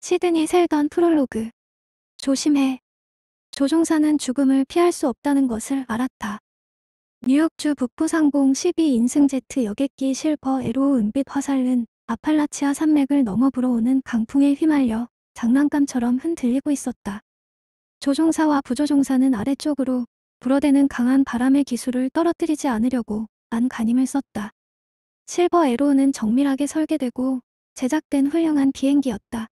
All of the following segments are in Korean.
시드니 셀던 프롤로그. 조심해. 조종사는 죽음을 피할 수 없다는 것을 알았다. 뉴욕주 북부상공 12 인승제트 여객기 실버 에로 은빛 화살은 아팔라치아 산맥을 넘어 불어오는 강풍에 휘말려 장난감처럼 흔들리고 있었다. 조종사와 부조종사는 아래쪽으로 불어대는 강한 바람의 기술을 떨어뜨리지 않으려고 안간힘을 썼다. 실버 에로는 정밀하게 설계되고 제작된 훌륭한 비행기였다.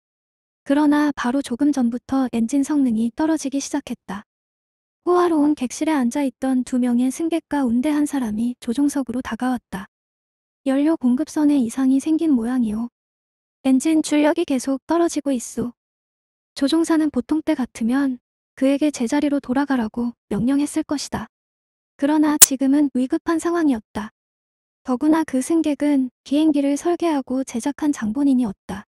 그러나 바로 조금 전부터 엔진 성능이 떨어지기 시작했다. 호화로운 객실에 앉아있던 두 명의 승객과 운대 한 사람이 조종석으로 다가왔다. 연료 공급선에 이상이 생긴 모양이오. 엔진 출력이 계속 떨어지고 있소. 조종사는 보통 때 같으면 그에게 제자리로 돌아가라고 명령했을 것이다. 그러나 지금은 위급한 상황이었다. 더구나 그 승객은 비행기를 설계하고 제작한 장본인이었다.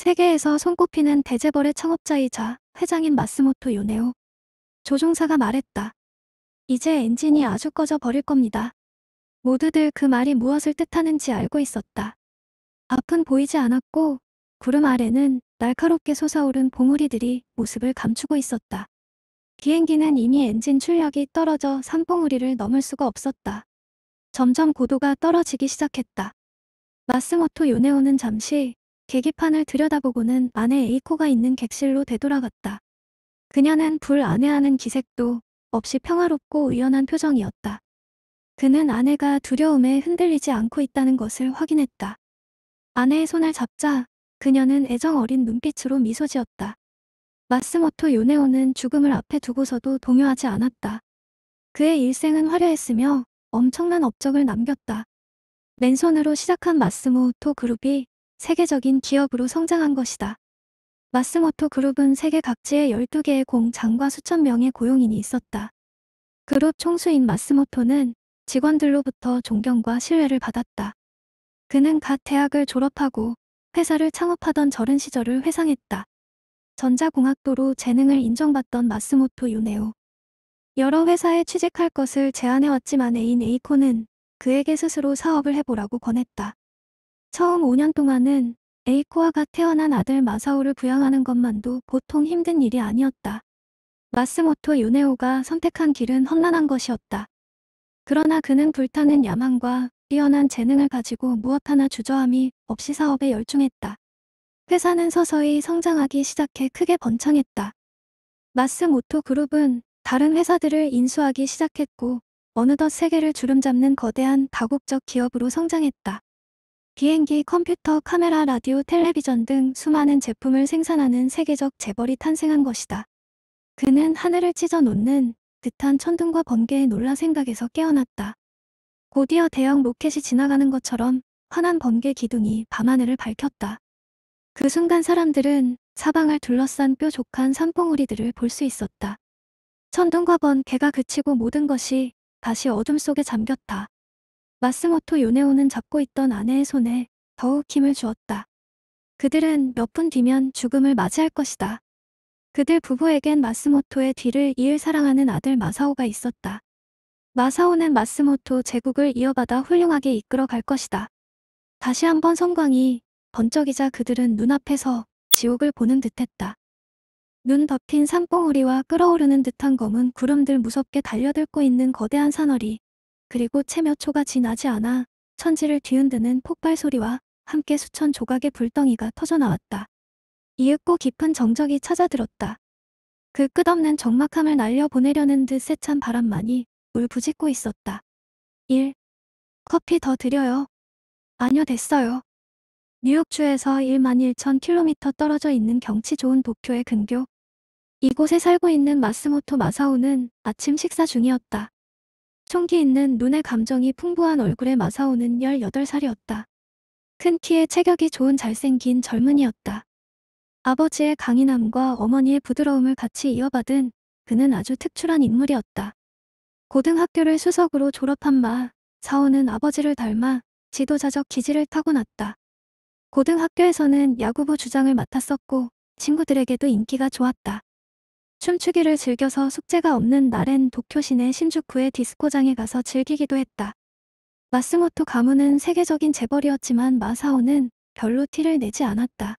세계에서 손꼽히는 대재벌의 창업자이자 회장인 마스모토 요네오. 조종사가 말했다. 이제 엔진이 아주 꺼져 버릴 겁니다. 모두들 그 말이 무엇을 뜻하는지 알고 있었다. 앞은 보이지 않았고 구름 아래는 날카롭게 솟아오른 봉우리들이 모습을 감추고 있었다. 비행기는 이미 엔진 출력이 떨어져 산봉우리를 넘을 수가 없었다. 점점 고도가 떨어지기 시작했다. 마스모토 요네오는 잠시 계기판을 들여다보고는 안에 에이코가 있는 객실로 되돌아갔다. 그녀는 불 안해하는 기색도 없이 평화롭고 의연한 표정이었다. 그는 아내가 두려움에 흔들리지 않고 있다는 것을 확인했다. 아내의 손을 잡자 그녀는 애정 어린 눈빛으로 미소 지었다. 마스모토 요네오는 죽음을 앞에 두고서도 동요하지 않았다. 그의 일생은 화려했으며 엄청난 업적을 남겼다. 맨손으로 시작한 마스모토 그룹이 세계적인 기업으로 성장한 것이다. 마스모토 그룹은 세계 각지의 12개의 공장과 수천 명의 고용인이 있었다. 그룹 총수인 마스모토는 직원들로부터 존경과 신뢰를 받았다. 그는 갓 대학을 졸업하고 회사를 창업하던 저른 시절을 회상했다. 전자공학도로 재능을 인정받던 마스모토 요네오. 여러 회사에 취직할 것을 제안해왔지만 애인 에이코는 그에게 스스로 사업을 해보라고 권했다. 처음 5년 동안은 에이코아가 태어난 아들 마사오를 부양하는 것만도 보통 힘든 일이 아니었다. 마스모토 요네오가 선택한 길은 험난한 것이었다. 그러나 그는 불타는 야망과 뛰어난 재능을 가지고 무엇 하나 주저함이 없이 사업에 열중했다. 회사는 서서히 성장하기 시작해 크게 번창했다. 마스모토 그룹은 다른 회사들을 인수하기 시작했고 어느덧 세계를 주름잡는 거대한 다국적 기업으로 성장했다. 비행기, 컴퓨터, 카메라, 라디오, 텔레비전 등 수많은 제품을 생산하는 세계적 재벌이 탄생한 것이다. 그는 하늘을 찢어 놓는 듯한 천둥과 번개에 놀라 생각에서 깨어났다. 곧이어 대형 로켓이 지나가는 것처럼 환한 번개 기둥이 밤하늘을 밝혔다. 그 순간 사람들은 사방을 둘러싼 뾰족한 산봉우리들을 볼 수 있었다. 천둥과 번개가 그치고 모든 것이 다시 어둠 속에 잠겼다. 마스모토 요네오는 잡고 있던 아내의 손에 더욱 힘을 주었다. 그들은 몇 분 뒤면 죽음을 맞이할 것이다. 그들 부부에겐 마스모토의 뒤를 이을 사랑하는 아들 마사오가 있었다. 마사오는 마스모토 제국을 이어받아 훌륭하게 이끌어 갈 것이다. 다시 한번 성광이 번쩍이자 그들은 눈앞에서 지옥을 보는 듯했다. 눈 덮인 산봉우리와 끓어오르는 듯한 검은 구름들 무섭게 달려들고 있는 거대한 산월이 그리고 채 몇 초가 지나지 않아 천지를 뒤흔드는 폭발 소리와 함께 수천 조각의 불덩이가 터져나왔다. 이윽고 깊은 정적이 찾아들었다. 그 끝없는 적막함을 날려보내려는 듯 세찬 바람만이 울부짖고 있었다. 1. 커피 더 드려요. 아니요 됐어요. 뉴욕주에서 1만 1천 킬로미터 떨어져 있는 경치 좋은 도쿄의 근교. 이곳에 살고 있는 마스모토 마사오는 아침 식사 중이었다. 총기 있는 눈의 감정이 풍부한 얼굴에 마사오는 18살이었다. 큰 키에 체격이 좋은 잘생긴 젊은이였다. 아버지의 강인함과 어머니의 부드러움을 같이 이어받은 그는 아주 특출한 인물이었다. 고등학교를 수석으로 졸업한 마, 사오는 아버지를 닮아 지도자적 기질을 타고났다. 고등학교에서는 야구부 주장을 맡았었고 친구들에게도 인기가 좋았다. 춤추기를 즐겨서 숙제가 없는 날엔 도쿄 시내 신주쿠의 디스코장에 가서 즐기기도 했다. 마스모토 가문은 세계적인 재벌이었지만 마사오는 별로 티를 내지 않았다.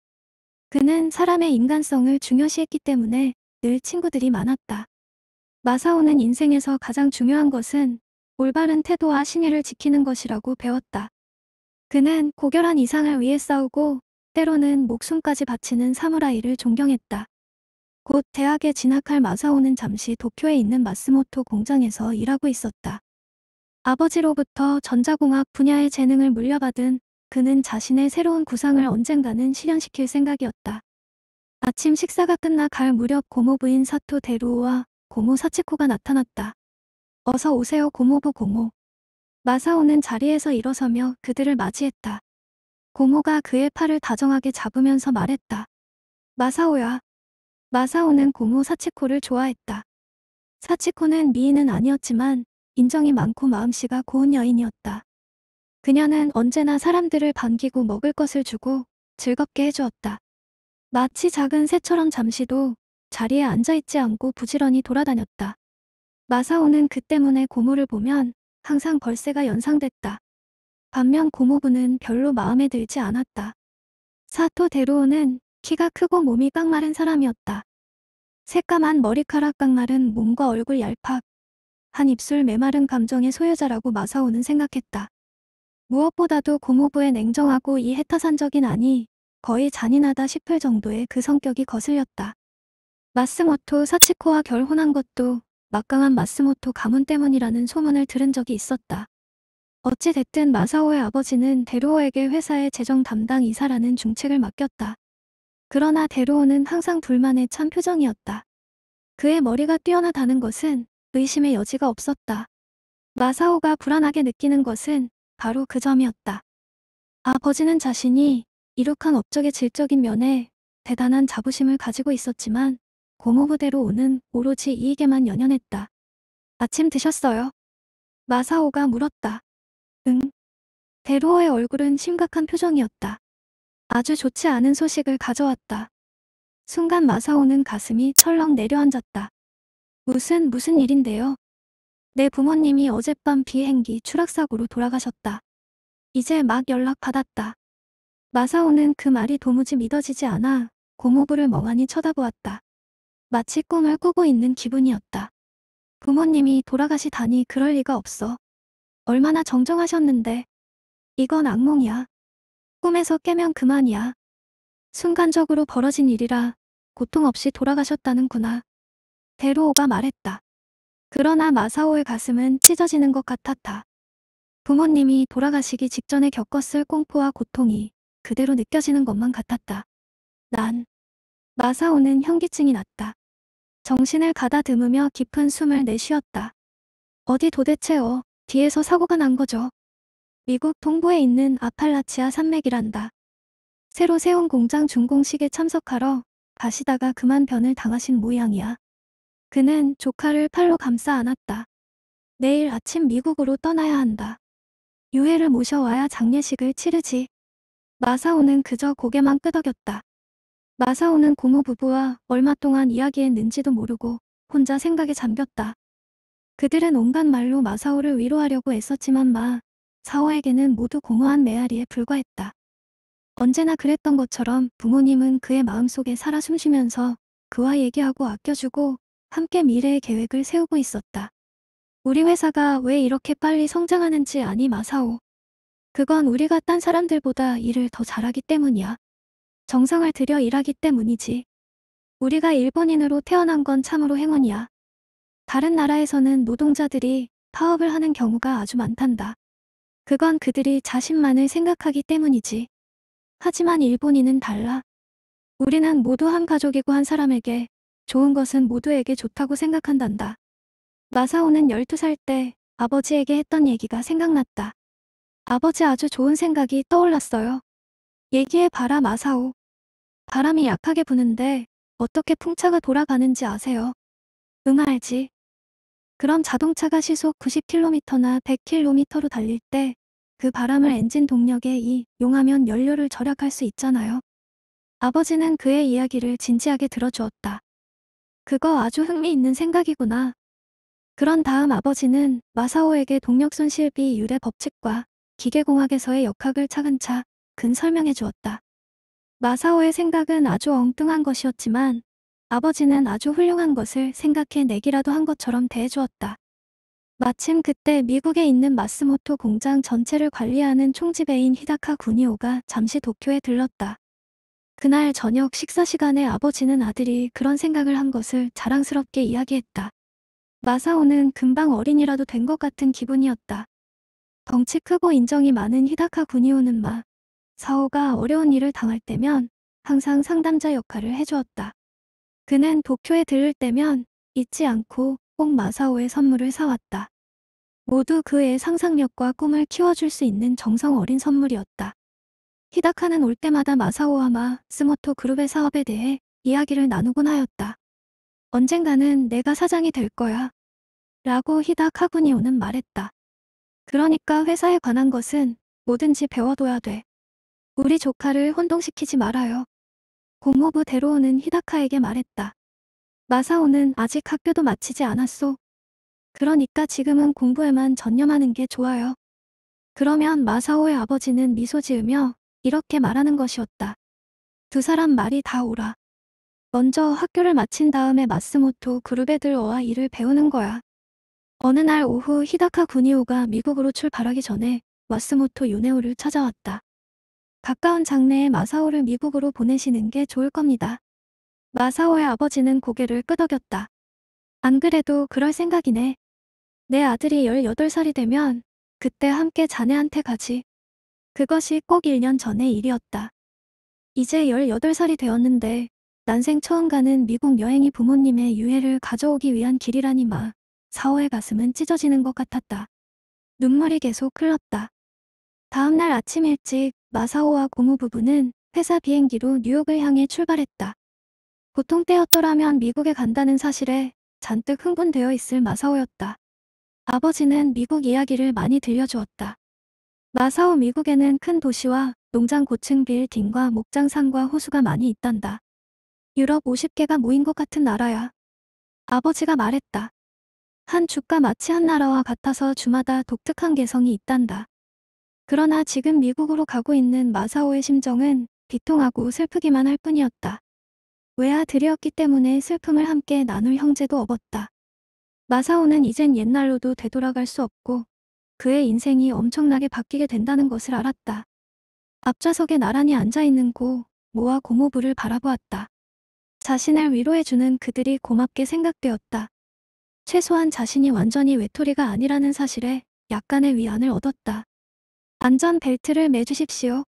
그는 사람의 인간성을 중요시했기 때문에 늘 친구들이 많았다. 마사오는 인생에서 가장 중요한 것은 올바른 태도와 신의를 지키는 것이라고 배웠다. 그는 고결한 이상을 위해 싸우고 때로는 목숨까지 바치는 사무라이를 존경했다. 곧 대학에 진학할 마사오는 잠시 도쿄에 있는 마스모토 공장에서 일하고 있었다. 아버지로부터 전자공학 분야의 재능을 물려받은 그는 자신의 새로운 구상을 언젠가는 실현시킬 생각이었다. 아침 식사가 끝나 갈 무렵 고모부인 사토 데루오와 고모 사치코가 나타났다. 어서 오세요 고모부 고모. 마사오는 자리에서 일어서며 그들을 맞이했다. 고모가 그의 팔을 다정하게 잡으면서 말했다. 마사오야, 마사오는 고모 사치코를 좋아했다. 사치코는 미인은 아니었지만 인정이 많고 마음씨가 고운 여인이었다. 그녀는 언제나 사람들을 반기고 먹을 것을 주고 즐겁게 해주었다. 마치 작은 새처럼 잠시도 자리에 앉아있지 않고 부지런히 돌아다녔다. 마사오는 그 때문에 고모를 보면 항상 벌새가 연상됐다. 반면 고모부는 별로 마음에 들지 않았다. 사토 데로오는 키가 크고 몸이 깡 마른 사람이었다. 새까만 머리카락 깡 마른 몸과 얼굴 얄팍. 한 입술 메마른 감정의 소유자라고 마사오는 생각했다. 무엇보다도 고모부의 냉정하고 이 해타산적인 아니 거의 잔인하다 싶을 정도의 그 성격이 거슬렸다. 마스모토 사치코와 결혼한 것도 막강한 마스모토 가문 때문이라는 소문을 들은 적이 있었다. 어찌됐든 마사오의 아버지는 데로오에게 회사의 재정 담당 이사라는 중책을 맡겼다. 그러나 데로오는 항상 불만에찬 표정이었다. 그의 머리가 뛰어나다는 것은 의심의 여지가 없었다. 마사오가 불안하게 느끼는 것은 바로 그 점이었다. 아버지는 자신이 이룩한 업적의 질적인 면에 대단한 자부심을 가지고 있었지만 고모부대로 오는 오로지 이익에만 연연했다. 아침 드셨어요? 마사오가 물었다. 응. 데로오의 얼굴은 심각한 표정이었다. 아주 좋지 않은 소식을 가져왔다. 순간 마사오는 가슴이 철렁 내려앉았다. 무슨 무슨 일인데요? 내 부모님이 어젯밤 비행기 추락사고로 돌아가셨다. 이제 막 연락받았다. 마사오는 그 말이 도무지 믿어지지 않아 고모부를 멍하니 쳐다보았다. 마치 꿈을 꾸고 있는 기분이었다. 부모님이 돌아가시다니 그럴 리가 없어. 얼마나 정정하셨는데. 이건 악몽이야. 꿈에서 깨면 그만이야. 순간적으로 벌어진 일이라 고통 없이 돌아가셨다는구나. 데로오가 말했다. 그러나 마사오의 가슴은 찢어지는 것 같았다. 부모님이 돌아가시기 직전에 겪었을 공포와 고통이 그대로 느껴지는 것만 같았다. 난 마사오는 현기증이 났다. 정신을 가다듬으며 깊은 숨을 내쉬었다. 어디 도대체 어, 뒤에서 사고가 난 거죠. 미국 동부에 있는 아팔라치아 산맥이란다. 새로 세운 공장 준공식에 참석하러 가시다가 그만 변을 당하신 모양이야. 그는 조카를 팔로 감싸 안았다. 내일 아침 미국으로 떠나야 한다. 유해를 모셔와야 장례식을 치르지. 마사오는 그저 고개만 끄덕였다. 마사오는 고모 부부와 얼마 동안 이야기했는지도 모르고 혼자 생각에 잠겼다. 그들은 온갖 말로 마사오를 위로하려고 애썼지만 마 사오에게는 모두 공허한 메아리에 불과했다. 언제나 그랬던 것처럼 부모님은 그의 마음속에 살아 숨쉬면서 그와 얘기하고 아껴주고 함께 미래의 계획을 세우고 있었다. 우리 회사가 왜 이렇게 빨리 성장하는지 아니 마사오. 그건 우리가 딴 사람들보다 일을 더 잘하기 때문이야. 정성을 들여 일하기 때문이지. 우리가 일본인으로 태어난 건 참으로 행운이야. 다른 나라에서는 노동자들이 파업을 하는 경우가 아주 많단다. 그건 그들이 자신만을 생각하기 때문이지. 하지만 일본인은 달라. 우리는 모두 한 가족이고 한 사람에게 좋은 것은 모두에게 좋다고 생각한단다. 마사오는 12살 때 아버지에게 했던 얘기가 생각났다. 아버지 아주 좋은 생각이 떠올랐어요. 얘기해 봐라 마사오. 바람이 약하게 부는데 어떻게 풍차가 돌아가는지 아세요? 응 알지. 그럼 자동차가 시속 90km나 100km로 달릴 때그 바람을 엔진 동력에 이 용하면 연료를 절약할 수 있잖아요. 아버지는 그의 이야기를 진지하게 들어주었다. 그거 아주 흥미있는 생각이구나. 그런 다음 아버지는 마사오에게 동력 손실 비 유래 법칙과 기계공학에서의 역학을 차근차 근 설명해 주었다. 마사오의 생각은 아주 엉뚱한 것이었지만 아버지는 아주 훌륭한 것을 생각해 내기라도 한 것처럼 대해 주었다. 마침 그때 미국에 있는 마스모토 공장 전체를 관리하는 총지배인 히다카 군이오가 잠시 도쿄에 들렀다. 그날 저녁 식사 시간에 아버지는 아들이 그런 생각을 한 것을 자랑스럽게 이야기했다. 마사오는 금방 어린이라도 된 것 같은 기분이었다. 덩치 크고 인정이 많은 히다카 군이오는 마. 사오가 어려운 일을 당할 때면 항상 상담자 역할을 해주었다. 그는 도쿄에 들을 때면 잊지 않고 꼭 마사오의 선물을 사왔다. 모두 그의 상상력과 꿈을 키워줄 수 있는 정성 어린 선물이었다. 히다카는 올 때마다 마사오와마 스모토 그룹의 사업에 대해 이야기를 나누곤 하였다. 언젠가는 내가 사장이 될 거야. 라고 히다카군이오는 말했다. 그러니까 회사에 관한 것은 뭐든지 배워둬야 돼. 우리 조카를 혼동시키지 말아요. 공모부 데로오는 히다카에게 말했다. 마사오는 아직 학교도 마치지 않았소. 그러니까 지금은 공부에만 전념하는 게 좋아요. 그러면 마사오의 아버지는 미소 지으며 이렇게 말하는 것이었다. 두 사람 말이 다 오라. 먼저 학교를 마친 다음에 마스모토 그룹에들어와 일을 배우는 거야. 어느 날 오후 히다카 군이오가 미국으로 출발하기 전에 마스모토 요네오를 찾아왔다. 가까운 장래에 마사오를 미국으로 보내시는 게 좋을 겁니다. 마사오의 아버지는 고개를 끄덕였다. 안 그래도 그럴 생각이네. 내 아들이 18살이 되면 그때 함께 자네한테 가지. 그것이 꼭 1년 전의 일이었다. 이제 18살이 되었는데 난생 처음 가는 미국 여행이 부모님의 유해를 가져오기 위한 길이라니 마. 사오의 가슴은 찢어지는 것 같았다. 눈물이 계속 흘렀다. 다음날 아침 일찍 마사오와 고모 부부는 회사 비행기로 뉴욕을 향해 출발했다. 보통 때였더라면 미국에 간다는 사실에 잔뜩 흥분되어 있을 마사오였다. 아버지는 미국 이야기를 많이 들려주었다. 마사오 미국에는 큰 도시와 농장 고층 빌딩과 목장산과 호수가 많이 있단다. 유럽 50개가 모인 것 같은 나라야. 아버지가 말했다. 한 주가 마치 한 나라와 같아서 주마다 독특한 개성이 있단다. 그러나 지금 미국으로 가고 있는 마사오의 심정은 비통하고 슬프기만 할 뿐이었다. 외아들이었기 때문에 슬픔을 함께 나눌 형제도 없었다. 마사오는 이젠 옛날로도 되돌아갈 수 없고 그의 인생이 엄청나게 바뀌게 된다는 것을 알았다. 앞좌석에 나란히 앉아있는 고, 모와 고모부를 바라보았다. 자신을 위로해주는 그들이 고맙게 생각되었다. 최소한 자신이 완전히 외톨이가 아니라는 사실에 약간의 위안을 얻었다. 안전벨트를 매주십시오.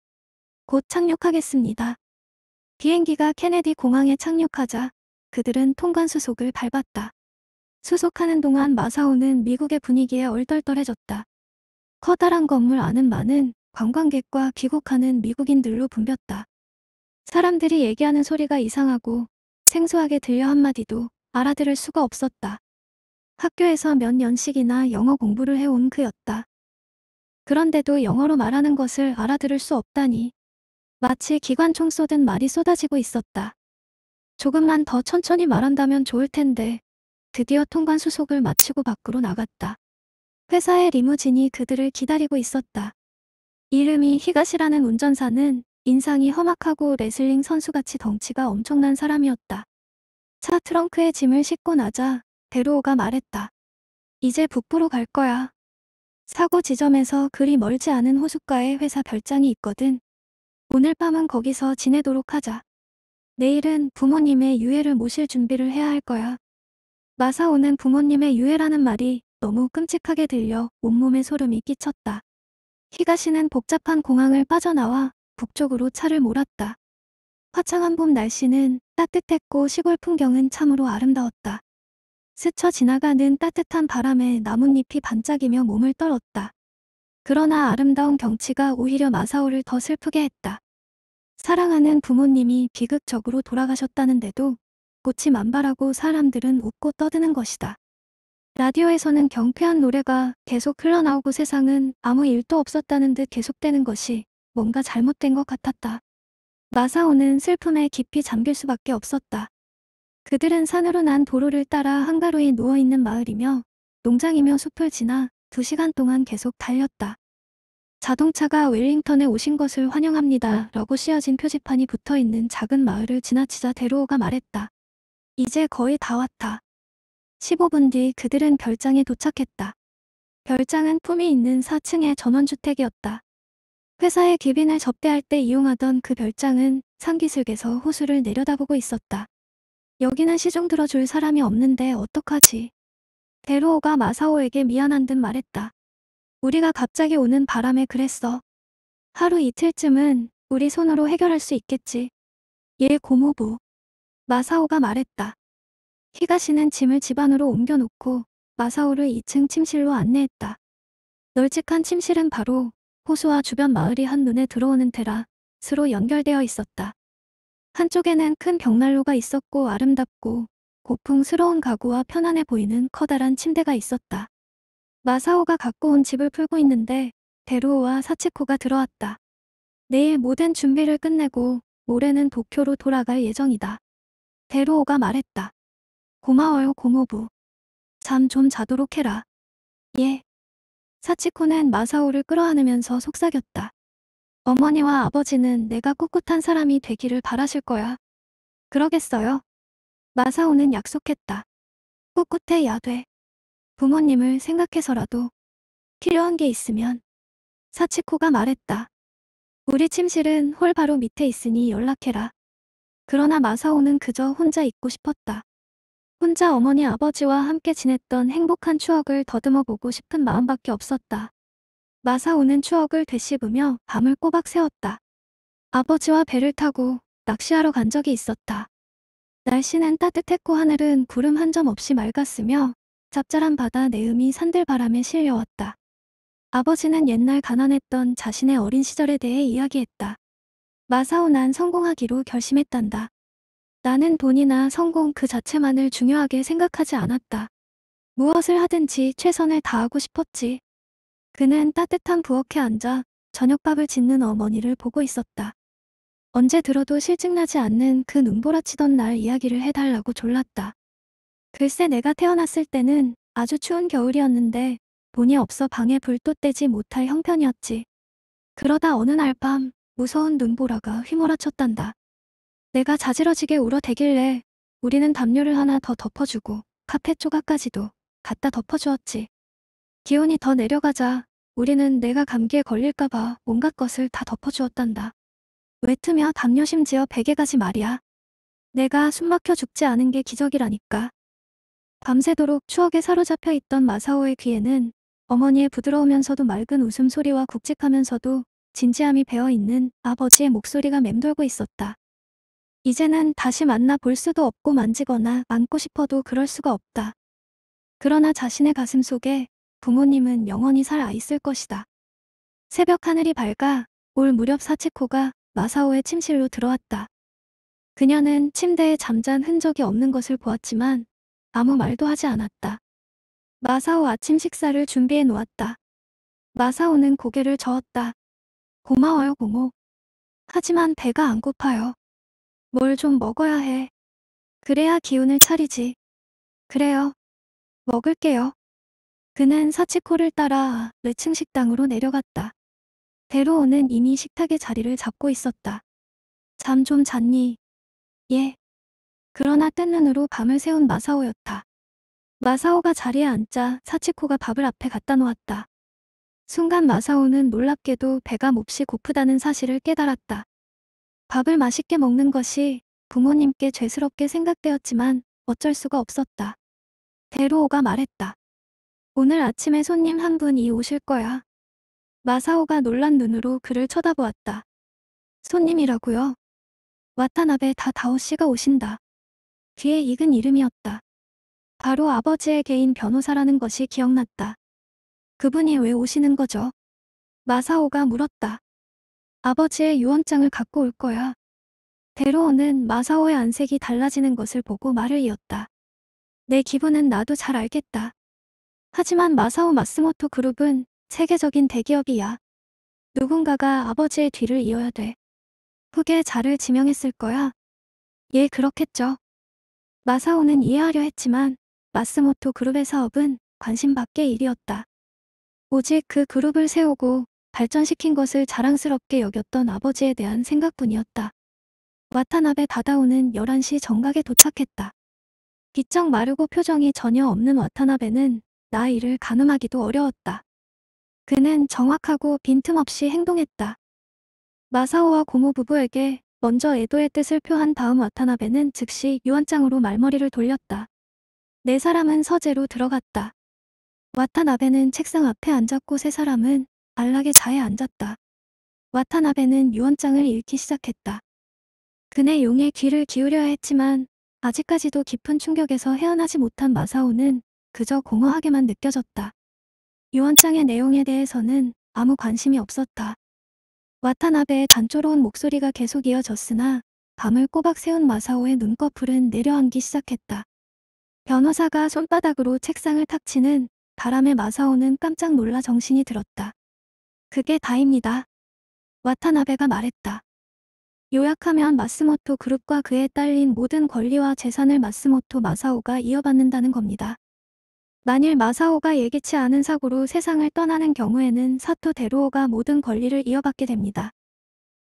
곧 착륙하겠습니다. 비행기가 케네디 공항에 착륙하자 그들은 통관 수속을 밟았다. 수속하는 동안 마사오는 미국의 분위기에 얼떨떨해졌다. 커다란 건물 안은 많은 관광객과 귀국하는 미국인들로 붐볐다. 사람들이 얘기하는 소리가 이상하고 생소하게 들려 한마디도 알아들을 수가 없었다. 학교에서 몇 년씩이나 영어 공부를 해온 그였다. 그런데도 영어로 말하는 것을 알아들을 수 없다니 마치 기관총 쏘든 말이 쏟아지고 있었다. 조금만 더 천천히 말한다면 좋을 텐데 드디어 통관 수속을 마치고 밖으로 나갔다. 회사의 리무진이 그들을 기다리고 있었다. 이름이 히가시라는 운전사는 인상이 험악하고 레슬링 선수같이 덩치가 엄청난 사람이었다. 차 트렁크에 짐을 싣고 나자 베로오가 말했다. 이제 북부로 갈 거야. 사고 지점에서 그리 멀지 않은 호숫가에 회사 별장이 있거든. 오늘 밤은 거기서 지내도록 하자. 내일은 부모님의 유해를 모실 준비를 해야 할 거야. 마사오는 부모님의 유해라는 말이 너무 끔찍하게 들려 온몸에 소름이 끼쳤다. 히가시는 복잡한 공항을 빠져나와 북쪽으로 차를 몰았다. 화창한 봄 날씨는 따뜻했고 시골 풍경은 참으로 아름다웠다. 스쳐 지나가는 따뜻한 바람에 나뭇잎이 반짝이며 몸을 떨었다. 그러나 아름다운 경치가 오히려 마사오를 더 슬프게 했다. 사랑하는 부모님이 비극적으로 돌아가셨다는데도 꽃이 만발하고 사람들은 웃고 떠드는 것이다. 라디오에서는 경쾌한 노래가 계속 흘러나오고 세상은 아무 일도 없었다는 듯 계속되는 것이 뭔가 잘못된 것 같았다. 마사오는 슬픔에 깊이 잠길 수밖에 없었다. 그들은 산으로 난 도로를 따라 한가로이 누워있는 마을이며 농장이며 숲을 지나 2시간 동안 계속 달렸다. 자동차가 웰링턴에 오신 것을 환영합니다. 라고 씌어진 표지판이 붙어 있는 작은 마을을 지나치자 데로오가 말했다. 이제 거의 다 왔다. 15분 뒤 그들은 별장에 도착했다. 별장은 품이 있는 4층의 전원주택이었다. 회사의 기빈을 접대할 때 이용하던 그 별장은 상기슭에서 호수를 내려다보고 있었다. 여기는 시중 들어줄 사람이 없는데 어떡하지? 데로오가 마사오에게 미안한 듯 말했다. 우리가 갑자기 오는 바람에 그랬어. 하루 이틀쯤은 우리 손으로 해결할 수 있겠지. 예 고모부. 마사오가 말했다. 히가시는 짐을 집안으로 옮겨놓고 마사오를 2층 침실로 안내했다. 널찍한 침실은 바로 호수와 주변 마을이 한눈에 들어오는 테라스로 연결되어 있었다. 한쪽에는 큰 벽난로가 있었고 아름답고 고풍스러운 가구와 편안해 보이는 커다란 침대가 있었다. 마사오가 갖고 온 집을 풀고 있는데 데루오와 사치코가 들어왔다. 내일 모든 준비를 끝내고 모레는 도쿄로 돌아갈 예정이다. 데루오가 말했다. 고마워요 고모부. 잠 좀 자도록 해라. 예. 사치코는 마사오를 끌어안으면서 속삭였다. 어머니와 아버지는 내가 꿋꿋한 사람이 되기를 바라실 거야. 그러겠어요. 마사오는 약속했다. 꿋꿋해 야돼. 부모님을 생각해서라도 필요한 게 있으면 사치코가 말했다. 우리 침실은 홀 바로 밑에 있으니 연락해라. 그러나 마사오는 그저 혼자 있고 싶었다. 혼자 어머니 아버지와 함께 지냈던 행복한 추억을 더듬어 보고 싶은 마음밖에 없었다. 마사오는 추억을 되씹으며 밤을 꼬박 세웠다 아버지와 배를 타고 낚시하러 간 적이 있었다. 날씨는 따뜻했고 하늘은 구름 한 점 없이 맑았으며 잡잘한 바다 내음이 산들바람에 실려왔다. 아버지는 옛날 가난했던 자신의 어린 시절에 대해 이야기했다. 마사오 난 성공하기로 결심했단다. 나는 돈이나 성공 그 자체만을 중요하게 생각하지 않았다. 무엇을 하든지 최선을 다하고 싶었지. 그는 따뜻한 부엌에 앉아 저녁밥을 짓는 어머니를 보고 있었다. 언제 들어도 실증나지 않는 그 눈보라치던 날 이야기를 해달라고 졸랐다. 글쎄 내가 태어났을 때는 아주 추운 겨울이었는데 돈이 없어 방에 불도 떼지 못할 형편이었지. 그러다 어느 날 밤 무서운 눈보라가 휘몰아쳤단다. 내가 자지러지게 울어대길래 우리는 담요를 하나 더 덮어주고 카펫 조각까지도 갖다 덮어주었지. 기온이 더 내려가자 우리는 내가 감기에 걸릴까봐 온갖 것을 다 덮어주었단다. 외투며 담요 심지어 베개까지 말이야. 내가 숨막혀 죽지 않은 게 기적이라니까. 밤새도록 추억에 사로잡혀 있던 마사오의 귀에는 어머니의 부드러우면서도 맑은 웃음소리와 굵직하면서도 진지함이 배어있는 아버지의 목소리가 맴돌고 있었다. 이제는 다시 만나 볼 수도 없고 만지거나 안고 싶어도 그럴 수가 없다. 그러나 자신의 가슴 속에 부모님은 영원히 살아 있을 것이다. 새벽 하늘이 밝아 올 무렵 사치코가 마사오의 침실로 들어왔다. 그녀는 침대에 잠잔 흔적이 없는 것을 보았지만 아무 말도 하지 않았다. 마사오 아침 식사를 준비해 놓았다. 마사오는 고개를 저었다. 고마워요, 고모. 하지만 배가 안 고파요. 뭘 좀 먹어야 해. 그래야 기운을 차리지. 그래요. 먹을게요. 그는 사치코를 따라 르층 식당으로 내려갔다. 대로오는 이미 식탁에 자리를 잡고 있었다. 잠 좀 잤니? 예. 그러나 뜬 눈으로 밤을 새운 마사오였다. 마사오가 자리에 앉자 사치코가 밥을 앞에 갖다 놓았다. 순간 마사오는 놀랍게도 배가 몹시 고프다는 사실을 깨달았다. 밥을 맛있게 먹는 것이 부모님께 죄스럽게 생각되었지만 어쩔 수가 없었다. 대로오가 말했다. 오늘 아침에 손님 한 분이 오실 거야. 마사오가 놀란 눈으로 그를 쳐다보았다. 손님이라고요? 와타나베 다다오 씨가 오신다. 귀에 익은 이름이었다. 바로 아버지의 개인 변호사라는 것이 기억났다. 그분이 왜 오시는 거죠? 마사오가 물었다. 아버지의 유언장을 갖고 올 거야. 데로오는 마사오의 안색이 달라지는 것을 보고 말을 이었다. 내 기분은 나도 잘 알겠다. 하지만 마사오 마스모토 그룹은 세계적인 대기업이야. 누군가가 아버지의 뒤를 이어야 돼. 후계 자를 지명했을 거야. 예, 그렇겠죠. 마사오는 이해하려 했지만 마스모토 그룹의 사업은 관심 밖의 일이었다. 오직 그 그룹을 세우고 발전시킨 것을 자랑스럽게 여겼던 아버지에 대한 생각뿐이었다. 와타나베 다다오는 11시 정각에 도착했다. 기쩍 마르고 표정이 전혀 없는 와타나베는 나이를 가늠하기도 어려웠다. 그는 정확하고 빈틈없이 행동했다. 마사오와 고모 부부에게 먼저 애도의 뜻을 표한 다음 와타나베는 즉시 유언장으로 말머리를 돌렸다. 네 사람은 서재로 들어갔다. 와타나베는 책상 앞에 앉았고 세 사람은 안락의 자에 앉았다. 와타나베는 유언장을 읽기 시작했다. 그네 용의 귀를 기울여야 했지만 아직까지도 깊은 충격에서 헤어나지 못한 마사오는 그저 공허하게만 느껴졌다. 유언장의 내용에 대해서는 아무 관심이 없었다. 와타나베의 단조로운 목소리가 계속 이어졌으나 밤을 꼬박 세운 마사오의 눈꺼풀은 내려앉기 시작했다. 변호사가 손바닥으로 책상을 탁 치는 바람에 마사오는 깜짝 놀라 정신이 들었다. 그게 다입니다. 와타나베가 말했다. 요약하면 마스모토 그룹과 그에 딸린 모든 권리와 재산을 마스모토 마사오가 이어받는다는 겁니다. 만일 마사오가 예기치 않은 사고로 세상을 떠나는 경우에는 사토 데로오가 모든 권리를 이어받게 됩니다.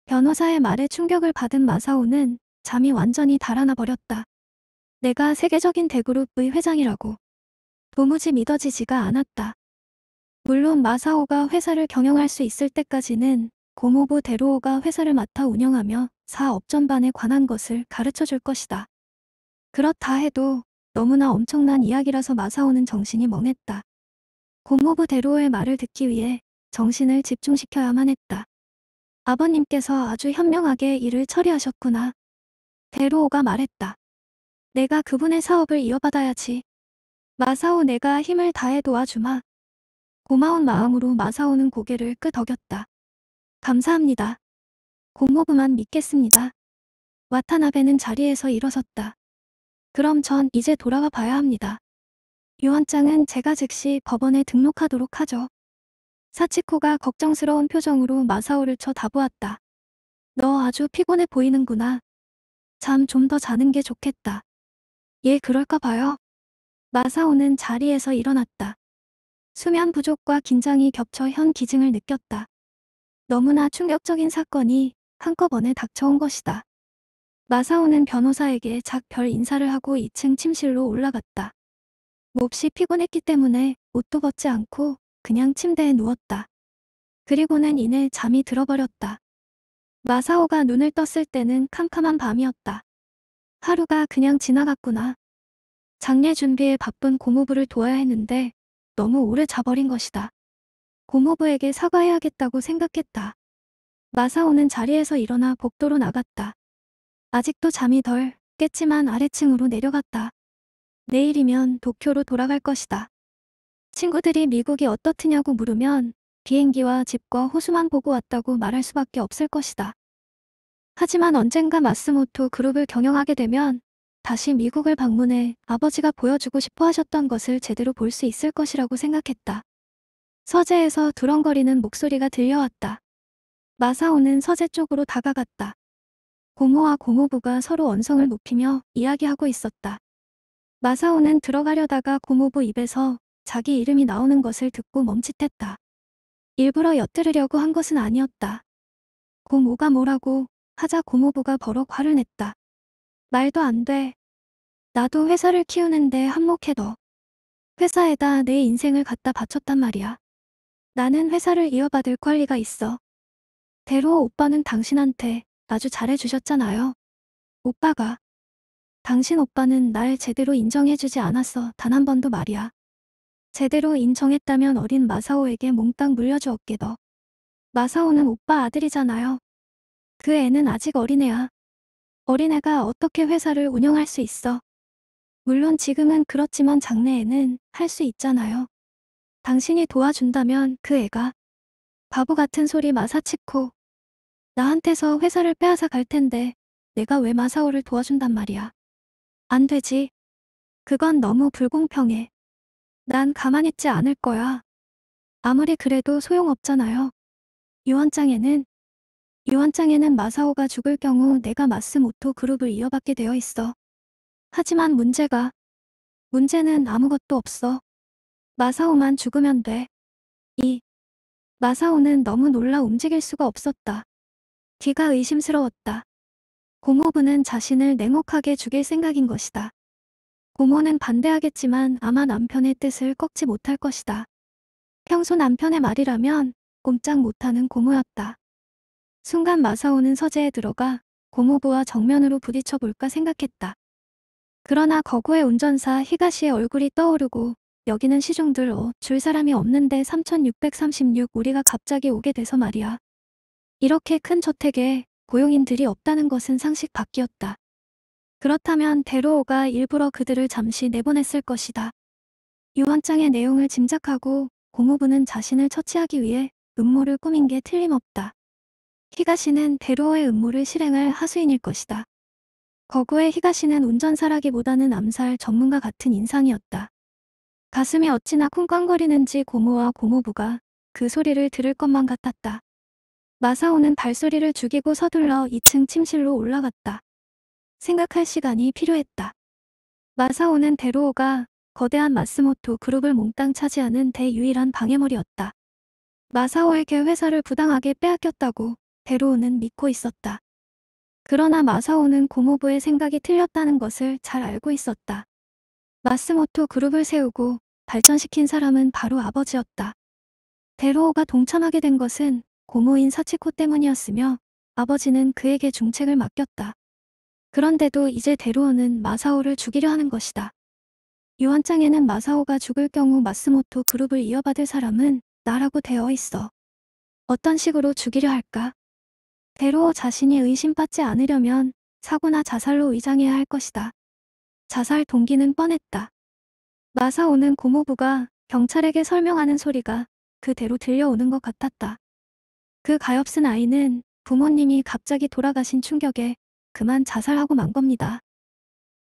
변호사의 말에 충격을 받은 마사오는 잠이 완전히 달아나 버렸다. 내가 세계적인 대그룹의 회장이라고. 도무지 믿어지지가 않았다. 물론 마사오가 회사를 경영할 수 있을 때까지는 고모부 데로오가 회사를 맡아 운영하며 사업 전반에 관한 것을 가르쳐 줄 것이다. 그렇다 해도 너무나 엄청난 이야기라서 마사오는 정신이 멍했다. 고모부 대로의 말을 듣기 위해 정신을 집중시켜야만 했다. 아버님께서 아주 현명하게 일을 처리하셨구나. 대로오가 말했다. 내가 그분의 사업을 이어받아야지. 마사오 내가 힘을 다해 도와주마. 고마운 마음으로 마사오는 고개를 끄덕였다. 감사합니다. 고모부만 믿겠습니다. 와타나베는 자리에서 일어섰다. 그럼 전 이제 돌아와 봐야 합니다. 유언장은 제가 즉시 법원에 등록하도록 하죠. 사치코가 걱정스러운 표정으로 마사오를 쳐다보았다. 너 아주 피곤해 보이는구나. 잠 좀 더 자는 게 좋겠다. 예, 그럴까 봐요. 마사오는 자리에서 일어났다. 수면 부족과 긴장이 겹쳐 현 기증을 느꼈다. 너무나 충격적인 사건이 한꺼번에 닥쳐온 것이다. 마사오는 변호사에게 작별 인사를 하고 2층 침실로 올라갔다. 몹시 피곤했기 때문에 옷도 벗지 않고 그냥 침대에 누웠다. 그리고는 이내 잠이 들어버렸다. 마사오가 눈을 떴을 때는 캄캄한 밤이었다. 하루가 그냥 지나갔구나. 장례 준비에 바쁜 고모부를 도와야 했는데 너무 오래 자버린 것이다. 고모부에게 사과해야겠다고 생각했다. 마사오는 자리에서 일어나 복도로 나갔다. 아직도 잠이 덜 깼지만 아래층으로 내려갔다. 내일이면 도쿄로 돌아갈 것이다. 친구들이 미국이 어떻느냐고 물으면 비행기와 집과 호수만 보고 왔다고 말할 수밖에 없을 것이다. 하지만 언젠가 마스모토 그룹을 경영하게 되면 다시 미국을 방문해 아버지가 보여주고 싶어 하셨던 것을 제대로 볼 수 있을 것이라고 생각했다. 서재에서 두렁거리는 목소리가 들려왔다. 마사오는 서재 쪽으로 다가갔다. 고모와고모부가 서로 언성을 네. 높이며 이야기하고 있었다. 마사오는 들어가려다가 고모부 입에서 자기 이름이 나오는 것을 듣고 멈칫했다. 일부러 엿들으려고 한 것은 아니었다. 고모가 뭐라고 하자 고모부가 버럭 화를 냈다. 말도 안 돼. 나도 회사를 키우는데 한몫해 도 회사에다 내 인생을 갖다 바쳤단 말이야. 나는 회사를 이어받을 권리가 있어. 대로 오빠는 당신한테 아주 잘해주셨잖아요. 오빠가. 당신 오빠는 날 제대로 인정해주지 않았어. 단 한 번도 말이야. 제대로 인정했다면 어린 마사오에게 몽땅 물려주었게도. 마사오는 오빠 아들이잖아요. 그 애는 아직 어린애야. 어린애가 어떻게 회사를 운영할 수 있어. 물론 지금은 그렇지만 장래에는 할 수 있잖아요. 당신이 도와준다면 그 애가 바보 같은 소리 마사치코 나한테서 회사를 빼앗아 갈 텐데 내가 왜 마사오를 도와준단 말이야. 안 되지. 그건 너무 불공평해. 난가만 있지 않을 거야. 아무리 그래도 소용없잖아요. 유언장에는 유언장에는 마사오가 죽을 경우 내가 마스모토 그룹을 이어받게 되어 있어. 하지만 문제가 문제는 아무것도 없어. 마사오만 죽으면 돼. 이 마사오는 너무 놀라 움직일 수가 없었다. 귀가 의심스러웠다. 고모부는 자신을 냉혹하게 죽일 생각인 것이다. 고모는 반대하겠지만 아마 남편의 뜻을 꺾지 못할 것이다. 평소 남편의 말이라면 꼼짝 못하는 고모였다. 순간 마사오는 서재에 들어가 고모부와 정면으로 부딪혀 볼까 생각했다. 그러나 거구의 운전사 히가시의 얼굴이 떠오르고 여기는 시중들 어, 줄 사람이 없는데 3636 우리가 갑자기 오게 돼서 말이야. 이렇게 큰 저택에 고용인들이 없다는 것은 상식 밖이었다. 그렇다면 대로오가 일부러 그들을 잠시 내보냈을 것이다. 유언장의 내용을 짐작하고 고모부는 자신을 처치하기 위해 음모를 꾸민 게 틀림없다. 히가시는 대로오의 음모를 실행할 하수인일 것이다. 거구의 히가시는 운전사라기보다는 암살 전문가 같은 인상이었다. 가슴이 어찌나 쿵쾅거리는지 고모와 고모부가 그 소리를 들을 것만 같았다. 마사오는 발소리를 죽이고 서둘러 2층 침실로 올라갔다. 생각할 시간이 필요했다. 마사오는 데로오가 거대한 마스모토 그룹을 몽땅 차지하는 대유일한 방해물이었다. 마사오에게 회사를 부당하게 빼앗겼다고 데로오는 믿고 있었다. 그러나 마사오는 고모부의 생각이 틀렸다는 것을 잘 알고 있었다. 마스모토 그룹을 세우고 발전시킨 사람은 바로 아버지였다. 데로오가 동참하게 된 것은 고모인 사치코 때문이었으며 아버지는 그에게 중책을 맡겼다. 그런데도 이제 데로오는 마사오를 죽이려 하는 것이다. 유언장에는 마사오가 죽을 경우 마스모토 그룹을 이어받을 사람은 나라고 되어 있어. 어떤 식으로 죽이려 할까? 데로오 자신이 의심받지 않으려면 사고나 자살로 위장해야 할 것이다. 자살 동기는 뻔했다. 마사오는 고모부가 경찰에게 설명하는 소리가 그대로 들려오는 것 같았다. 그 가엾은 아이는 부모님이 갑자기 돌아가신 충격에 그만 자살하고 만 겁니다.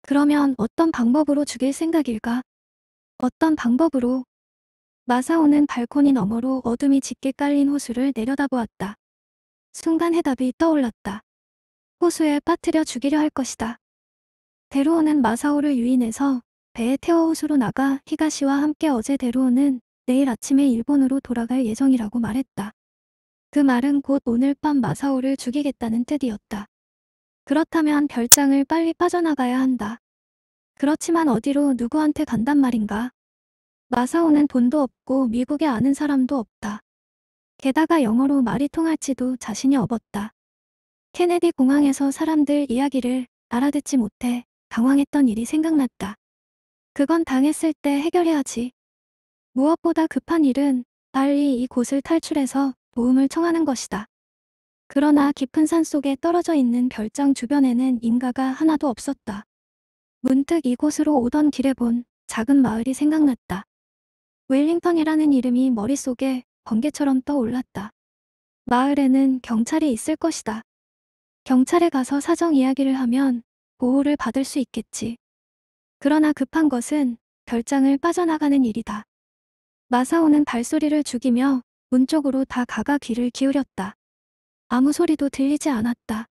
그러면 어떤 방법으로 죽일 생각일까? 어떤 방법으로? 마사오는 발코니 너머로 어둠이 짙게 깔린 호수를 내려다보았다. 순간 해답이 떠올랐다. 호수에 빠뜨려 죽이려 할 것이다. 데로오는 마사오를 유인해서 배에 태워 호수로 나가 히가시와 함께 어제 데로오는 내일 아침에 일본으로 돌아갈 예정이라고 말했다. 그 말은 곧 오늘 밤 마사오를 죽이겠다는 뜻이었다. 그렇다면 별장을 빨리 빠져나가야 한다. 그렇지만 어디로 누구한테 간단 말인가? 마사오는 돈도 없고 미국에 아는 사람도 없다. 게다가 영어로 말이 통할지도 자신이 없었다. 케네디 공항에서 사람들 이야기를 알아듣지 못해 당황했던 일이 생각났다. 그건 당했을 때 해결해야지. 무엇보다 급한 일은 빨리 이곳을 탈출해서 도움을 청하는 것이다. 그러나 깊은 산 속에 떨어져 있는 별장 주변에는 인가가 하나도 없었다. 문득 이곳으로 오던 길에 본 작은 마을이 생각났다. 웰링턴이라는 이름이 머릿속에 번개처럼 떠올랐다. 마을에는 경찰이 있을 것이다. 경찰에 가서 사정 이야기를 하면 보호를 받을 수 있겠지. 그러나 급한 것은 별장을 빠져나가는 일이다. 마사오는 발소리를 죽이며 문 쪽으로 다 가가 귀를 기울였다. 아무 소리도 들리지 않았다.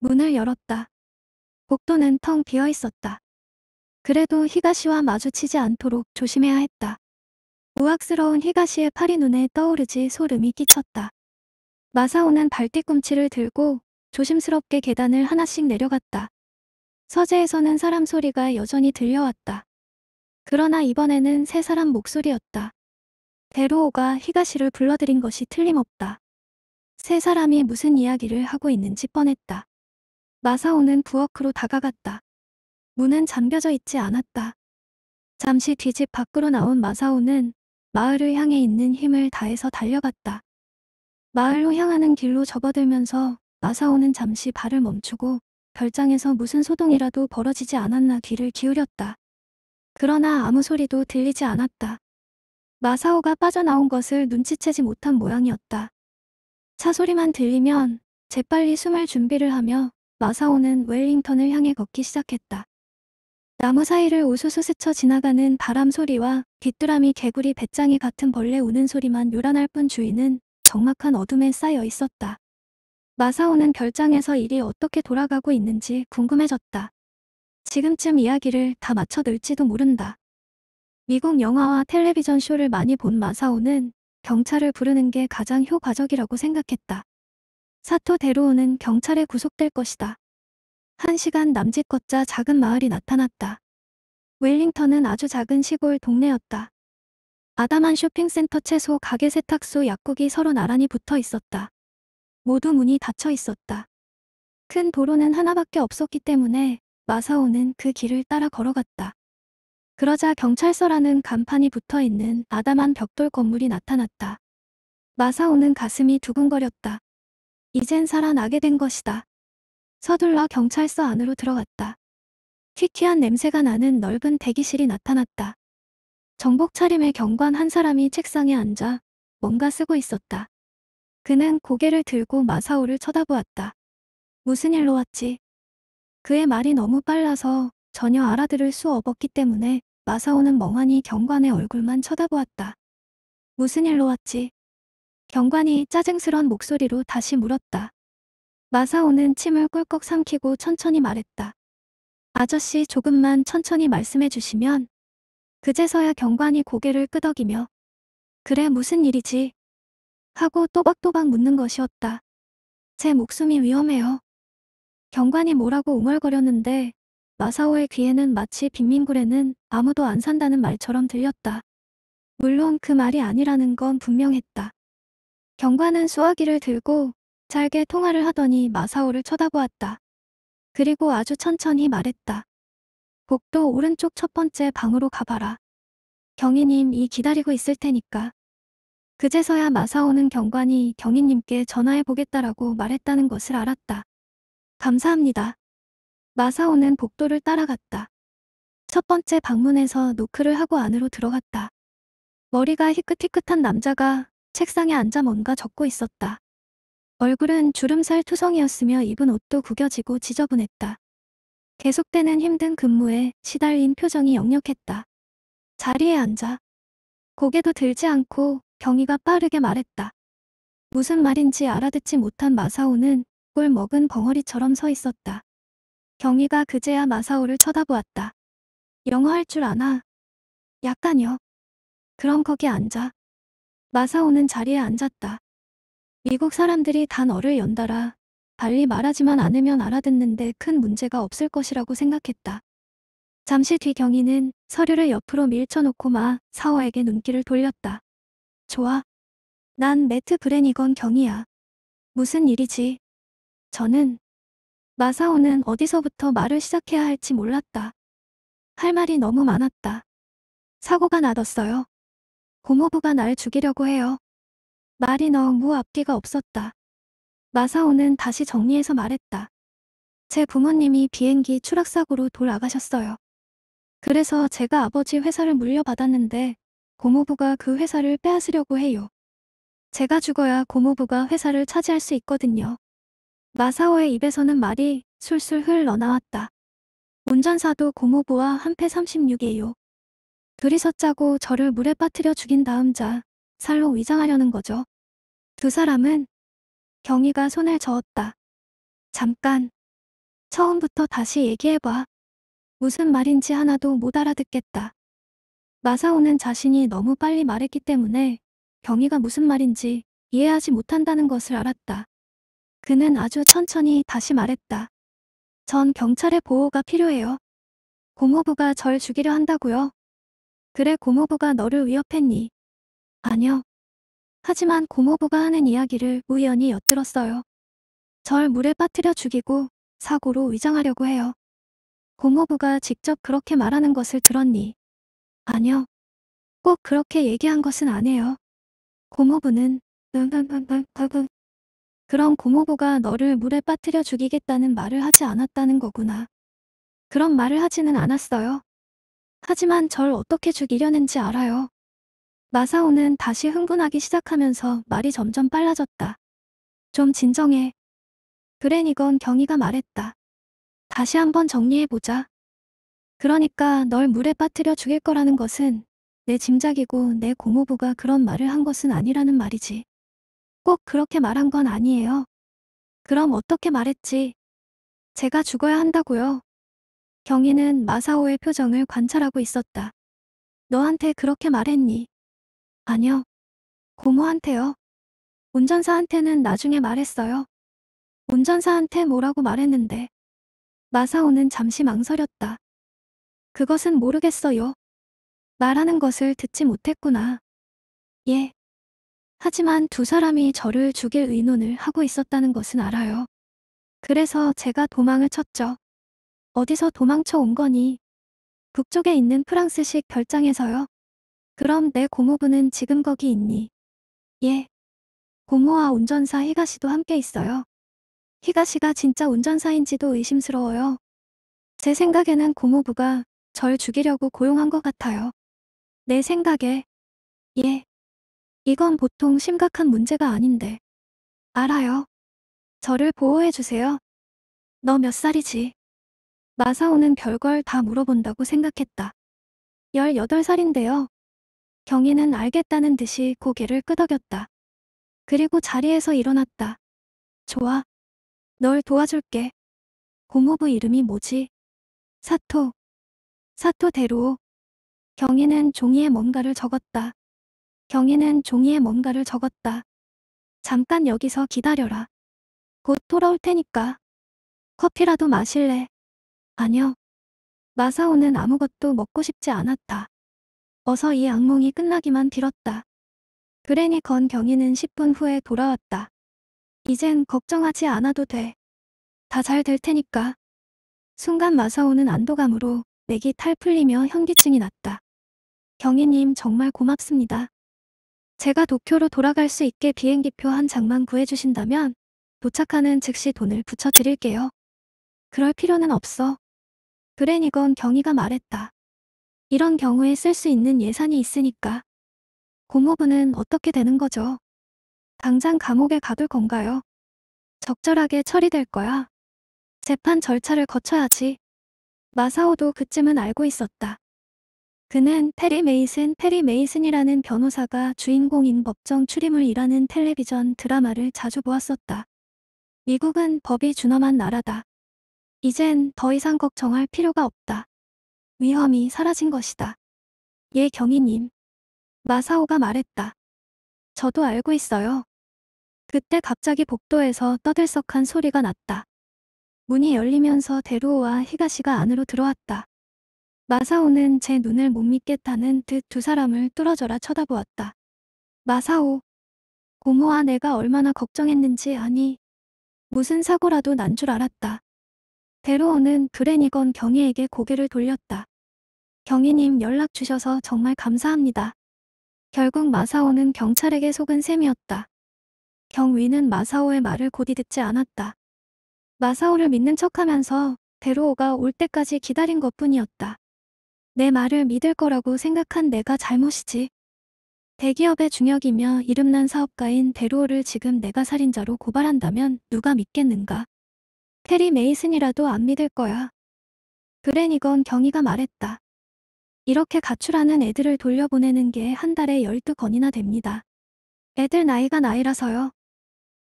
문을 열었다. 복도는 텅 비어 있었다. 그래도 히가시와 마주치지 않도록 조심해야 했다. 우악스러운 히가시의 팔이 눈에 떠오르지 소름이 끼쳤다. 마사오는 발뒤꿈치를 들고 조심스럽게 계단을 하나씩 내려갔다. 서재에서는 사람 소리가 여전히 들려왔다. 그러나 이번에는 세 사람 목소리였다. 데로오가 히가시를 불러들인 것이 틀림없다. 세 사람이 무슨 이야기를 하고 있는지 뻔했다. 마사오는 부엌으로 다가갔다. 문은 잠겨져 있지 않았다. 잠시 뒤집 밖으로 나온 마사오는 마을을 향해 있는 힘을 다해서 달려갔다. 마을로 향하는 길로 접어들면서 마사오는 잠시 발을 멈추고 별장에서 무슨 소동이라도 벌어지지 않았나 귀를 기울였다. 그러나 아무 소리도 들리지 않았다. 마사오가 빠져나온 것을 눈치채지 못한 모양이었다. 차 소리만 들리면 재빨리 숨을 준비를 하며 마사오는 웰링턴을 향해 걷기 시작했다. 나무 사이를 우수수 스쳐 지나가는 바람 소리와 귀뚜라미 개구리 배짱이 같은 벌레 우는 소리만 요란할 뿐 주위는 적막한 어둠에 쌓여 있었다. 마사오는 별장에서 일이 어떻게 돌아가고 있는지 궁금해졌다. 지금쯤 이야기를 다 마쳐 넣을지도 모른다. 미국 영화와 텔레비전 쇼를 많이 본 마사오는 경찰을 부르는 게 가장 효과적이라고 생각했다. 사토 데로오는 경찰에 구속될 것이다. 한 시간 남짓 걷자 작은 마을이 나타났다. 웰링턴은 아주 작은 시골 동네였다. 아담한 쇼핑센터 채소 가게 세탁소 약국이 서로 나란히 붙어 있었다. 모두 문이 닫혀 있었다. 큰 도로는 하나밖에 없었기 때문에 마사오는 그 길을 따라 걸어갔다. 그러자 경찰서라는 간판이 붙어있는 아담한 벽돌 건물이 나타났다. 마사오는 가슴이 두근거렸다. 이젠 살아나게 된 것이다. 서둘러 경찰서 안으로 들어갔다. 퀴퀴한 냄새가 나는 넓은 대기실이 나타났다. 정복 차림의 경관 한 사람이 책상에 앉아 뭔가 쓰고 있었다. 그는 고개를 들고 마사오를 쳐다보았다. 무슨 일로 왔지? 그의 말이 너무 빨라서 전혀 알아들을 수 없었기 때문에 마사오는 멍하니 경관의 얼굴만 쳐다보았다. 무슨 일로 왔지? 경관이 짜증스런 목소리로 다시 물었다. 마사오는 침을 꿀꺽 삼키고 천천히 말했다. 아저씨 조금만 천천히 말씀해 주시면 그제서야 경관이 고개를 끄덕이며 그래 무슨 일이지? 하고 또박또박 묻는 것이었다. 제 목숨이 위험해요. 경관이 뭐라고 웅얼거렸는데 마사오의 귀에는 마치 빈민굴에는 아무도 안 산다는 말처럼 들렸다. 물론 그 말이 아니라는 건 분명했다. 경관은 수화기를 들고 잘게 통화를 하더니 마사오를 쳐다보았다. 그리고 아주 천천히 말했다. 복도 오른쪽 첫 번째 방으로 가봐라. 경희님이 기다리고 있을 테니까. 그제서야 마사오는 경관이 경희님께 전화해보겠다라고 말했다는 것을 알았다. 감사합니다. 마사오는 복도를 따라갔다. 첫 번째 방문에서 노크를 하고 안으로 들어갔다. 머리가 희끗희끗한 남자가 책상에 앉아 뭔가 적고 있었다. 얼굴은 주름살 투성이었으며 입은 옷도 구겨지고 지저분했다. 계속되는 힘든 근무에 시달린 표정이 역력했다. 자리에 앉아. 고개도 들지 않고 경희가 빠르게 말했다. 무슨 말인지 알아듣지 못한 마사오는 꿀 먹은 벙어리처럼 서 있었다. 경희가 그제야 마사오를 쳐다보았다. 영어 할 줄 아나? 약간요. 그럼 거기 앉아. 마사오는 자리에 앉았다. 미국 사람들이 단어를 연달아 발리 말하지만 않으면 알아듣는데 큰 문제가 없을 것이라고 생각했다. 잠시 뒤 경희는 서류를 옆으로 밀쳐놓고 마 사오에게 눈길을 돌렸다. 좋아. 난 매트 브랜이건 경희야. 무슨 일이지? 저는 마사오는 어디서부터 말을 시작해야 할지 몰랐다. 할 말이 너무 많았다. 사고가 나었어요 고모부가 날 죽이려고 해요. 말이 너무 앞뒤가 없었다. 마사오는 다시 정리해서 말했다. 제 부모님이 비행기 추락사고로 돌아가셨어요. 그래서 제가 아버지 회사를 물려받았는데 고모부가 그 회사를 빼앗으려고 해요. 제가 죽어야 고모부가 회사를 차지할 수 있거든요. 마사오의 입에서는 말이 술술 흘러나왔다. 운전사도 고모부와 한패 36이에요. 둘이서 짜고 저를 물에 빠뜨려 죽인 다음 자 살로 위장하려는 거죠. 두 사람은 경희가 손을 저었다. 잠깐. 처음부터 다시 얘기해봐. 무슨 말인지 하나도 못 알아듣겠다. 마사오는 자신이 너무 빨리 말했기 때문에 경희가 무슨 말인지 이해하지 못한다는 것을 알았다. 그는 아주 천천히 다시 말했다. 전 경찰의 보호가 필요해요. 고모부가 절 죽이려 한다고요. 그래 고모부가 너를 위협했니? 아니요. 하지만 고모부가 하는 이야기를 우연히 엿들었어요. 절 물에 빠뜨려 죽이고 사고로 위장하려고 해요. 고모부가 직접 그렇게 말하는 것을 들었니? 아니요. 꼭 그렇게 얘기한 것은 아니에요. 고모부는 응응응응응 그럼 고모부가 너를 물에 빠뜨려 죽이겠다는 말을 하지 않았다는 거구나. 그런 말을 하지는 않았어요. 하지만 절 어떻게 죽이려는지 알아요. 마사오는 다시 흥분하기 시작하면서 말이 점점 빨라졌다. 좀 진정해. 그랜 이건 경희가 말했다. 다시 한번 정리해보자. 그러니까 널 물에 빠뜨려 죽일 거라는 것은 내 짐작이고 내 고모부가 그런 말을 한 것은 아니라는 말이지. 꼭 그렇게 말한 건 아니에요. 그럼 어떻게 말했지? 제가 죽어야 한다고요. 경희는 마사오의 표정을 관찰하고 있었다. 너한테 그렇게 말했니? 아니요. 고모한테요. 운전사한테는 나중에 말했어요. 운전사한테 뭐라고 말했는데. 마사오는 잠시 망설였다. 그것은 모르겠어요. 말하는 것을 듣지 못했구나. 예. 하지만 두 사람이 저를 죽일 의논을 하고 있었다는 것은 알아요. 그래서 제가 도망을 쳤죠. 어디서 도망쳐 온 거니? 북쪽에 있는 프랑스식 별장에서요. 그럼 내 고모부는 지금 거기 있니? 예. 고모와 운전사 히가씨도 함께 있어요. 히가씨가 진짜 운전사인지도 의심스러워요. 제 생각에는 고모부가 절 죽이려고 고용한 것 같아요. 내 생각에. 예. 이건 보통 심각한 문제가 아닌데. 알아요. 저를 보호해주세요. 너 몇 살이지? 마사오는 별걸 다 물어본다고 생각했다. 18살인데요. 경희는 알겠다는 듯이 고개를 끄덕였다. 그리고 자리에서 일어났다. 좋아. 널 도와줄게. 고모부 이름이 뭐지? 사토. 사토 대로. 경희는 종이에 뭔가를 적었다. 경희는 종이에 뭔가를 적었다. 잠깐 여기서 기다려라. 곧 돌아올 테니까. 커피라도 마실래? 아니요. 마사오는 아무것도 먹고 싶지 않았다. 어서 이 악몽이 끝나기만 빌었다. 그레이건 경희는 10분 후에 돌아왔다. 이젠 걱정하지 않아도 돼. 다 잘 될 테니까. 순간 마사오는 안도감으로 맥이 탈 풀리며 현기증이 났다. 경희님 정말 고맙습니다. 제가 도쿄로 돌아갈 수 있게 비행기표 한 장만 구해주신다면 도착하는 즉시 돈을 붙여드릴게요. 그럴 필요는 없어. 브레니건 경희가 말했다. 이런 경우에 쓸 수 있는 예산이 있으니까. 고모부는 어떻게 되는 거죠? 당장 감옥에 가둘 건가요? 적절하게 처리될 거야. 재판 절차를 거쳐야지. 마사오도 그쯤은 알고 있었다. 그는 페리 메이슨, 페리 메이슨이라는 변호사가 주인공인 법정 출리을일하는 텔레비전 드라마를 자주 보았었다. 미국은 법이 준엄한 나라다. 이젠 더 이상 걱정할 필요가 없다. 위험이 사라진 것이다. 예경희님 마사오가 말했다. 저도 알고 있어요. 그때 갑자기 복도에서 떠들썩한 소리가 났다. 문이 열리면서 데루오와 히가시가 안으로 들어왔다. 마사오는 제 눈을 못 믿겠다는 듯 두 사람을 뚫어져라 쳐다보았다. 마사오. 고모와 내가 얼마나 걱정했는지 아니. 무슨 사고라도 난 줄 알았다. 데로오는 그레니건 경희에게 고개를 돌렸다. 경희님 연락 주셔서 정말 감사합니다. 결국 마사오는 경찰에게 속은 셈이었다. 경위는 마사오의 말을 곧이 듣지 않았다. 마사오를 믿는 척하면서 데로오가 올 때까지 기다린 것뿐이었다. 내 말을 믿을 거라고 생각한 내가 잘못이지. 대기업의 중역이며 이름난 사업가인 대로를 지금 내가 살인자로 고발한다면 누가 믿겠는가. 캐리 메이슨이라도 안 믿을 거야. 그랜이건 경희가 말했다. 이렇게 가출하는 애들을 돌려보내는 게 한 달에 12건이나 됩니다. 애들 나이가 나이라서요.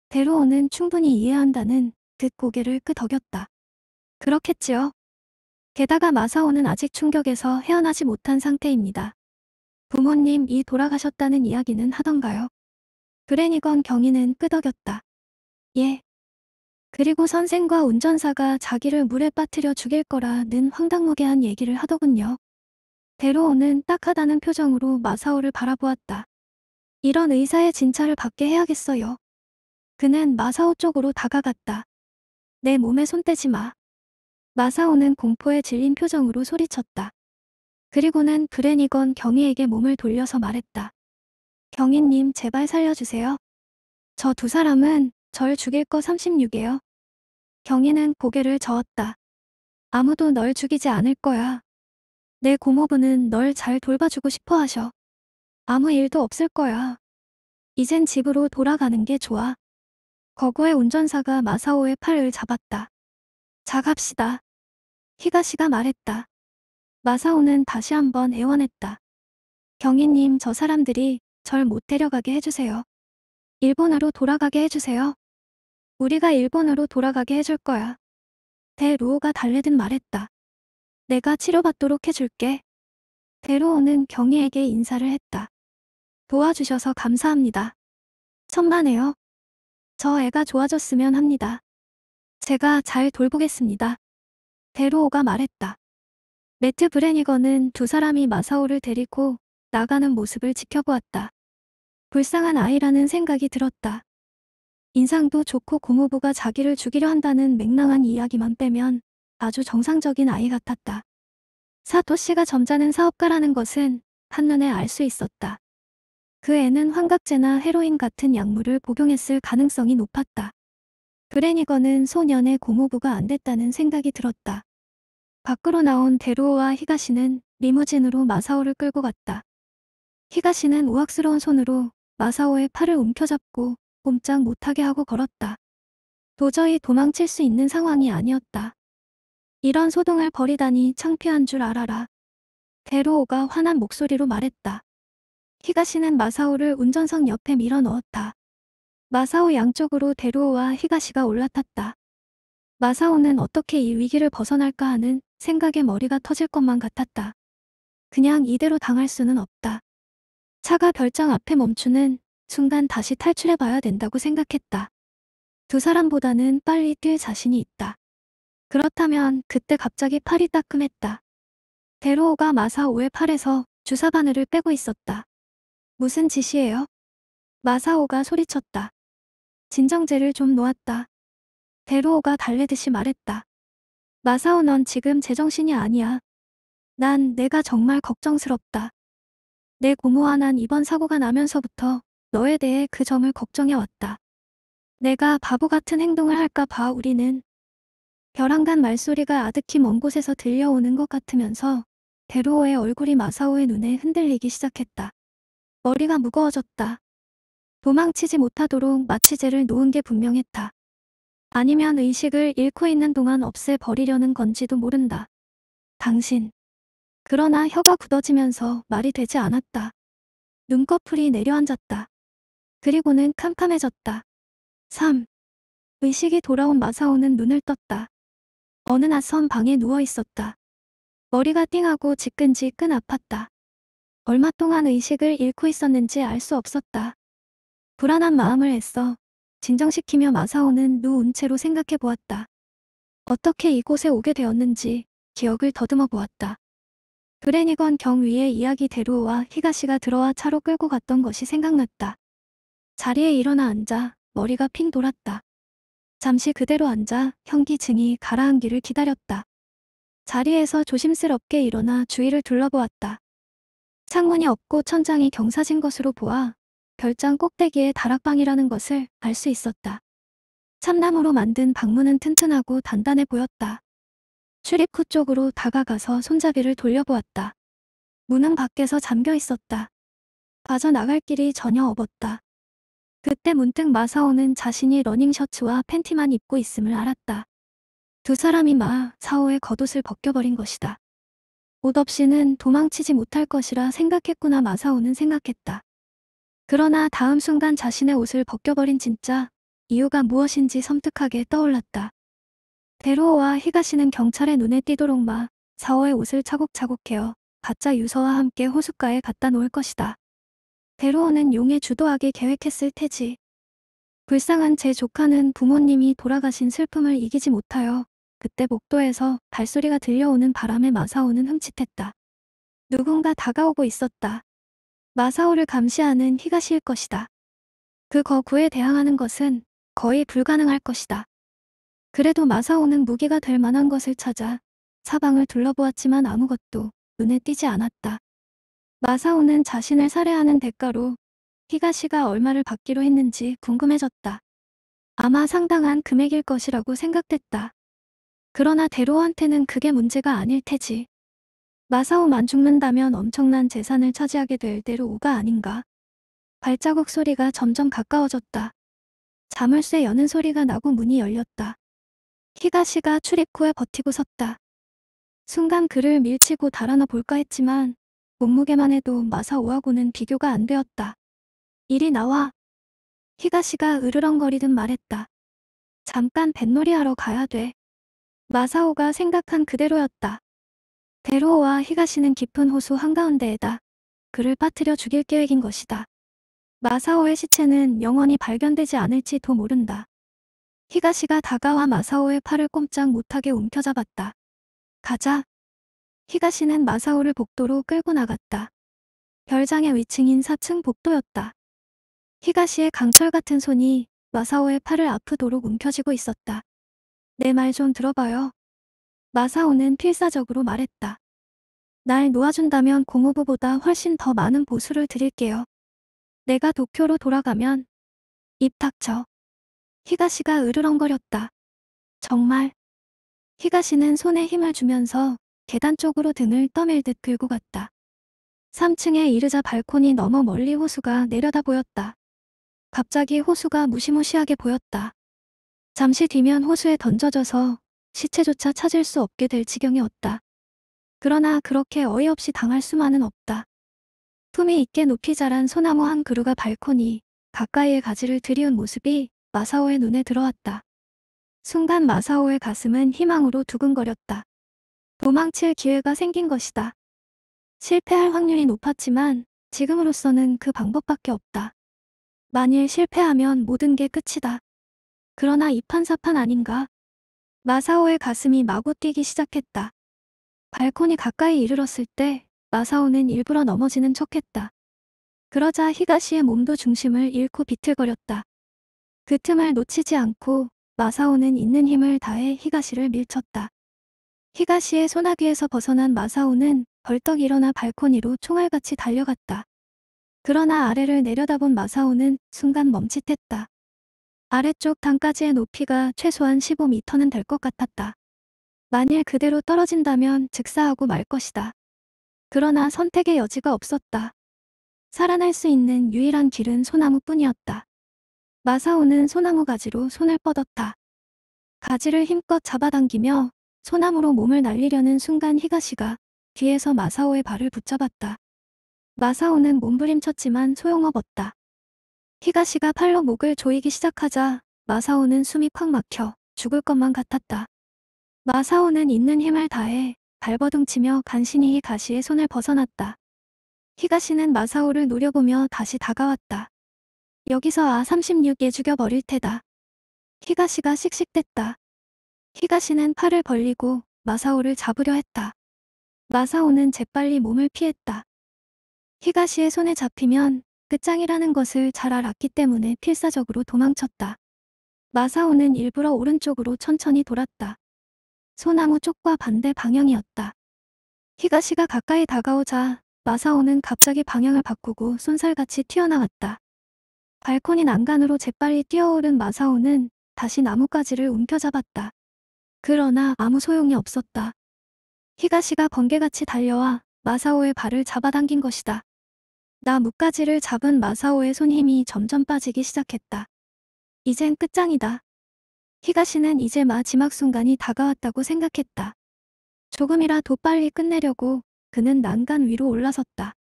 데로오는 충분히 이해한다는 듯 고개를 끄덕였다. 그렇겠지요. 게다가 마사오는 아직 충격에서 헤어나지 못한 상태입니다. 부모님이 돌아가셨다는 이야기는 하던가요? 그레니건 경희는 끄덕였다. 예. 그리고 선생과 운전사가 자기를 물에 빠뜨려 죽일 거라는 황당무계한 얘기를 하더군요. 데로오는 딱하다는 표정으로 마사오를 바라보았다. 이런 의사의 진찰을 받게 해야겠어요. 그는 마사오 쪽으로 다가갔다. 내 몸에 손대지 마. 마사오는 공포에 질린 표정으로 소리쳤다. 그리고는 브레니건 경희에게 몸을 돌려서 말했다. 경희님 제발 살려주세요. 저 두 사람은 절 죽일 거 36이에요. 경희는 고개를 저었다. 아무도 널 죽이지 않을 거야. 내 고모부는 널 잘 돌봐주고 싶어 하셔. 아무 일도 없을 거야. 이젠 집으로 돌아가는 게 좋아. 거구의 운전사가 마사오의 팔을 잡았다. 자 갑시다. 히가시가 말했다. 마사오는 다시 한번 애원했다. 경인님저 사람들이 절 못 데려가게 해주세요. 일본어로 돌아가게 해주세요. 우리가 일본어로 돌아가게 해줄 거야. 대루오가 달래듯 말했다. 내가 치료받도록 해줄게. 대루오는 경희에게 인사를 했다. 도와주셔서 감사합니다. 천만에요. 저 애가 좋아졌으면 합니다. 제가 잘 돌보겠습니다. 데로오가 말했다. 매트 브레니거는두 사람이 마사오를 데리고 나가는 모습을 지켜보았다. 불쌍한 아이라는 생각이 들었다. 인상도 좋고 고무부가 자기를 죽이려 한다는 맹랑한 이야기만 빼면 아주 정상적인 아이 같았다. 사토 씨가 점잖은 사업가라는 것은 한눈에 알 수 있었다. 그 애는 환각제나 헤로인 같은 약물을 복용했을 가능성이 높았다. 브레니거는 소년의 고무부가 안 됐다는 생각이 들었다. 밖으로 나온 데루오와 히가시는 리무진으로 마사오를 끌고 갔다. 히가시는 우악스러운 손으로 마사오의 팔을 움켜잡고 꼼짝 못하게 하고 걸었다. 도저히 도망칠 수 있는 상황이 아니었다. 이런 소동을 벌이다니 창피한 줄 알아라. 데루오가 화난 목소리로 말했다. 히가시는 마사오를 운전석 옆에 밀어 넣었다. 마사오 양쪽으로 데루오와 히가시가 올라탔다. 마사오는 어떻게 이 위기를 벗어날까 하는 생각에 머리가 터질 것만 같았다. 그냥 이대로 당할 수는 없다. 차가 별장 앞에 멈추는 순간 다시 탈출해봐야 된다고 생각했다. 두 사람보다는 빨리 뛸 자신이 있다. 그렇다면 그때 갑자기 팔이 따끔했다. 데로오가 마사오의 팔에서 주사 바늘을 빼고 있었다. 무슨 짓이에요? 마사오가 소리쳤다. 진정제를 좀 놓았다. 대로호가 달래듯이 말했다. 마사오 넌 지금 제정신이 아니야. 난 내가 정말 걱정스럽다. 내 고모와 난 이번 사고가 나면서부터 너에 대해 그 점을 걱정해왔다. 내가 바보 같은 행동을 할까 봐 우리는 벼랑간 말소리가 아득히 먼 곳에서 들려오는 것 같으면서 대로호의 얼굴이 마사오의 눈에 흔들리기 시작했다. 머리가 무거워졌다. 도망치지 못하도록 마취제를 놓은 게 분명했다. 아니면 의식을 잃고 있는 동안 없애버리려는 건지도 모른다. 당신. 그러나 혀가 굳어지면서 말이 되지 않았다. 눈꺼풀이 내려앉았다. 그리고는 캄캄해졌다. 3. 의식이 돌아온 마사오는 눈을 떴다. 어느 낯선 방에 누워 있었다. 머리가 띵하고 지끈지 끈 아팠다. 얼마 동안 의식을 잃고 있었는지 알 수 없었다. 불안한 마음을 애써 진정시키며 마사오는 누운 채로 생각해 보았다. 어떻게 이곳에 오게 되었는지 기억을 더듬어 보았다. 그레니건 경위의 이야기대로와 히가시가 들어와 차로 끌고 갔던 것이 생각났다. 자리에 일어나 앉아 머리가 핑 돌았다. 잠시 그대로 앉아 현기증이 가라앉기를 기다렸다. 자리에서 조심스럽게 일어나 주위를 둘러보았다. 창문이 없고 천장이 경사진 것으로 보아 별장 꼭대기의 다락방이라는 것을 알 수 있었다. 참나무로 만든 방문은 튼튼하고 단단해 보였다. 출입구 쪽으로 다가가서 손잡이를 돌려보았다. 문은 밖에서 잠겨 있었다. 빠져나갈 길이 전혀 없었다. 그때 문득 마사오는 자신이 러닝 셔츠와 팬티만 입고 있음을 알았다. 두 사람이 마사오의 겉옷을 벗겨버린 것이다. 옷 없이는 도망치지 못할 것이라 생각했구나 마사오는 생각했다. 그러나 다음 순간 자신의 옷을 벗겨버린 진짜 이유가 무엇인지 섬뜩하게 떠올랐다. 데로와 히가시는 경찰의 눈에 띄도록 마 사오의 옷을 차곡차곡 개어 가짜 유서와 함께 호숫가에 갖다 놓을 것이다. 데로오는 용의 주도하게 계획했을 테지. 불쌍한 제 조카는 부모님이 돌아가신 슬픔을 이기지 못하여 그때 복도에서 발소리가 들려오는 바람에 마사오는 흠칫했다. 누군가 다가오고 있었다. 마사오를 감시하는 히가시일 것이다. 그 거구에 대항하는 것은 거의 불가능할 것이다. 그래도 마사오는 무기가 될 만한 것을 찾아 사방을 둘러보았지만 아무것도 눈에 띄지 않았다. 마사오는 자신을 살해하는 대가로 히가시가 얼마를 받기로 했는지 궁금해졌다. 아마 상당한 금액일 것이라고 생각됐다. 그러나 대로한테는 그게 문제가 아닐 테지. 마사오만 죽는다면 엄청난 재산을 차지하게 될 대로우가 아닌가. 발자국 소리가 점점 가까워졌다. 자물쇠 여는 소리가 나고 문이 열렸다. 히가시가 출입구에 버티고 섰다. 순간 그를 밀치고 달아나 볼까 했지만 몸무게만 해도 마사오하고는 비교가 안 되었다. 이리 나와. 히가시가 으르렁거리듯 말했다. 잠깐 뱃놀이 하러 가야 돼. 마사오가 생각한 그대로였다. 데로와 호 히가시는 깊은 호수 한가운데에다 그를 빠뜨려 죽일 계획인 것이다. 마사오의 시체는 영원히 발견되지 않을지도 모른다. 히가시가 다가와 마사오의 팔을 꼼짝 못하게 움켜잡았다. 가자. 히가시는 마사오를 복도로 끌고 나갔다. 별장의 위층인 4층 복도였다. 히가시의 강철 같은 손이 마사오의 팔을 아프도록 움켜쥐고 있었다. 내 말 좀 들어봐요. 마사오는 필사적으로 말했다. 날 놓아준다면 고무부보다 훨씬 더 많은 보수를 드릴게요. 내가 도쿄로 돌아가면 입 닥쳐. 히가시가 으르렁거렸다. 정말. 히가시는 손에 힘을 주면서 계단 쪽으로 등을 떠밀듯 긁고 갔다. 3층에 이르자 발코니 너머 멀리 호수가 내려다 보였다. 갑자기 호수가 무시무시하게 보였다. 잠시 뒤면 호수에 던져져서 시체조차 찾을 수 없게 될 지경이었다. 그러나 그렇게 어이없이 당할 수만은 없다. 품이 있게 높이 자란 소나무 한 그루가 발코니 가까이의 가지를 들이운 모습이 마사오의 눈에 들어왔다. 순간 마사오의 가슴은 희망으로 두근거렸다. 도망칠 기회가 생긴 것이다. 실패할 확률이 높았지만 지금으로서는 그 방법밖에 없다. 만일 실패하면 모든 게 끝이다. 그러나 이판사판 아닌가 마사오의 가슴이 마구 뛰기 시작했다. 발코니 가까이 이르렀을 때 마사오는 일부러 넘어지는 척했다. 그러자 히가시의 몸도 중심을 잃고 비틀거렸다. 그 틈을 놓치지 않고 마사오는 있는 힘을 다해 히가시를 밀쳤다. 히가시의 소나기에서 벗어난 마사오는 벌떡 일어나 발코니로 총알같이 달려갔다. 그러나 아래를 내려다본 마사오는 순간 멈칫했다. 아래쪽 단까지의 높이가 최소한 15m는 될 것 같았다. 만일 그대로 떨어진다면 즉사하고 말 것이다. 그러나 선택의 여지가 없었다. 살아날 수 있는 유일한 길은 소나무뿐이었다. 마사오는 소나무 가지로 손을 뻗었다. 가지를 힘껏 잡아당기며 소나무로 몸을 날리려는 순간 히가시가 뒤에서 마사오의 발을 붙잡았다. 마사오는 몸부림쳤지만 소용없었다. 히가시가 팔로 목을 조이기 시작하자 마사오는 숨이 콱 막혀 죽을 것만 같았다. 마사오는 있는 힘을 다해 발버둥 치며 간신히 히가시의 손을 벗어났다. 히가시는 마사오를 노려보며 다시 다가왔다. 여기서 아3 6개 죽여버릴 테다. 히가시가 씩씩댔다. 히가시는 팔을 벌리고 마사오를 잡으려 했다. 마사오는 재빨리 몸을 피했다. 히가시의 손에 잡히면 끝장이라는 것을 잘 알았기 때문에 필사적으로 도망쳤다. 마사오는 일부러 오른쪽으로 천천히 돌았다. 소나무 쪽과 반대 방향이었다. 히가시가 가까이 다가오자 마사오는 갑자기 방향을 바꾸고 손살같이 튀어나왔다. 발코니 난간으로 재빨리 뛰어오른 마사오는 다시 나뭇가지를 움켜잡았다. 그러나 아무 소용이 없었다. 히가시가 번개같이 달려와 마사오의 발을 잡아당긴 것이다. 나 목까지를 잡은 마사오의 손힘이 점점 빠지기 시작했다. 이젠 끝장이다. 히가시는 이제 마지막 순간이 다가왔다고 생각했다. 조금이라도 빨리 끝내려고 그는 난간 위로 올라섰다.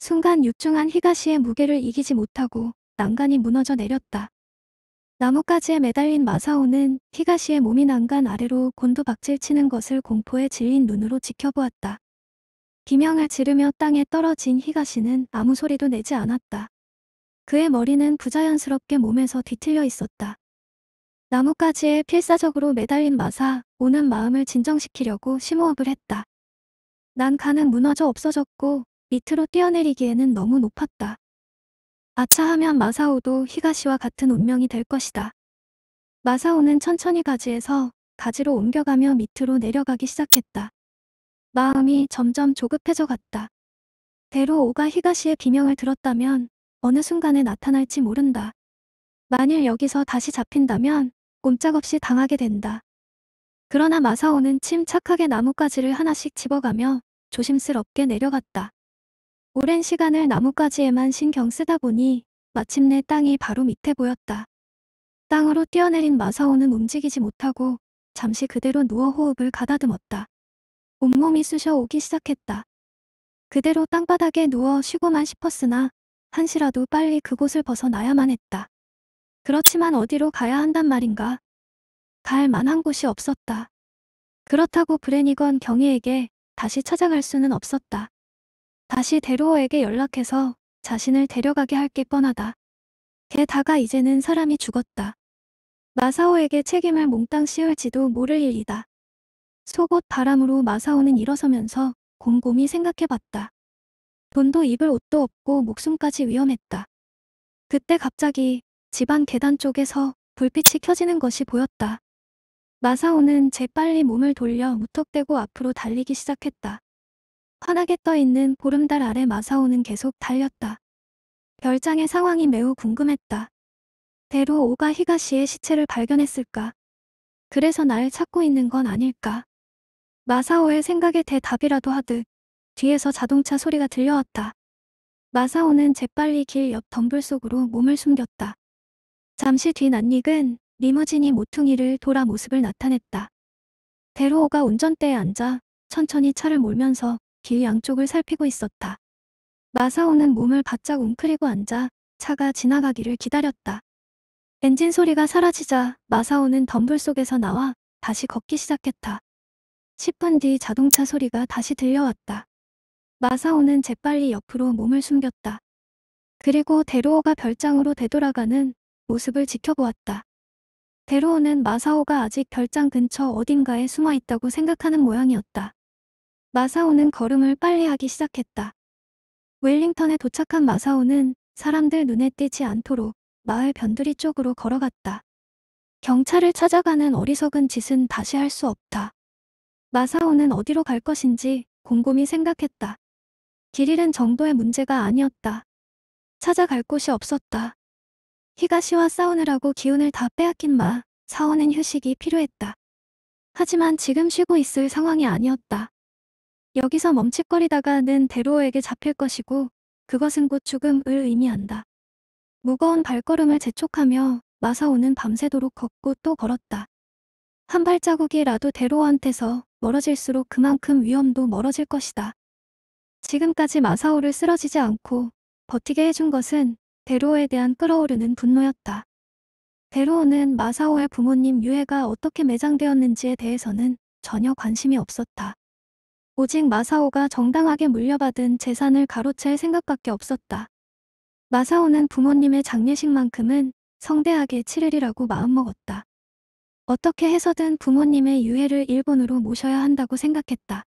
순간 육중한 히가시의 무게를 이기지 못하고 난간이 무너져 내렸다. 나뭇가지에 매달린 마사오는 히가시의 몸이 난간 아래로 곤두박질 치는 것을 공포에 질린 눈으로 지켜보았다. 비명을 지르며 땅에 떨어진 히가시는 아무 소리도 내지 않았다. 그의 머리는 부자연스럽게 몸에서 뒤틀려 있었다. 나뭇가지에 필사적으로 매달린 마사, 오는 마음을 진정시키려고 심호흡을 했다. 난 가는 무너져 없어졌고 밑으로 뛰어내리기에는 너무 높았다. 아차하면 마사오도 히가시와 같은 운명이 될 것이다. 마사오는 천천히 가지에서 가지로 옮겨가며 밑으로 내려가기 시작했다. 마음이 점점 조급해져 갔다. 대로 오가 히가시의 비명을 들었다면 어느 순간에 나타날지 모른다. 만일 여기서 다시 잡힌다면 꼼짝없이 당하게 된다. 그러나 마사오는 침착하게 나뭇가지를 하나씩 집어가며 조심스럽게 내려갔다. 오랜 시간을 나뭇가지에만 신경 쓰다 보니 마침내 땅이 바로 밑에 보였다. 땅으로 뛰어내린 마사오는 움직이지 못하고 잠시 그대로 누워 호흡을 가다듬었다. 온몸이 쑤셔 오기 시작했다. 그대로 땅바닥에 누워 쉬고만 싶었으나 한시라도 빨리 그곳을 벗어나야만 했다. 그렇지만 어디로 가야 한단 말인가? 갈 만한 곳이 없었다. 그렇다고 브레니건 경희에게 다시 찾아갈 수는 없었다. 다시 데로어에게 연락해서 자신을 데려가게 할 게 뻔하다. 게다가 이제는 사람이 죽었다. 마사오에게 책임을 몽땅 씌울지도 모를 일이다. 속옷 바람으로 마사오는 일어서면서 곰곰이 생각해봤다. 돈도 입을 옷도 없고 목숨까지 위험했다. 그때 갑자기 집안 계단 쪽에서 불빛이 켜지는 것이 보였다. 마사오는 재빨리 몸을 돌려 무턱대고 앞으로 달리기 시작했다. 환하게 떠있는 보름달 아래 마사오는 계속 달렸다. 별장의 상황이 매우 궁금했다. 대로 오가 히가시의 시체를 발견했을까? 그래서 날 찾고 있는 건 아닐까? 마사오의 생각에 대답이라도 하듯 뒤에서 자동차 소리가 들려왔다. 마사오는 재빨리 길 옆 덤불 속으로 몸을 숨겼다. 잠시 뒤 난닉은 리무진이 모퉁이를 돌아 모습을 나타냈다. 데로오가 운전대에 앉아 천천히 차를 몰면서 길 양쪽을 살피고 있었다. 마사오는 몸을 바짝 웅크리고 앉아 차가 지나가기를 기다렸다. 엔진 소리가 사라지자 마사오는 덤불 속에서 나와 다시 걷기 시작했다. 10분 뒤 자동차 소리가 다시 들려왔다. 마사오는 재빨리 옆으로 몸을 숨겼다. 그리고 데로오가 별장으로 되돌아가는 모습을 지켜보았다. 데로오는 마사오가 아직 별장 근처 어딘가에 숨어 있다고 생각하는 모양이었다. 마사오는 걸음을 빨리 하기 시작했다. 웰링턴에 도착한 마사오는 사람들 눈에 띄지 않도록 마을 변두리 쪽으로 걸어갔다. 경찰을 찾아가는 어리석은 짓은 다시 할 수 없다. 마사오는 어디로 갈 것인지 곰곰이 생각했다. 길 잃은 정도의 문제가 아니었다. 찾아갈 곳이 없었다. 히가시와 싸우느라고 기운을 다 빼앗긴 마 사오는 휴식이 필요했다. 하지만 지금 쉬고 있을 상황이 아니었다. 여기서 멈칫거리다가는 대로에게 잡힐 것이고 그것은 곧 죽음을 의미한다. 무거운 발걸음을 재촉하며 마사오는 밤새도록 걷고 또 걸었다. 한 발자국이라도 대로한테서 멀어질수록 그만큼 위험도 멀어질 것이다. 지금까지 마사오를 쓰러지지 않고 버티게 해준 것은 데로에 대한 끌어오르는 분노였다. 데로오는 마사오의 부모님 유해가 어떻게 매장되었는지에 대해서는 전혀 관심이 없었다. 오직 마사오가 정당하게 물려받은 재산을 가로챌 생각밖에 없었다. 마사오는 부모님의 장례식만큼은 성대하게 치르리라고 마음먹었다. 어떻게 해서든 부모님의 유해를 일본으로 모셔야 한다고 생각했다.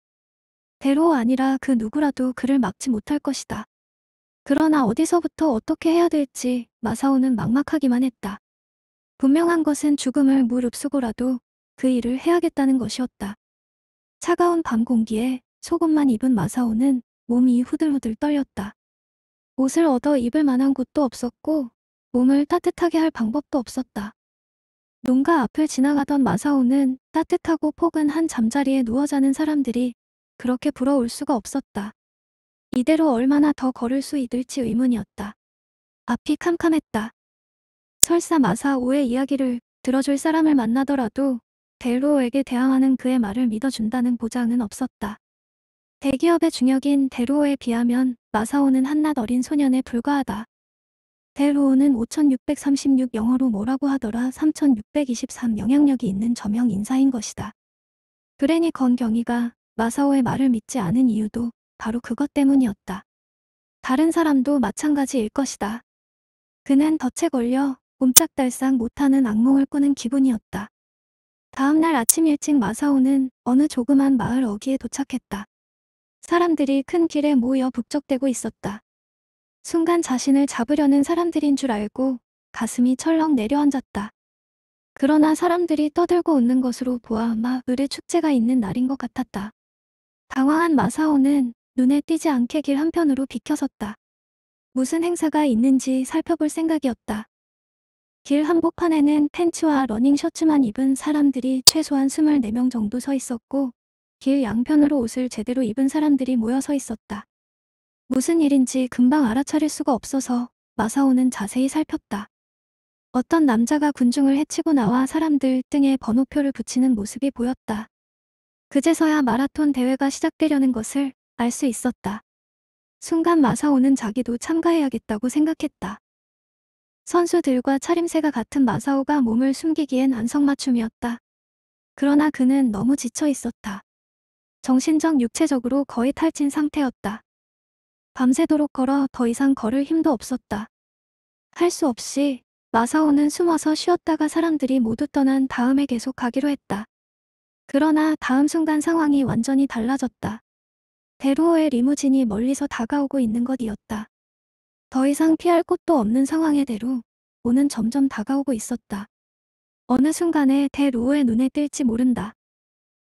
대로 아니라 그 누구라도 그를 막지 못할 것이다. 그러나 어디서부터 어떻게 해야 될지 마사오는 막막하기만 했다. 분명한 것은 죽음을 무릅쓰고라도 그 일을 해야겠다는 것이었다. 차가운 밤 공기에 속옷만 입은 마사오는 몸이 후들후들 떨렸다. 옷을 얻어 입을 만한 곳도 없었고 몸을 따뜻하게 할 방법도 없었다. 농가 앞을 지나가던 마사오는 따뜻하고 포근한 잠자리에 누워 자는 사람들이 그렇게 부러울 수가 없었다. 이대로 얼마나 더 걸을 수 있을지 의문이었다. 앞이 캄캄했다. 설사 마사오의 이야기를 들어줄 사람을 만나더라도 대로에게 대항하는 그의 말을 믿어준다는 보장은 없었다. 대기업의 중역인 대로에 비하면 마사오는 한낱 어린 소년에 불과하다. 델로우는5636 영어로 뭐라고 하더라 3623 영향력이 있는 저명 인사인 것이다. 그레니 건경이가 마사오의 말을 믿지 않은 이유도 바로 그것 때문이었다. 다른 사람도 마찬가지일 것이다. 그는 덫에 걸려 꼼짝달싹 못하는 악몽을 꾸는 기분이었다. 다음날 아침 일찍 마사오는 어느 조그만 마을 어귀에 도착했다. 사람들이 큰 길에 모여 북적대고 있었다. 순간 자신을 잡으려는 사람들인 줄 알고 가슴이 철렁 내려앉았다. 그러나 사람들이 떠들고 웃는 것으로 보아 아 마을의 축제가 있는 날인 것 같았다. 당황한 마사오는 눈에 띄지 않게 길 한편으로 비켜섰다. 무슨 행사가 있는지 살펴볼 생각이었다. 길 한복판에는 팬츠와 러닝 셔츠만 입은 사람들이 최소한 24명 정도 서 있었고 길 양편으로 옷을 제대로 입은 사람들이 모여 서 있었다. 무슨 일인지 금방 알아차릴 수가 없어서 마사오는 자세히 살폈다. 어떤 남자가 군중을 해치고 나와 사람들 등에 번호표를 붙이는 모습이 보였다. 그제서야 마라톤 대회가 시작되려는 것을 알 수 있었다. 순간 마사오는 자기도 참가해야겠다고 생각했다. 선수들과 차림새가 같은 마사오가 몸을 숨기기엔 안성맞춤이었다. 그러나 그는 너무 지쳐 있었다. 정신적 육체적으로 거의 탈진 상태였다. 밤새도록 걸어 더 이상 걸을 힘도 없었다. 할 수 없이 마사오는 숨어서 쉬었다가 사람들이 모두 떠난 다음에 계속 가기로 했다. 그러나 다음 순간 상황이 완전히 달라졌다. 대로의 리무진이 멀리서 다가오고 있는 것이었다. 더 이상 피할 곳도 없는 상황에 대로 오는 점점 다가오고 있었다. 어느 순간에 대로의 눈에 띌지 모른다.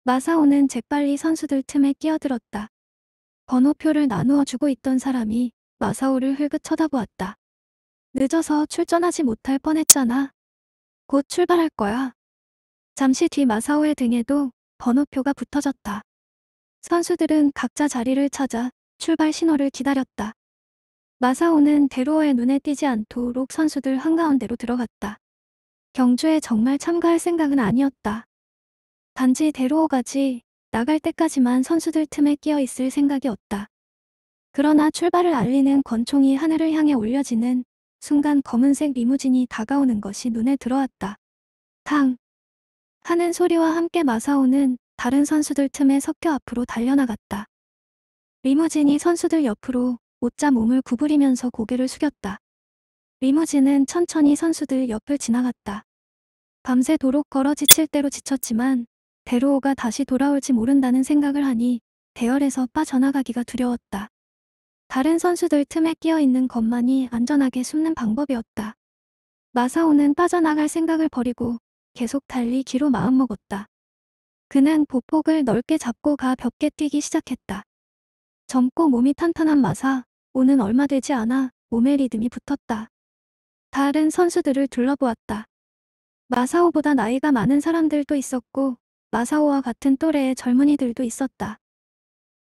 마사오는 재빨리 선수들 틈에 끼어들었다. 번호표를 나누어 주고 있던 사람이 마사오를 흘긋 쳐다보았다. 늦어서 출전하지 못할 뻔했잖아. 곧 출발할 거야. 잠시 뒤 마사오의 등에도 번호표가 붙어졌다. 선수들은 각자 자리를 찾아 출발 신호를 기다렸다. 마사오는 대로어의 눈에 띄지 않도록 선수들 한가운데로 들어갔다. 경주에 정말 참가할 생각은 아니었다. 단지 대로어가지 나갈 때까지만 선수들 틈에 끼어 있을 생각이 없다. 그러나 출발을 알리는 권총이 하늘을 향해 올려지는 순간 검은색 리무진이 다가오는 것이 눈에 들어왔다. 탕! 하는 소리와 함께 마사오는 다른 선수들 틈에 섞여 앞으로 달려나갔다. 리무진이 선수들 옆으로 옷자 몸을 구부리면서 고개를 숙였다. 리무진은 천천히 선수들 옆을 지나갔다. 밤새도록 걸어 지칠 대로 지쳤지만 데로오가 다시 돌아올지 모른다는 생각을 하니 대열에서 빠져나가기가 두려웠다. 다른 선수들 틈에 끼어 있는 것만이 안전하게 숨는 방법이었다. 마사오는 빠져나갈 생각을 버리고 계속 달리기로 마음먹었다. 그는 보폭을 넓게 잡고 가 벽에 뛰기 시작했다. 젊고 몸이 탄탄한 마사, 오는 얼마 되지 않아 몸의 리듬이 붙었다. 다른 선수들을 둘러보았다. 마사오보다 나이가 많은 사람들도 있었고 마사오와 같은 또래의 젊은이들도 있었다.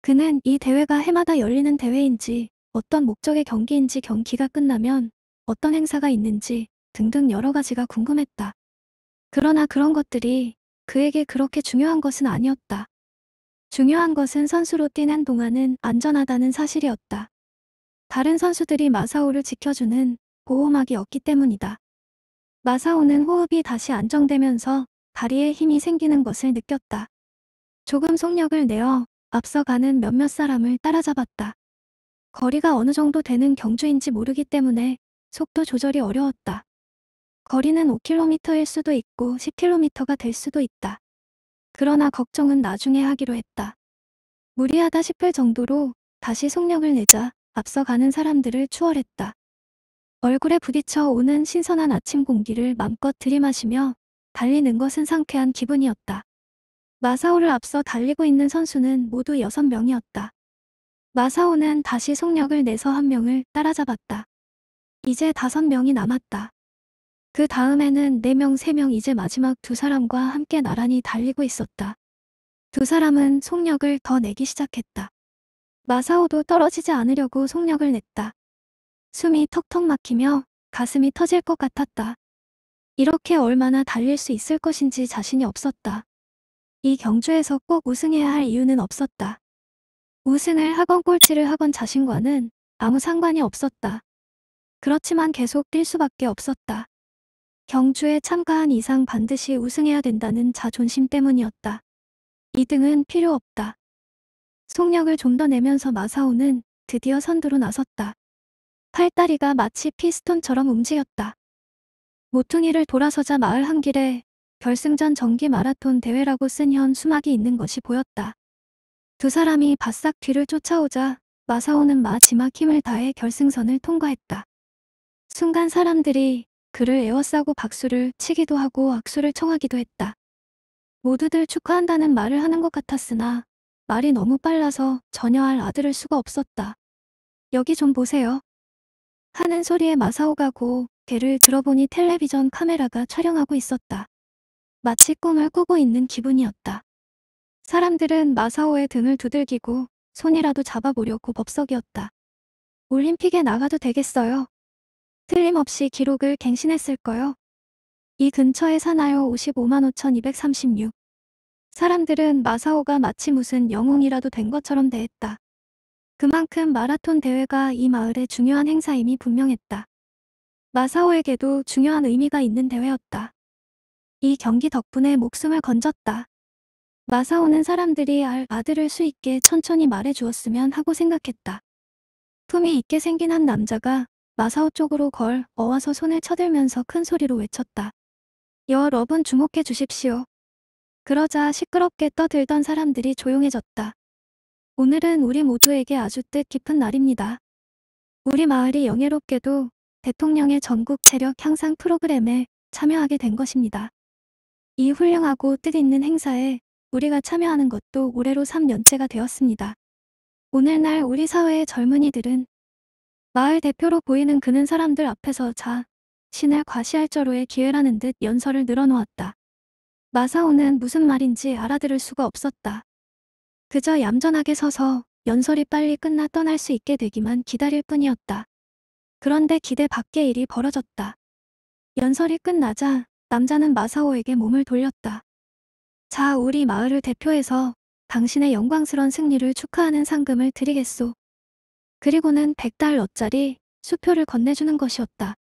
그는 이 대회가 해마다 열리는 대회인지 어떤 목적의 경기인지 경기가 끝나면 어떤 행사가 있는지 등등 여러 가지가 궁금했다. 그러나 그런 것들이 그에게 그렇게 중요한 것은 아니었다. 중요한 것은 선수로 뛴 한동안은 안전하다는 사실이었다. 다른 선수들이 마사오를 지켜주는 보호막이없기 때문이다. 마사오는 호흡이 다시 안정되면서 다리에 힘이 생기는 것을 느꼈다. 조금 속력을 내어 앞서가는 몇몇 사람을 따라잡았다. 거리가 어느 정도 되는 경주인지 모르기 때문에 속도 조절이 어려웠다. 거리는 5km일 수도 있고 10km가 될 수도 있다. 그러나 걱정은 나중에 하기로 했다. 무리하다 싶을 정도로 다시 속력을 내자 앞서가는 사람들을 추월했다. 얼굴에 부딪혀 오는 신선한 아침 공기를 맘껏 들이마시며 달리는 것은 상쾌한 기분이었다. 마사오를 앞서 달리고 있는 선수는 모두 6명이었다. 마사오는 다시 속력을 내서 한 명을 따라잡았다. 이제 5명이 남았다. 그 다음에는 4명, 3명 이제 마지막 두 사람과 함께 나란히 달리고 있었다. 두 사람은 속력을 더 내기 시작했다. 마사오도 떨어지지 않으려고 속력을 냈다. 숨이 턱턱 막히며 가슴이 터질 것 같았다. 이렇게 얼마나 달릴 수 있을 것인지 자신이 없었다. 이 경주에서 꼭 우승해야 할 이유는 없었다. 우승을 하건 꼴찌를 하건 자신과는 아무 상관이 없었다. 그렇지만 계속 뛸 수밖에 없었다. 경주에 참가한 이상 반드시 우승해야 된다는 자존심 때문이었다. 2등은 필요 없다. 속력을 좀 더 내면서 마사오는 드디어 선두로 나섰다. 팔다리가 마치 피스톤처럼 움직였다. 모퉁이를 돌아서자 마을 한 길에 결승전 정기 마라톤 대회라고 쓴 현 수막이 있는 것이 보였다. 두 사람이 바싹 뒤를 쫓아오자 마사오는 마지막 힘을 다해 결승선을 통과했다. 순간 사람들이 그를 에워싸고 박수를 치기도 하고 악수를 청하기도 했다. 모두들 축하한다는 말을 하는 것 같았으나 말이 너무 빨라서 전혀 알 아들을 수가 없었다. 여기 좀 보세요. 하는 소리에 마사오가 고 걔를 들어보니 텔레비전 카메라가 촬영하고 있었다. 마치 꿈을 꾸고 있는 기분이었다. 사람들은 마사오의 등을 두들기고 손이라도 잡아보려고 법석이었다. 올림픽에 나가도 되겠어요? 틀림없이 기록을 갱신했을 거요? 이 근처에 사나요 55만 5236. 사람들은 마사오가 마치 무슨 영웅이라도 된 것처럼 대했다. 그만큼 마라톤 대회가 이 마을의 중요한 행사임이 분명했다. 마사오에게도 중요한 의미가 있는 대회였다. 이 경기 덕분에 목숨을 건졌다. 마사오는 사람들이 알 아들을 수 있게 천천히 말해주었으면 하고 생각했다. 품이 있게 생긴 한 남자가 마사오 쪽으로 걸 어와서 손을 쳐들면서 큰 소리로 외쳤다. 여러분 주목해 주십시오. 그러자 시끄럽게 떠들던 사람들이 조용해졌다. 오늘은 우리 모두에게 아주 뜻깊은 날입니다. 우리 마을이 영예롭게도 대통령의 전국 체력 향상 프로그램에 참여하게 된 것입니다. 이 훌륭하고 뜻있는 행사에 우리가 참여하는 것도 올해로 3년째가 되었습니다. 오늘날 우리 사회의 젊은이들은 마을 대표로 보이는 그는 사람들 앞에서 자, 신을 과시할 절호의 기회라는 듯 연설을 늘어놓았다. 마사오는 무슨 말인지 알아들을 수가 없었다. 그저 얌전하게 서서 연설이 빨리 끝나 떠날 수 있게 되기만 기다릴 뿐이었다. 그런데 기대 밖의 일이 벌어졌다. 연설이 끝나자 남자는 마사오에게 몸을 돌렸다. 자, 우리 마을을 대표해서 당신의 영광스런 승리를 축하하는 상금을 드리겠소. 그리고는 100달러짜리 수표를 건네주는 것이었다.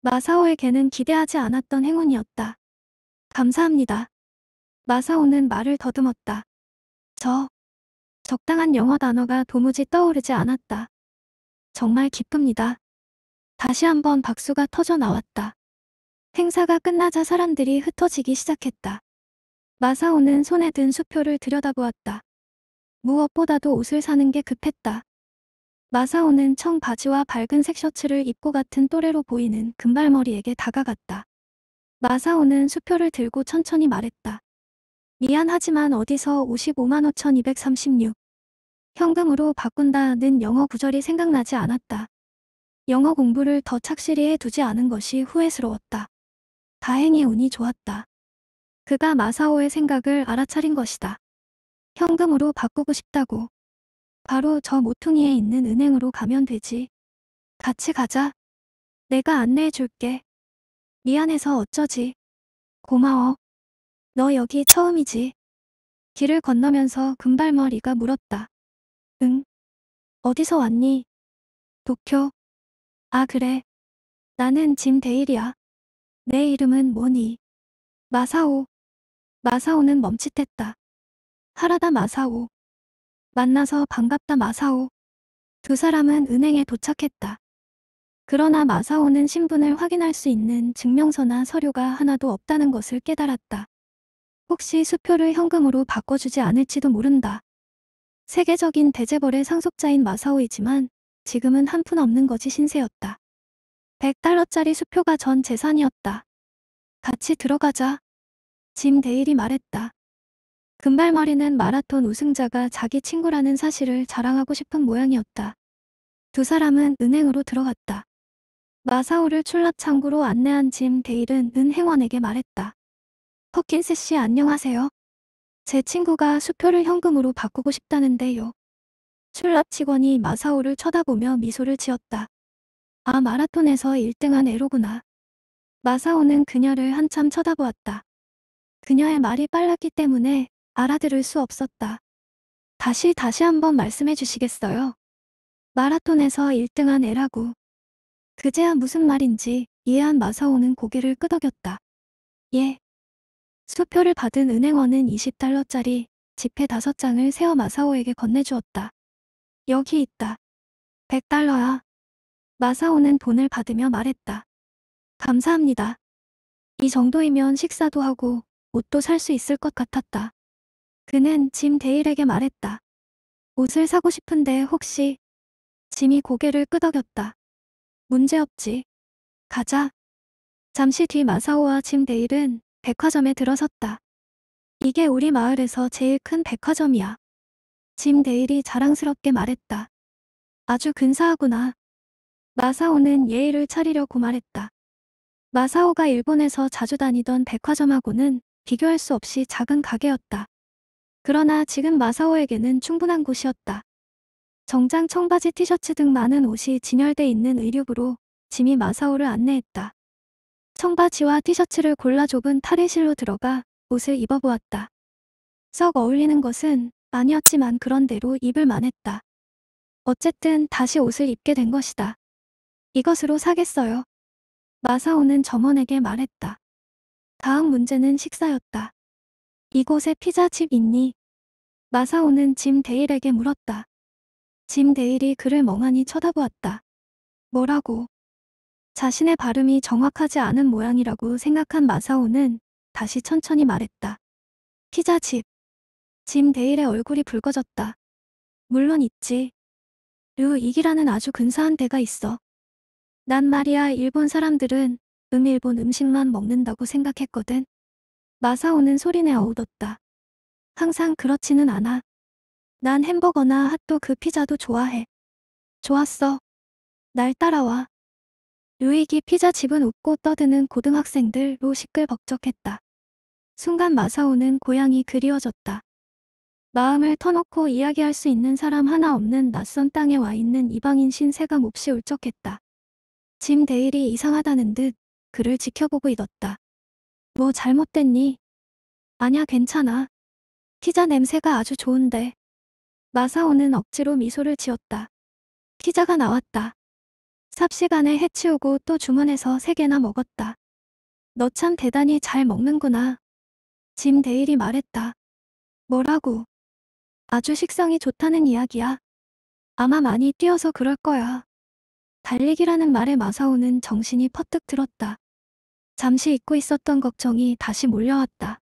마사오에게는 기대하지 않았던 행운이었다. 감사합니다. 마사오는 말을 더듬었다. 저, 적당한 영어 단어가 도무지 떠오르지 않았다. 정말 기쁩니다. 다시 한번 박수가 터져 나왔다. 행사가 끝나자 사람들이 흩어지기 시작했다. 마사오는 손에 든 수표를 들여다보았다. 무엇보다도 옷을 사는 게 급했다. 마사오는 청 바지와 밝은 색 셔츠를 입고 같은 또래로 보이는 금발머리에게 다가갔다. 마사오는 수표를 들고 천천히 말했다. 미안하지만 어디서 55만 5236. 현금으로 바꾼다는 영어 구절이 생각나지 않았다. 영어 공부를 더 착실히 해두지 않은 것이 후회스러웠다. 다행히 운이 좋았다. 그가 마사오의 생각을 알아차린 것이다. 현금으로 바꾸고 싶다고. 바로 저 모퉁이에 있는 은행으로 가면 되지. 같이 가자. 내가 안내해 줄게. 미안해서 어쩌지. 고마워. 너 여기 처음이지. 길을 건너면서 금발머리가 물었다. 응. 어디서 왔니? 도쿄. 아 그래. 나는 짐 데일이야. 내 이름은 뭐니? 마사오. 마사오는 멈칫했다. 하라다 마사오. 만나서 반갑다 마사오. 두 사람은 은행에 도착했다. 그러나 마사오는 신분을 확인할 수 있는 증명서나 서류가 하나도 없다는 것을 깨달았다. 혹시 수표를 현금으로 바꿔주지 않을지도 모른다. 세계적인 대재벌의 상속자인 마사오이지만 지금은 한 푼 없는 것이 신세였다. 100달러짜리 수표가 전 재산이었다. 같이 들어가자. 짐 데일이 말했다. 금발머리는 마라톤 우승자가 자기 친구라는 사실을 자랑하고 싶은 모양이었다. 두 사람은 은행으로 들어갔다. 마사오를 출납창구로 안내한 짐 데일은 은행원에게 말했다. 허킨스씨 안녕하세요. 제 친구가 수표를 현금으로 바꾸고 싶다는데요. 술랍 직원이 마사오를 쳐다보며 미소를 지었다. 아 마라톤에서 1등한 에로구나. 마사오는 그녀를 한참 쳐다보았다. 그녀의 말이 빨랐기 때문에 알아들을 수 없었다. 다시 다시 한번 말씀해 주시겠어요? 마라톤에서 1등한 애라고. 그제야 무슨 말인지 이해한 마사오는 고개를 끄덕였다. 예. 수표를 받은 은행원은 20달러짜리 지폐 5장을 세어 마사오에게 건네주었다. 여기 있다. 100달러야. 마사오는 돈을 받으며 말했다. 감사합니다. 이 정도이면 식사도 하고 옷도 살 수 있을 것 같았다. 그는 짐 데일에게 말했다. 옷을 사고 싶은데 혹시 짐이 고개를 끄덕였다. 문제없지. 가자. 잠시 뒤 마사오와 짐 데일은 백화점에 들어섰다. 이게 우리 마을에서 제일 큰 백화점이야. 짐 데일이 자랑스럽게 말했다. 아주 근사하구나. 마사오는 예의를 차리려고 말했다. 마사오가 일본에서 자주 다니던 백화점하고는 비교할 수 없이 작은 가게였다. 그러나 지금 마사오에게는 충분한 곳이었다. 정장 청바지 티셔츠 등 많은 옷이 진열돼 있는 의류부로 짐이 마사오를 안내했다. 청바지와 티셔츠를 골라 좁은 탈의실로 들어가 옷을 입어보았다. 썩 어울리는 것은 아니었지만 그런대로 입을 만했다. 어쨌든 다시 옷을 입게 된 것이다. 이것으로 사겠어요. 마사오는 점원에게 말했다. 다음 문제는 식사였다. 이곳에 피자집 있니? 마사오는 짐 데일에게 물었다. 짐 데일이 그를 멍하니 쳐다보았다. 뭐라고? 자신의 발음이 정확하지 않은 모양이라고 생각한 마사오는 다시 천천히 말했다. 피자집. 짐 데일의 얼굴이 붉어졌다. 물론 있지. 류 이기라는 아주 근사한 데가 있어. 난 말이야 일본 사람들은 음일본 음식만 먹는다고 생각했거든. 마사오는 소리내 어웃었다. 항상 그렇지는 않아. 난 햄버거나 핫도그 피자도 좋아해. 좋았어. 날 따라와. 루이기 피자집은 웃고 떠드는 고등학생들로 시끌벅적했다. 순간 마사오는 고향이 그리워졌다. 마음을 터놓고 이야기할 수 있는 사람 하나 없는 낯선 땅에 와 있는 이방인 신세가 몹시 울적했다. 짐 데일이 이상하다는 듯 그를 지켜보고 있었다. 뭐 잘못됐니? 아냐 괜찮아. 피자 냄새가 아주 좋은데. 마사오는 억지로 미소를 지었다. 피자가 나왔다. 삽시간에 해치우고 또 주문해서 세 개나 먹었다. 너 참 대단히 잘 먹는구나. 짐 데일이 말했다. 뭐라고? 아주 식성이 좋다는 이야기야. 아마 많이 뛰어서 그럴 거야. 달리기라는 말에 마사오는 정신이 퍼뜩 들었다. 잠시 잊고 있었던 걱정이 다시 몰려왔다.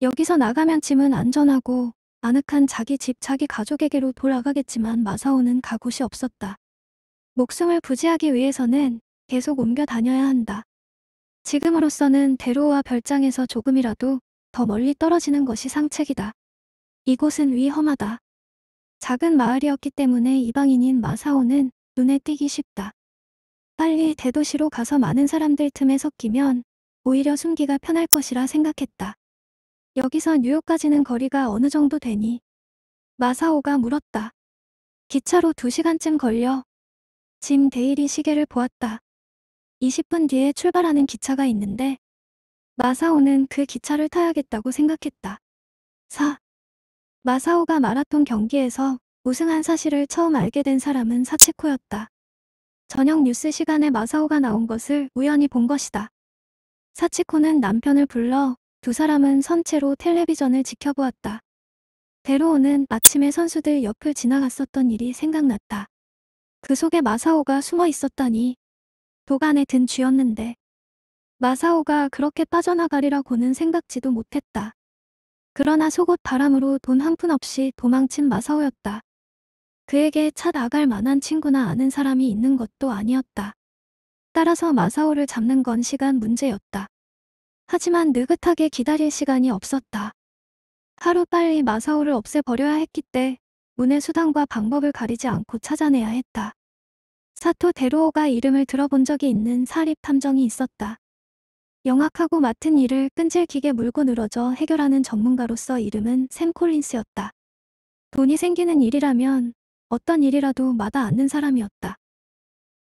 여기서 나가면 짐은 안전하고 아늑한 자기 집 자기 가족에게로 돌아가겠지만 마사오는 가 곳이 없었다. 목숨을 부지하기 위해서는 계속 옮겨 다녀야 한다. 지금으로서는 대로와 별장에서 조금이라도 더 멀리 떨어지는 것이 상책이다. 이곳은 위험하다. 작은 마을이었기 때문에 이방인인 마사오는 눈에 띄기 쉽다. 빨리 대도시로 가서 많은 사람들 틈에 섞이면 오히려 숨기가 편할 것이라 생각했다. 여기서 뉴욕까지는 거리가 어느 정도 되니? 마사오가 물었다. 기차로 2시간쯤 걸려. 짐 데일이 시계를 보았다. 20분 뒤에 출발하는 기차가 있는데 마사오는 그 기차를 타야겠다고 생각했다. 4. 마사오가 마라톤 경기에서 우승한 사실을 처음 알게 된 사람은 사치코였다 저녁 뉴스 시간에 마사오가 나온 것을 우연히 본 것이다. 사치코는 남편을 불러 두 사람은 선체로 텔레비전을 지켜보았다. 데로오는 아침에 선수들 옆을 지나갔었던 일이 생각났다. 그 속에 마사오가 숨어 있었다니. 도간에 든 쥐였는데. 마사오가 그렇게 빠져나가리라고는 생각지도 못했다. 그러나 속옷 바람으로 돈 한 푼 없이 도망친 마사오였다. 그에게 차 나갈 만한 친구나 아는 사람이 있는 것도 아니었다. 따라서 마사오를 잡는 건 시간 문제였다. 하지만 느긋하게 기다릴 시간이 없었다. 하루 빨리 마사오를 없애버려야 했기 때 문의 수단과 방법을 가리지 않고 찾아내야 했다. 사토 데로오가 이름을 들어본 적이 있는 사립 탐정이 있었다. 영악하고 맡은 일을 끈질기게 물고 늘어져 해결하는 전문가로서 이름은 샘 콜린스였다. 돈이 생기는 일이라면 어떤 일이라도 마다 않는 사람이었다.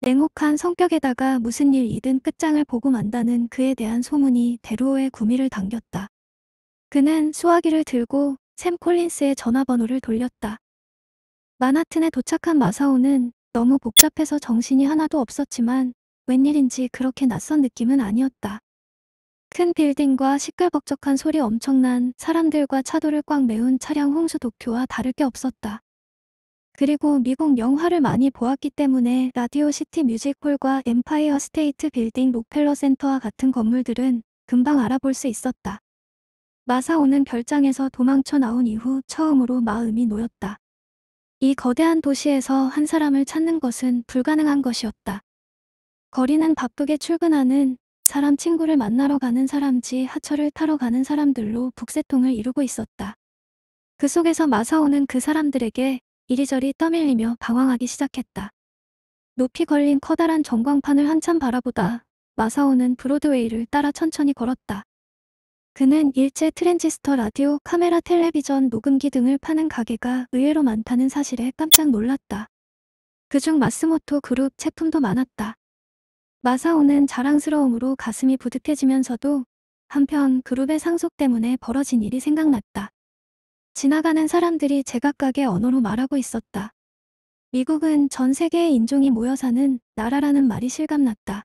냉혹한 성격에다가 무슨 일이든 끝장을 보고 만다는 그에 대한 소문이 대로의 구미를 당겼다. 그는 수화기를 들고 샘 콜린스의 전화번호를 돌렸다. 마나튼에 도착한 마사오는 너무 복잡해서 정신이 하나도 없었지만 웬일인지 그렇게 낯선 느낌은 아니었다. 큰 빌딩과 시끌벅적한 소리 엄청난 사람들과 차도를 꽉 메운 차량 홍수 도쿄와 다를 게 없었다. 그리고 미국 영화를 많이 보았기 때문에 라디오 시티 뮤직홀과 엠파이어 스테이트 빌딩 록펠러 센터와 같은 건물들은 금방 알아볼 수 있었다. 마사오는 별장에서 도망쳐 나온 이후 처음으로 마음이 놓였다. 이 거대한 도시에서 한 사람을 찾는 것은 불가능한 것이었다. 거리는 바쁘게 출근하는 사람 친구를 만나러 가는 사람지 하철을 타러 가는 사람들로 북새통을 이루고 있었다. 그 속에서 마사오는 그 사람들에게 이리저리 떠밀리며 방황하기 시작했다. 높이 걸린 커다란 전광판을 한참 바라보다 마사오는 브로드웨이를 따라 천천히 걸었다. 그는 일제 트랜지스터 라디오, 카메라, 텔레비전, 녹음기 등을 파는 가게가 의외로 많다는 사실에 깜짝 놀랐다. 그중 마스모토 그룹 제품도 많았다. 마사오는 자랑스러움으로 가슴이 부득해지면서도 한편 그룹의 상속 때문에 벌어진 일이 생각났다. 지나가는 사람들이 제각각의 언어로 말하고 있었다. 미국은 전 세계의 인종이 모여 사는 나라라는 말이 실감났다.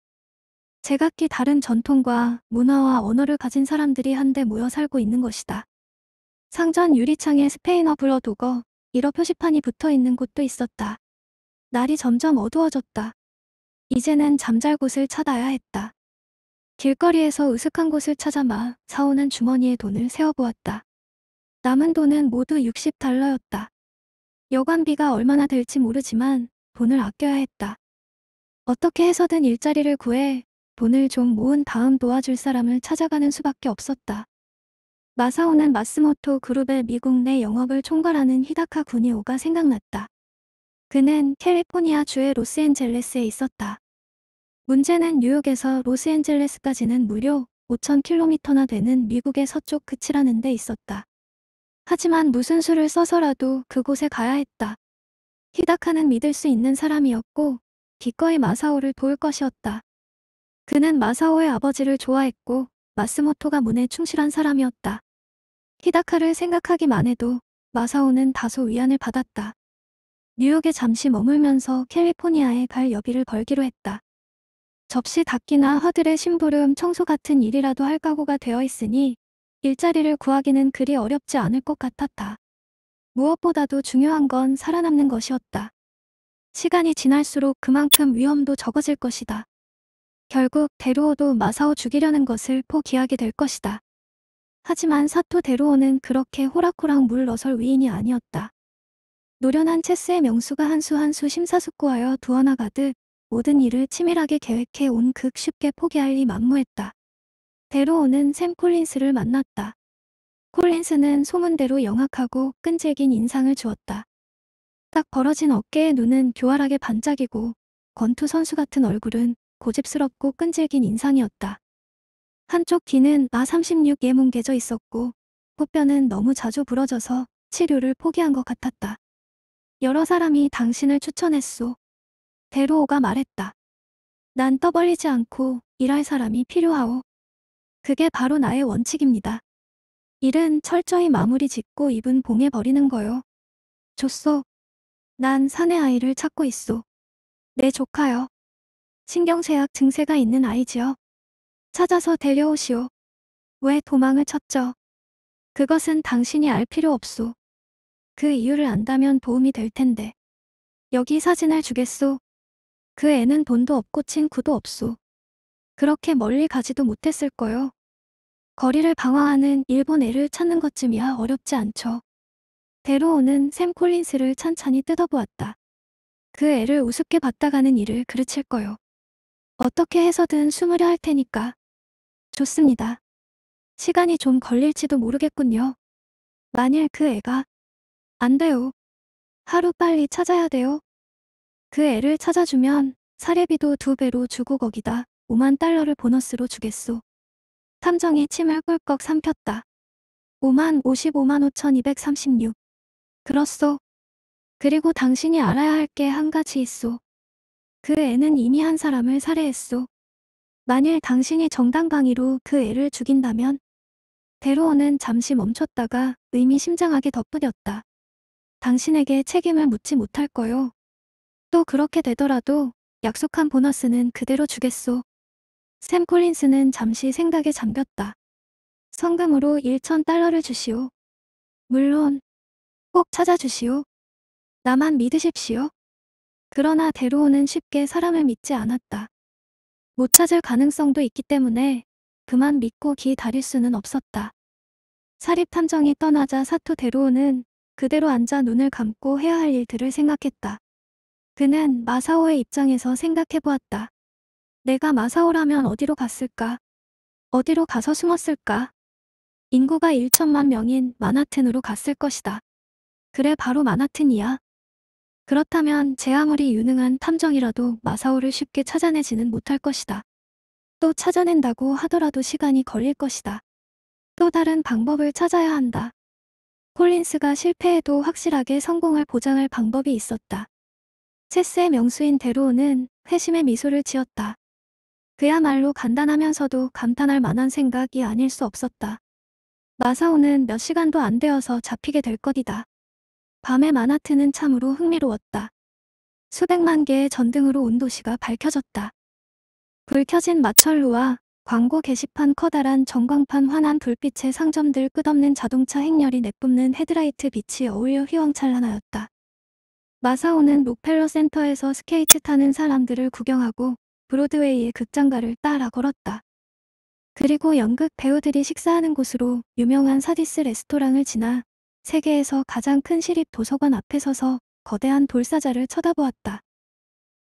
제각기 다른 전통과 문화와 언어를 가진 사람들이 한데 모여 살고 있는 것이다. 상전 유리창에 스페인어 불어독어, 이어 표시판이 붙어 있는 곳도 있었다. 날이 점점 어두워졌다. 이제는 잠잘 곳을 찾아야 했다. 길거리에서 으슥한 곳을 찾아 마 사오는 주머니에 돈을 세어보았다. 남은 돈은 모두 60달러였다. 여관비가 얼마나 들지 모르지만 돈을 아껴야 했다. 어떻게 해서든 일자리를 구해 돈을 좀 모은 다음 도와줄 사람을 찾아가는 수밖에 없었다. 마사오는 마스모토 그룹의 미국 내 영업을 총괄하는 히다카 군이오가 생각났다. 그는 캘리포니아 주의 로스앤젤레스에 있었다. 문제는 뉴욕에서 로스앤젤레스까지는 무려 5,000km나 되는 미국의 서쪽 그치라는 데 있었다. 하지만 무슨 수를 써서라도 그곳에 가야 했다. 히다카는 믿을 수 있는 사람이었고 기꺼이 마사오를 도울 것이었다. 그는 마사오의 아버지를 좋아했고 마스모토가 문에 충실한 사람이었다. 히다카를 생각하기만 해도 마사오는 다소 위안을 받았다. 뉴욕에 잠시 머물면서 캘리포니아에 갈 여비를 벌기로 했다. 접시 닦기나 화들의 심부름, 청소 같은 일이라도 할 각오가 되어 있으니 일자리를 구하기는 그리 어렵지 않을 것 같았다. 무엇보다도 중요한 건 살아남는 것이었다. 시간이 지날수록 그만큼 위험도 적어질 것이다. 결국 데루오도 마사오 죽이려는 것을 포기하게 될 것이다. 하지만 사토 데루오는 그렇게 호락호락 물러설 위인이 아니었다. 노련한 체스의 명수가 한 수 한 수 심사숙고하여 두어나가듯 모든 일을 치밀하게 계획해 온 극 쉽게 포기할 리 만무했다. 데로오는 샘 콜린스를 만났다. 콜린스는 소문대로 영악하고 끈질긴 인상을 주었다. 딱 벌어진 어깨의 눈은 교활하게 반짝이고 권투 선수 같은 얼굴은 고집스럽고 끈질긴 인상이었다. 한쪽 귀는 마3 아 6에뭉개져 있었고 포뼈는 너무 자주 부러져서 치료를 포기한 것 같았다. 여러 사람이 당신을 추천했소. 데로오가 말했다. 난 떠벌리지 않고 일할 사람이 필요하오. 그게 바로 나의 원칙입니다. 일은 철저히 마무리 짓고 입은 봉해 버리는 거요. 줬소난 사내 아이를 찾고 있소. 내 네, 조카요. 신경쇠약 증세가 있는 아이지요. 찾아서 데려오시오. 왜 도망을 쳤죠? 그것은 당신이 알 필요 없소. 그 이유를 안다면 도움이 될 텐데. 여기 사진을 주겠소. 그 애는 돈도 없고 친구도 없소. 그렇게 멀리 가지도 못했을 거요. 거리를 방황하는 일본 애를 찾는 것쯤이야 어렵지 않죠. 데로오는 샘 콜린스를 찬찬히 뜯어보았다. 그 애를 우습게 봤다가는 일을 그르칠 거요. 어떻게 해서든 숨으려 할 테니까. 좋습니다. 시간이 좀 걸릴지도 모르겠군요. 만일 그 애가 안 돼요. 하루 빨리 찾아야 돼요. 그 애를 찾아주면 사례비도 두 배로 주고 거기다 5만 달러를 보너스로 주겠소. 탐정이 침을 꿀꺽 삼켰다. 5만 55만 5236. 그렇소. 그리고 당신이 알아야 할 게 한 가지 있소. 그 애는 이미 한 사람을 살해했소. 만일 당신이 정당 강의로그 애를 죽인다면 대로원은 잠시 멈췄다가 의미심장하게 덧붙였다. 당신에게 책임을 묻지 못할 거요. 또 그렇게 되더라도 약속한 보너스는 그대로 주겠소. 샘 콜린스는 잠시 생각에 잠겼다. 성금으로 1천 달러를 주시오. 물론 꼭 찾아주시오. 나만 믿으십시오. 그러나 데로오는 쉽게 사람을 믿지 않았다. 못 찾을 가능성도 있기 때문에 그만 믿고 기 다릴 수는 없었다. 사립탐정이 떠나자 사토 데로오는 그대로 앉아 눈을 감고 해야 할 일들을 생각했다. 그는 마사오의 입장에서 생각해보았다. 내가 마사오라면 어디로 갔을까? 어디로 가서 숨었을까? 인구가 1천만 명인 마나튼으로 갔을 것이다. 그래 바로 마나튼이야. 그렇다면 제 아무리 유능한 탐정이라도 마사오를 쉽게 찾아내지는 못할 것이다. 또 찾아낸다고 하더라도 시간이 걸릴 것이다. 또 다른 방법을 찾아야 한다. 콜린스가 실패해도 확실하게 성공을 보장할 방법이 있었다. 체스의 명수인 데로우는 회심의 미소를 지었다. 그야말로 간단하면서도 감탄할 만한 생각이 아닐 수 없었다. 마사오는 몇 시간도 안 되어서 잡히게 될 것이다. 밤의 마나트는 참으로 흥미로웠다. 수백만 개의 전등으로 온 도시가 밝혀졌다. 불 켜진 마철루와 광고 게시판 커다란 전광판 환한 불빛의 상점들 끝없는 자동차 행렬이 내뿜는 헤드라이트 빛이 어울려 휘황찬란하였다. 마사오는 록펠러 센터에서 스케이트 타는 사람들을 구경하고 브로드웨이의 극장가를 따라 걸었다. 그리고 연극 배우들이 식사하는 곳으로 유명한 사디스 레스토랑을 지나 세계에서 가장 큰 시립 도서관 앞에 서서 거대한 돌사자를 쳐다보았다.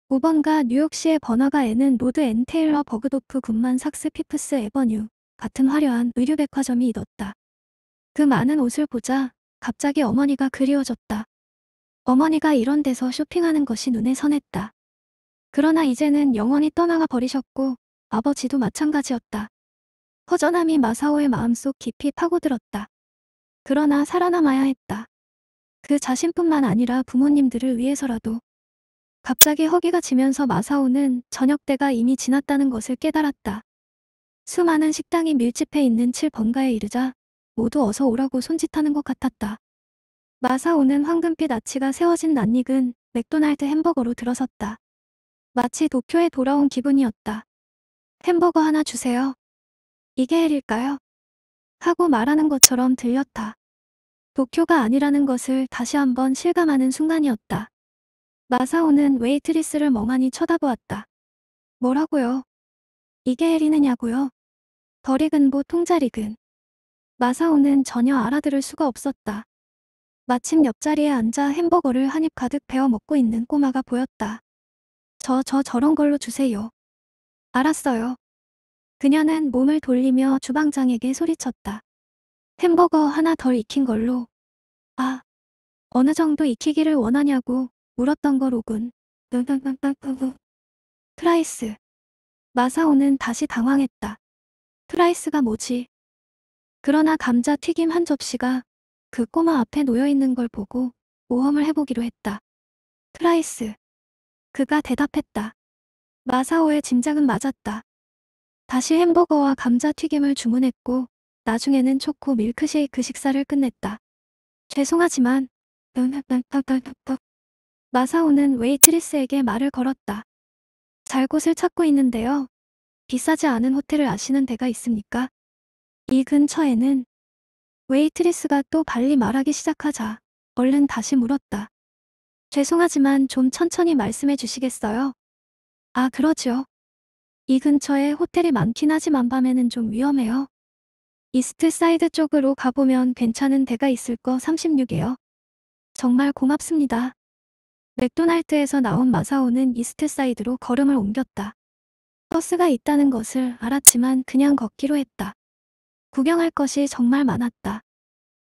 5번가 뉴욕시의 번화가 에는 로드 앤 테일러 버그도프 군만 삭스 피프스 에버뉴 같은 화려한 의류백화점이 있었다. 그 많은 옷을 보자 갑자기 어머니가 그리워졌다. 어머니가 이런 데서 쇼핑하는 것이 눈에 선했다. 그러나 이제는 영원히 떠나가 버리셨고 아버지도 마찬가지였다. 허전함이 마사오의 마음속 깊이 파고들었다. 그러나 살아남아야 했다. 그 자신뿐만 아니라 부모님들을 위해서라도. 갑자기 허기가 지면서 마사오는 저녁 때가 이미 지났다는 것을 깨달았다. 수많은 식당이 밀집해 있는 7번가에 이르자 모두 어서 오라고 손짓하는 것 같았다. 마사오는 황금빛 아치가 세워진 낯익은 맥도날드 햄버거로 들어섰다. 마치 도쿄에 돌아온 기분이었다. 햄버거 하나 주세요. 이게 일일까요? 하고 말하는 것처럼 들렸다. 도쿄가 아니라는 것을 다시 한번 실감하는 순간이었다. 마사오는 웨이트리스를 멍하니 쳐다보았다. 뭐라고요? 이게 일이느냐고요? 덜 익은 보 통잘 익은. 마사오는 전혀 알아들을 수가 없었다. 마침 옆자리에 앉아 햄버거를 한입 가득 베어 먹고 있는 꼬마가 보였다. 저, 저, 저런 걸로 주세요. 알았어요. 그녀는 몸을 돌리며 주방장에게 소리쳤다. 햄버거 하나 덜 익힌 걸로. 아, 어느 정도 익히기를 원하냐고 물었던 걸 오군. 트라이스 마사오는 다시 당황했다. 트라이스가 뭐지? 그러나 감자 튀김 한 접시가 그 꼬마 앞에 놓여있는 걸 보고 모험을 해보기로 했다. 트라이스. 그가 대답했다. 마사오의 짐작은 맞았다. 다시 햄버거와 감자튀김을 주문했고 나중에는 초코 밀크쉐이크 식사를 끝냈다. 죄송하지만 음, 음, 음, 마사오는 웨이트리스에게 말을 걸었다. 잘 곳을 찾고 있는데요. 비싸지 않은 호텔을 아시는 데가 있습니까? 이 근처에는 웨이트리스가 또 발리 말하기 시작하자 얼른 다시 물었다. 죄송하지만 좀 천천히 말씀해 주시겠어요? 아 그러지요. 이 근처에 호텔이 많긴 하지만 밤에는 좀 위험해요. 이스트 사이드 쪽으로 가보면 괜찮은 데가 있을 거 36이요. 정말 고맙습니다. 맥도날드에서 나온 마사오는 이스트 사이드로 걸음을 옮겼다. 버스가 있다는 것을 알았지만 그냥 걷기로 했다. 구경할 것이 정말 많았다.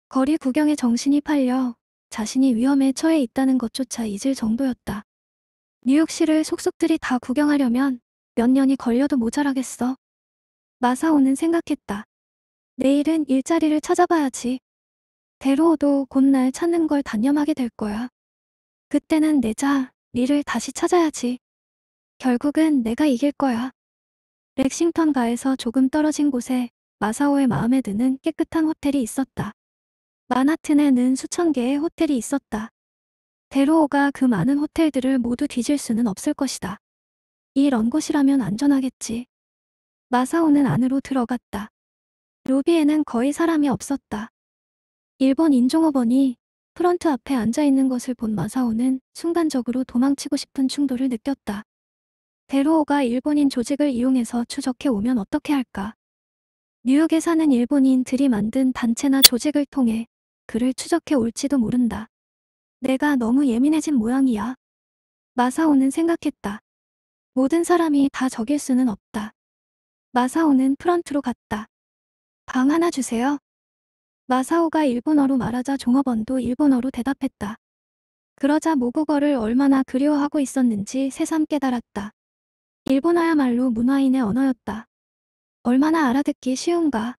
거리 구경에 정신이 팔려 자신이 위험에 처해 있다는 것조차 잊을 정도였다. 뉴욕시를 속속들이 다 구경하려면 몇 년이 걸려도 모자라겠어. 마사오는 생각했다. 내일은 일자리를 찾아봐야지. 데로오도 곧 날 찾는 걸 단념하게 될 거야. 그때는 내자, 리를 다시 찾아야지. 결국은 내가 이길 거야. 렉싱턴가에서 조금 떨어진 곳에 마사오의 마음에 드는 깨끗한 호텔이 있었다. 마나튼에는 수천 개의 호텔이 있었다. 데로오가 그 많은 호텔들을 모두 뒤질 수는 없을 것이다. 이런 곳이라면 안전하겠지. 마사오는 안으로 들어갔다. 로비에는 거의 사람이 없었다. 일본 인종업원이 프런트 앞에 앉아있는 것을 본 마사오는 순간적으로 도망치고 싶은 충돌을 느꼈다. 데로오가 일본인 조직을 이용해서 추적해 오면 어떻게 할까? 뉴욕에 사는 일본인들이 만든 단체나 조직을 통해 그를 추적해 올지도 모른다. 내가 너무 예민해진 모양이야. 마사오는 생각했다. 모든 사람이 다 적일 수는 없다. 마사오는 프런트로 갔다. 방 하나 주세요. 마사오가 일본어로 말하자 종업원도 일본어로 대답했다. 그러자 모국어를 얼마나 그리워하고 있었는지 새삼 깨달았다. 일본어야말로 문화인의 언어였다. 얼마나 알아듣기 쉬운가.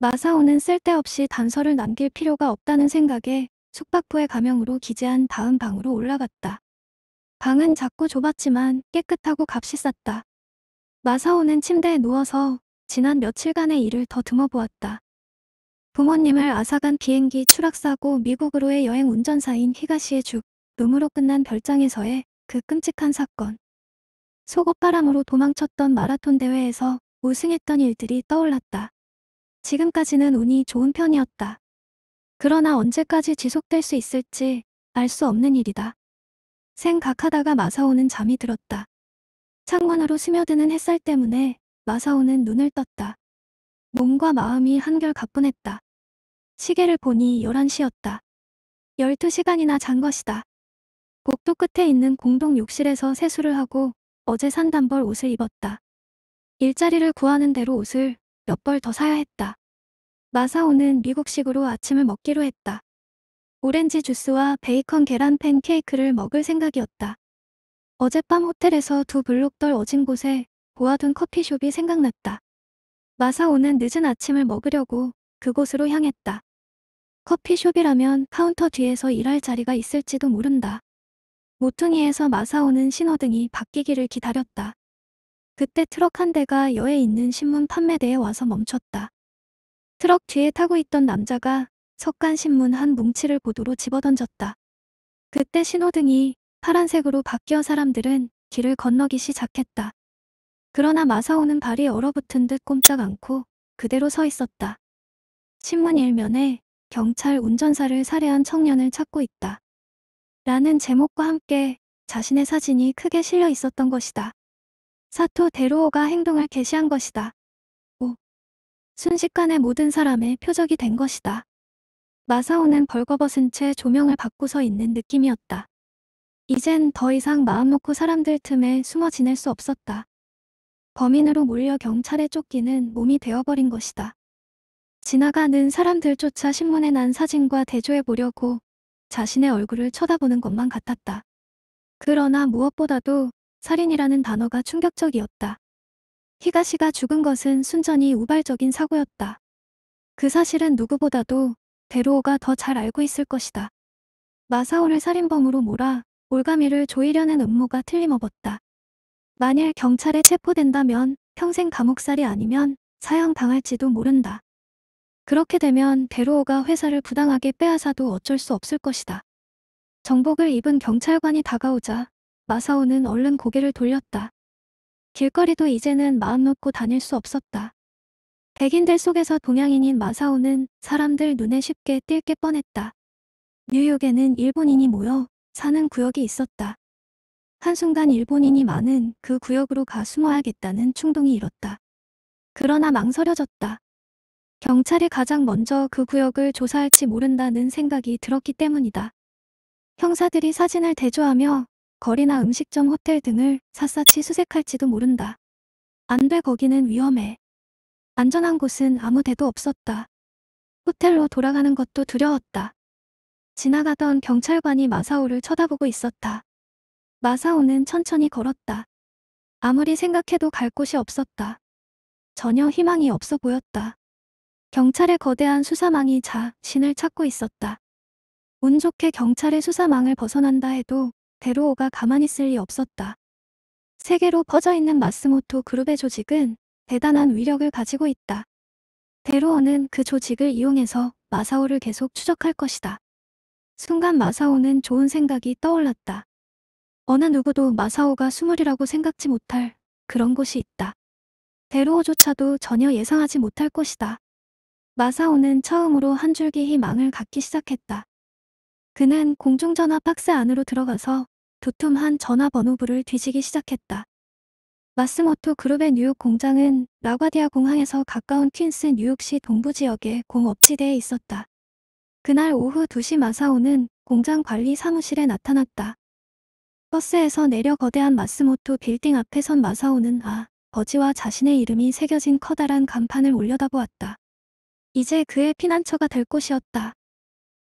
마사오는 쓸데없이 단서를 남길 필요가 없다는 생각에 숙박부의 가명으로 기재한 다음 방으로 올라갔다. 방은 작고 좁았지만 깨끗하고 값이 쌌다. 마사오는 침대에 누워서 지난 며칠간의 일을 더듬어보았다 부모님을 아사간 비행기 추락사고 미국으로의 여행 운전사인 히가시의 죽, 룸으로 끝난 별장에서의 그 끔찍한 사건. 속옷바람으로 도망쳤던 마라톤 대회에서 우승했던 일들이 떠올랐다. 지금까지는 운이 좋은 편이었다. 그러나 언제까지 지속될 수 있을지 알 수 없는 일이다. 생각하다가 마사오는 잠이 들었다. 창문으로 스며드는 햇살 때문에 마사오는 눈을 떴다. 몸과 마음이 한결 가뿐했다. 시계를 보니 11시였다. 12시간이나 잔 것이다. 복도 끝에 있는 공동 욕실에서 세수를 하고 어제 산 단벌 옷을 입었다. 일자리를 구하는 대로 옷을 몇 벌 더 사야 했다. 마사오는 미국식으로 아침을 먹기로 했다. 오렌지 주스와 베이컨 계란 팬케이크를 먹을 생각이었다. 어젯밤 호텔에서 두 블록 떨 어진 곳에 보아둔 커피숍이 생각났다. 마사오는 늦은 아침을 먹으려고 그곳으로 향했다. 커피숍이라면 카운터 뒤에서 일할 자리가 있을지도 모른다. 모퉁이에서 마사오는 신호등이 바뀌기를 기다렸다. 그때 트럭 한 대가 여에 있는 신문 판매대에 와서 멈췄다. 트럭 뒤에 타고 있던 남자가 석간신문 한 뭉치를 보도로 집어던졌다. 그때 신호등이 파란색으로 바뀌어 사람들은 길을 건너기 시작했다. 그러나 마사오는 발이 얼어붙은 듯 꼼짝 않고 그대로 서 있었다. 신문 일면에 경찰 운전사를 살해한 청년을 찾고 있다. 라는 제목과 함께 자신의 사진이 크게 실려 있었던 것이다. 사토 데로오가 행동을 개시한 것이다. 5. 순식간에 모든 사람의 표적이 된 것이다. 마사오는 벌거벗은 채 조명을 받고 서 있는 느낌이었다. 이젠 더 이상 마음 놓고 사람들 틈에 숨어 지낼 수 없었다. 범인으로 몰려 경찰에 쫓기는 몸이 되어버린 것이다. 지나가는 사람들조차 신문에 난 사진과 대조해보려고 자신의 얼굴을 쳐다보는 것만 같았다. 그러나 무엇보다도 살인이라는 단어가 충격적이었다. 히가시가 죽은 것은 순전히 우발적인 사고였다. 그 사실은 누구보다도 데로오가 더 잘 알고 있을 것이다. 마사오를 살인범으로 몰아 올가미를 조이려는 음모가 틀림없었다. 만일 경찰에 체포된다면 평생 감옥살이 아니면 사형당할지도 모른다. 그렇게 되면 데로오가 회사를 부당하게 빼앗아도 어쩔 수 없을 것이다. 정복을 입은 경찰관이 다가오자 마사오는 얼른 고개를 돌렸다. 길거리도 이제는 마음 놓고 다닐 수 없었다. 백인들 속에서 동양인인 마사오는 사람들 눈에 쉽게 띌게 뻔했다. 뉴욕에는 일본인이 모여 사는 구역이 있었다. 한순간 일본인이 많은 그 구역으로 가 숨어야겠다는 충동이 일었다. 그러나 망설여졌다. 경찰이 가장 먼저 그 구역을 조사할지 모른다는 생각이 들었기 때문이다. 형사들이 사진을 대조하며 거리나 음식점 호텔 등을 샅샅이 수색할지도 모른다. 안 돼 거기는 위험해. 안전한 곳은 아무 데도 없었다. 호텔로 돌아가는 것도 두려웠다. 지나가던 경찰관이 마사오를 쳐다보고 있었다. 마사오는 천천히 걸었다. 아무리 생각해도 갈 곳이 없었다. 전혀 희망이 없어 보였다. 경찰의 거대한 수사망이 자신을 찾고 있었다. 운 좋게 경찰의 수사망을 벗어난다 해도 데로오가 가만히 있을 리 없었다. 세계로 퍼져있는 마스모토 그룹의 조직은 대단한 위력을 가지고 있다. 데로오는 그 조직을 이용해서 마사오를 계속 추적할 것이다. 순간 마사오는 좋은 생각이 떠올랐다. 어느 누구도 마사오가 수물이라고 생각지 못할 그런 곳이 있다. 데로오조차도 전혀 예상하지 못할 것이다. 마사오는 처음으로 한 줄기 희망을 갖기 시작했다. 그는 공중전화 박스 안으로 들어가서 두툼한 전화번호부를 뒤지기 시작했다. 마스모토 그룹의 뉴욕 공장은 라과디아 공항에서 가까운 퀸스 뉴욕시 동부 지역의 공업지대에 있었다. 그날 오후 2시 마사오는 공장 관리 사무실에 나타났다. 버스에서 내려 거대한 마스모토 빌딩 앞에 선 마사오는 아, 버지와 자신의 이름이 새겨진 커다란 간판을 올려다보았다. 이제 그의 피난처가 될 곳이었다.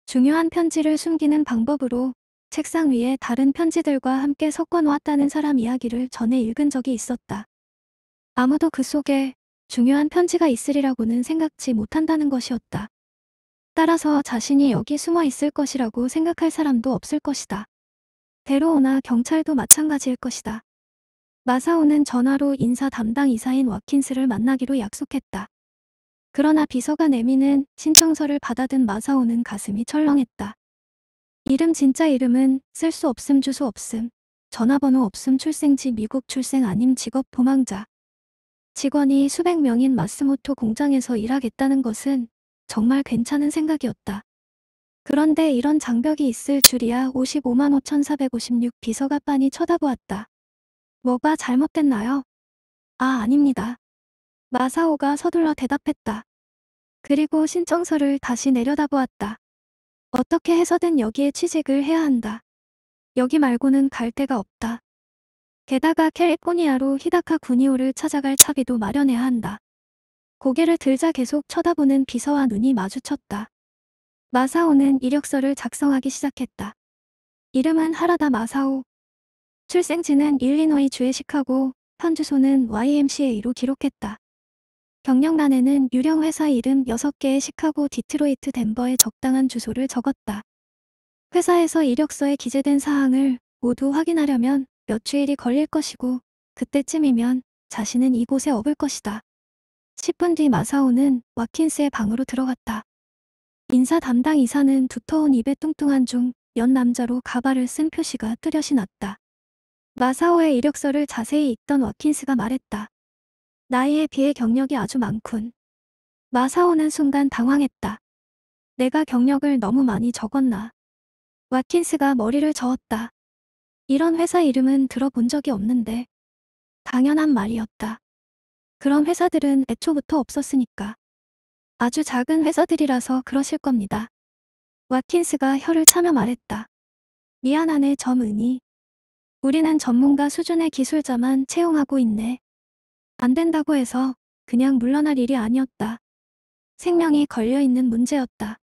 중요한 편지를 숨기는 방법으로 책상 위에 다른 편지들과 함께 섞어놓았다는 사람 이야기를 전에 읽은 적이 있었다. 아무도 그 속에 중요한 편지가 있으리라고는 생각지 못한다는 것이었다. 따라서 자신이 여기 숨어 있을 것이라고 생각할 사람도 없을 것이다. 대로오나 경찰도 마찬가지일 것이다. 마사오는 전화로 인사 담당 이사인 와킨스를 만나기로 약속했다. 그러나 비서가내미는 신청서를 받아든 마사오는 가슴이 철렁했다. 이름 진짜 이름은 쓸 수 없음 주소 없음 전화번호 없음 출생지 미국 출생 아님 직업 도망자 직원이 수백 명인 마스모토 공장에서 일하겠다는 것은 정말 괜찮은 생각이었다. 그런데 이런 장벽이 있을 줄이야 55만 5456 비서가 빤히 쳐다보았다. 뭐가 잘못됐나요? 아 아닙니다. 마사오가 서둘러 대답했다. 그리고 신청서를 다시 내려다보았다. 어떻게 해서든 여기에 취직을 해야 한다. 여기 말고는 갈 데가 없다. 게다가 캘리포니아로 히다카 구니오를 찾아갈 차비도 마련해야 한다. 고개를 들자 계속 쳐다보는 비서와 눈이 마주쳤다. 마사오는 이력서를 작성하기 시작했다. 이름은 하라다 마사오. 출생지는 일리노이주의 시카고, 현주소는 YMCA로 기록했다. 경력란에는 유령 회사 이름 6개의 시카고, 디트로이트, 덴버의 적당한 주소를 적었다. 회사에서 이력서에 기재된 사항을 모두 확인하려면 몇 주일이 걸릴 것이고 그때쯤이면 자신은 이곳에 업을 것이다. 10분 뒤 마사오는 와킨스의 방으로 들어갔다. 인사 담당 이사는 두터운 입에 뚱뚱한 중 연남자로 가발을 쓴 표시가 뚜렷이 났다. 마사오의 이력서를 자세히 읽던 와킨스가 말했다. 나이에 비해 경력이 아주 많군. 마사오는 순간 당황했다. 내가 경력을 너무 많이 적었나. 왓킨스가 머리를 저었다. 이런 회사 이름은 들어본 적이 없는데. 당연한 말이었다. 그런 회사들은 애초부터 없었으니까. 아주 작은 회사들이라서 그러실 겁니다. 왓킨스가 혀를 차며 말했다. 미안하네 점은이. 우리는 전문가 수준의 기술자만 채용하고 있네. 안 된다고 해서 그냥 물러날 일이 아니었다. 생명이 걸려있는 문제였다.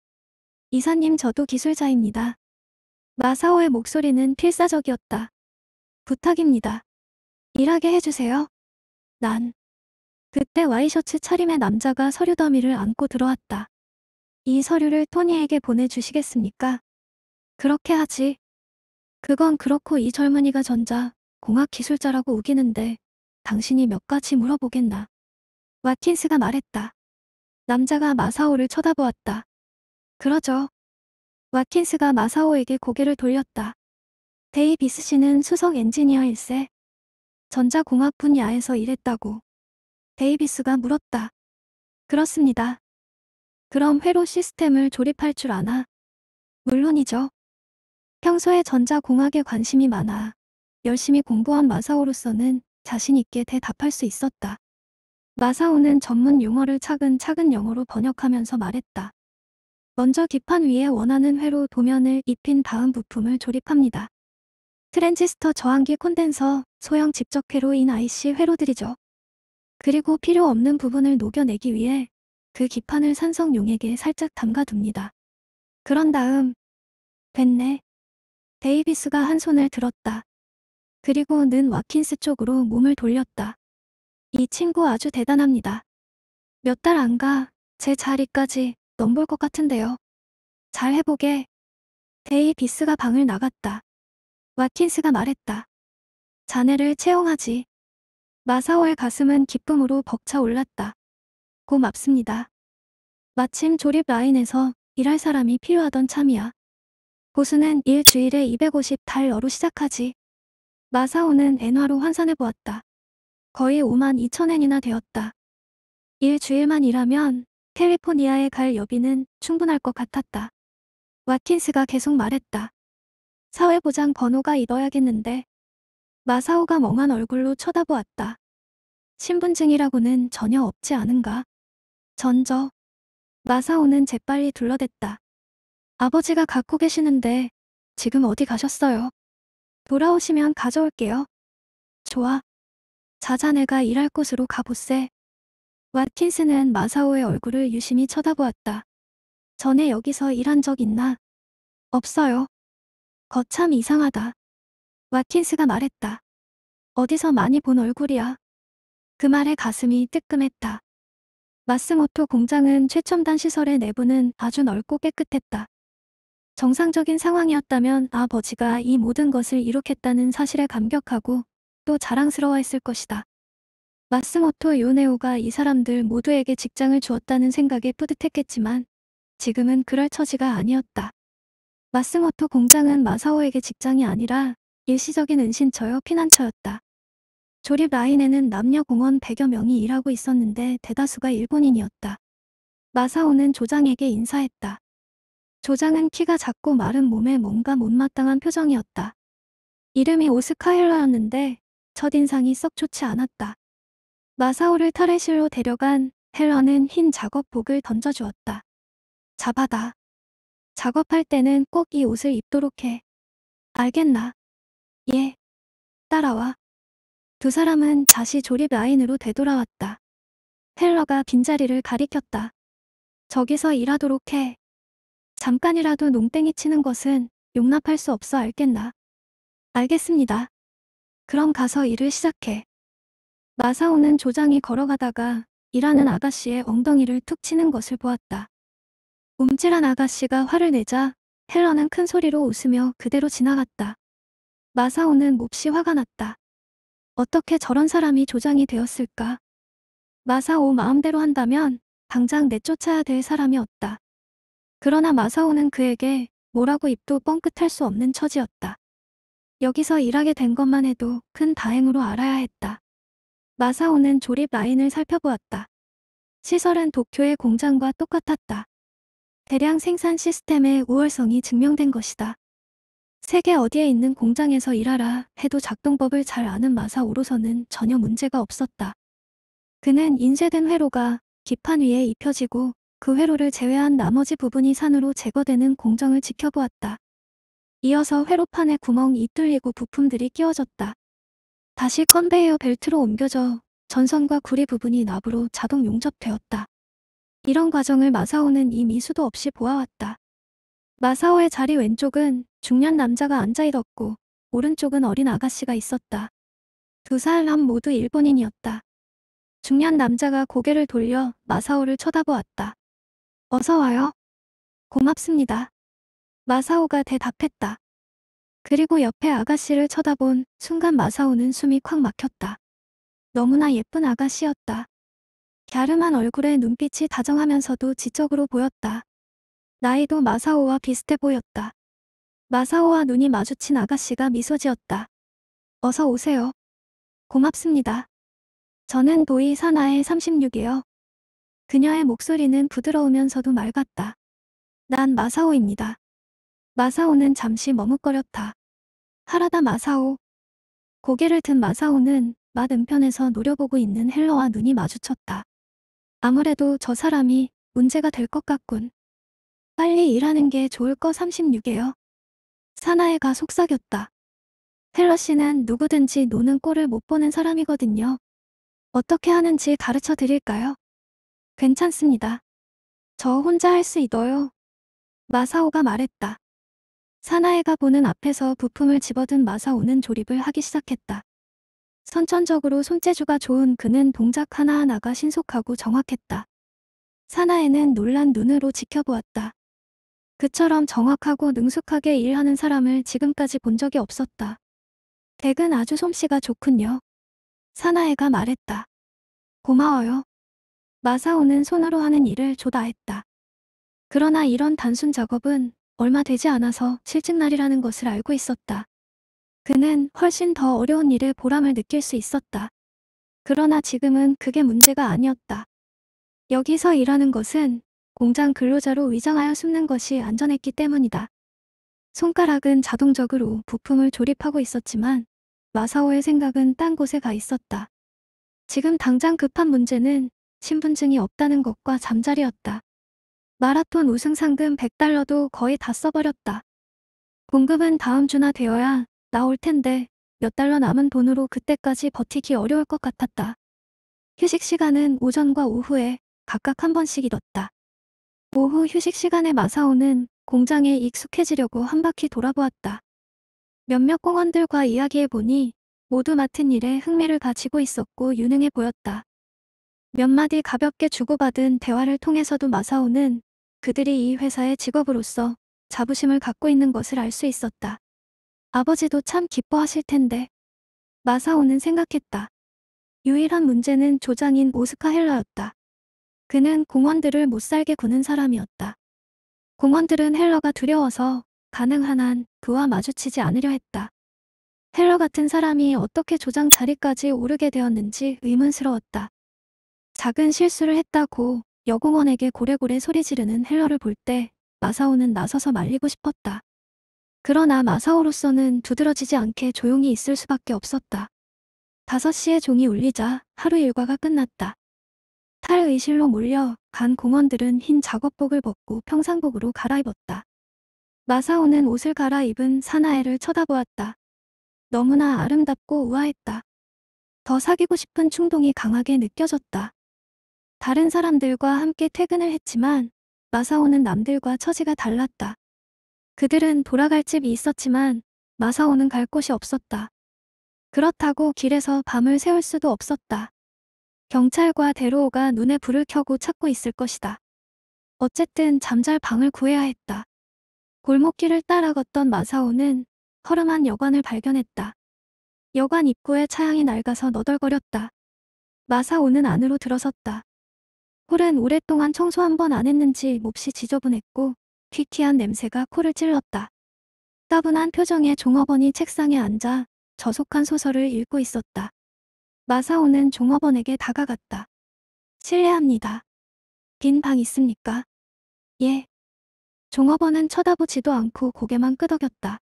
이사님 저도 기술자입니다. 마사오의 목소리는 필사적이었다. 부탁입니다. 일하게 해주세요. 난. 그때 와이셔츠 차림의 남자가 서류 더미를 안고 들어왔다. 이 서류를 토니에게 보내주시겠습니까? 그렇게 하지. 그건 그렇고 이 젊은이가 전자, 공학 기술자라고 우기는데 당신이 몇 가지 물어보겠나. 와킨스가 말했다. 남자가 마사오를 쳐다보았다. 그러죠. 와킨스가 마사오에게 고개를 돌렸다. 데이비스 씨는 수석 엔지니어일세. 전자공학 분야에서 일했다고. 데이비스가 물었다. 그렇습니다. 그럼 회로 시스템을 조립할 줄 아나? 물론이죠. 평소에 전자공학에 관심이 많아 열심히 공부한 마사오로서는 자신있게 대답할 수 있었다. 마사오는 전문 용어를 차근차근 영어로 번역하면서 말했다. 먼저 기판 위에 원하는 회로 도면을 입힌 다음 부품을 조립합니다. 트랜지스터 저항기 콘덴서, 소형 집적회로 인 IC 회로들이죠. 그리고 필요 없는 부분을 녹여내기 위해 그 기판을 산성 용액에 살짝 담가둡니다. 그런 다음 됐네. 데이비스가 한 손을 들었다. 그리고 는 와킨스 쪽으로 몸을 돌렸다. 이 친구 아주 대단합니다. 몇 달 안가제 자리까지 넘볼 것 같은데요. 잘 해보게. 데이비스가 방을 나갔다. 와킨스가 말했다. 자네를 채용하지. 마사오의 가슴은 기쁨으로 벅차 올랐다. 고맙습니다. 마침 조립 라인에서 일할 사람이 필요하던 참이야. 고수는 일주일에 250달러로 시작하지. 마사오는 엔화로 환산해 보았다. 거의 5만 2천엔이나 되었다. 일주일만 일하면 캘리포니아에 갈 여비는 충분할 것 같았다. 왓킨스가 계속 말했다. 사회보장 번호가 있어야겠는데. 마사오가 멍한 얼굴로 쳐다보았다. 신분증이라고는 전혀 없지 않은가? 전저. 마사오는 재빨리 둘러댔다. 아버지가 갖고 계시는데 지금 어디 가셨어요? 돌아오시면 가져올게요. 좋아. 자자 네가 일할 곳으로 가보세. 왓킨스는 마사오의 얼굴을 유심히 쳐다보았다. 전에 여기서 일한 적 있나? 없어요. 거참 이상하다. 왓킨스가 말했다. 어디서 많이 본 얼굴이야. 그 말에 가슴이 뜨끔했다. 마스모토 공장은 최첨단 시설의 내부는 아주 넓고 깨끗했다. 정상적인 상황이었다면 아버지가 이 모든 것을 이룩했다는 사실에 감격하고 또 자랑스러워했을 것이다. 마스모토 요네오가 이 사람들 모두에게 직장을 주었다는 생각에 뿌듯했겠지만 지금은 그럴 처지가 아니었다. 마스모토 공장은 마사오에게 직장이 아니라 일시적인 은신처여 피난처였다. 조립 라인에는 남녀 공원 100여 명이 일하고 있었는데 대다수가 일본인이었다. 마사오는 조장에게 인사했다. 조장은 키가 작고 마른 몸에 뭔가 못마땅한 표정이었다. 이름이 오스카헬러였는데 첫인상이 썩 좋지 않았다. 마사오를 탈의실로 데려간 헬러는 흰 작업복을 던져주었다. 잡아다. 작업할 때는 꼭 이 옷을 입도록 해. 알겠나? 예. 따라와. 두 사람은 다시 조립 라인으로 되돌아왔다. 헬러가 빈자리를 가리켰다. 저기서 일하도록 해. 잠깐이라도 농땡이 치는 것은 용납할 수 없어 알겠나? 알겠습니다. 그럼 가서 일을 시작해. 마사오는 조장이 걸어가다가 일하는 아가씨의 엉덩이를 툭 치는 것을 보았다. 움찔한 아가씨가 화를 내자 헬러는 큰 소리로 웃으며 그대로 지나갔다. 마사오는 몹시 화가 났다. 어떻게 저런 사람이 조장이 되었을까? 마사오 마음대로 한다면 당장 내쫓아야 될사람이없다 그러나 마사오는 그에게 뭐라고 입도 뻥끗할 수 없는 처지였다. 여기서 일하게 된 것만 해도 큰 다행으로 알아야 했다. 마사오는 조립 라인을 살펴보았다. 시설은 도쿄의 공장과 똑같았다. 대량 생산 시스템의 우월성이 증명된 것이다. 세계 어디에 있는 공장에서 일하라 해도 작동법을 잘 아는 마사오로서는 전혀 문제가 없었다. 그는 인쇄된 회로가 기판 위에 입혀지고 그 회로를 제외한 나머지 부분이 산으로 제거되는 공정을 지켜보았다. 이어서 회로판에 구멍이 뚫리고 부품들이 끼워졌다. 다시 컨베이어 벨트로 옮겨져 전선과 구리 부분이 납으로 자동 용접되었다. 이런 과정을 마사오는 이미 수도 없이 보아왔다. 마사오의 자리 왼쪽은 중년 남자가 앉아 있었고 오른쪽은 어린 아가씨가 있었다. 두 사람 모두 일본인이었다. 중년 남자가 고개를 돌려 마사오를 쳐다보았다. 어서와요. 고맙습니다. 마사오가 대답했다. 그리고 옆에 아가씨를 쳐다본 순간 마사오는 숨이 콱 막혔다. 너무나 예쁜 아가씨였다. 갸름한 얼굴에 눈빛이 다정하면서도 지적으로 보였다. 나이도 마사오와 비슷해 보였다. 마사오와 눈이 마주친 아가씨가 미소 지었다. 어서 오세요. 고맙습니다. 저는 도이 사나의 36이요. 그녀의 목소리는 부드러우면서도 맑았다. 난 마사오입니다. 마사오는 잠시 머뭇거렸다. 하라다 마사오. 고개를 든 마사오는 맛 은편에서 노려보고 있는 헬러와 눈이 마주쳤다. 아무래도 저 사람이 문제가 될 것 같군. 빨리 일하는 게 좋을 거 36이에요. 사나이가 속삭였다. 헬러 씨는 누구든지 노는 꼴을 못 보는 사람이거든요. 어떻게 하는지 가르쳐 드릴까요? 괜찮습니다. 저 혼자 할 수 있어요. 마사오가 말했다. 사나이가 보는 앞에서 부품을 집어든 마사오는 조립을 하기 시작했다. 선천적으로 손재주가 좋은 그는 동작 하나하나가 신속하고 정확했다. 사나이는 놀란 눈으로 지켜보았다. 그처럼 정확하고 능숙하게 일하는 사람을 지금까지 본 적이 없었다. 댁은 아주 솜씨가 좋군요. 사나이가 말했다. 고마워요. 마사오는 손으로 하는 일을 조다했다. 그러나 이런 단순 작업은 얼마 되지 않아서 실직날이라는 것을 알고 있었다. 그는 훨씬 더 어려운 일에 보람을 느낄 수 있었다. 그러나 지금은 그게 문제가 아니었다. 여기서 일하는 것은 공장 근로자로 위장하여 숨는 것이 안전했기 때문이다. 손가락은 자동적으로 부품을 조립하고 있었지만 마사오의 생각은 딴 곳에 가 있었다. 지금 당장 급한 문제는 신분증이 없다는 것과 잠자리였다. 마라톤 우승 상금 100달러도 거의 다 써버렸다. 공급은 다음 주나 되어야 나올 텐데 몇 달러 남은 돈으로 그때까지 버티기 어려울 것 같았다. 휴식 시간은 오전과 오후에 각각 한 번씩 이뤘다. 오후 휴식 시간에 마사오는 공장에 익숙해지려고 한 바퀴 돌아보았다. 몇몇 공원들과 이야기해보니 모두 맡은 일에 흥미를 가지고 있었고 유능해 보였다. 몇 마디 가볍게 주고받은 대화를 통해서도 마사오는 그들이 이 회사의 직업으로서 자부심을 갖고 있는 것을 알 수 있었다. 아버지도 참 기뻐하실 텐데. 마사오는 생각했다. 유일한 문제는 조장인 오스카 헬러였다. 그는 공원들을 못살게 구는 사람이었다. 공원들은 헬러가 두려워서 가능한 한 그와 마주치지 않으려 했다. 헬러 같은 사람이 어떻게 조장 자리까지 오르게 되었는지 의문스러웠다. 작은 실수를 했다고 여공원에게 고래고래 소리 지르는 헬러를 볼 때 마사오는 나서서 말리고 싶었다. 그러나 마사오로서는 두드러지지 않게 조용히 있을 수밖에 없었다. 5시에 종이 울리자 하루 일과가 끝났다. 탈의실로 몰려 간 공원들은 흰 작업복을 벗고 평상복으로 갈아입었다. 마사오는 옷을 갈아입은 사나에를 쳐다보았다. 너무나 아름답고 우아했다. 더 사귀고 싶은 충동이 강하게 느껴졌다. 다른 사람들과 함께 퇴근을 했지만 마사오는 남들과 처지가 달랐다. 그들은 돌아갈 집이 있었지만 마사오는 갈 곳이 없었다. 그렇다고 길에서 밤을 새울 수도 없었다. 경찰과 대로오가 눈에 불을 켜고 찾고 있을 것이다. 어쨌든 잠잘 방을 구해야 했다. 골목길을 따라 걷던 마사오는 허름한 여관을 발견했다. 여관 입구에 차양이 낡아서 너덜거렸다. 마사오는 안으로 들어섰다. 홀은 오랫동안 청소 한 번 안 했는지 몹시 지저분했고 퀴퀴한 냄새가 코를 찔렀다. 따분한 표정의 종업원이 책상에 앉아 저속한 소설을 읽고 있었다. 마사오는 종업원에게 다가갔다. 실례합니다. 빈 방 있습니까? 예. 종업원은 쳐다보지도 않고 고개만 끄덕였다.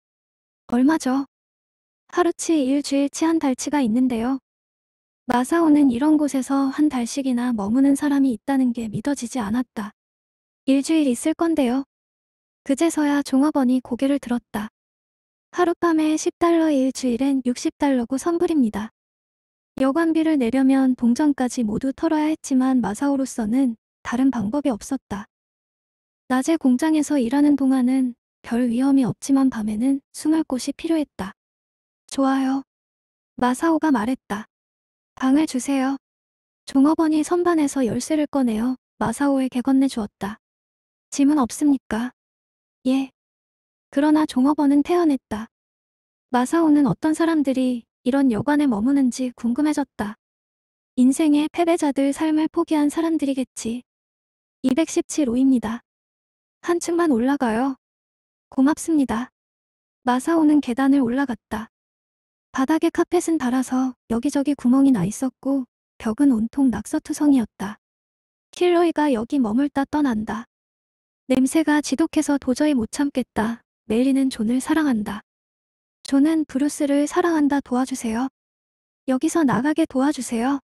얼마죠? 하루치 일주일치 한 달치가 있는데요. 마사오는 이런 곳에서 한 달씩이나 머무는 사람이 있다는 게 믿어지지 않았다. 일주일 있을 건데요. 그제서야 종업원이 고개를 들었다. 하룻밤에 10달러 일주일엔 60달러고 선불입니다. 여관비를 내려면 동전까지 모두 털어야 했지만 마사오로서는 다른 방법이 없었다. 낮에 공장에서 일하는 동안은 별 위험이 없지만 밤에는 숨을 곳이 필요했다. 좋아요. 마사오가 말했다. 방을 주세요. 종업원이 선반에서 열쇠를 꺼내어 마사오에게 건네주었다. 짐은 없습니까? 예. 그러나 종업원은 태어냈다. 마사오는 어떤 사람들이 이런 여관에 머무는지 궁금해졌다. 인생의 패배자들 삶을 포기한 사람들이겠지. 217호입니다. 한층만 올라가요. 고맙습니다. 마사오는 계단을 올라갔다. 바닥에 카펫은 달아서 여기저기 구멍이 나 있었고 벽은 온통 낙서투성이었다. 킬로이가 여기 머물다 떠난다. 냄새가 지독해서 도저히 못 참겠다. 멜리는 존을 사랑한다. 존은 브루스를 사랑한다 도와주세요. 여기서 나가게 도와주세요.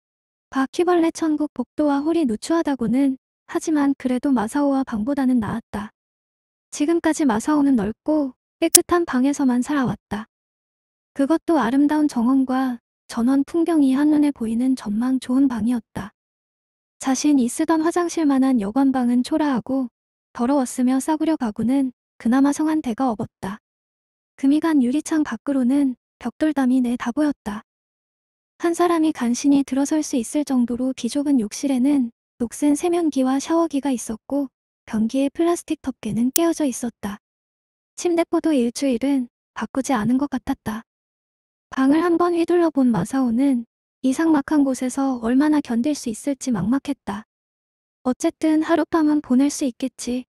바퀴벌레 천국 복도와 홀이 누추하다고는 하지만 그래도 마사오와 방보다는 나았다. 지금까지 마사오는 넓고 깨끗한 방에서만 살아왔다. 그것도 아름다운 정원과 전원 풍경이 한눈에 보이는 전망 좋은 방이었다. 자신이 쓰던 화장실만한 여관방은 초라하고 더러웠으며 싸구려 가구는 그나마 성한 대가 업었다. 금이 간 유리창 밖으로는 벽돌담이 내다 보였다. 한 사람이 간신히 들어설 수 있을 정도로 비좁은 욕실에는 녹슨 세면기와 샤워기가 있었고 변기의 플라스틱 덮개는 깨어져 있었다. 침대포도 일주일은 바꾸지 않은 것 같았다. 방을 한번 휘둘러 본 마사오는 이 상막한 곳에서 얼마나 견딜 수 있을지 막막했다. 어쨌든 하룻밤은 보낼 수 있겠지.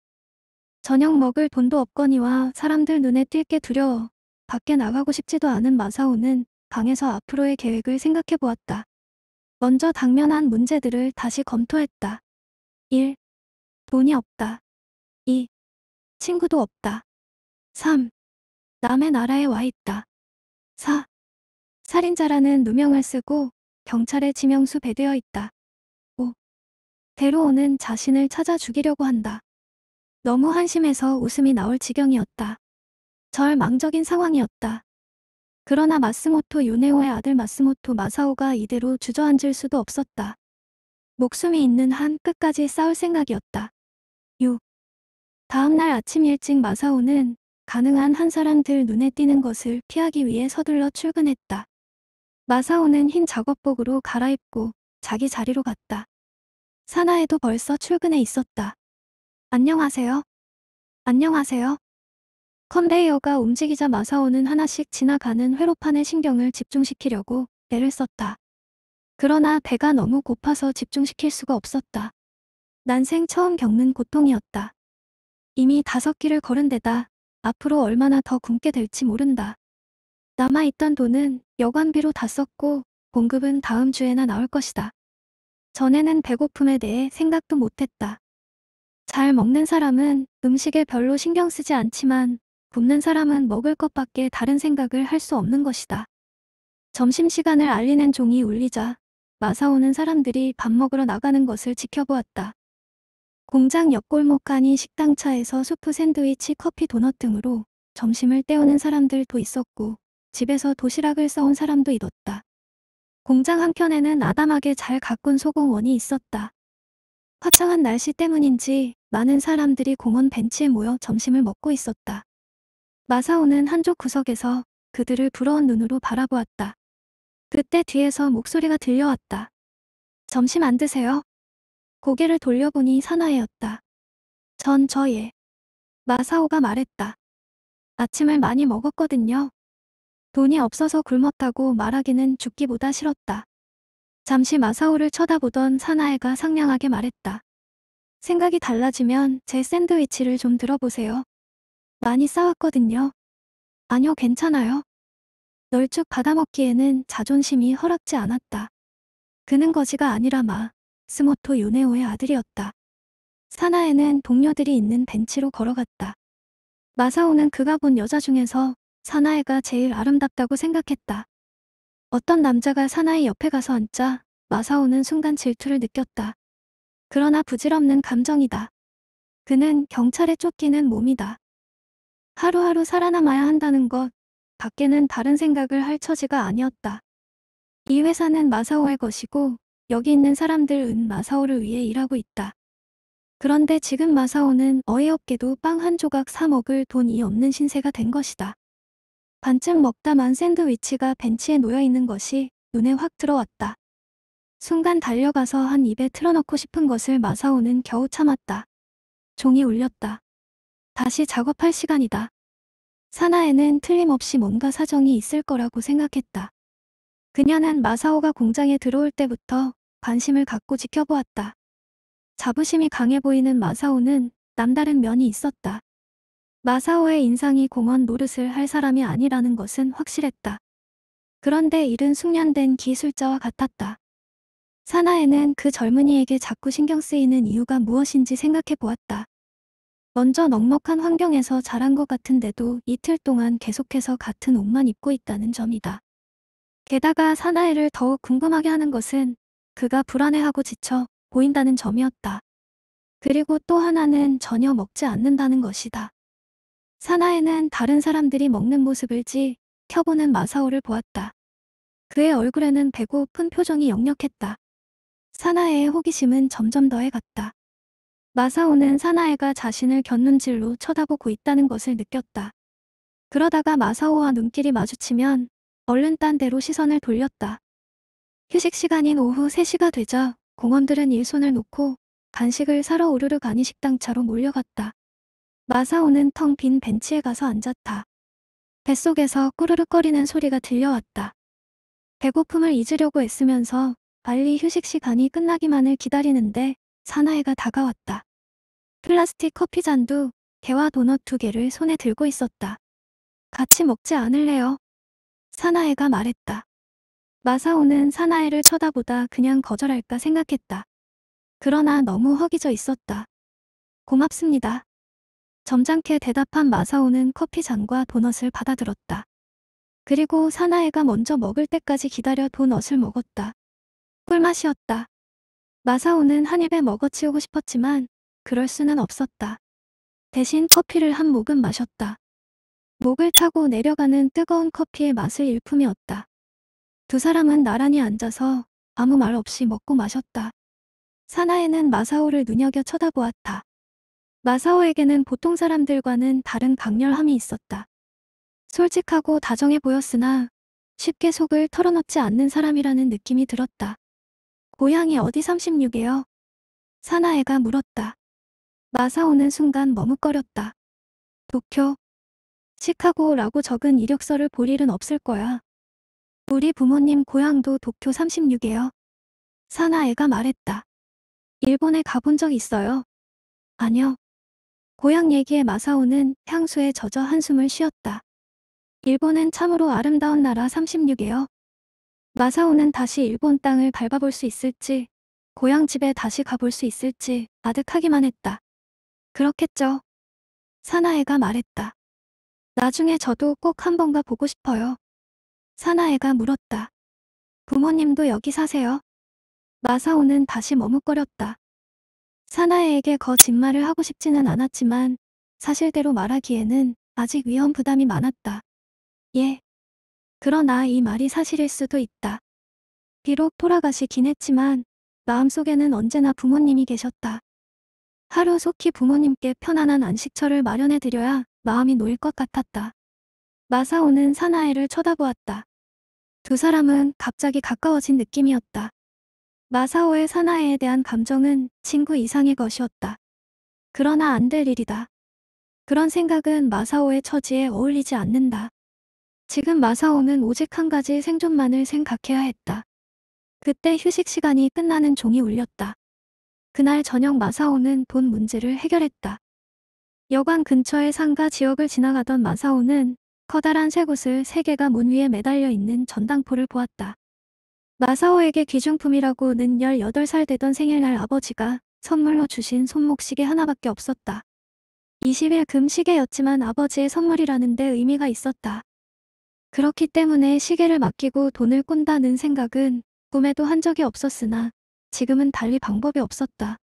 저녁 먹을 돈도 없거니와 사람들 눈에 띌게 두려워 밖에 나가고 싶지도 않은 마사오는 방에서 앞으로의 계획을 생각해 보았다. 먼저 당면한 문제들을 다시 검토했다. 1. 돈이 없다. 2. 친구도 없다. 3. 남의 나라에 와 있다. 4. 살인자라는 누명을 쓰고 경찰에 지명수 배되어 있다. 5. 데로오는 자신을 찾아 죽이려고 한다. 너무 한심해서 웃음이 나올 지경이었다. 절망적인 상황이었다. 그러나 마스모토 요네오의 아들 마스모토 마사오가 이대로 주저앉을 수도 없었다. 목숨이 있는 한 끝까지 싸울 생각이었다. 6. 다음날 아침 일찍 마사오는 가능한 한 사람들 눈에 띄는 것을 피하기 위해 서둘러 출근했다. 마사오는 흰 작업복으로 갈아입고 자기 자리로 갔다. 사나에도 벌써 출근해 있었다. 안녕하세요. 안녕하세요. 컨베이어가 움직이자 마사오는 하나씩 지나가는 회로판에 신경을 집중시키려고 배를 썼다. 그러나 배가 너무 고파서 집중시킬 수가 없었다. 난생 처음 겪는 고통이었다. 이미 다섯 길을 걸은 데다 앞으로 얼마나 더 굶게 될지 모른다. 남아있던 돈은 여관비로 다 썼고 공급은 다음 주에나 나올 것이다. 전에는 배고픔에 대해 생각도 못했다. 잘 먹는 사람은 음식에 별로 신경 쓰지 않지만 굶는 사람은 먹을 것밖에 다른 생각을 할 수 없는 것이다. 점심시간을 알리는 종이 울리자 마사오는 사람들이 밥 먹으러 나가는 것을 지켜보았다. 공장 옆골목 간이 식당차에서 수프 샌드위치, 커피, 도넛 등으로 점심을 때우는 사람들도 있었고 집에서 도시락을 싸온 사람도 있었다. 공장 한켠에는 아담하게 잘 가꾼 소공원이 있었다. 화창한 날씨 때문인지 많은 사람들이 공원 벤치에 모여 점심을 먹고 있었다. 마사오는 한쪽 구석에서 그들을 부러운 눈으로 바라보았다. 그때 뒤에서 목소리가 들려왔다. 점심 안 드세요? 고개를 돌려보니 사나이였다. 전 저예. 마사오가 말했다. 아침을 많이 먹었거든요. 돈이 없어서 굶었다고 말하기는 죽기보다 싫었다. 잠시 마사오를 쳐다보던 사나이가 상냥하게 말했다. 생각이 달라지면 제 샌드위치를 좀 들어보세요. 많이 싸웠거든요. 아니요, 괜찮아요. 널쭉 받아먹기에는 자존심이 허락지 않았다. 그는 거지가 아니라 마, 스모토 요네오의 아들이었다. 사나에는 동료들이 있는 벤치로 걸어갔다. 마사오는 그가 본 여자 중에서 사나이가 제일 아름답다고 생각했다. 어떤 남자가 사나이 옆에 가서 앉자 마사오는 순간 질투를 느꼈다. 그러나 부질없는 감정이다. 그는 경찰에 쫓기는 몸이다. 하루하루 살아남아야 한다는 것, 밖에는 다른 생각을 할 처지가 아니었다. 이 회사는 마사오의 것이고 여기 있는 사람들은 마사오를 위해 일하고 있다. 그런데 지금 마사오는 어이없게도 빵 한 조각 사 먹을 돈이 없는 신세가 된 것이다. 반쯤 먹다 만 샌드위치가 벤치에 놓여 있는 것이 눈에 확 들어왔다. 순간 달려가서 한 입에 틀어넣고 싶은 것을 마사오는 겨우 참았다. 종이 울렸다. 다시 작업할 시간이다. 사나에는 틀림없이 뭔가 사정이 있을 거라고 생각했다. 그녀는 마사오가 공장에 들어올 때부터 관심을 갖고 지켜보았다. 자부심이 강해 보이는 마사오는 남다른 면이 있었다. 마사오의 인상이 공원 노릇을 할 사람이 아니라는 것은 확실했다. 그런데 이른 숙련된 기술자와 같았다. 사나에는 그 젊은이에게 자꾸 신경 쓰이는 이유가 무엇인지 생각해 보았다. 먼저 넉넉한 환경에서 자란 것 같은데도 이틀 동안 계속해서 같은 옷만 입고 있다는 점이다. 게다가 사나이를 더욱 궁금하게 하는 것은 그가 불안해하고 지쳐 보인다는 점이었다. 그리고 또 하나는 전혀 먹지 않는다는 것이다. 사나에는 다른 사람들이 먹는 모습을 지켜보는 마사오를 보았다. 그의 얼굴에는 배고픈 표정이 역력했다. 사나에의 호기심은 점점 더해갔다. 마사오는 사나에가 자신을 곁눈질로 쳐다보고 있다는 것을 느꼈다. 그러다가 마사오와 눈길이 마주치면 얼른 딴 데로 시선을 돌렸다. 휴식 시간인 오후 3시가 되자 공원들은 일손을 놓고 간식을 사러 우르르 가니 식당차로 몰려갔다. 마사오는 텅 빈 벤치에 가서 앉았다. 뱃속에서 꾸르륵거리는 소리가 들려왔다. 배고픔을 잊으려고 애쓰면서 빨리 휴식 시간이 끝나기만을 기다리는데 사나이가 다가왔다. 플라스틱 커피잔도 개와 도넛 두 개를 손에 들고 있었다. 같이 먹지 않을래요? 사나이가 말했다. 마사오는 사나이를 쳐다보다 그냥 거절할까 생각했다. 그러나 너무 허기져 있었다. 고맙습니다. 점잖게 대답한 마사오는 커피잔과 도넛을 받아들었다. 그리고 사나이가 먼저 먹을 때까지 기다려 도넛을 먹었다. 꿀맛이었다. 마사오는 한 입에 먹어치우고 싶었지만 그럴 수는 없었다. 대신 커피를 한 모금 마셨다. 목을 타고 내려가는 뜨거운 커피의 맛을 일품이었다. 두 사람은 나란히 앉아서 아무 말 없이 먹고 마셨다. 사나이는 마사오를 눈여겨 쳐다보았다. 마사오에게는 보통 사람들과는 다른 강렬함이 있었다. 솔직하고 다정해 보였으나 쉽게 속을 털어놓지 않는 사람이라는 느낌이 들었다. 고향이 어디 36이에요? 사나애가 물었다. 마사오는 순간 머뭇거렸다. 도쿄. 시카고라고 적은 이력서를 볼 일은 없을 거야. 우리 부모님 고향도 도쿄 36이에요. 사나애가 말했다. 일본에 가본 적 있어요? 아니요. 고향 얘기에 마사오는 향수에 젖어 한숨을 쉬었다. 일본은 참으로 아름다운 나라 36이에요. 마사오는 다시 일본 땅을 밟아볼 수 있을지, 고향 집에 다시 가볼 수 있을지 아득하기만 했다. 그렇겠죠. 사나에가 말했다. 나중에 저도 꼭 한번 가보고 싶어요. 사나에가 물었다. 부모님도 여기 사세요. 마사오는 다시 머뭇거렸다. 사나에게 이 거짓말을 하고 싶지는 않았지만 사실대로 말하기에는 아직 위험 부담이 많았다. 예. 그러나 이 말이 사실일 수도 있다. 비록 돌아가시긴 했지만 마음속에는 언제나 부모님이 계셨다. 하루 속히 부모님께 편안한 안식처를 마련해 드려야 마음이 놓일 것 같았다. 마사오는 사나이를 쳐다보았다. 두 사람은 갑자기 가까워진 느낌이었다. 마사오의 사나이에 대한 감정은 친구 이상의 것이었다. 그러나 안 될 일이다. 그런 생각은 마사오의 처지에 어울리지 않는다. 지금 마사오는 오직 한 가지 생존만을 생각해야 했다. 그때 휴식 시간이 끝나는 종이 울렸다. 그날 저녁 마사오는 돈 문제를 해결했다. 여관 근처의 상가 지역을 지나가던 마사오는 커다란 쇠구슬 3개가 문 위에 매달려 있는 전당포를 보았다. 마사오에게 귀중품이라고는 18살 되던 생일날 아버지가 선물로 주신 손목시계 하나밖에 없었다. 20일 금시계였지만 아버지의 선물이라는 데 의미가 있었다. 그렇기 때문에 시계를 맡기고 돈을 꾼다는 생각은 꿈에도 한 적이 없었으나 지금은 달리 방법이 없었다.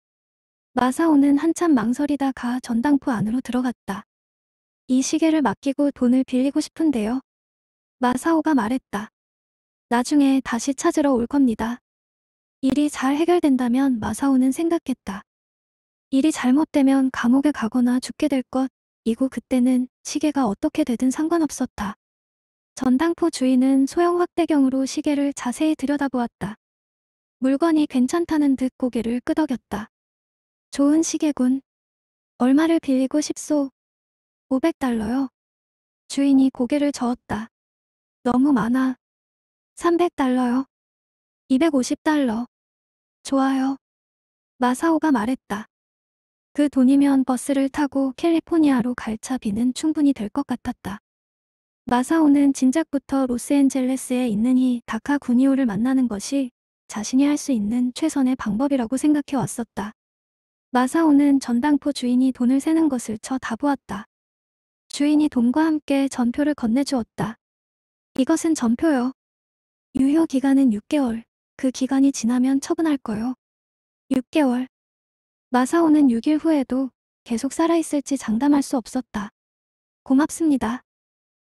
마사오는 한참 망설이다가 전당포 안으로 들어갔다. 이 시계를 맡기고 돈을 빌리고 싶은데요. 마사오가 말했다. 나중에 다시 찾으러 올 겁니다. 일이 잘 해결된다면 마사오는 생각했다. 일이 잘못되면 감옥에 가거나 죽게 될 것, 이고 그때는 시계가 어떻게 되든 상관없었다. 전당포 주인은 소형 확대경으로 시계를 자세히 들여다보았다. 물건이 괜찮다는 듯 고개를 끄덕였다. 좋은 시계군. 얼마를 빌리고 싶소? 500달러요. 주인이 고개를 저었다. 너무 많아. 300달러요. 250달러. 좋아요. 마사오가 말했다. 그 돈이면 버스를 타고 캘리포니아로 갈 차비는 충분히 될 것 같았다. 마사오는 진작부터 로스앤젤레스에 있는 이 다카 구니오를 만나는 것이 자신이 할 수 있는 최선의 방법이라고 생각해 왔었다. 마사오는 전당포 주인이 돈을 세는 것을 쳐다보았다. 주인이 돈과 함께 전표를 건네주었다. 이것은 전표요. 유효 기간은 6개월. 그 기간이 지나면 처분할 거요. 6개월. 마사오는 6일 후에도 계속 살아있을지 장담할 수 없었다. 고맙습니다.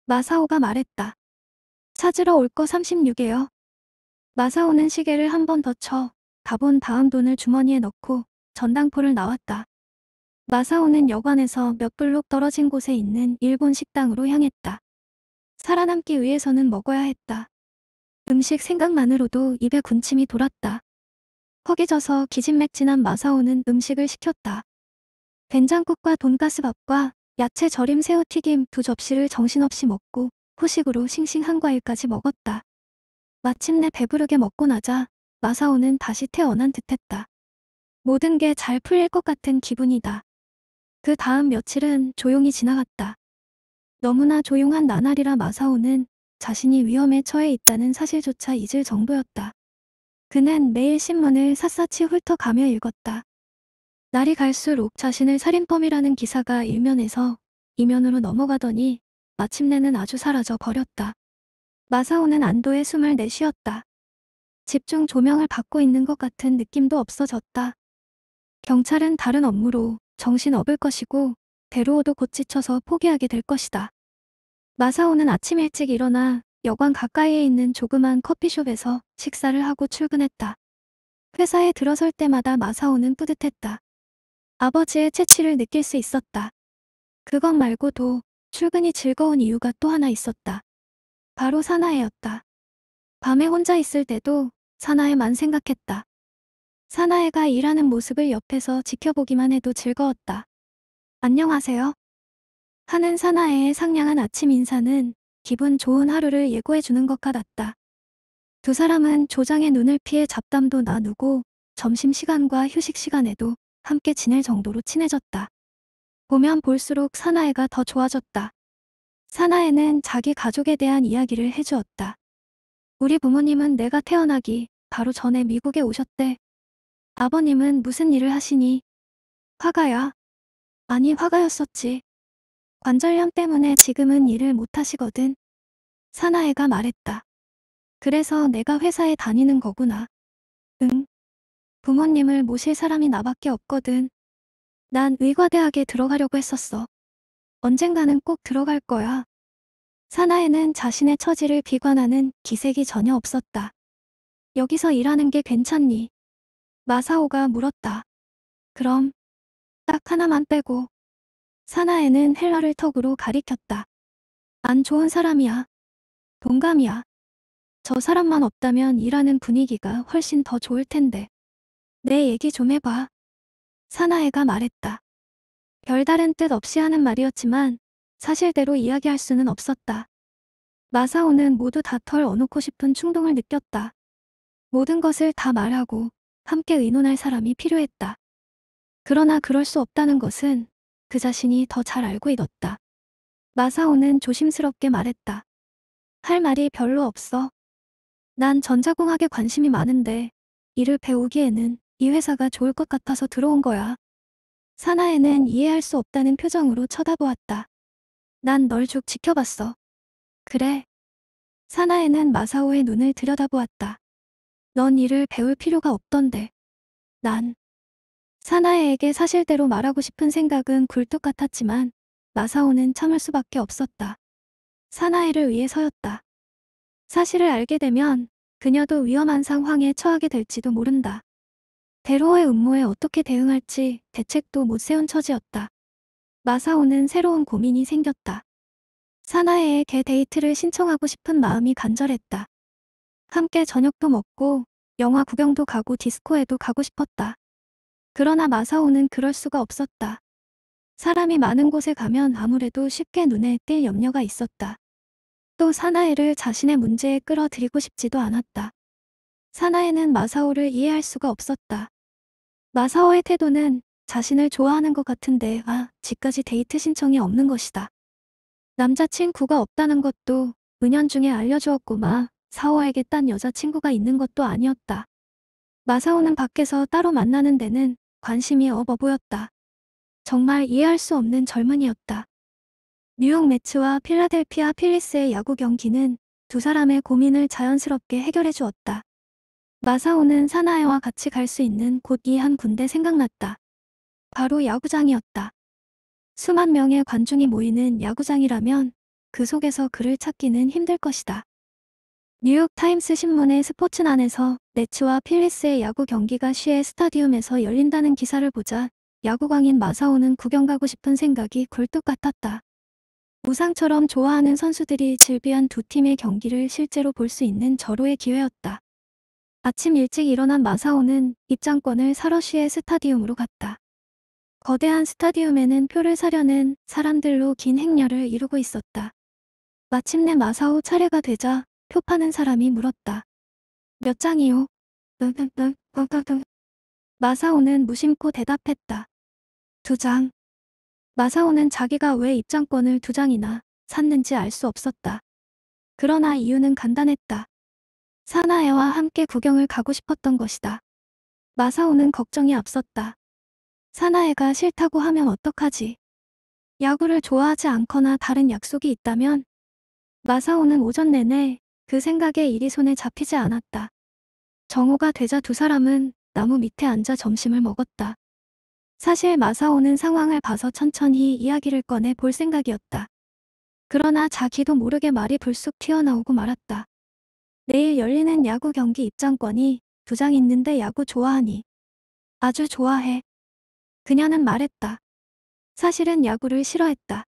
마사오가 말했다. 찾으러 올 거 36이에요. 마사오는 시계를 한 번 더 쳐 가본 다음 돈을 주머니에 넣고 전당포를 나왔다. 마사오는 여관에서 몇 블록 떨어진 곳에 있는 일본 식당으로 향했다. 살아남기 위해서는 먹어야 했다. 음식 생각만으로도 입에 군침이 돌았다. 허기져서 기진맥진한 마사오는 음식을 시켰다. 된장국과 돈가스밥과 야채 절임 새우튀김 두 접시를 정신없이 먹고 후식으로 싱싱한 과일까지 먹었다. 마침내 배부르게 먹고 나자 마사오는 다시 태어난 듯했다. 모든 게 잘 풀릴 것 같은 기분이다. 그 다음 며칠은 조용히 지나갔다. 너무나 조용한 나날이라 마사오는 자신이 위험에 처해 있다는 사실조차 잊을 정도였다. 그는 매일 신문을 샅샅이 훑어가며 읽었다. 날이 갈수록 자신을 살인범이라는 기사가 일면에서 이면으로 넘어가더니 마침내는 아주 사라져 버렸다. 마사오는 안도의 숨을 내쉬었다. 집중 조명을 받고 있는 것 같은 느낌도 없어졌다. 경찰은 다른 업무로 정신 업을 것이고 데로워도곧 지쳐서 포기하게 될 것이다. 마사오는 아침 일찍 일어나 여관 가까이에 있는 조그만 커피숍에서 식사를 하고 출근했다. 회사에 들어설 때마다 마사오는 뿌듯했다. 아버지의 채취를 느낄 수 있었다. 그것 말고도 출근이 즐거운 이유가 또 하나 있었다. 바로 사나에였다. 밤에 혼자 있을 때도 사나에만 생각했다. 사나에가 일하는 모습을 옆에서 지켜보기만 해도 즐거웠다. 안녕하세요. 하는 사나이의 상냥한 아침 인사는 기분 좋은 하루를 예고해주는 것 같았다. 두 사람은 조장의 눈을 피해 잡담도 나누고 점심시간과 휴식시간에도 함께 지낼 정도로 친해졌다. 보면 볼수록 사나이가 더 좋아졌다. 사나이는 자기 가족에 대한 이야기를 해주었다. 우리 부모님은 내가 태어나기 바로 전에 미국에 오셨대. 아버님은 무슨 일을 하시니? 화가야. 아니 화가였었지. 관절염 때문에 지금은 일을 못하시거든. 사나이가 말했다. 그래서 내가 회사에 다니는 거구나. 응. 부모님을 모실 사람이 나밖에 없거든. 난 의과대학에 들어가려고 했었어. 언젠가는 꼭 들어갈 거야. 사나이는 자신의 처지를 비관하는 기색이 전혀 없었다. 여기서 일하는 게 괜찮니? 마사오가 물었다. 그럼 딱 하나만 빼고 사나에는 헬라를 턱으로 가리켰다. 안 좋은 사람이야. 동감이야. 저 사람만 없다면 일하는 분위기가 훨씬 더 좋을 텐데. 내 얘기 좀 해봐. 사나에가 말했다. 별다른 뜻 없이 하는 말이었지만 사실대로 이야기할 수는 없었다. 마사오는 모두 다털 어놓고 싶은 충동을 느꼈다. 모든 것을 다 말하고 함께 의논할 사람이 필요했다. 그러나 그럴 수 없다는 것은 그 자신이 더 잘 알고 있었다. 마사오는 조심스럽게 말했다. 할 말이 별로 없어. 난 전자공학에 관심이 많은데 이를 배우기에는 이 회사가 좋을 것 같아서 들어온 거야. 사나에는 이해할 수 없다는 표정으로 쳐다보았다. 난 널 쭉 지켜봤어. 그래. 사나에는 마사오의 눈을 들여다보았다. 넌 이를 배울 필요가 없던데. 난 사나에에게 사실대로 말하고 싶은 생각은 굴뚝 같았지만 마사오는 참을 수밖에 없었다. 사나이를 위해서였다. 사실을 알게 되면 그녀도 위험한 상황에 처하게 될지도 모른다. 대로의 음모에 어떻게 대응할지 대책도 못 세운 처지였다. 마사오는 새로운 고민이 생겼다. 사나에의개 데이트를 신청하고 싶은 마음이 간절했다. 함께 저녁도 먹고 영화 구경도 가고 디스코에도 가고 싶었다. 그러나 마사오는 그럴 수가 없었다. 사람이 많은 곳에 가면 아무래도 쉽게 눈에 띌 염려가 있었다. 또 사나에를 자신의 문제에 끌어들이고 싶지도 않았다. 사나에는 마사오를 이해할 수가 없었다. 마사오의 태도는 자신을 좋아하는 것 같은데 아, 집까지 데이트 신청이 없는 것이다. 남자친구가 없다는 것도 은연중에 알려주었고마 사오에게 딴 여자친구가 있는 것도 아니었다. 마사오는 밖에서 따로 만나는 데는 관심이 업어 보였다. 정말 이해할 수 없는 젊은이였다. 뉴욕 매츠와 필라델피아 필리스의 야구 경기는 두 사람의 고민을 자연스럽게 해결해 주었다. 마사오는 사나에와 같이 갈 수 있는 곧 이 한 군데 생각났다. 바로 야구장이었다. 수만 명의 관중이 모이는 야구장이라면 그 속에서 그를 찾기는 힘들 것이다. 뉴욕타임스 신문의 스포츠난에서 네츠와 필리스의 야구 경기가 시의 스타디움에서 열린다는 기사를 보자 야구광인 마사오는 구경 가고 싶은 생각이 굴뚝 같았다. 우상처럼 좋아하는 선수들이 즐비한 두 팀의 경기를 실제로 볼 수 있는 절호의 기회였다. 아침 일찍 일어난 마사오는 입장권을 사러 시의 스타디움으로 갔다. 거대한 스타디움에는 표를 사려는 사람들로 긴 행렬을 이루고 있었다. 마침내 마사오 차례가 되자 표 파는 사람이 물었다. 몇 장이요? 마사오는 무심코 대답했다. 두 장. 마사오는 자기가 왜 입장권을 두 장이나 샀는지 알 수 없었다. 그러나 이유는 간단했다. 사나에와 함께 구경을 가고 싶었던 것이다. 마사오는 걱정이 앞섰다. 사나에가 싫다고 하면 어떡하지? 야구를 좋아하지 않거나 다른 약속이 있다면? 마사오는 오전 내내 그 생각에 일이 손에 잡히지 않았다. 정오가 되자 두 사람은 나무 밑에 앉아 점심을 먹었다. 사실 마사오는 상황을 봐서 천천히 이야기를 꺼내 볼 생각이었다. 그러나 자기도 모르게 말이 불쑥 튀어나오고 말았다. 내일 열리는 야구 경기 입장권이 두 장 있는데 야구 좋아하니? 아주 좋아해. 그녀는 말했다. 사실은 야구를 싫어했다.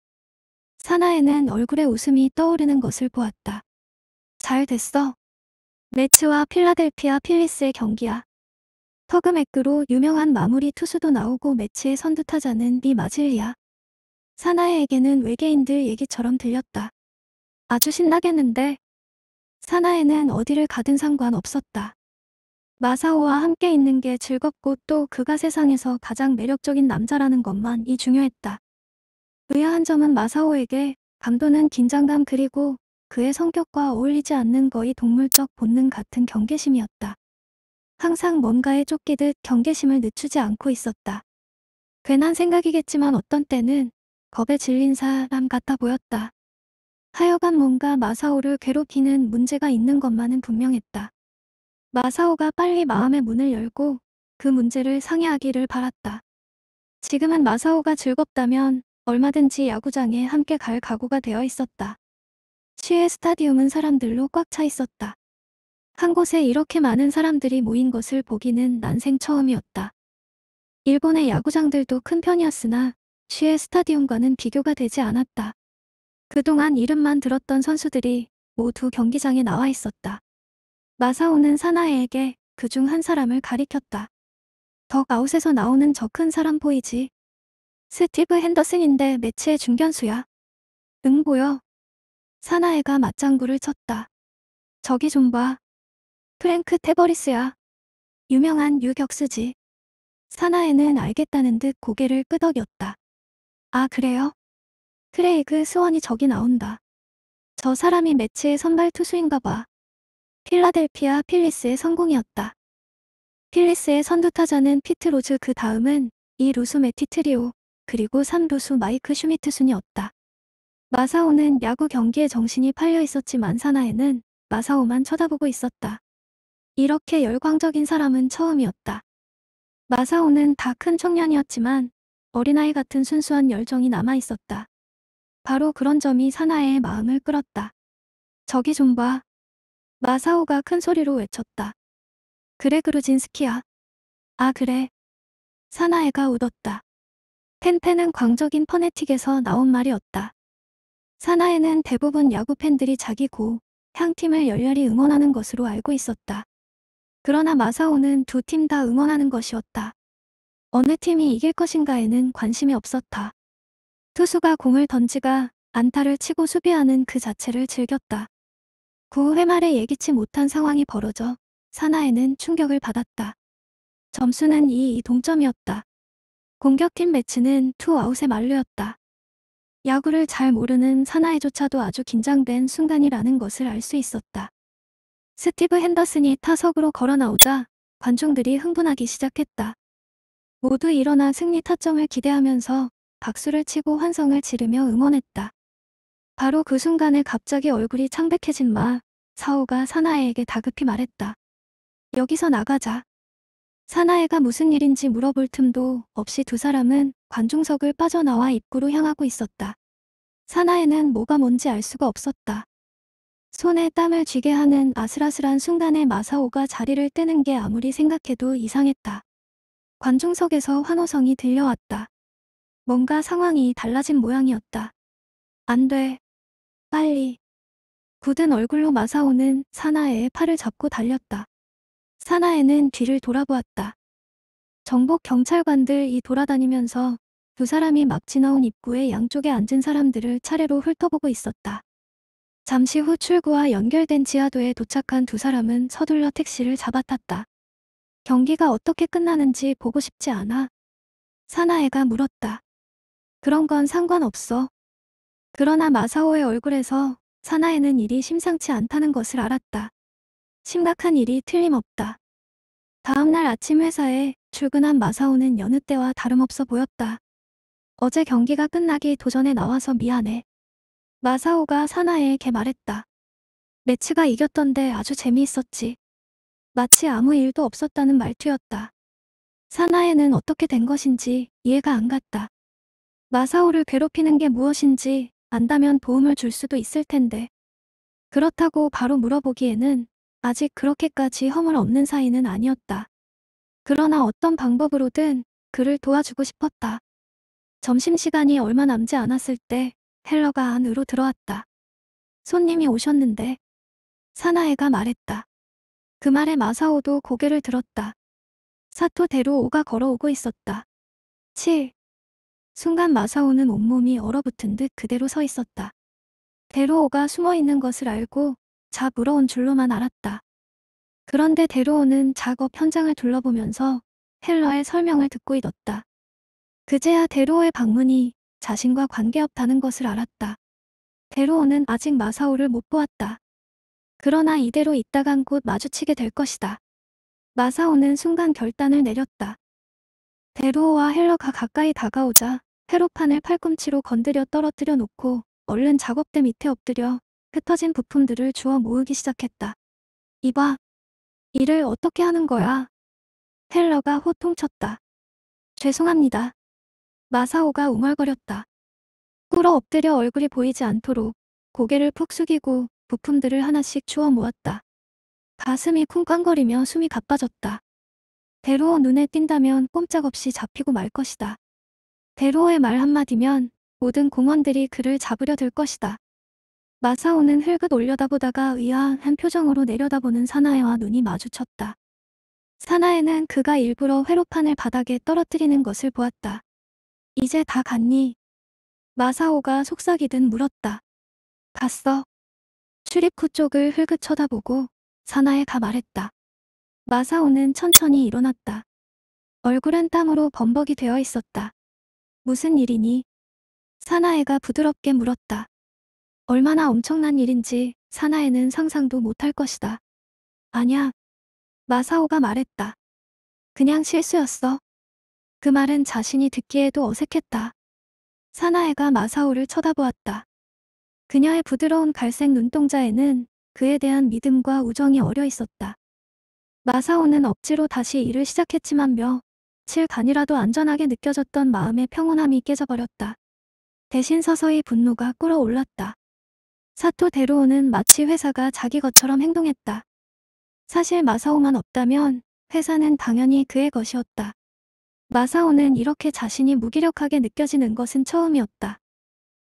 사나에는 얼굴에 웃음이 떠오르는 것을 보았다. 잘 됐어. 매츠와 필라델피아 필리스의 경기야. 터그맥그로 유명한 마무리 투수도 나오고 매치의 선두타자는 미 마질리아. 사나에에게는 외계인들 얘기처럼 들렸다. 아주 신나겠는데 사나에는 어디를 가든 상관없었다. 마사오와 함께 있는 게 즐겁고 또 그가 세상에서 가장 매력적인 남자라는 것만이 중요했다. 의아한 점은 마사오에게 감도는 긴장감 그리고 그의 성격과 어울리지 않는 거의 동물적 본능 같은 경계심이었다. 항상 뭔가에 쫓기듯 경계심을 늦추지 않고 있었다. 괜한 생각이겠지만 어떤 때는 겁에 질린 사람 같아 보였다. 하여간 뭔가 마사오를 괴롭히는 문제가 있는 것만은 분명했다. 마사오가 빨리 마음의 문을 열고 그 문제를 상의하기를 바랐다. 지금은 마사오가 즐겁다면 얼마든지 야구장에 함께 갈 각오가 되어 있었다. 시의 스타디움은 사람들로 꽉 차 있었다. 한 곳에 이렇게 많은 사람들이 모인 것을 보기는 난생 처음이었다. 일본의 야구장들도 큰 편이었으나 시의 스타디움과는 비교가 되지 않았다. 그동안 이름만 들었던 선수들이 모두 경기장에 나와 있었다. 마사오는 사나에에게 그 중 한 사람을 가리켰다. 덕 아웃에서 나오는 저 큰 사람 보이지? 스티브 핸더슨인데 매치의 중견수야. 응 보여. 사나이가 맞장구를 쳤다. 저기 좀 봐. 프랭크 테버리스야. 유명한 유격수지. 사나이는 알겠다는 듯 고개를 끄덕였다. 아 그래요? 크레이그 수원이 저기 나온다. 저 사람이 매치의 선발 투수인가 봐. 필라델피아 필리스의 성공이었다. 필리스의 선두타자는 피트 로즈 그 다음은 2루수 메티트리오 그리고 3루수 마이크 슈미트 순이었다. 마사오는 야구 경기에 정신이 팔려 있었지만 사나에는 마사오만 쳐다보고 있었다. 이렇게 열광적인 사람은 처음이었다. 마사오는 다 큰 청년이었지만 어린아이 같은 순수한 열정이 남아있었다. 바로 그런 점이 사나의 마음을 끌었다. 저기 좀 봐. 마사오가 큰 소리로 외쳤다. 그래 그루진스키야. 아 그래. 사나에가 웃었다. 텐텐은 광적인 퍼네틱에서 나온 말이었다. 사나에는 대부분 야구 팬들이 자기 고, 향 팀을 열렬히 응원하는 것으로 알고 있었다. 그러나 마사오는 두 팀 다 응원하는 것이었다. 어느 팀이 이길 것인가에는 관심이 없었다. 투수가 공을 던지가 안타를 치고 수비하는 그 자체를 즐겼다. 9회 말에 예기치 못한 상황이 벌어져 사나에는 충격을 받았다. 점수는 2-2 동점이었다. 공격팀 매치는 투아웃에 만료였다. 야구를 잘 모르는 사나이조차도 아주 긴장된 순간이라는 것을 알 수 있었다. 스티브 핸더슨이 타석으로 걸어나오자 관중들이 흥분하기 시작했다. 모두 일어나 승리 타점을 기대하면서 박수를 치고 환성을 지르며 응원했다. 바로 그 순간에 갑자기 얼굴이 창백해진 마, 사오가 사나이에게 다급히 말했다. 여기서 나가자. 사나이가 무슨 일인지 물어볼 틈도 없이 두 사람은 관중석을 빠져나와 입구로 향하고 있었다. 사나이는 뭐가 뭔지 알 수가 없었다. 손에 땀을 쥐게 하는 아슬아슬한 순간에 마사오가 자리를 뜨는 게 아무리 생각해도 이상했다. 관중석에서 환호성이 들려왔다. 뭔가 상황이 달라진 모양이었다. 안 돼. 빨리. 굳은 얼굴로 마사오는 사나에의 팔을 잡고 달렸다. 사나에는 뒤를 돌아보았다. 정복 경찰관들이 돌아다니면서 두 사람이 막 지나온 입구에 양쪽에 앉은 사람들을 차례로 훑어보고 있었다. 잠시 후 출구와 연결된 지하도에 도착한 두 사람은 서둘러 택시를 잡아탔다. 경기가 어떻게 끝나는지 보고 싶지 않아? 사나에가 물었다. 그런 건 상관없어. 그러나 마사오의 얼굴에서 사나에는 일이 심상치 않다는 것을 알았다. 심각한 일이 틀림없다. 다음날 아침 회사에 출근한 마사오는 여느 때와 다름없어 보였다. 어제 경기가 끝나기 도전에 나와서 미안해. 마사오가 사나에게 말했다. 매치가 이겼던데 아주 재미있었지. 마치 아무 일도 없었다는 말투였다. 사나에는 어떻게 된 것인지 이해가 안 갔다. 마사오를 괴롭히는 게 무엇인지 안다면 도움을 줄 수도 있을 텐데. 그렇다고 바로 물어보기에는 아직 그렇게까지 허물 없는 사이는 아니었다. 그러나 어떤 방법으로든 그를 도와주고 싶었다. 점심시간이 얼마 남지 않았을 때 헬러가 안으로 들어왔다. 손님이 오셨는데 사나이가 말했다. 그 말에 마사오도 고개를 들었다. 사토 대로오가 걸어오고 있었다. 7. 순간 마사오는 온몸이 얼어붙은 듯 그대로 서 있었다. 대로오가 숨어 있는 것을 알고 차 물어온 줄로만 알았다. 그런데 데로오는 작업 현장을 둘러보면서 헬러의 설명을 듣고 잊었다 그제야 데로오의 방문이 자신과 관계없다는 것을 알았다. 데로오는 아직 마사오를 못 보았다. 그러나 이대로 있다간 곧 마주치게 될 것이다. 마사오는 순간 결단을 내렸다. 데로오와 헬러가 가까이 다가오자 회로판을 팔꿈치로 건드려 떨어뜨려 놓고 얼른 작업대 밑에 엎드려 흩어진 부품들을 주워 모으기 시작했다. 이봐. 일을 어떻게 하는 거야? 헬러가 호통쳤다. 죄송합니다. 마사오가 웅얼거렸다. 꿇어 엎드려 얼굴이 보이지 않도록 고개를 푹 숙이고 부품들을 하나씩 주워 모았다. 가슴이 쿵쾅거리며 숨이 가빠졌다. 대로 눈에 띈다면 꼼짝없이 잡히고 말 것이다. 대로의 말 한마디면 모든 공원들이 그를 잡으려 들 것이다. 마사오는 흘긋 올려다보다가 의아한 표정으로 내려다보는 사나에와 눈이 마주쳤다. 사나에는 그가 일부러 회로판을 바닥에 떨어뜨리는 것을 보았다. 이제 다 갔니? 마사오가 속삭이듯 물었다. 갔어. 출입구 쪽을 흘긋 쳐다보고 사나에가 말했다. 마사오는 천천히 일어났다. 얼굴은 땀으로 범벅이 되어 있었다. 무슨 일이니? 사나에가 부드럽게 물었다. 얼마나 엄청난 일인지 사나에는 상상도 못할 것이다. 아냐. 마사오가 말했다. 그냥 실수였어. 그 말은 자신이 듣기에도 어색했다. 사나에가 마사오를 쳐다보았다. 그녀의 부드러운 갈색 눈동자에는 그에 대한 믿음과 우정이 어려 있었다. 마사오는 억지로 다시 일을 시작했지만 며칠간이라도 안전하게 느껴졌던 마음의 평온함이 깨져버렸다. 대신 서서히 분노가 끌어올랐다. 사토 데로오는 마치 회사가 자기 것처럼 행동했다. 사실 마사오만 없다면 회사는 당연히 그의 것이었다. 마사오는 이렇게 자신이 무기력하게 느껴지는 것은 처음이었다.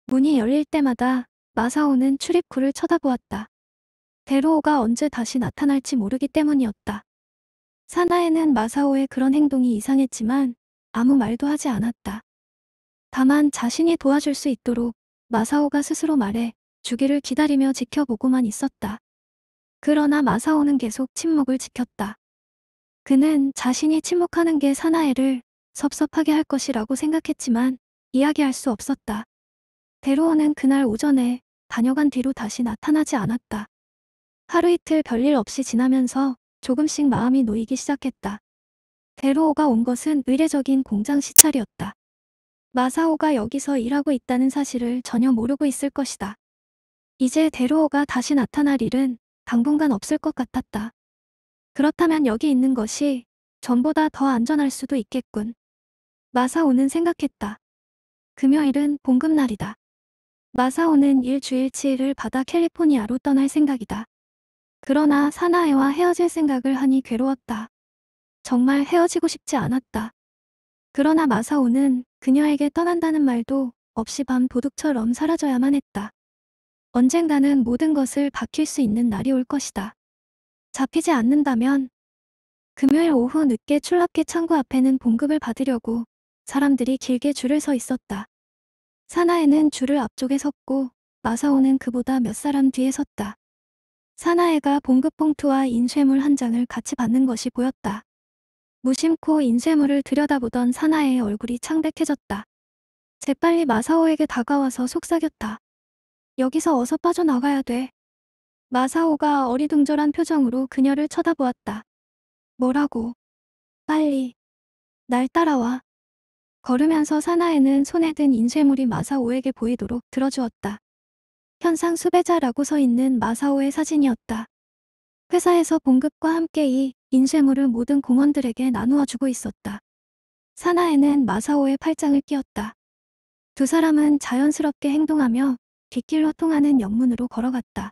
문이 열릴 때마다 마사오는 출입구를 쳐다보았다. 데로오가 언제 다시 나타날지 모르기 때문이었다. 사나에는 마사오의 그런 행동이 이상했지만 아무 말도 하지 않았다. 다만 자신이 도와줄 수 있도록 마사오가 스스로 말해 주기를 기다리며 지켜보고만 있었다. 그러나 마사오는 계속 침묵을 지켰다. 그는 자신이 침묵하는 게 사나에를 섭섭하게 할 것이라고 생각했지만 이야기할 수 없었다. 데로오는 그날 오전에 다녀간 뒤로 다시 나타나지 않았다. 하루 이틀 별일 없이 지나면서 조금씩 마음이 놓이기 시작했다. 데로오가 온 것은 의례적인 공장 시찰이었다. 마사오가 여기서 일하고 있다는 사실을 전혀 모르고 있을 것이다. 이제 데로오가 다시 나타날 일은 당분간 없을 것 같았다. 그렇다면 여기 있는 것이 전보다 더 안전할 수도 있겠군. 마사오는 생각했다. 금요일은 봉급날이다. 마사오는 일주일치를 받아 캘리포니아로 떠날 생각이다. 그러나 사나에와 헤어질 생각을 하니 괴로웠다. 정말 헤어지고 싶지 않았다. 그러나 마사오는 그녀에게 떠난다는 말도 없이 밤 도둑처럼 사라져야만 했다. 언젠가는 모든 것을 바뀔 수 있는 날이 올 것이다. 잡히지 않는다면 금요일 오후 늦게 출납계 창구 앞에는 봉급을 받으려고 사람들이 길게 줄을 서 있었다. 사나에는 줄을 앞쪽에 섰고 마사오는 그보다 몇 사람 뒤에 섰다. 사나에가 봉급 봉투와 인쇄물 한 장을 같이 받는 것이 보였다. 무심코 인쇄물을 들여다보던 사나에의 얼굴이 창백해졌다. 재빨리 마사오에게 다가와서 속삭였다. 여기서 어서 빠져나가야 돼. 마사오가 어리둥절한 표정으로 그녀를 쳐다보았다. 뭐라고? 빨리. 날 따라와. 걸으면서 사나에는 손에 든 인쇄물이 마사오에게 보이도록 들어주었다. 현상 수배자라고 서 있는 마사오의 사진이었다. 회사에서 봉급과 함께 이 인쇄물을 모든 공원들에게 나누어 주고 있었다. 사나에는 마사오의 팔짱을 끼었다. 두 사람은 자연스럽게 행동하며 뒷길로 통하는 영문으로 걸어갔다.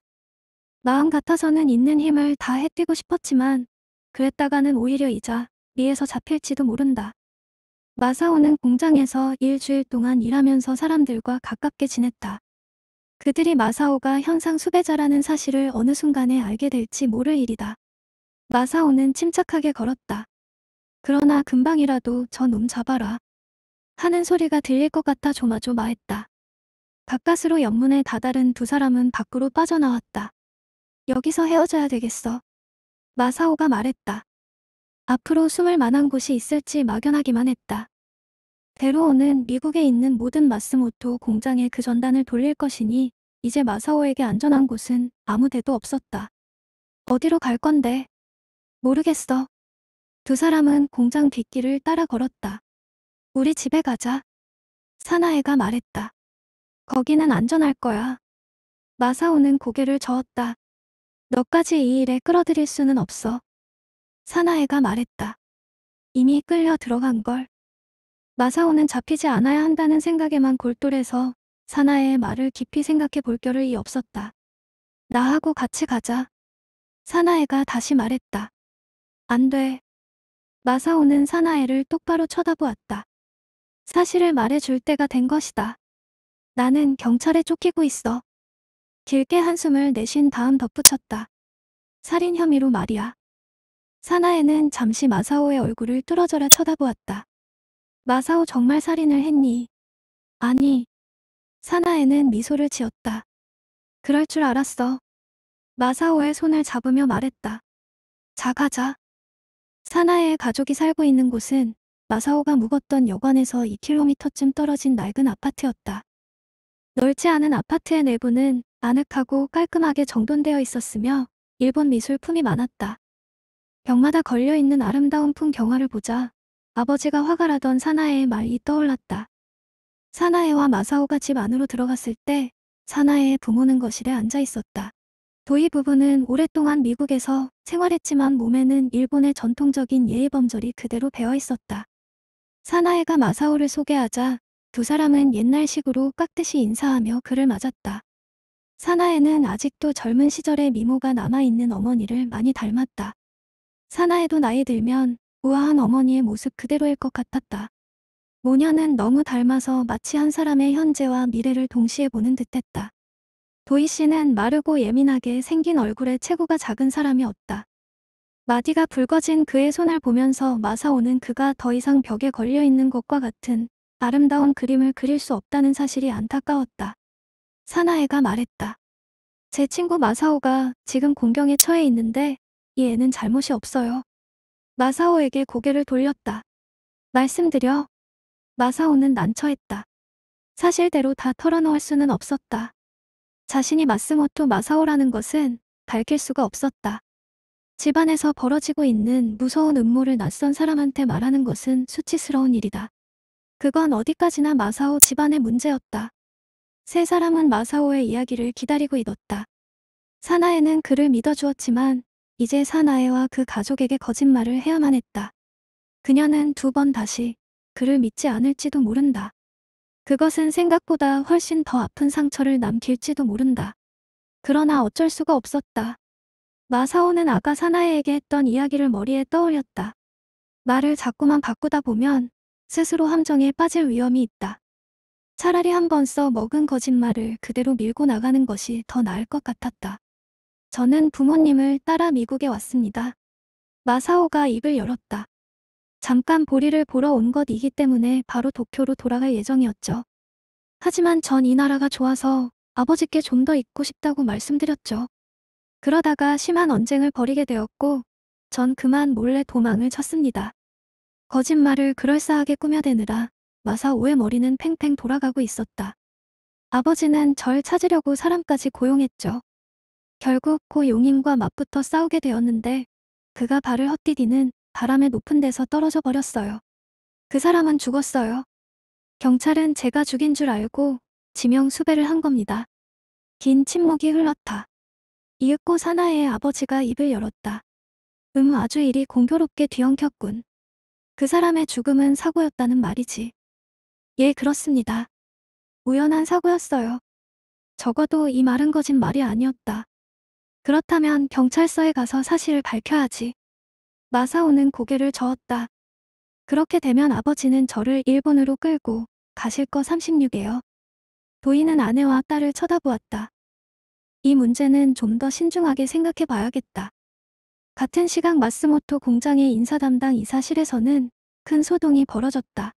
마음 같아서는 있는 힘을 다 해뜨고 싶었지만 그랬다가는 오히려 이자 미에서 잡힐지도 모른다. 마사오는 공장에서 일주일 동안 일하면서 사람들과 가깝게 지냈다. 그들이 마사오가 현상 수배자라는 사실을 어느 순간에 알게 될지 모를 일이다. 마사오는 침착하게 걸었다. 그러나 금방이라도 저 놈 잡아라. 하는 소리가 들릴 것 같아 조마조마했다. 바깥으로 연문에 다다른 두 사람은 밖으로 빠져나왔다. 여기서 헤어져야 되겠어. 마사오가 말했다. 앞으로 숨을 만한 곳이 있을지 막연하기만 했다. 데로오는 미국에 있는 모든 마스모토 공장에 그 전단을 돌릴 것이니 이제 마사오에게 안전한 곳은 아무데도 없었다. 어디로 갈 건데? 모르겠어. 두 사람은 공장 뒷길을 따라 걸었다. 우리 집에 가자. 사나이가 말했다. 거기는 안전할 거야. 마사오는 고개를 저었다. 너까지 이 일에 끌어들일 수는 없어. 사나이가 말했다. 이미 끌려 들어간 걸. 마사오는 잡히지 않아야 한다는 생각에만 골똘해서 사나이의 말을 깊이 생각해 볼 겨를이 없었다. 나하고 같이 가자. 사나이가 다시 말했다. 안 돼. 마사오는 사나이를 똑바로 쳐다보았다. 사실을 말해줄 때가 된 것이다. 나는 경찰에 쫓기고 있어. 길게 한숨을 내쉰 다음 덧붙였다. 살인 혐의로 말이야. 사나에는 잠시 마사오의 얼굴을 뚫어져라 쳐다보았다. 마사오 정말 살인을 했니? 아니. 사나에는 미소를 지었다. 그럴 줄 알았어. 마사오의 손을 잡으며 말했다. 자 가자. 사나의 가족이 살고 있는 곳은 마사오가 묵었던 여관에서 2km쯤 떨어진 낡은 아파트였다. 넓지 않은 아파트의 내부는 아늑하고 깔끔하게 정돈되어 있었으며 일본 미술품이 많았다. 벽마다 걸려있는 아름다운 풍경화를 보자 아버지가 화가라던 사나에의 말이 떠올랐다. 사나에와 마사오가 집 안으로 들어갔을 때 사나에의 부모는 거실에 앉아 있었다. 도희 부부는 오랫동안 미국에서 생활했지만 몸에는 일본의 전통적인 예의 범절이 그대로 배어 있었다. 사나에가 마사오를 소개하자 두 사람은 옛날식으로 깍듯이 인사하며 그를 맞았다. 사나에는 아직도 젊은 시절의 미모가 남아있는 어머니를 많이 닮았다. 사나에도 나이 들면 우아한 어머니의 모습 그대로일 것 같았다. 모녀는 너무 닮아서 마치 한 사람의 현재와 미래를 동시에 보는 듯했다. 도희 씨는 마르고 예민하게 생긴 얼굴에 체구가 작은 사람이었다. 마디가 붉어진 그의 손을 보면서 마사오는 그가 더 이상 벽에 걸려있는 것과 같은 아름다운 그림을 그릴 수 없다는 사실이 안타까웠다. 사나이가 말했다. 제 친구 마사오가 지금 공경에 처해 있는데 이 애는 잘못이 없어요. 마사오에게 고개를 돌렸다. 말씀드려. 마사오는 난처했다. 사실대로 다 털어놓을 수는 없었다. 자신이 마스모토 마사오라는 것은 밝힐 수가 없었다. 집안에서 벌어지고 있는 무서운 음모를 낯선 사람한테 말하는 것은 수치스러운 일이다. 그건 어디까지나 마사오 집안의 문제였다. 세 사람은 마사오의 이야기를 기다리고 있었다. 사나에는 그를 믿어주었지만 이제 사나에와 그 가족에게 거짓말을 해야만 했다. 그녀는 두 번 다시 그를 믿지 않을지도 모른다. 그것은 생각보다 훨씬 더 아픈 상처를 남길지도 모른다. 그러나 어쩔 수가 없었다. 마사오는 아까 사나에에게 했던 이야기를 머리에 떠올렸다. 말을 자꾸만 바꾸다 보면 스스로 함정에 빠질 위험이 있다. 차라리 한 번 써 먹은 거짓말을 그대로 밀고 나가는 것이 더 나을 것 같았다. 저는 부모님을 따라 미국에 왔습니다. 마사오가 입을 열었다. 잠깐 보리를 보러 온 것이기 때문에 바로 도쿄로 돌아갈 예정이었죠. 하지만 전 이 나라가 좋아서 아버지께 좀 더 있고 싶다고 말씀드렸죠. 그러다가 심한 언쟁을 벌이게 되었고 전 그만 몰래 도망을 쳤습니다. 거짓말을 그럴싸하게 꾸며대느라 마사오의 머리는 팽팽 돌아가고 있었다. 아버지는 절 찾으려고 사람까지 고용했죠. 결국 고 용인과 맞붙어 싸우게 되었는데 그가 발을 헛디디는 바람에 높은 데서 떨어져 버렸어요. 그 사람은 죽었어요. 경찰은 제가 죽인 줄 알고 지명 수배를 한 겁니다. 긴 침묵이 흘렀다. 이윽고 사나이의 아버지가 입을 열었다. 음 아주 일이 공교롭게 뒤엉켰군. 그 사람의 죽음은 사고였다는 말이지. 예, 그렇습니다. 우연한 사고였어요. 적어도 이 말은 거짓말이 아니었다. 그렇다면 경찰서에 가서 사실을 밝혀야지. 마사오는 고개를 저었다. 그렇게 되면 아버지는 저를 일본으로 끌고 가실 거 36이에요. 도인은 아내와 딸을 쳐다보았다. 이 문제는 좀 더 신중하게 생각해 봐야겠다. 같은 시각 마스모토 공장의 인사 담당 이사실에서는 큰 소동이 벌어졌다.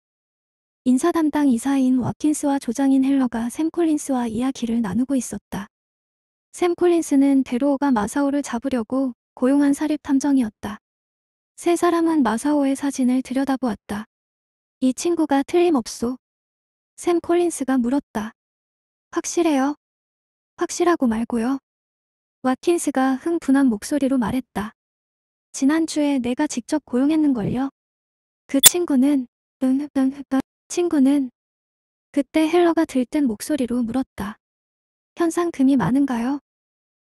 인사 담당 이사인 왓킨스와 조장인 헬러가 샘 콜린스와 이야기를 나누고 있었다. 샘 콜린스는 데로오가 마사오를 잡으려고 고용한 사립 탐정이었다. 세 사람은 마사오의 사진을 들여다보았다. 이 친구가 틀림없소. 샘 콜린스가 물었다. 확실해요. 확실하고 말고요. 와킨스가 흥분한 목소리로 말했다. 지난주에 내가 직접 고용했는걸요. 그 친구는 응응응 친구는 그때 헬러가 들뜬 목소리로 물었다. 현상금이 많은가요?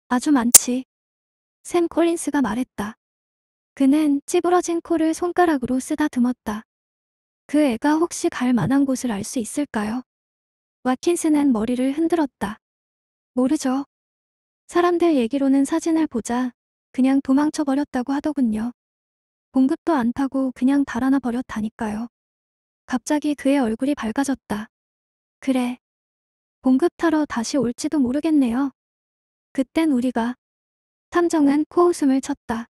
아주 많지. 샘 콜린스가 말했다. 그는 찌부러진 코를 손가락으로 쓰다듬었다. 그 애가 혹시 갈 만한 곳을 알 수 있을까요? 와킨스는 머리를 흔들었다. 모르죠. 사람들 얘기로는 사진을 보자 그냥 도망쳐버렸다고 하더군요. 공급도 안 타고 그냥 달아나 버렸다니까요. 갑자기 그의 얼굴이 밝아졌다. 그래. 공급 타러 다시 올지도 모르겠네요. 그땐 우리가. 탐정은 코웃음을 쳤다.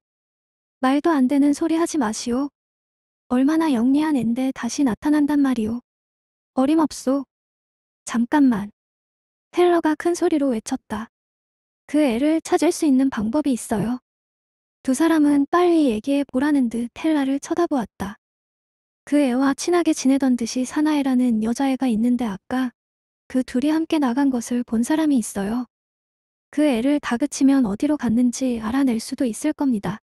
말도 안 되는 소리 하지 마시오. 얼마나 영리한 앤데 다시 나타난단 말이오. 어림없소. 잠깐만. 헬러가 큰 소리로 외쳤다. 그 애를 찾을 수 있는 방법이 있어요. 두 사람은 빨리 얘기해 보라는 듯 텔라를 쳐다보았다. 그 애와 친하게 지내던 듯이 사나이라는 여자애가 있는데 아까 그 둘이 함께 나간 것을 본 사람이 있어요. 그 애를 다그치면 어디로 갔는지 알아낼 수도 있을 겁니다.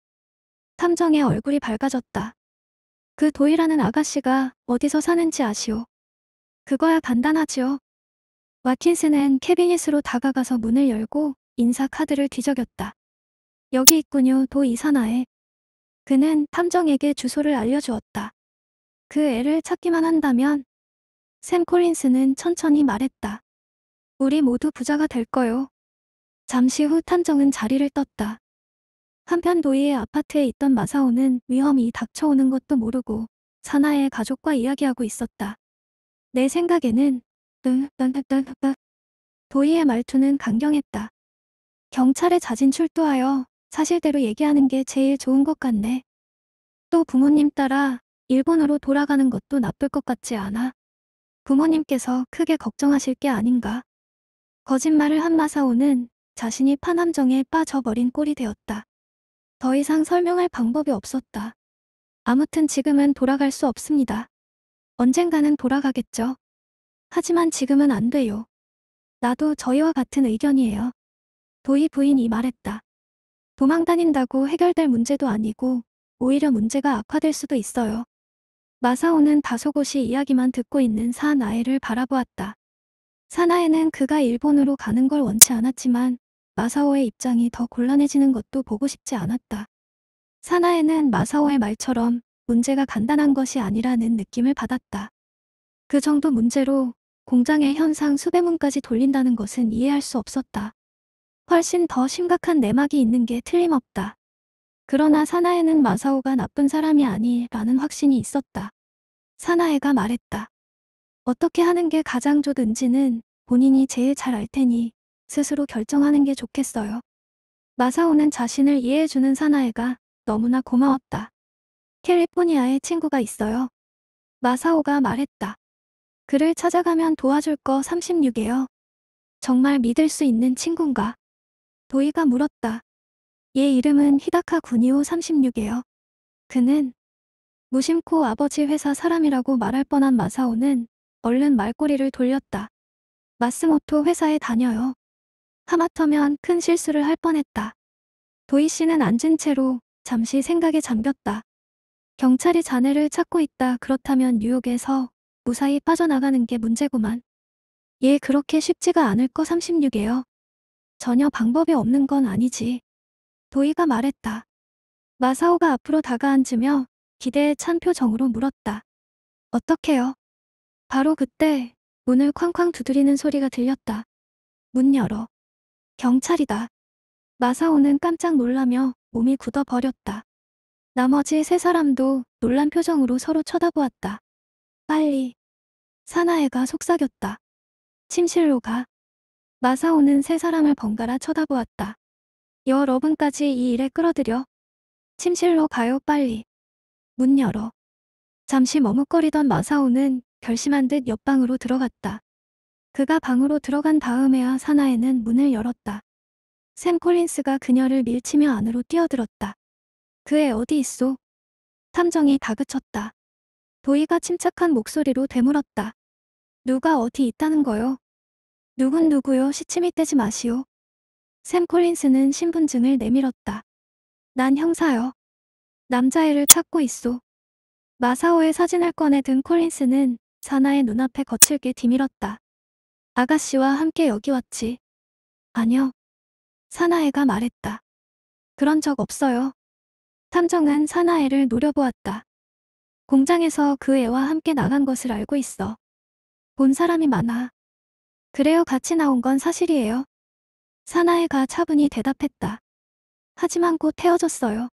탐정의 얼굴이 밝아졌다. 그 도희라는 아가씨가 어디서 사는지 아시오. 그거야 간단하지요. 와킨스는 캐비닛으로 다가가서 문을 열고 인사 카드를 뒤적였다. 여기 있군요. 도 이사나에. 그는 탐정에게 주소를 알려주었다. 그 애를 찾기만 한다면 샘 콜린스는 천천히 말했다. 우리 모두 부자가 될 거요. 잠시 후 탐정은 자리를 떴다. 한편 도이의 아파트에 있던 마사오는 위험이 닥쳐오는 것도 모르고 사나의 가족과 이야기하고 있었다. 내 생각에는 도이의 말투는 강경했다. 경찰에 자진 출두하여 사실대로 얘기하는 게 제일 좋은 것 같네. 또 부모님 따라 일본으로 돌아가는 것도 나쁠 것 같지 않아. 부모님께서 크게 걱정하실 게 아닌가. 거짓말을 한 마사오는 자신이 파남정에 빠져버린 꼴이 되었다. 더 이상 설명할 방법이 없었다. 아무튼 지금은 돌아갈 수 없습니다. 언젠가는 돌아가겠죠. 하지만 지금은 안 돼요. 나도 저희와 같은 의견이에요. 도희 부인이 말했다. 도망 다닌다고 해결될 문제도 아니고 오히려 문제가 악화될 수도 있어요. 마사오는 다소곳이 이야기만 듣고 있는 사나에를 바라보았다. 사나에는 그가 일본으로 가는 걸 원치 않았지만 마사오의 입장이 더 곤란해지는 것도 보고 싶지 않았다. 사나에는 마사오의 말처럼 문제가 간단한 것이 아니라는 느낌을 받았다. 그 정도 문제로 공장의 현상 수배문까지 돌린다는 것은 이해할 수 없었다. 훨씬 더 심각한 내막이 있는 게 틀림없다. 그러나 사나에는 마사오가 나쁜 사람이 아니라는 확신이 있었다. 사나에가 말했다. 어떻게 하는 게 가장 좋든지는 본인이 제일 잘 알 테니 스스로 결정하는 게 좋겠어요. 마사오는 자신을 이해해주는 사나에가 너무나 고마웠다. 캘리포니아에 친구가 있어요. 마사오가 말했다. 그를 찾아가면 도와줄 거 36이에요. 정말 믿을 수 있는 친구인가 도희가 물었다. 얘 이름은 히다카 군이오 36이에요. 그는 무심코 아버지 회사 사람이라고 말할 뻔한 마사오는 얼른 말꼬리를 돌렸다. 마스모토 회사에 다녀요. 하마터면 큰 실수를 할 뻔했다. 도희 씨는 앉은 채로 잠시 생각에 잠겼다. 경찰이 자네를 찾고 있다. 그렇다면 뉴욕에서 무사히 빠져나가는 게 문제구만. 얘 그렇게 쉽지가 않을 거 36이에요. 전혀 방법이 없는 건 아니지. 도희가 말했다. 마사오가 앞으로 다가앉으며 기대에 찬 표정으로 물었다. 어떻게요? 바로 그때 문을 쾅쾅 두드리는 소리가 들렸다. 문 열어. 경찰이다. 마사오는 깜짝 놀라며 몸이 굳어버렸다. 나머지 세 사람도 놀란 표정으로 서로 쳐다보았다. 빨리. 사나이가 속삭였다. 침실로 가. 마사오는 세 사람을 번갈아 쳐다보았다. 여러분까지 이 일에 끌어들여. 침실로 가요 빨리. 문 열어. 잠시 머뭇거리던 마사오는 결심한 듯 옆방으로 들어갔다. 그가 방으로 들어간 다음에야 사나에는 문을 열었다. 샘 콜린스가 그녀를 밀치며 안으로 뛰어들었다. 그애 어디 있소? 탐정이 다그쳤다. 도희가 침착한 목소리로 되물었다. 누가 어디 있다는 거요? 누군 누구요 시치미 떼지 마시오. 샘 콜린스는 신분증을 내밀었다. 난 형사요. 남자애를 찾고 있소. 마사오의 사진을 꺼내든 콜린스는 사나의 눈앞에 거칠게 뒤밀었다. 아가씨와 함께 여기 왔지. 아니요. 사나애가 말했다. 그런 적 없어요. 탐정은 사나애를 노려보았다. 공장에서 그 애와 함께 나간 것을 알고 있어. 본 사람이 많아. 그래요 같이 나온 건 사실이에요. 사나이가 차분히 대답했다. 하지만 곧 헤어졌어요.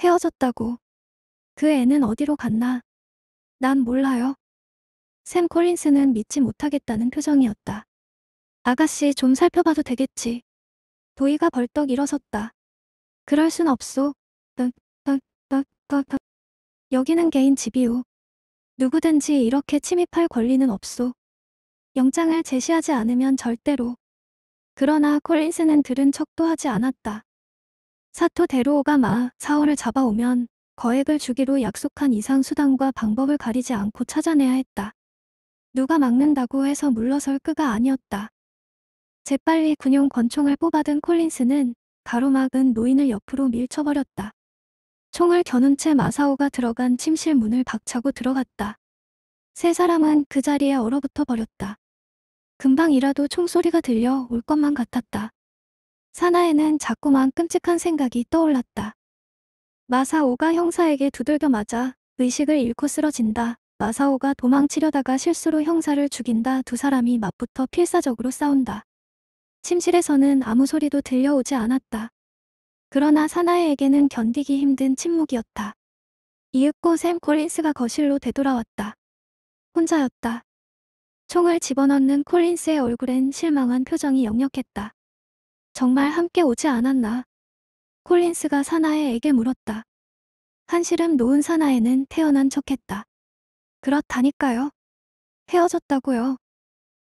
헤어졌다고. 그 애는 어디로 갔나? 난 몰라요. 샘 콜린스는 믿지 못하겠다는 표정이었다. 아가씨 좀 살펴봐도 되겠지. 도희가 벌떡 일어섰다. 그럴 순 없소. 여기는 개인 집이오. 누구든지 이렇게 침입할 권리는 없소. 영장을 제시하지 않으면 절대로. 그러나 콜린스는 들은 척도 하지 않았다. 사토 데로오가 마 사월을 잡아오면 거액을 주기로 약속한 이상 수단과 방법을 가리지 않고 찾아내야 했다. 누가 막는다고 해서 물러설 끄가 아니었다. 재빨리 군용 권총을 뽑아든 콜린스는 가로막은 노인을 옆으로 밀쳐버렸다. 총을 겨눈 채 마사오가 들어간 침실 문을 박차고 들어갔다. 세 사람은 그 자리에 얼어붙어 버렸다. 금방이라도 총소리가 들려 올 것만 같았다. 사나에는 자꾸만 끔찍한 생각이 떠올랐다. 마사오가 형사에게 두들겨 맞아 의식을 잃고 쓰러진다. 마사오가 도망치려다가 실수로 형사를 죽인다. 두 사람이 맞붙어 필사적으로 싸운다. 침실에서는 아무 소리도 들려오지 않았다. 그러나 사나에에게는 견디기 힘든 침묵이었다. 이윽고 샘 콜린스가 거실로 되돌아왔다. 혼자였다. 총을 집어넣는 콜린스의 얼굴엔 실망한 표정이 역력했다. 정말 함께 오지 않았나? 콜린스가 사나에에게 물었다. 한시름 놓은 사나에는 태어난 척했다. 그렇다니까요. 헤어졌다고요.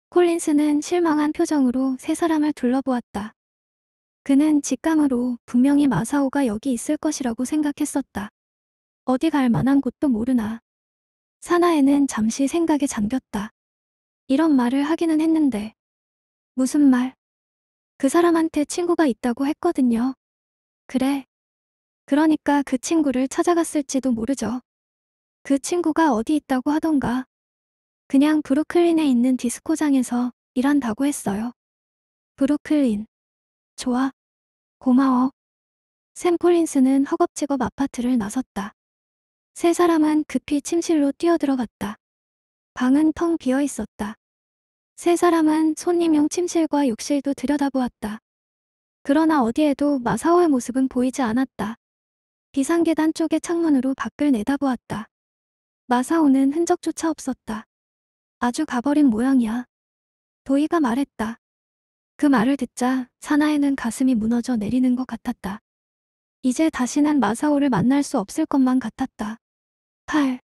콜린스는 실망한 표정으로 세 사람을 둘러보았다. 그는 직감으로 분명히 마사오가 여기 있을 것이라고 생각했었다. 어디 갈 만한 곳도 모르나. 사나에는 잠시 생각에 잠겼다. 이런 말을 하기는 했는데. 무슨 말? 그 사람한테 친구가 있다고 했거든요. 그래. 그러니까 그 친구를 찾아갔을지도 모르죠. 그 친구가 어디 있다고 하던가. 그냥 브루클린에 있는 디스코장에서 일한다고 했어요. 브루클린. 좋아. 고마워. 샘 콜린스는 허겁지겁 아파트를 나섰다. 세 사람은 급히 침실로 뛰어들어갔다. 방은 텅 비어 있었다. 세 사람은 손님용 침실과 욕실도 들여다보았다. 그러나 어디에도 마사오의 모습은 보이지 않았다. 비상계단 쪽의 창문으로 밖을 내다보았다. 마사오는 흔적조차 없었다. 아주 가버린 모양이야. 도희가 말했다. 그 말을 듣자 사나이는 가슴이 무너져 내리는 것 같았다. 이제 다시는 마사오를 만날 수 없을 것만 같았다. 8.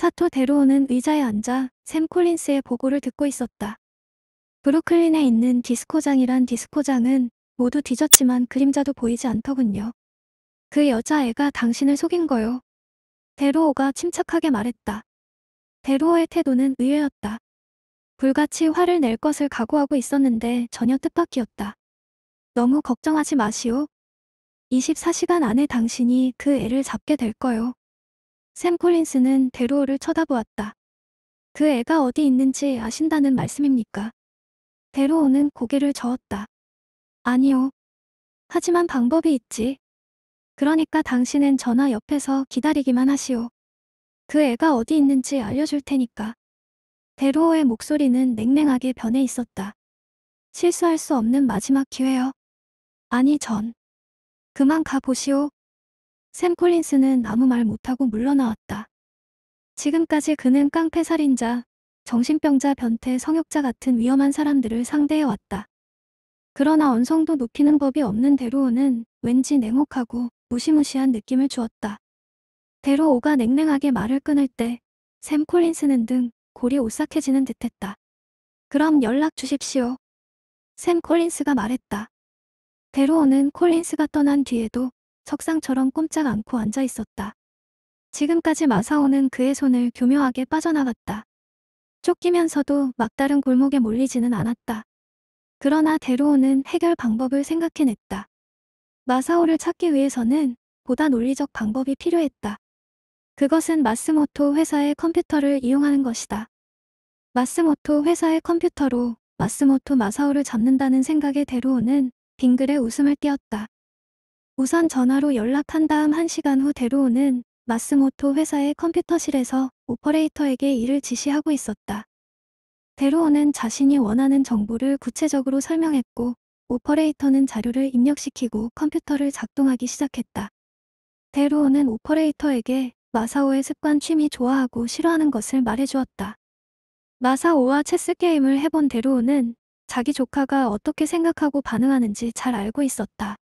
사토 데로오는 의자에 앉아 샘 콜린스의 보고를 듣고 있었다. 브루클린에 있는 디스코장이란 디스코장은 모두 뒤졌지만 그림자도 보이지 않더군요. 그 여자애가 당신을 속인 거요. 데로오가 침착하게 말했다. 데로오의 태도는 의외였다. 불같이 화를 낼 것을 각오하고 있었는데 전혀 뜻밖이었다. 너무 걱정하지 마시오. 24시간 안에 당신이 그 애를 잡게 될 거요. 샘 콜린스는 데로를 쳐다보았다. 그 애가 어디 있는지 아신다는 말씀입니까? 데로오는 고개를 저었다. 아니요. 하지만 방법이 있지. 그러니까 당신은 전화 옆에서 기다리기만 하시오. 그 애가 어디 있는지 알려줄 테니까. 데로오의 목소리는 냉랭하게 변해 있었다. 실수할 수 없는 마지막 기회요. 아니 전. 그만 가보시오. 샘 콜린스는 아무 말 못하고 물러나왔다. 지금까지 그는 깡패 살인자, 정신병자 변태 성역자 같은 위험한 사람들을 상대해왔다. 그러나 언성도 높이는 법이 없는 대로오는 왠지 냉혹하고 무시무시한 느낌을 주었다. 대로오가 냉랭하게 말을 끊을 때샘 콜린스는 등 골이 오싹해지는 듯했다. 그럼 연락 주십시오. 샘 콜린스가 말했다. 대로오는 콜린스가 떠난 뒤에도 적상처럼 꼼짝 않고 앉아 있었다. 지금까지 마사오는 그의 손을 교묘하게 빠져나갔다. 쫓기면서도 막다른 골목에 몰리지는 않았다. 그러나 데로오는 해결 방법을 생각해냈다. 마사오를 찾기 위해서는 보다 논리적 방법이 필요했다. 그것은 마스모토 회사의 컴퓨터를 이용하는 것이다. 마스모토 회사의 컴퓨터로 마스모토 마사오를 잡는다는 생각에 데로오는 빙글에 웃음을 띄었다. 우선 전화로 연락한 다음 1시간 후 데로우는 마스모토 회사의 컴퓨터실에서 오퍼레이터에게 일을 지시하고 있었다. 데로우는 자신이 원하는 정보를 구체적으로 설명했고 오퍼레이터는 자료를 입력시키고 컴퓨터를 작동하기 시작했다. 데로우는 오퍼레이터에게 마사오의 습관 취미 좋아하고 싫어하는 것을 말해주었다. 마사오와 체스 게임을 해본 데로우는 자기 조카가 어떻게 생각하고 반응하는지 잘 알고 있었다.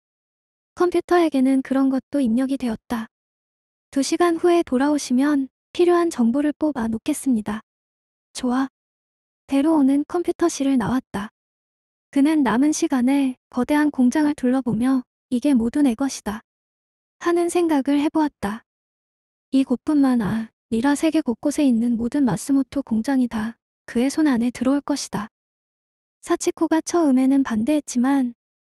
컴퓨터에게는 그런 것도 입력이 되었다. 2시간 후에 돌아오시면 필요한 정보를 뽑아 놓겠습니다. 좋아. 데로오는 컴퓨터실을 나왔다. 그는 남은 시간에 거대한 공장을 둘러보며 이게 모두 내 것이다. 하는 생각을 해보았다. 이곳뿐만 아, 니라 세계 곳곳에 있는 모든 마스모토 공장이 다 그의 손 안에 들어올 것이다. 사치코가 처음에는 반대했지만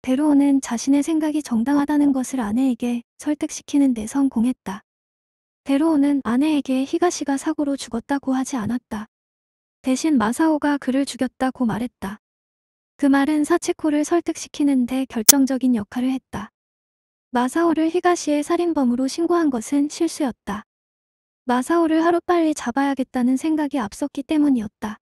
베로오는 자신의 생각이 정당하다는 것을 아내에게 설득시키는 데 성공했다. 베로오는 아내에게 히가시가 사고로 죽었다고 하지 않았다. 대신 마사오가 그를 죽였다고 말했다. 그 말은 사치코를 설득시키는 데 결정적인 역할을 했다. 마사오를 히가시의 살인범으로 신고한 것은 실수였다. 마사오를 하루빨리 잡아야겠다는 생각이 앞섰기 때문이었다.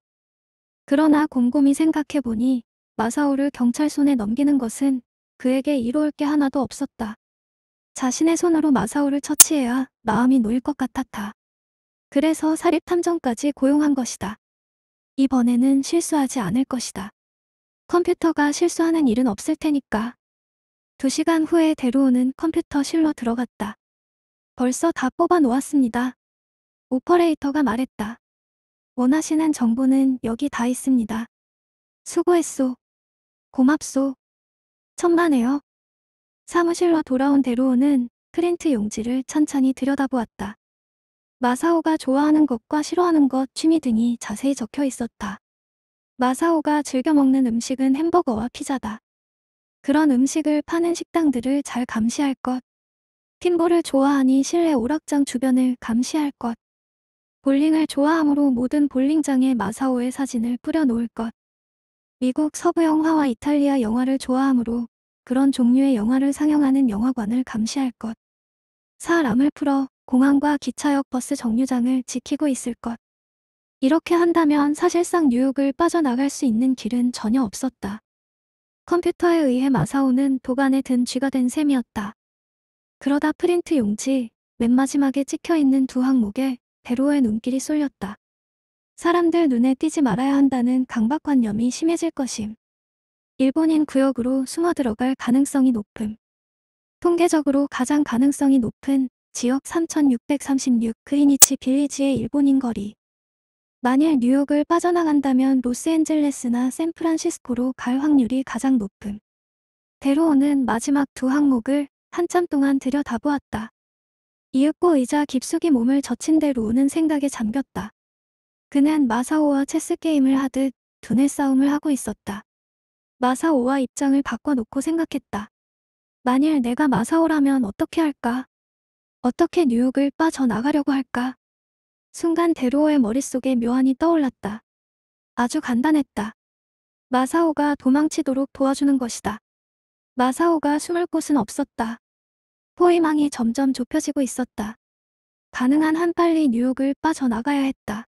그러나 곰곰이 생각해보니 마사오를 경찰 손에 넘기는 것은 그에게 이로울 게 하나도 없었다. 자신의 손으로 마사오를 처치해야 마음이 놓일 것 같았다. 그래서 사립탐정까지 고용한 것이다. 이번에는 실수하지 않을 것이다. 컴퓨터가 실수하는 일은 없을 테니까. 두 시간 후에 데로오는 컴퓨터실로 들어갔다. 벌써 다 뽑아 놓았습니다. 오퍼레이터가 말했다. 원하시는 정보는 여기 다 있습니다. 수고했소. 고맙소. 천만에요. 사무실로 돌아온 데로우는 크린트 용지를 천천히 들여다보았다. 마사오가 좋아하는 것과 싫어하는 것, 취미 등이 자세히 적혀 있었다. 마사오가 즐겨 먹는 음식은 햄버거와 피자다. 그런 음식을 파는 식당들을 잘 감시할 것. 핀볼을 좋아하니 실내 오락장 주변을 감시할 것. 볼링을 좋아하므로 모든 볼링장에 마사오의 사진을 뿌려놓을 것. 미국 서부 영화와 이탈리아 영화를 좋아하므로 그런 종류의 영화를 상영하는 영화관을 감시할 것. 사람을 풀어 공항과 기차역 버스 정류장을 지키고 있을 것. 이렇게 한다면 사실상 뉴욕을 빠져나갈 수 있는 길은 전혀 없었다. 컴퓨터에 의해 마사오는 도간에 든 쥐가 된 셈이었다. 그러다 프린트 용지, 맨 마지막에 찍혀있는 두 항목에 대로의 눈길이 쏠렸다. 사람들 눈에 띄지 말아야 한다는 강박관념이 심해질 것임. 일본인 구역으로 숨어 들어갈 가능성이 높음. 통계적으로 가장 가능성이 높은 지역 3636 그리니치 빌리지의 일본인 거리. 만일 뉴욕을 빠져나간다면 로스앤젤레스나 샌프란시스코로 갈 확률이 가장 높음. 데로오는 마지막 두 항목을 한참 동안 들여다보았다. 이윽고 의자 깊숙이 몸을 젖힌 데로 오는 생각에 잠겼다. 그는 마사오와 체스게임을 하듯 두뇌 싸움을 하고 있었다. 마사오와 입장을 바꿔놓고 생각했다. 만일 내가 마사오라면 어떻게 할까? 어떻게 뉴욕을 빠져나가려고 할까? 순간 데로오의 머릿속에 묘안이 떠올랐다. 아주 간단했다. 마사오가 도망치도록 도와주는 것이다. 마사오가 숨을 곳은 없었다. 포위망이 점점 좁혀지고 있었다. 가능한 한빨리 뉴욕을 빠져나가야 했다.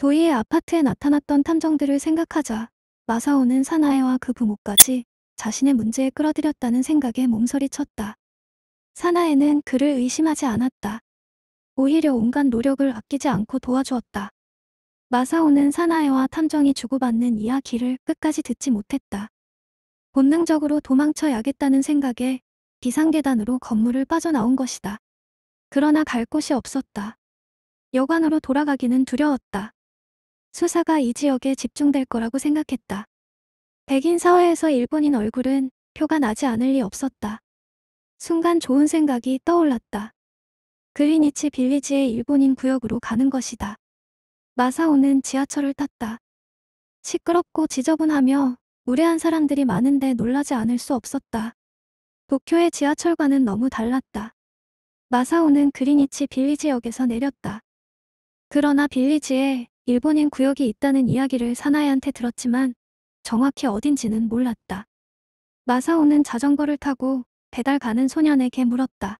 도희의 아파트에 나타났던 탐정들을 생각하자 마사오는 사나에와 그 부모까지 자신의 문제에 끌어들였다는 생각에 몸서리쳤다. 사나에는 그를 의심하지 않았다. 오히려 온갖 노력을 아끼지 않고 도와주었다. 마사오는 사나에와 탐정이 주고받는 이야기를 끝까지 듣지 못했다. 본능적으로 도망쳐야겠다는 생각에 비상계단으로 건물을 빠져나온 것이다. 그러나 갈 곳이 없었다. 여관으로 돌아가기는 두려웠다. 수사가 이 지역에 집중될 거라고 생각했다. 백인 사회에서 일본인 얼굴은 표가 나지 않을 리 없었다. 순간 좋은 생각이 떠올랐다. 그리니치 빌리지의 일본인 구역으로 가는 것이다. 마사오는 지하철을 탔다. 시끄럽고 지저분하며 우레한 사람들이 많은데 놀라지 않을 수 없었다. 도쿄의 지하철과는 너무 달랐다. 마사오는 그리니치 빌리지역에서 내렸다. 그러나 빌리지에 일본인 구역이 있다는 이야기를 사나이한테 들었지만 정확히 어딘지는 몰랐다. 마사오는 자전거를 타고 배달 가는 소년에게 물었다.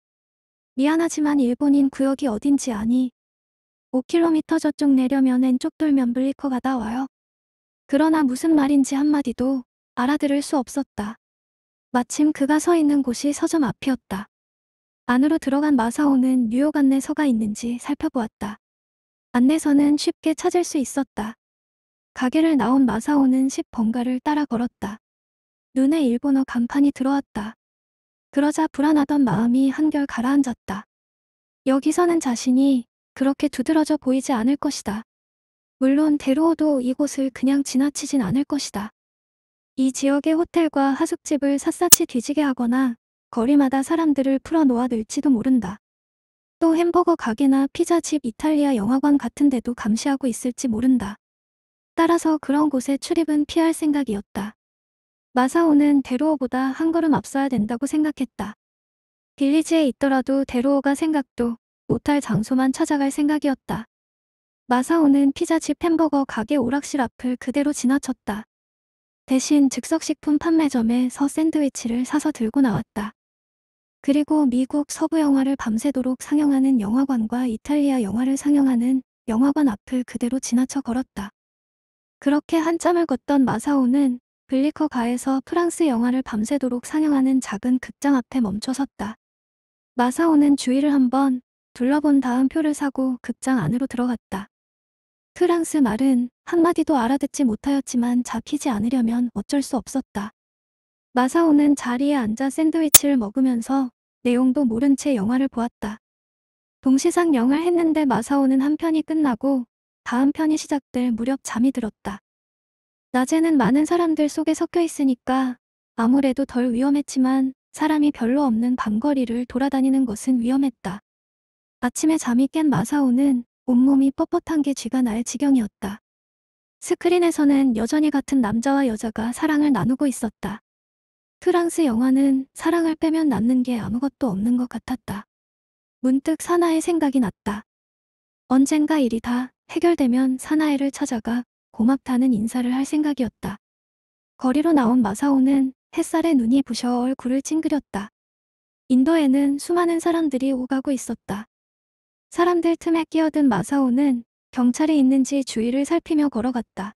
미안하지만 일본인 구역이 어딘지 아니? 5km 저쪽 내려면 왼쪽 돌면 블리커가 나와요. 그러나 무슨 말인지 한마디도 알아들을 수 없었다. 마침 그가 서 있는 곳이 서점 앞이었다. 안으로 들어간 마사오는 뉴욕 안내 서가 있는지 살펴보았다. 안내서는 쉽게 찾을 수 있었다. 가게를 나온 마사오는 10번가를 따라 걸었다. 눈에 일본어 간판이 들어왔다. 그러자 불안하던 마음이 한결 가라앉았다. 여기서는 자신이 그렇게 두드러져 보이지 않을 것이다. 물론 데로오도 이곳을 그냥 지나치진 않을 것이다. 이 지역의 호텔과 하숙집을 샅샅이 뒤지게 하거나 거리마다 사람들을 풀어놓아 낼지도 모른다. 또 햄버거 가게나 피자집 이탈리아 영화관 같은 데도 감시하고 있을지 모른다. 따라서 그런 곳에 출입은 피할 생각이었다. 마사오는 데로오보다 한 걸음 앞서야 된다고 생각했다. 빌리지에 있더라도 데로오가 생각도 못할 장소만 찾아갈 생각이었다. 마사오는 피자집 햄버거 가게 오락실 앞을 그대로 지나쳤다. 대신 즉석식품 판매점에서 샌드위치를 사서 들고 나왔다. 그리고 미국 서부 영화를 밤새도록 상영하는 영화관과 이탈리아 영화를 상영하는 영화관 앞을 그대로 지나쳐 걸었다. 그렇게 한참을 걷던 마사오는 블리커 가에서 프랑스 영화를 밤새도록 상영하는 작은 극장 앞에 멈춰섰다. 마사오는 주위를 한번 둘러본 다음 표를 사고 극장 안으로 들어갔다. 프랑스 말은 한마디도 알아듣지 못하였지만 잡히지 않으려면 어쩔 수 없었다. 마사오는 자리에 앉아 샌드위치를 먹으면서 내용도 모른 채 영화를 보았다. 동시상 영을 했는데 마사오는 한 편이 끝나고 다음 편이 시작될 무렵 잠이 들었다. 낮에는 많은 사람들 속에 섞여 있으니까 아무래도 덜 위험했지만 사람이 별로 없는 밤거리를 돌아다니는 것은 위험했다. 아침에 잠이 깬 마사오는 온몸이 뻣뻣한 게 쥐가 날 지경이었다. 스크린에서는 여전히 같은 남자와 여자가 사랑을 나누고 있었다. 프랑스 영화는 사랑을 빼면 남는 게 아무것도 없는 것 같았다. 문득 사나의 생각이 났다. 언젠가 일이 다 해결되면 사나이를 찾아가 고맙다는 인사를 할 생각이었다. 거리로 나온 마사오는 햇살에 눈이 부셔 얼굴을 찡그렸다. 인도에는 수많은 사람들이 오가고 있었다. 사람들 틈에 끼어든 마사오는 경찰이 있는지 주위를 살피며 걸어갔다.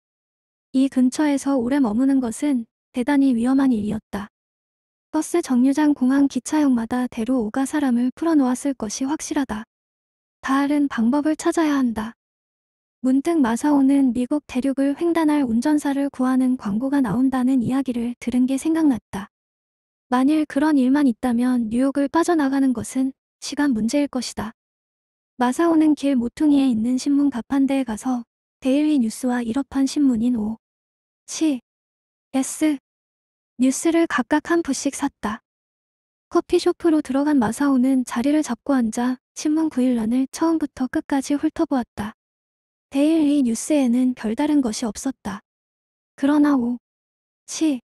이 근처에서 오래 머무는 것은 대단히 위험한 일이었다. 버스 정류장 공항 기차역마다 대로 오가 사람을 풀어놓았을 것이 확실하다. 다른 방법을 찾아야 한다. 문득 마사오는 미국 대륙을 횡단할 운전사를 구하는 광고가 나온다는 이야기를 들은 게 생각났다. 만일 그런 일만 있다면 뉴욕을 빠져나가는 것은 시간 문제일 것이다. 마사오는 길 모퉁이에 있는 신문 가판대에 가서 데일리 뉴스와 일업한 신문인 오. 시 S. 뉴스를 각각 한 부씩 샀다. 커피숍으로 들어간 마사오는 자리를 잡고 앉아 신문 9일란을 처음부터 끝까지 훑어보았다. 데일리 뉴스에는 별다른 것이 없었다. 그러나 오. 치.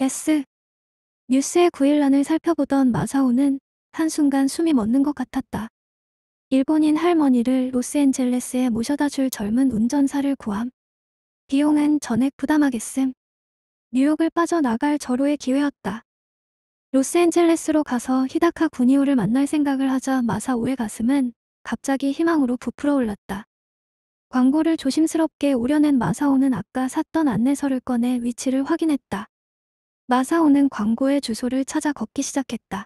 S. 뉴스의 9일란을 살펴보던 마사오는 한순간 숨이 멎는 것 같았다. 일본인 할머니를 로스앤젤레스에 모셔다 줄 젊은 운전사를 구함. 비용은 전액 부담하겠음. 뉴욕을 빠져나갈 절호의 기회였다. 로스앤젤레스로 가서 히다카 군이오를 만날 생각을 하자 마사오의 가슴은 갑자기 희망으로 부풀어 올랐다. 광고를 조심스럽게 오려낸 마사오는 아까 샀던 안내서를 꺼내 위치를 확인했다. 마사오는 광고의 주소를 찾아 걷기 시작했다.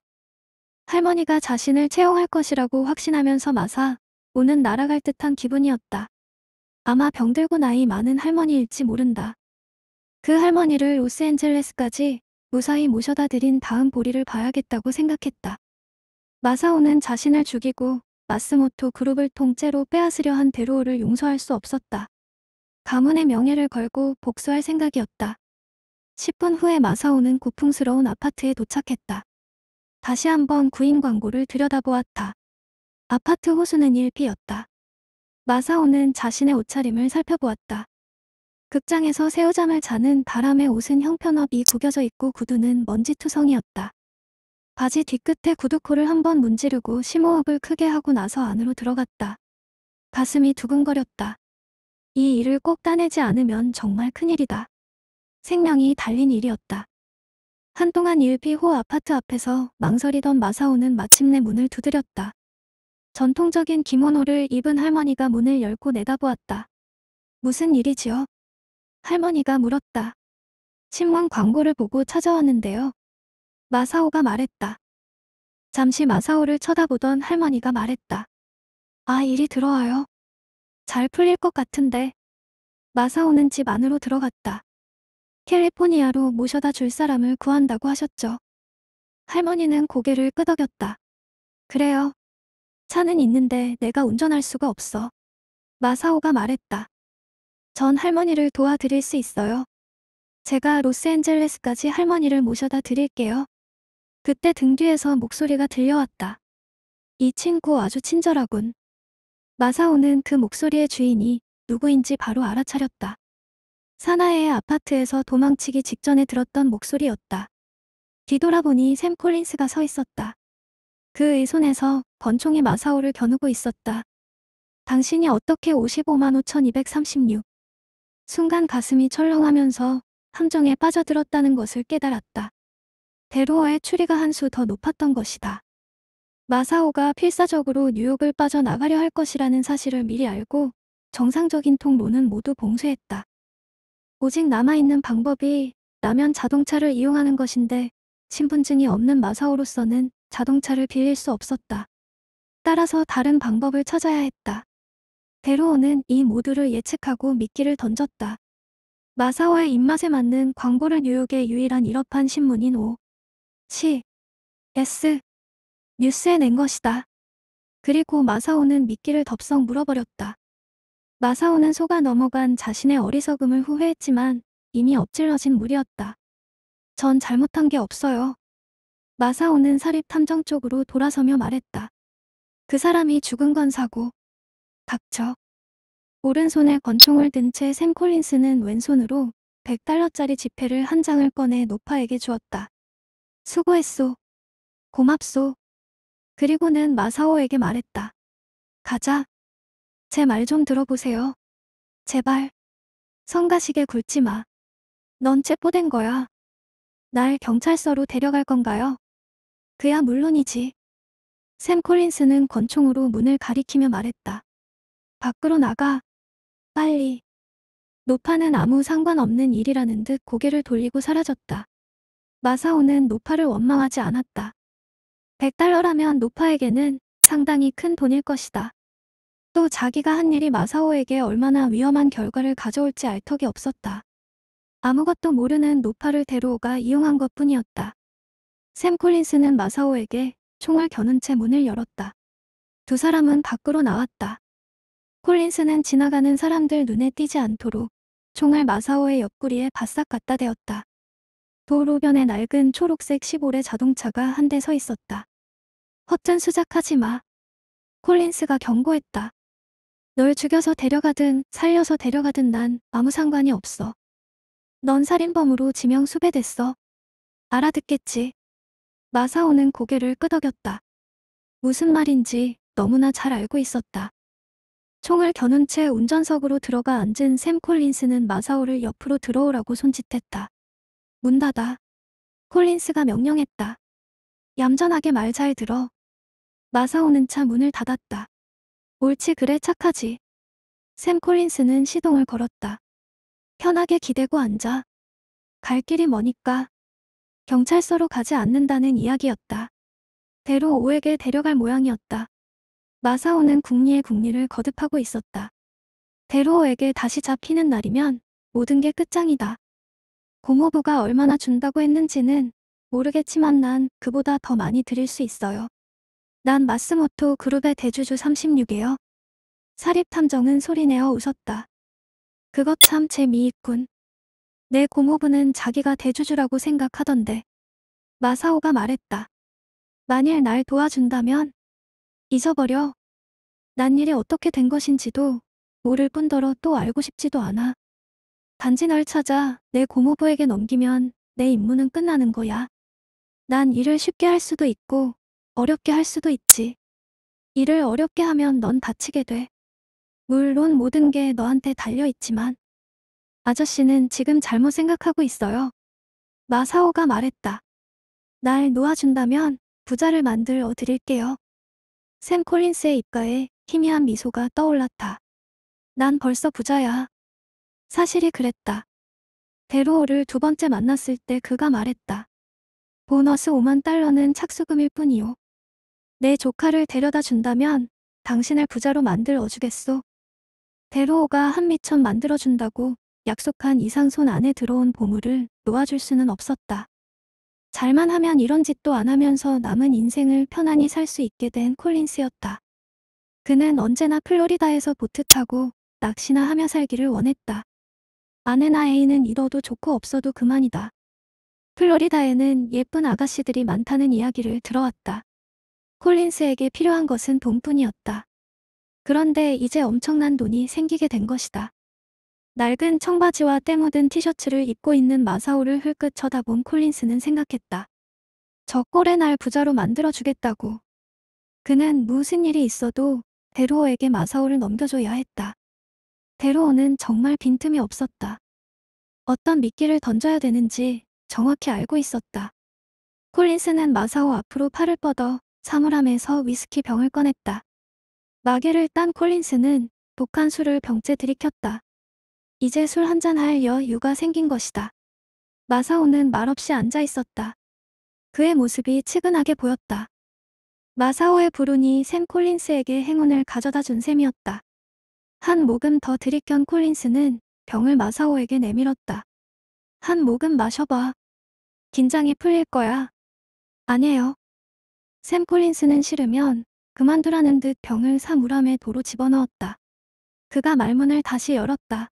할머니가 자신을 채용할 것이라고 확신하면서 마사 오는 날아갈 듯한 기분이었다. 아마 병들고 나이 많은 할머니일지 모른다. 그 할머니를 로스앤젤레스까지 무사히 모셔다 드린 다음 보리를 봐야겠다고 생각했다. 마사오는 자신을 죽이고 마스모토 그룹을 통째로 빼앗으려 한 데로우를 용서할 수 없었다. 가문의 명예를 걸고 복수할 생각이었다. 10분 후에 마사오는 고풍스러운 아파트에 도착했다. 다시 한번 구인 광고를 들여다보았다. 아파트 호수는 1피였다. 마사오는 자신의 옷차림을 살펴보았다. 극장에서 새우잠을 자는 바람에 옷은 형편없이 구겨져 있고 구두는 먼지투성이었다. 바지 뒤끝에 구두코를 한번 문지르고 심호흡을 크게 하고 나서 안으로 들어갔다. 가슴이 두근거렸다. 이 일을 꼭 따내지 않으면 정말 큰일이다. 생명이 달린 일이었다. 한동안 일피호 아파트 앞에서 망설이던 마사오는 마침내 문을 두드렸다. 전통적인 기모노를 입은 할머니가 문을 열고 내다보았다. 무슨 일이지요? 할머니가 물었다. 신문 광고를 보고 찾아왔는데요. 마사오가 말했다. 잠시 마사오를 쳐다보던 할머니가 말했다. 아, 일이 들어와요. 잘 풀릴 것 같은데. 마사오는 집 안으로 들어갔다. 캘리포니아로 모셔다 줄 사람을 구한다고 하셨죠. 할머니는 고개를 끄덕였다. 그래요. 차는 있는데 내가 운전할 수가 없어. 마사오가 말했다. 전 할머니를 도와드릴 수 있어요. 제가 로스앤젤레스까지 할머니를 모셔다 드릴게요. 그때 등 뒤에서 목소리가 들려왔다. 이 친구 아주 친절하군. 마사오는 그 목소리의 주인이 누구인지 바로 알아차렸다. 사나의 이 아파트에서 도망치기 직전에 들었던 목소리였다. 뒤돌아보니 샘 콜린스가 서 있었다. 그의 손에서 권총이 마사오를 겨누고 있었다. 당신이 어떻게 55만 5236, 순간 가슴이 철렁하면서 함정에 빠져들었다는 것을 깨달았다. 대로어의 추리가 한 수 더 높았던 것이다. 마사오가 필사적으로 뉴욕을 빠져나가려 할 것이라는 사실을 미리 알고 정상적인 통로는 모두 봉쇄했다. 오직 남아있는 방법이 라면 자동차를 이용하는 것인데 신분증이 없는 마사오로서는 자동차를 빌릴 수 없었다. 따라서 다른 방법을 찾아야 했다. 데로오는 이 모두를 예측하고 미끼를 던졌다. 마사오의 입맛에 맞는 광고를 뉴욕의 유일한 일업한 신문인 O. C. S. 뉴스에 낸 것이다. 그리고 마사오는 미끼를 덥석 물어버렸다. 마사오는 속아 넘어간 자신의 어리석음을 후회했지만 이미 엎질러진 물이었다. 전 잘못한 게 없어요. 마사오는 사립 탐정 쪽으로 돌아서며 말했다. 그 사람이 죽은 건 사고, 각적 오른손에 권총을 든 채샘 콜린스는 왼손으로 100달러짜리 지폐를 한 장을 꺼내 노파에게 주었다. 수고했소. 고맙소. 그리고는 마사오에게 말했다. 가자. 제 말 좀 들어보세요. 제발. 성가시게 굴지 마. 넌 체포된 거야. 날 경찰서로 데려갈 건가요? 그야 물론이지. 샘 콜린스는 권총으로 문을 가리키며 말했다. 밖으로 나가. 빨리. 노파는 아무 상관없는 일이라는 듯 고개를 돌리고 사라졌다. 마사오는 노파를 원망하지 않았다. 100달러라면 노파에게는 상당히 큰 돈일 것이다. 또 자기가 한 일이 마사오에게 얼마나 위험한 결과를 가져올지 알 턱이 없었다. 아무것도 모르는 노파를 데려오가 이용한 것뿐이었다. 샘 콜린스는 마사오에게 총을 겨눈 채 문을 열었다. 두 사람은 밖으로 나왔다. 콜린스는 지나가는 사람들 눈에 띄지 않도록 총알 마사오의 옆구리에 바싹 갖다 대었다. 도로변에 낡은 초록색 시골의 자동차가 한 대 서 있었다. 허튼 수작하지 마. 콜린스가 경고했다. 널 죽여서 데려가든 살려서 데려가든 난 아무 상관이 없어. 넌 살인범으로 지명 수배됐어. 알아듣겠지. 마사오는 고개를 끄덕였다. 무슨 말인지 너무나 잘 알고 있었다. 총을 겨눈 채 운전석으로 들어가 앉은 샘 콜린스는 마사오를 옆으로 들어오라고 손짓했다. 문 닫아. 콜린스가 명령했다. 얌전하게 말 잘 들어. 마사오는 차 문을 닫았다. 옳지 그래 착하지. 샘 콜린스는 시동을 걸었다. 편하게 기대고 앉아. 갈 길이 머니까. 경찰서로 가지 않는다는 이야기였다. 대로 오에게 데려갈 모양이었다. 마사오는 궁리에 궁리를 거듭하고 있었다. 대로에게 다시 잡히는 날이면 모든 게 끝장이다. 고모부가 얼마나 준다고 했는지는 모르겠지만 난 그보다 더 많이 드릴 수 있어요. 난 마스모토 그룹의 대주주 36이에요. 사립탐정은 소리내어 웃었다. 그것 참 재미있군. 내 고모부는 자기가 대주주라고 생각하던데. 마사오가 말했다. 만일 날 도와준다면 잊어버려. 난 일이 어떻게 된 것인지도 모를 뿐더러 또 알고 싶지도 않아. 단지 날 찾아 내 고모부에게 넘기면 내 임무는 끝나는 거야. 난 일을 쉽게 할 수도 있고 어렵게 할 수도 있지. 일을 어렵게 하면 넌 다치게 돼. 물론 모든 게 너한테 달려있지만 아저씨는 지금 잘못 생각하고 있어요. 마사오가 말했다. 날 놓아준다면 부자를 만들어 드릴게요. 샘 콜린스의 입가에 희미한 미소가 떠올랐다. 난 벌써 부자야. 사실이 그랬다. 데로어를 두 번째 만났을 때 그가 말했다. 보너스 5만 달러는 착수금일 뿐이오내 조카를 데려다 준다면 당신을 부자로 만들어 주겠소. 데로오가 한미천 만들어준다고 약속한 이상 손 안에 들어온 보물을 놓아줄 수는 없었다. 잘만 하면 이런 짓도 안 하면서 남은 인생을 편안히 살 수 있게 된 콜린스였다. 그는 언제나 플로리다에서 보트 타고 낚시나 하며 살기를 원했다. 아내나 애인은 잃어도 좋고 없어도 그만이다. 플로리다에는 예쁜 아가씨들이 많다는 이야기를 들어왔다. 콜린스에게 필요한 것은 돈뿐이었다. 그런데 이제 엄청난 돈이 생기게 된 것이다. 낡은 청바지와 때묻은 티셔츠를 입고 있는 마사오를 흘끗 쳐다본 콜린스는 생각했다. 저 꼴의 날 부자로 만들어주겠다고. 그는 무슨 일이 있어도 데로어에게 마사오를 넘겨줘야 했다. 데로어는 정말 빈틈이 없었다. 어떤 미끼를 던져야 되는지 정확히 알고 있었다. 콜린스는 마사오 앞으로 팔을 뻗어 사물함에서 위스키 병을 꺼냈다. 마개를 딴 콜린스는 독한 술을 병째 들이켰다. 이제 술 한잔 할 여유가 생긴 것이다. 마사오는 말없이 앉아 있었다. 그의 모습이 측은하게 보였다. 마사오의 불운이 샘 콜린스에게 행운을 가져다 준 셈이었다. 한 모금 더 들이켠 콜린스는 병을 마사오에게 내밀었다. 한 모금 마셔봐. 긴장이 풀릴 거야. 아니에요. 샘 콜린스는 싫으면 그만두라는 듯 병을 사물함에 도로 집어넣었다. 그가 말문을 다시 열었다.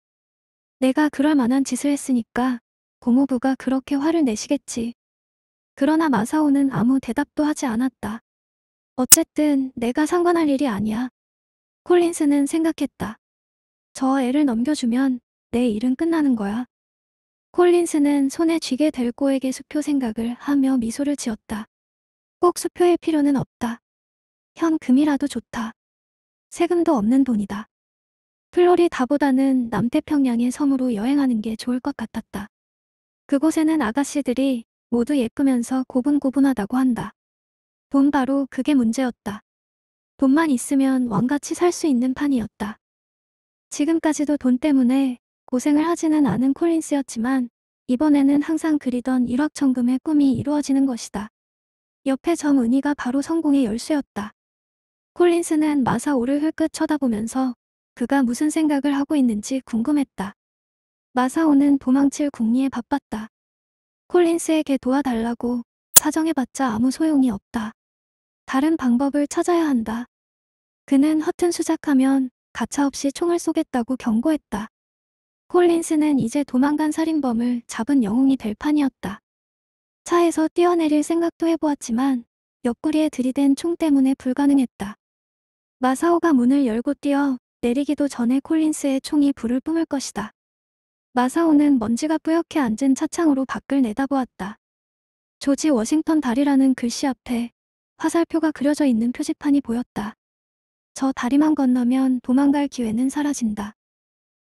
내가 그럴 만한 짓을 했으니까 고모부가 그렇게 화를 내시겠지. 그러나 마사오는 아무 대답도 하지 않았다. 어쨌든 내가 상관할 일이 아니야. 콜린스는 생각했다. 저 애를 넘겨주면 내 일은 끝나는 거야. 콜린스는 손에 쥐게 될 꼬에게 수표 생각을 하며 미소를 지었다. 꼭 수표일 필요는 없다. 현금이라도 좋다. 세금도 없는 돈이다. 플로리다보다는 남태평양의 섬으로 여행하는 게 좋을 것 같았다. 그곳에는 아가씨들이 모두 예쁘면서 고분고분하다고 한다. 돈 바로 그게 문제였다. 돈만 있으면 왕같이 살 수 있는 판이었다. 지금까지도 돈 때문에 고생을 하지는 않은 콜린스였지만 이번에는 항상 그리던 일확천금의 꿈이 이루어지는 것이다. 옆에 점은이가 바로 성공의 열쇠였다. 콜린스는 마사오를 흘끗 쳐다보면서 그가 무슨 생각을 하고 있는지 궁금했다. 마사오는 도망칠 궁리에 바빴다. 콜린스에게 도와달라고 사정해봤자 아무 소용이 없다. 다른 방법을 찾아야 한다. 그는 허튼 수작하면 가차없이 총을 쏘겠다고 경고했다. 콜린스는 이제 도망간 살인범을 잡은 영웅이 될 판이었다. 차에서 뛰어내릴 생각도 해보았지만 옆구리에 들이댄 총 때문에 불가능했다. 마사오가 문을 열고 뛰어 내리기도 전에 콜린스의 총이 불을 뿜을 것이다. 마사오는 먼지가 뿌옇게 앉은 차창으로 밖을 내다보았다. 조지 워싱턴 다리라는 글씨 앞에 화살표가 그려져 있는 표지판이 보였다. 저 다리만 건너면 도망갈 기회는 사라진다.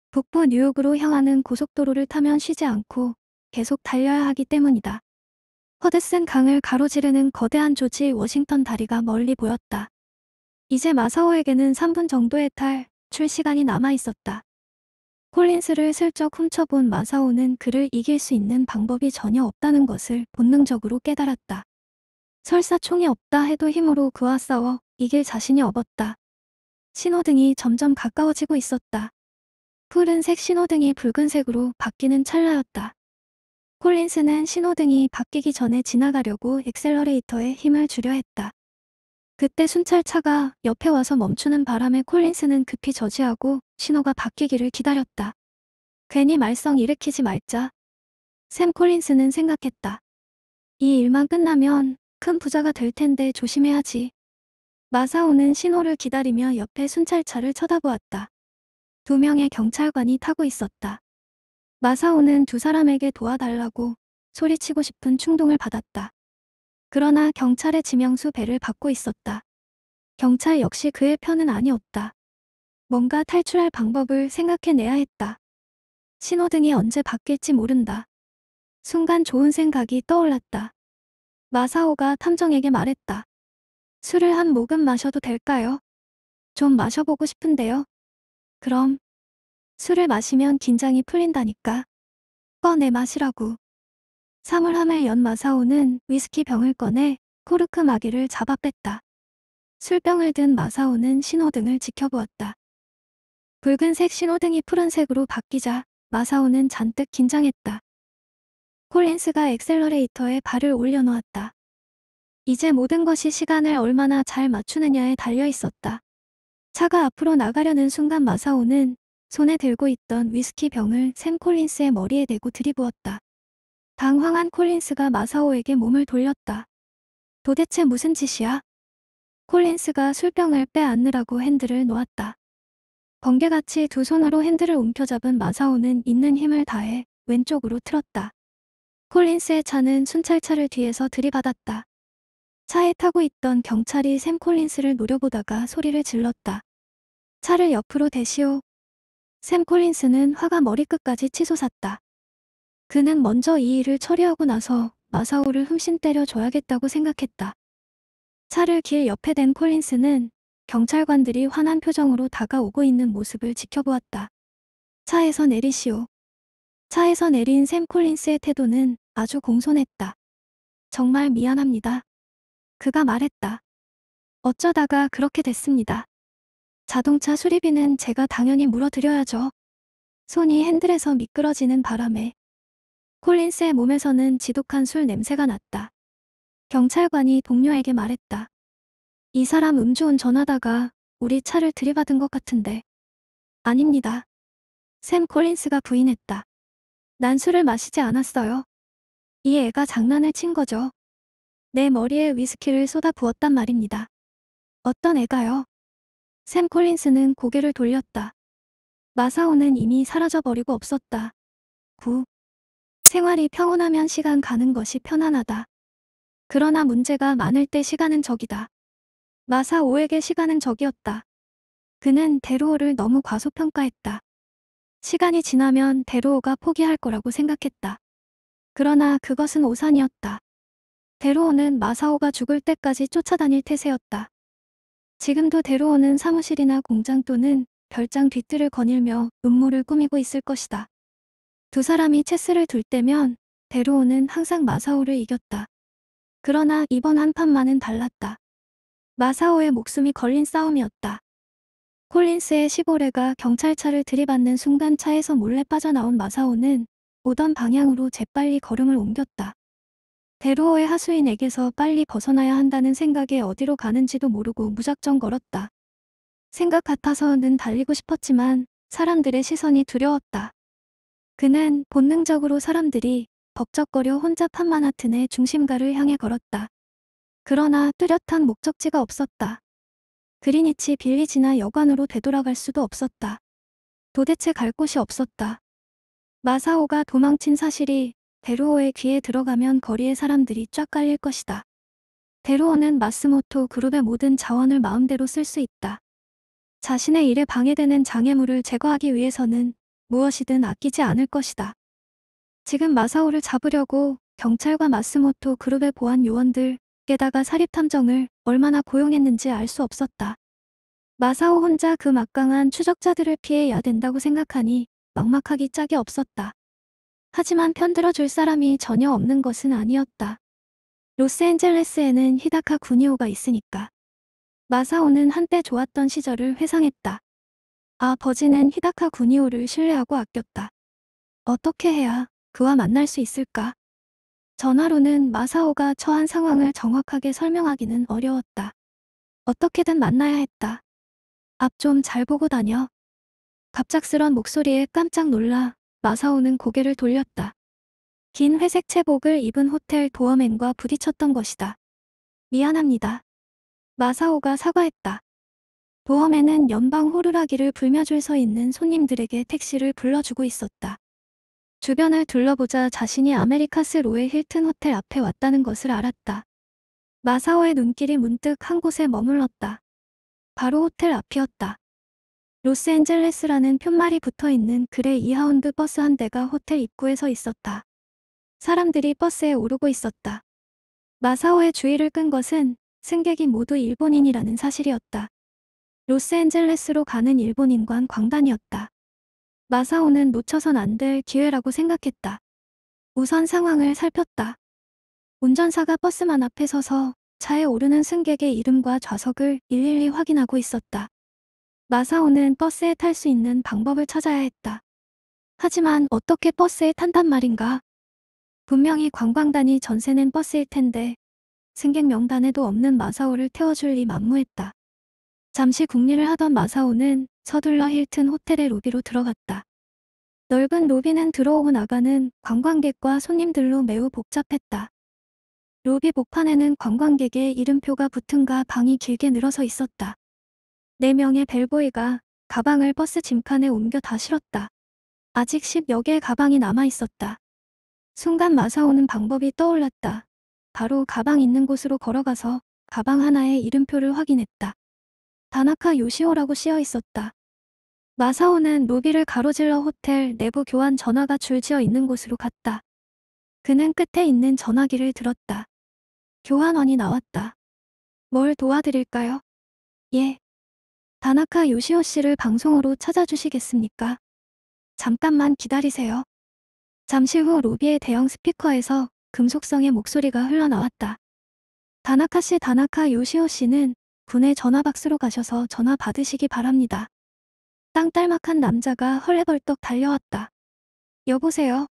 북부 뉴욕으로 향하는 고속도로를 타면 쉬지 않고 계속 달려야 하기 때문이다. 허드슨 강을 가로지르는 거대한 조지 워싱턴 다리가 멀리 보였다. 이제 마사오에게는 3분 정도의 탈, 외출 시간이 남아 있었다. 콜린스를 슬쩍 훔쳐본 마사오는 그를 이길 수 있는 방법이 전혀 없다는 것을 본능적으로 깨달았다. 설사 총이 없다 해도 힘으로 그와 싸워 이길 자신이 없었다. 신호등이 점점 가까워지고 있었다. 푸른색 신호등이 붉은색으로 바뀌는 찰나였다. 콜린스는 신호등이 바뀌기 전에 지나가려고 엑셀러레이터에 힘을 주려 했다. 그때 순찰차가 옆에 와서 멈추는 바람에 콜린스는 급히 저지하고 신호가 바뀌기를 기다렸다. 괜히 말썽 일으키지 말자. 샘 콜린스는 생각했다. 이 일만 끝나면 큰 부자가 될 텐데 조심해야지. 마사오는 신호를 기다리며 옆에 순찰차를 쳐다보았다. 두 명의 경찰관이 타고 있었다. 마사오는 두 사람에게 도와달라고 소리치고 싶은 충동을 받았다. 그러나 경찰의 지명수 배를 받고 있었다. 경찰 역시 그의 편은 아니었다. 뭔가 탈출할 방법을 생각해내야 했다. 신호등이 언제 바뀔지 모른다. 순간 좋은 생각이 떠올랐다. 마사오가 탐정에게 말했다. 술을 한 모금 마셔도 될까요? 좀 마셔보고 싶은데요. 그럼 술을 마시면 긴장이 풀린다니까. 꺼내 마시라고. 사물함의 연 마사오는 위스키 병을 꺼내 코르크 마개를 잡아 뺐다. 술병을 든 마사오는 신호등을 지켜보았다. 붉은색 신호등이 푸른색으로 바뀌자 마사오는 잔뜩 긴장했다. 콜린스가 엑셀러레이터에 발을 올려놓았다. 이제 모든 것이 시간을 얼마나 잘 맞추느냐에 달려 있었다. 차가 앞으로 나가려는 순간 마사오는 손에 들고 있던 위스키 병을 샘 콜린스의 머리에 대고 들이부었다. 당황한 콜린스가 마사오에게 몸을 돌렸다. 도대체 무슨 짓이야? 콜린스가 술병을 빼앗느라고 핸들을 놓았다. 번개같이 두 손으로 핸들을 움켜잡은 마사오는 있는 힘을 다해 왼쪽으로 틀었다. 콜린스의 차는 순찰차를 뒤에서 들이받았다. 차에 타고 있던 경찰이 샘 콜린스를 노려보다가 소리를 질렀다. 차를 옆으로 대시오. 샘 콜린스는 화가 머리끝까지 치솟았다. 그는 먼저 이 일을 처리하고 나서 마사오를 흠씬 때려줘야겠다고 생각했다. 차를 길 옆에 댄 콜린스는 경찰관들이 화난 표정으로 다가오고 있는 모습을 지켜보았다. 차에서 내리시오. 차에서 내린 샘 콜린스의 태도는 아주 공손했다. 정말 미안합니다. 그가 말했다. 어쩌다가 그렇게 됐습니다. 자동차 수리비는 제가 당연히 물어드려야죠. 손이 핸들에서 미끄러지는 바람에 콜린스의 몸에서는 지독한 술 냄새가 났다. 경찰관이 동료에게 말했다. 이 사람 음주운 전하다가 우리 차를 들이받은 것 같은데. 아닙니다. 샘 콜린스가 부인했다. 난 술을 마시지 않았어요. 이 애가 장난을 친 거죠. 내 머리에 위스키를 쏟아 부었단 말입니다. 어떤 애가요? 샘 콜린스는 고개를 돌렸다. 마사오는 이미 사라져버리고 없었다. 9. 생활이 평온하면 시간 가는 것이 편안하다. 그러나 문제가 많을 때 시간은 적이다. 마사오에게 시간은 적이었다. 그는 데로오를 너무 과소평가했다. 시간이 지나면 데로오가 포기할 거라고 생각했다. 그러나 그것은 오산이었다. 데로오는 마사오가 죽을 때까지 쫓아다닐 태세였다. 지금도 데로오는 사무실이나 공장 또는 별장 뒤뜰을 거닐며 음모를 꾸미고 있을 것이다. 두 사람이 체스를 둘 때면 데로오는 항상 마사오를 이겼다. 그러나 이번 한 판만은 달랐다. 마사오의 목숨이 걸린 싸움이었다. 콜린스의 시보레가 경찰차를 들이받는 순간 차에서 몰래 빠져나온 마사오는 오던 방향으로 재빨리 걸음을 옮겼다. 데로오의 하수인에게서 빨리 벗어나야 한다는 생각에 어디로 가는지도 모르고 무작정 걸었다. 생각 같아서는 달리고 싶었지만 사람들의 시선이 두려웠다. 그는 본능적으로 사람들이 벅적거려 혼자 판마나튼의 중심가를 향해 걸었다. 그러나 뚜렷한 목적지가 없었다. 그리니치 빌리지나 여관으로 되돌아갈 수도 없었다. 도대체 갈 곳이 없었다. 마사오가 도망친 사실이 데루오의 귀에 들어가면 거리의 사람들이 쫙 깔릴 것이다. 데루오는 마스모토 그룹의 모든 자원을 마음대로 쓸 수 있다. 자신의 일에 방해되는 장애물을 제거하기 위해서는 무엇이든 아끼지 않을 것이다. 지금 마사오를 잡으려고 경찰과 마스모토 그룹의 보안 요원들, 게다가 사립탐정을 얼마나 고용했는지 알 수 없었다. 마사오 혼자 그 막강한 추적자들을 피해야 된다고 생각하니 막막하기 짝이 없었다. 하지만 편들어줄 사람이 전혀 없는 것은 아니었다. 로스앤젤레스에는 히다카 군이오가 있으니까. 마사오는 한때 좋았던 시절을 회상했다. 아버지는 히다카 군이오를 신뢰하고 아꼈다. 어떻게 해야 그와 만날 수 있을까? 전화로는 마사오가 처한 상황을 정확하게 설명하기는 어려웠다. 어떻게든 만나야 했다. 앞 좀 잘 보고 다녀. 갑작스런 목소리에 깜짝 놀라 마사오는 고개를 돌렸다. 긴 회색 체복을 입은 호텔 도어맨과 부딪혔던 것이다. 미안합니다. 마사오가 사과했다. 보험에는 연방 호루라기를 불며줄 서 있는 손님들에게 택시를 불러주고 있었다. 주변을 둘러보자 자신이 아메리카스 로의 힐튼 호텔 앞에 왔다는 것을 알았다. 마사오의 눈길이 문득 한 곳에 머물렀다. 바로 호텔 앞이었다. 로스앤젤레스라는 푯말이 붙어있는 그레 이 이하운드 버스 한 대가 호텔 입구에서 있었다. 사람들이 버스에 오르고 있었다. 마사오의 주의를 끈 것은 승객이 모두 일본인이라는 사실이었다. 로스앤젤레스로 가는 일본인관 광단이었다. 마사오는 놓쳐선 안 될 기회라고 생각했다. 우선 상황을 살폈다. 운전사가 버스만 앞에 서서 차에 오르는 승객의 이름과 좌석을 일일이 확인하고 있었다. 마사오는 버스에 탈 수 있는 방법을 찾아야 했다. 하지만 어떻게 버스에 탄단 말인가? 분명히 관광단이 전세낸 버스일 텐데 승객 명단에도 없는 마사오를 태워줄 리 만무했다. 잠시 궁리를 하던 마사오는 서둘러 힐튼 호텔의 로비로 들어갔다. 넓은 로비는 들어오고 나가는 관광객과 손님들로 매우 복잡했다. 로비 복판에는 관광객의 이름표가 붙은가 방이 길게 늘어서 있었다. 4 명의 벨보이가 가방을 버스 짐칸에 옮겨 다 실었다. 아직 10여 개의 가방이 남아 있었다. 순간 마사오는 방법이 떠올랐다. 바로 가방 있는 곳으로 걸어가서 가방 하나의 이름표를 확인했다. 다나카 요시오라고 씌어 있었다. 마사오는 로비를 가로질러 호텔 내부 교환 전화가 줄지어 있는 곳으로 갔다. 그는 끝에 있는 전화기를 들었다. 교환원이 나왔다. 뭘 도와드릴까요? 예. 다나카 요시오 씨를 방송으로 찾아주시겠습니까? 잠깐만 기다리세요. 잠시 후 로비의 대형 스피커에서 금속성의 목소리가 흘러나왔다. 다나카 씨 다나카 요시오 씨는 군의 전화박스로 가셔서 전화 받으시기 바랍니다. 땅딸막한 남자가 헐레벌떡 달려왔다. 여보세요.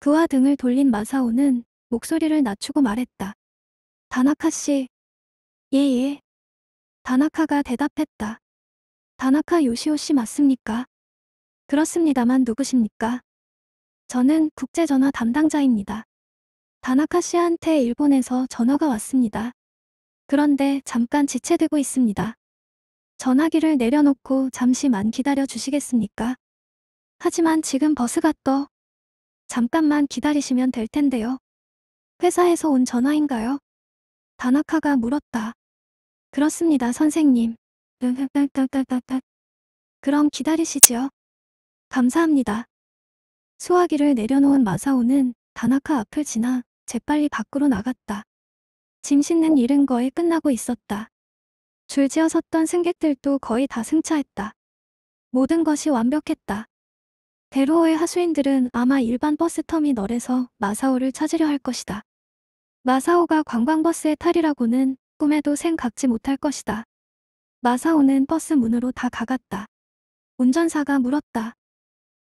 그와 등을 돌린 마사오는 목소리를 낮추고 말했다. 다나카 씨. 예예. 예. 다나카가 대답했다. 다나카 요시오 씨 맞습니까? 그렇습니다만 누구십니까? 저는 국제전화 담당자입니다. 다나카 씨한테 일본에서 전화가 왔습니다. 그런데 잠깐 지체되고 있습니다. 전화기를 내려놓고 잠시만 기다려 주시겠습니까? 하지만 지금 버스가 떠. 잠깐만 기다리시면 될 텐데요. 회사에서 온 전화인가요? 다나카가 물었다. 그렇습니다, 선생님. 그럼 기다리시지요. 감사합니다. 수화기를 내려놓은 마사오는 다나카 앞을 지나 재빨리 밖으로 나갔다. 짐신는 잃은 거에 끝나고 있었다. 줄지어 섰던 승객들도 거의 다 승차했다. 모든 것이 완벽했다. 대로호의 하수인들은 아마 일반 버스 터미널에서 마사오를 찾으려 할 것이다. 마사오가 관광버스의 탈이라고는 꿈에도 생각지 못할 것이다. 마사오는 버스 문으로 다 가갔다. 운전사가 물었다.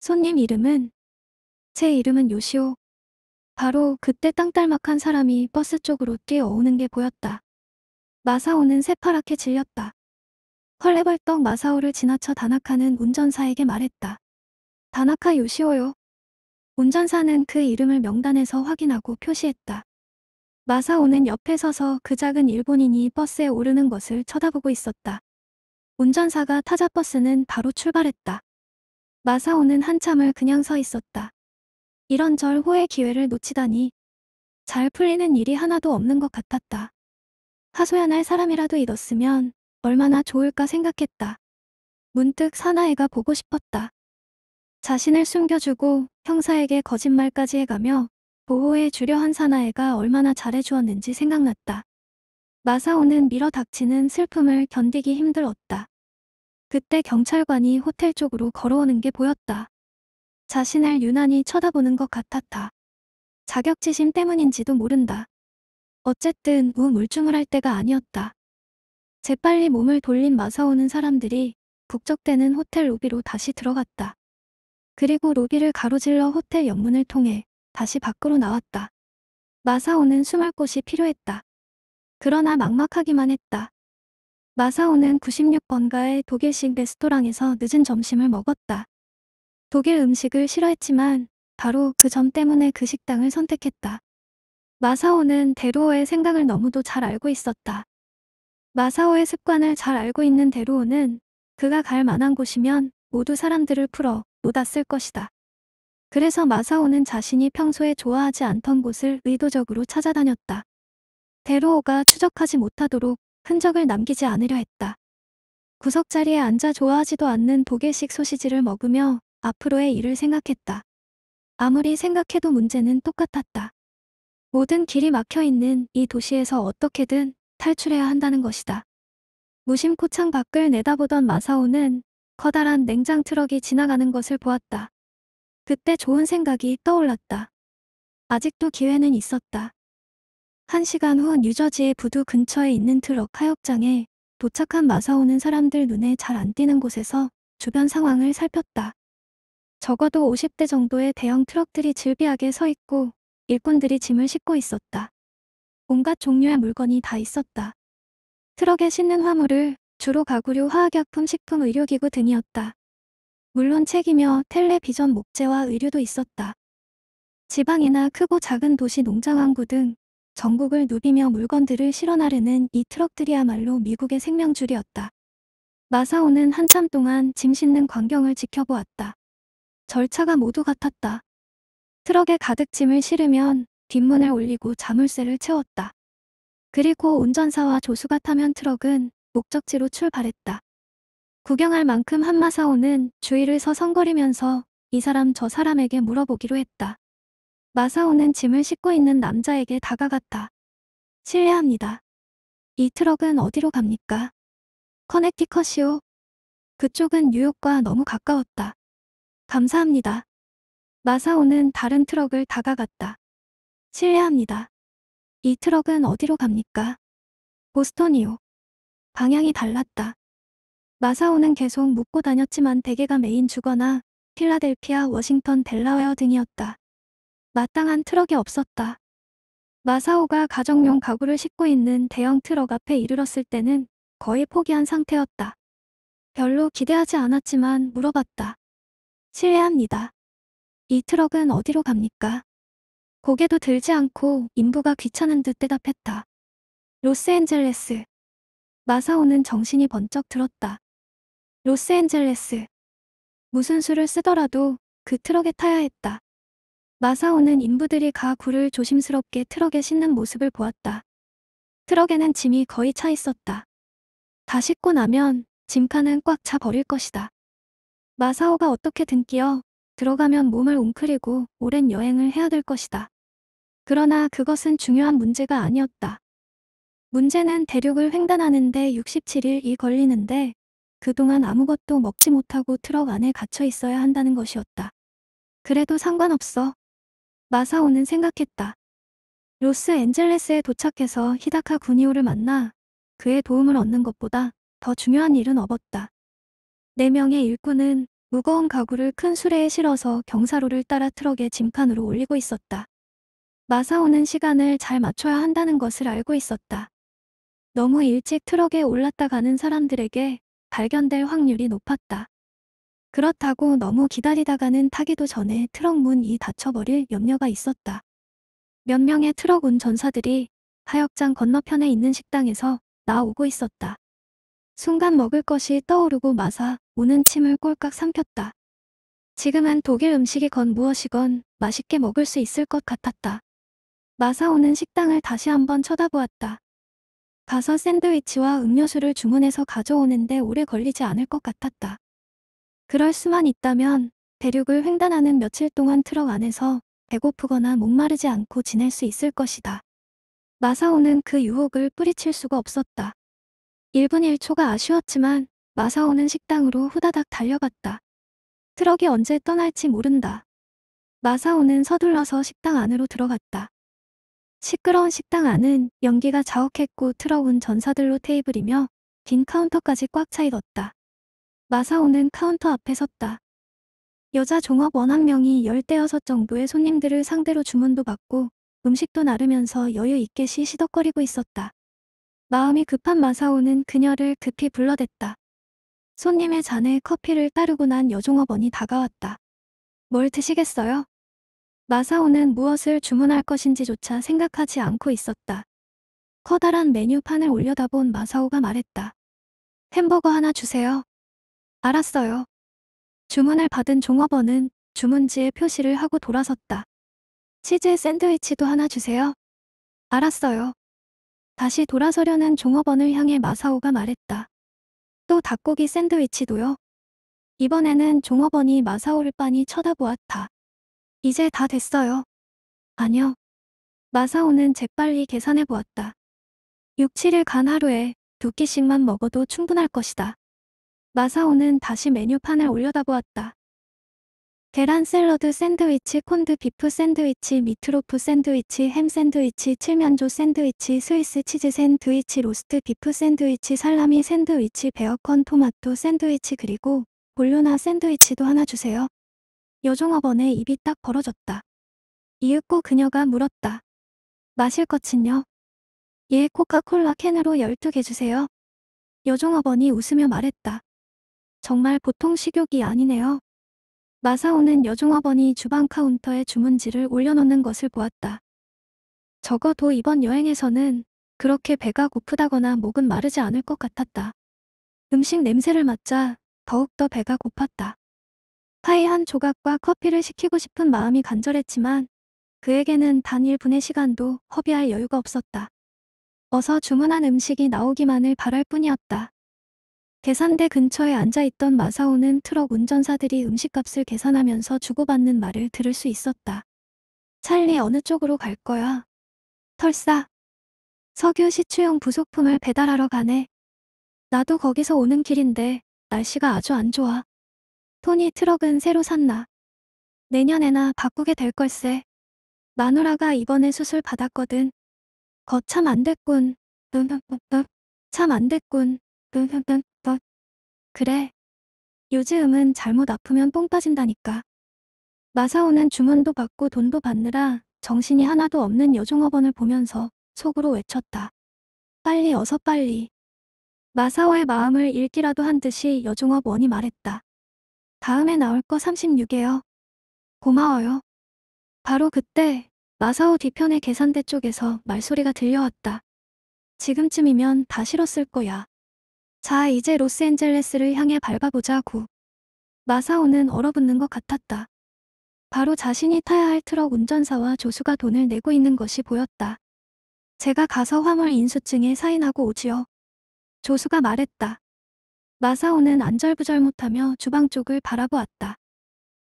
손님 이름은? 제 이름은 요시오. 바로 그때 땅딸막한 사람이 버스 쪽으로 뛰어오는 게 보였다. 마사오는 새파랗게 질렸다. 헐레벌떡 마사오를 지나쳐 다나카는 운전사에게 말했다. 다나카 요시오요. 운전사는 그 이름을 명단에서 확인하고 표시했다. 마사오는 옆에 서서 그 작은 일본인이 버스에 오르는 것을 쳐다보고 있었다. 운전사가 타자 버스는 바로 출발했다. 마사오는 한참을 그냥 서 있었다. 이런 절호의 기회를 놓치다니 잘 풀리는 일이 하나도 없는 것 같았다. 하소연할 사람이라도 잃었으면 얼마나 좋을까 생각했다. 문득 사나이가 보고 싶었다. 자신을 숨겨주고 형사에게 거짓말까지 해가며 보호해 주려 한 사나이가 얼마나 잘해주었는지 생각났다. 마사오는 밀어 닥치는 슬픔을 견디기 힘들었다. 그때 경찰관이 호텔 쪽으로 걸어오는 게 보였다. 자신을 유난히 쳐다보는 것 같았다. 자격지심 때문인지도 모른다. 어쨌든 우물쭈물 할 때가 아니었다. 재빨리 몸을 돌린 마사오는 사람들이 북적대는 호텔 로비로 다시 들어갔다. 그리고 로비를 가로질러 호텔 연문을 통해 다시 밖으로 나왔다. 마사오는 숨을 곳이 필요했다. 그러나 막막하기만 했다. 마사오는 96번가의 독일식 레스토랑에서 늦은 점심을 먹었다. 독일 음식을 싫어했지만 바로 그 점 때문에 그 식당을 선택했다. 마사오는 대로오의 생각을 너무도 잘 알고 있었다. 마사오의 습관을 잘 알고 있는 대로오는 그가 갈 만한 곳이면 모두 사람들을 풀어 놓았을 것이다. 그래서 마사오는 자신이 평소에 좋아하지 않던 곳을 의도적으로 찾아다녔다. 대로오가 추적하지 못하도록 흔적을 남기지 않으려 했다. 구석자리에 앉아 좋아하지도 않는 독일식 소시지를 먹으며 앞으로의 일을 생각했다. 아무리 생각해도 문제는 똑같았다. 모든 길이 막혀있는 이 도시에서 어떻게든 탈출해야 한다는 것이다. 무심코 창 밖을 내다보던 마사오는 커다란 냉장 트럭이 지나가는 것을 보았다. 그때 좋은 생각이 떠올랐다. 아직도 기회는 있었다. 한 시간 후 뉴저지의 부두 근처에 있는 트럭 하역장에 도착한 마사오는 사람들 눈에 잘 안 띄는 곳에서 주변 상황을 살폈다. 적어도 50대 정도의 대형 트럭들이 즐비하게 서 있고 일꾼들이 짐을 싣고 있었다. 온갖 종류의 물건이 다 있었다. 트럭에 싣는 화물을 주로 가구류, 화학약품, 식품, 의료기구 등이었다. 물론 책이며 텔레비전 목재와 의류도 있었다. 지방이나 크고 작은 도시 농장왕구 등 전국을 누비며 물건들을 실어 나르는 이 트럭들이야말로 미국의 생명줄이었다. 마사오는 한참 동안 짐 싣는 광경을 지켜보았다. 절차가 모두 같았다. 트럭에 가득 짐을 실으면 뒷문을 올리고 자물쇠를 채웠다. 그리고 운전사와 조수가 타면 트럭은 목적지로 출발했다. 구경할 만큼 한마사오는 주위를 서성거리면서 이 사람 저 사람에게 물어보기로 했다. 마사오는 짐을 싣고 있는 남자에게 다가갔다. 실례합니다. 이 트럭은 어디로 갑니까? 커넥티컷이요. 그쪽은 뉴욕과 너무 가까웠다. 감사합니다. 마사오는 다른 트럭을 다가갔다. 실례합니다. 이 트럭은 어디로 갑니까? 보스턴이요. 방향이 달랐다. 마사오는 계속 묻고 다녔지만 대개가 메인 주거나 필라델피아, 워싱턴, 델라웨어 등이었다. 마땅한 트럭이 없었다. 마사오가 가정용 가구를 싣고 있는 대형 트럭 앞에 이르렀을 때는 거의 포기한 상태였다. 별로 기대하지 않았지만 물어봤다. 실례합니다. 이 트럭은 어디로 갑니까? 고개도 들지 않고 인부가 귀찮은 듯 대답했다. 로스앤젤레스. 마사오는 정신이 번쩍 들었다. 로스앤젤레스. 무슨 수를 쓰더라도 그 트럭에 타야 했다. 마사오는 인부들이 가구를 조심스럽게 트럭에 싣는 모습을 보았다. 트럭에는 짐이 거의 차 있었다. 다 싣고 나면 짐칸은 꽉 차 버릴 것이다. 마사오가 어떻게든 끼어 들어가면 몸을 웅크리고 오랜 여행을 해야 될 것이다. 그러나 그것은 중요한 문제가 아니었다. 문제는 대륙을 횡단하는데 67일이 걸리는데 그동안 아무것도 먹지 못하고 트럭 안에 갇혀 있어야 한다는 것이었다. 그래도 상관없어. 마사오는 생각했다. 로스앤젤레스에 도착해서 히다카 구니오를 만나 그의 도움을 얻는 것보다 더 중요한 일은 없었다. 4명의 일꾼은 무거운 가구를 큰 수레에 실어서 경사로를 따라 트럭의 짐칸으로 올리고 있었다. 마사오는 시간을 잘 맞춰야 한다는 것을 알고 있었다. 너무 일찍 트럭에 올랐다 가는 사람들에게 발견될 확률이 높았다. 그렇다고 너무 기다리다가는 타기도 전에 트럭 문이 닫혀버릴 염려가 있었다. 몇 명의 트럭 운 전사들이 하역장 건너편에 있는 식당에서 나오고 있었다. 순간 먹을 것이 떠오르고 마사 우는 침을 꼴깍 삼켰다. 지금은 독일 음식이건 무엇이건 맛있게 먹을 수 있을 것 같았다. 마사오는 식당을 다시 한번 쳐다보았다. 가서 샌드위치와 음료수를 주문해서 가져오는데 오래 걸리지 않을 것 같았다. 그럴 수만 있다면 대륙을 횡단하는 며칠 동안 트럭 안에서 배고프거나 목마르지 않고 지낼 수 있을 것이다. 마사오는 그 유혹을 뿌리칠 수가 없었다. 1분 1초가 아쉬웠지만 마사오는 식당으로 후다닥 달려갔다. 트럭이 언제 떠날지 모른다. 마사오는 서둘러서 식당 안으로 들어갔다. 시끄러운 식당 안은 연기가 자욱했고 트럭 운 전사들로 테이블이며 빈 카운터까지 꽉차이뒀다 마사오는 카운터 앞에 섰다. 여자 종업원 한 명이 열대여섯 정도의 손님들을 상대로 주문도 받고 음식도 나르면서 여유 있게 시시덕거리고 있었다. 마음이 급한 마사오는 그녀를 급히 불러댔다. 손님의 잔에 커피를 따르고 난 여종업원이 다가왔다. 뭘 드시겠어요? 마사오는 무엇을 주문할 것인지조차 생각하지 않고 있었다. 커다란 메뉴판을 올려다본 마사오가 말했다. 햄버거 하나 주세요. 알았어요. 주문을 받은 종업원은 주문지에 표시를 하고 돌아섰다. 치즈 샌드위치도 하나 주세요. 알았어요. 다시 돌아서려는 종업원을 향해 마사오가 말했다. 또 닭고기 샌드위치도요. 이번에는 종업원이 마사오를 빤히 쳐다보았다. 이제 다 됐어요. 아니요. 마사오는 재빨리 계산해 보았다. 6, 7일 간 하루에 두 끼씩만 먹어도 충분할 것이다. 마사오는 다시 메뉴판을 올려다보았다. 계란 샐러드 샌드위치, 콘드 비프 샌드위치, 미트로프 샌드위치, 햄 샌드위치, 칠면조 샌드위치, 스위스 치즈 샌드위치, 로스트 비프 샌드위치, 살라미 샌드위치, 베어컨 토마토 샌드위치 그리고 볼료나 샌드위치도 하나 주세요. 여종업원의 입이 딱 벌어졌다. 이윽고 그녀가 물었다. 마실 것은요? 예, 코카콜라 캔으로 12개 주세요. 여종업원이 웃으며 말했다. 정말 보통 식욕이 아니네요. 마사오는 여중업원이 주방 카운터에 주문지를 올려놓는 것을 보았다. 적어도 이번 여행에서는 그렇게 배가 고프다거나 목은 마르지 않을 것 같았다. 음식 냄새를 맡자 더욱더 배가 고팠다. 파이 한 조각과 커피를 시키고 싶은 마음이 간절했지만 그에게는 단 1분의 시간도 허비할 여유가 없었다. 어서 주문한 음식이 나오기만을 바랄 뿐이었다. 계산대 근처에 앉아있던 마사오는 트럭 운전사들이 음식값을 계산하면서 주고받는 말을 들을 수 있었다. 찰리 어느 쪽으로 갈 거야? 털사. 석유 시추용 부속품을 배달하러 가네. 나도 거기서 오는 길인데 날씨가 아주 안 좋아. 토니 트럭은 새로 샀나. 내년에나 바꾸게 될 걸세. 마누라가 이번에 수술 받았거든. 거 참 안 됐군. 참 안 됐군. 그래. 요즈음은 잘못 아프면 뽕 빠진다니까. 마사오는 주문도 받고 돈도 받느라 정신이 하나도 없는 여종업원을 보면서 속으로 외쳤다. 빨리 어서 빨리. 마사오의 마음을 읽기라도 한 듯이 여종업원이 말했다. 다음에 나올 거3 6이에요 고마워요. 바로 그때 마사오 뒤편의 계산대 쪽에서 말소리가 들려왔다. 지금쯤이면 다 실었을 거야. 자, 이제 로스앤젤레스를 향해 밟아보자고. 마사오는 얼어붙는 것 같았다. 바로 자신이 타야 할 트럭 운전사와 조수가 돈을 내고 있는 것이 보였다. 제가 가서 화물 인수증에 사인하고 오지요. 조수가 말했다. 마사오는 안절부절 못하며 주방 쪽을 바라보았다.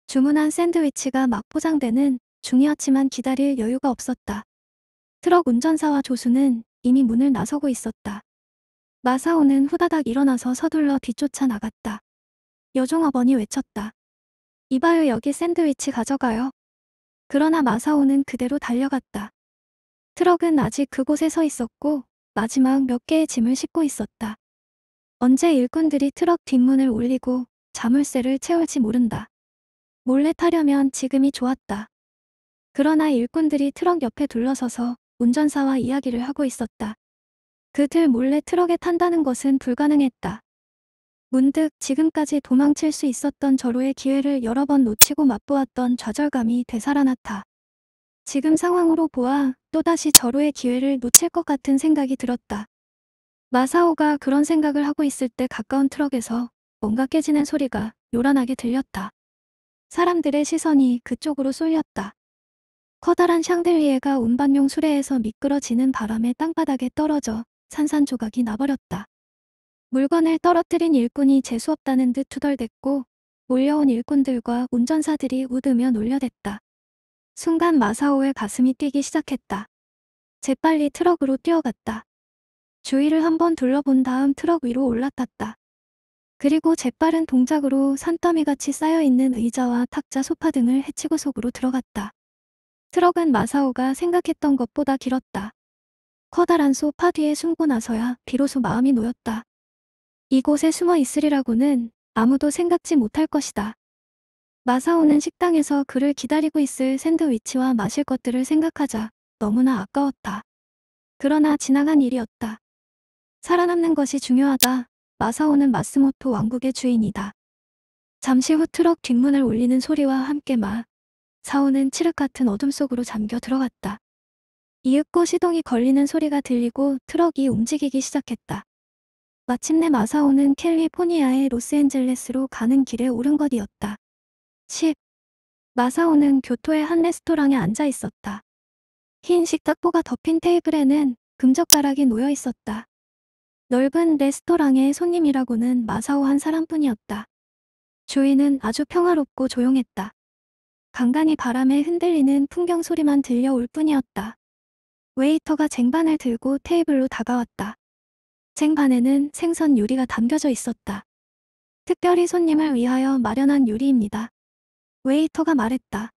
주문한 샌드위치가 막 포장되는 중이었지만 기다릴 여유가 없었다. 트럭 운전사와 조수는 이미 문을 나서고 있었다. 마사오는 후다닥 일어나서 서둘러 뒤쫓아 나갔다. 여종업원이 외쳤다. 이봐요 여기 샌드위치 가져가요. 그러나 마사오는 그대로 달려갔다. 트럭은 아직 그곳에 서 있었고 마지막 몇 개의 짐을 싣고 있었다. 언제 일꾼들이 트럭 뒷문을 올리고 자물쇠를 채울지 모른다. 몰래 타려면 지금이 좋았다. 그러나 일꾼들이 트럭 옆에 둘러서서 운전사와 이야기를 하고 있었다. 그들 몰래 트럭에 탄다는 것은 불가능했다. 문득 지금까지 도망칠 수 있었던 절호의 기회를 여러 번 놓치고 맛보았던 좌절감이 되살아났다. 지금 상황으로 보아 또다시 절호의 기회를 놓칠 것 같은 생각이 들었다. 마사오가 그런 생각을 하고 있을 때 가까운 트럭에서 뭔가 깨지는 소리가 요란하게 들렸다. 사람들의 시선이 그쪽으로 쏠렸다. 커다란 샹들리에가 운반용 수레에서 미끄러지는 바람에 땅바닥에 떨어져 산산조각이 나버렸다. 물건을 떨어뜨린 일꾼이 재수없다는 듯 투덜댔고 몰려온 일꾼들과 운전사들이 웃으며 놀려댔다. 순간 마사오의 가슴이 뛰기 시작했다. 재빨리 트럭으로 뛰어갔다. 주위를 한번 둘러본 다음 트럭 위로 올라탔다. 그리고 재빠른 동작으로 산더미같이 쌓여있는 의자와 탁자 소파 등을 해치고 속으로 들어갔다. 트럭은 마사오가 생각했던 것보다 길었다. 커다란 소파 뒤에 숨고 나서야 비로소 마음이 놓였다. 이곳에 숨어 있으리라고는 아무도 생각지 못할 것이다. 마사오는 식당에서 그를 기다리고 있을 샌드위치와 마실 것들을 생각하자 너무나 아까웠다. 그러나 지나간 일이었다. 살아남는 것이 중요하다. 마사오는 마스모토 왕국의 주인이다. 잠시 후 트럭 뒷문을 올리는 소리와 함께 마 사오는 칠흑 같은 어둠 속으로 잠겨 들어갔다. 이윽고 시동이 걸리는 소리가 들리고 트럭이 움직이기 시작했다. 마침내 마사오는 캘리포니아의 로스앤젤레스로 가는 길에 오른 것이었다. 10. 마사오는 교토의 한 레스토랑에 앉아 있었다. 흰 식탁보가 덮인 테이블에는 금젓가락이 놓여 있었다. 넓은 레스토랑의 손님이라고는 마사오 한 사람뿐이었다. 주인은 아주 평화롭고 조용했다. 간간히 바람에 흔들리는 풍경 소리만 들려올 뿐이었다. 웨이터가 쟁반을 들고 테이블로 다가왔다. 쟁반에는 생선 요리가 담겨져 있었다. 특별히 손님을 위하여 마련한 요리입니다. 웨이터가 말했다.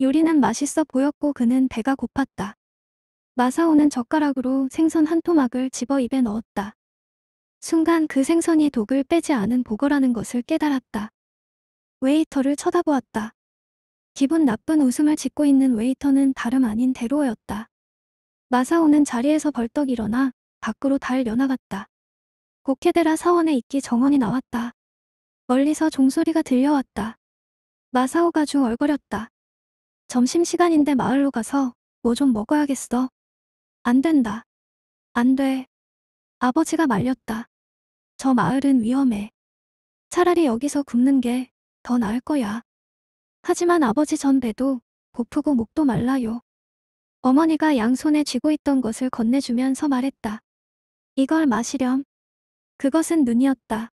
요리는 맛있어 보였고 그는 배가 고팠다. 마사오는 젓가락으로 생선 한 토막을 집어 입에 넣었다. 순간 그 생선이 독을 빼지 않은 보거라는 것을 깨달았다. 웨이터를 쳐다보았다. 기분 나쁜 웃음을 짓고 있는 웨이터는 다름 아닌 대로였다. 마사오는 자리에서 벌떡 일어나 밖으로 달려 나갔다. 고케데라 사원에 있기 정원이 나왔다. 멀리서 종소리가 들려왔다. 마사오가 중얼거렸다. 점심시간인데 마을로 가서 뭐 좀 먹어야겠어. 안 된다. 안 돼. 아버지가 말렸다. 저 마을은 위험해. 차라리 여기서 굶는 게 더 나을 거야. 하지만 아버지 전 배도 고프고 목도 말라요. 어머니가 양손에 쥐고 있던 것을 건네주면서 말했다. 이걸 마시렴. 그것은 눈이었다.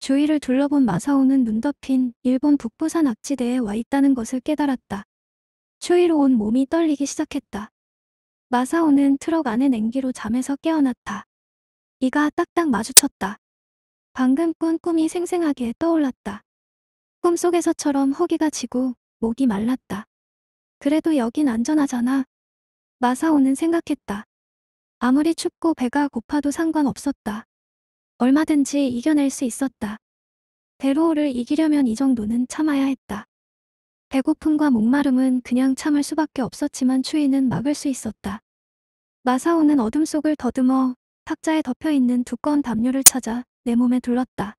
주위를 둘러본 마사오는 눈 덮인 일본 북부산 악지대에 와 있다는 것을 깨달았다. 추위로 온 몸이 떨리기 시작했다. 마사오는 트럭 안에 냉기로 잠에서 깨어났다. 이가 딱딱 마주쳤다. 방금 꾼 꿈이 생생하게 떠올랐다. 꿈속에서처럼 허기가 지고 목이 말랐다. 그래도 여긴 안전하잖아. 마사오는 생각했다. 아무리 춥고 배가 고파도 상관없었다. 얼마든지 이겨낼 수 있었다. 대로를 이기려면 이 정도는 참아야 했다. 배고픔과 목마름은 그냥 참을 수밖에 없었지만 추위는 막을 수 있었다. 마사오는 어둠 속을 더듬어 탁자에 덮여있는 두꺼운 담요를 찾아 내 몸에 둘렀다.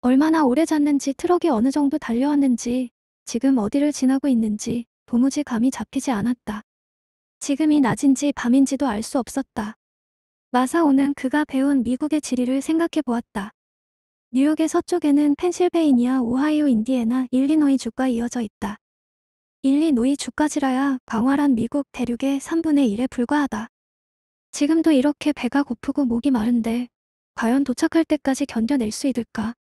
얼마나 오래 잤는지 트럭이 어느 정도 달려왔는지 지금 어디를 지나고 있는지 도무지 감이 잡히지 않았다. 지금이 낮인지 밤인지도 알 수 없었다. 마사오는 그가 배운 미국의 지리를 생각해 보았다. 뉴욕의 서쪽에는 펜실베이니아, 오하이오, 인디애나, 일리노이 주가 이어져 있다. 일리노이 주까지라야 광활한 미국 대륙의 3분의 1에 불과하다. 지금도 이렇게 배가 고프고 목이 마른데 과연 도착할 때까지 견뎌낼 수 있을까?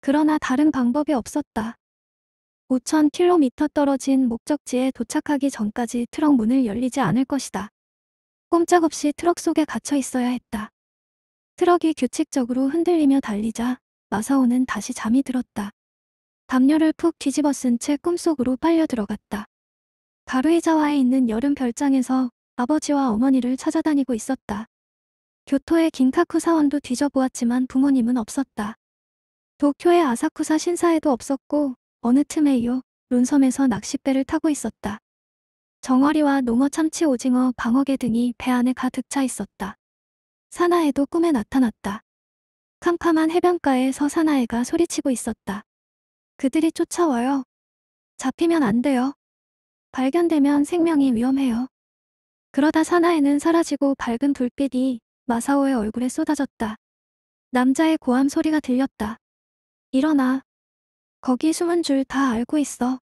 그러나 다른 방법이 없었다. 5,000km 떨어진 목적지에 도착하기 전까지 트럭 문을 열리지 않을 것이다. 꼼짝없이 트럭 속에 갇혀 있어야 했다. 트럭이 규칙적으로 흔들리며 달리자 마사오는 다시 잠이 들었다. 담요를 푹 뒤집어 쓴 채 꿈속으로 빨려 들어갔다. 가루이자와에 있는 여름 별장에서 아버지와 어머니를 찾아다니고 있었다. 교토의 긴카쿠 사원도 뒤져보았지만 부모님은 없었다. 도쿄의 아사쿠사 신사에도 없었고 어느 틈에요. 론섬에서 낚싯배를 타고 있었다. 정어리와 농어 참치 오징어 방어개 등이 배 안에 가득 차 있었다. 사나에도 꿈에 나타났다. 캄캄한 해변가에서 사나에가 소리치고 있었다. 그들이 쫓아와요. 잡히면 안 돼요. 발견되면 생명이 위험해요. 그러다 사나에는 사라지고 밝은 불빛이 마사오의 얼굴에 쏟아졌다. 남자의 고함 소리가 들렸다. 일어나. 거기 숨은 줄 다 알고 있어.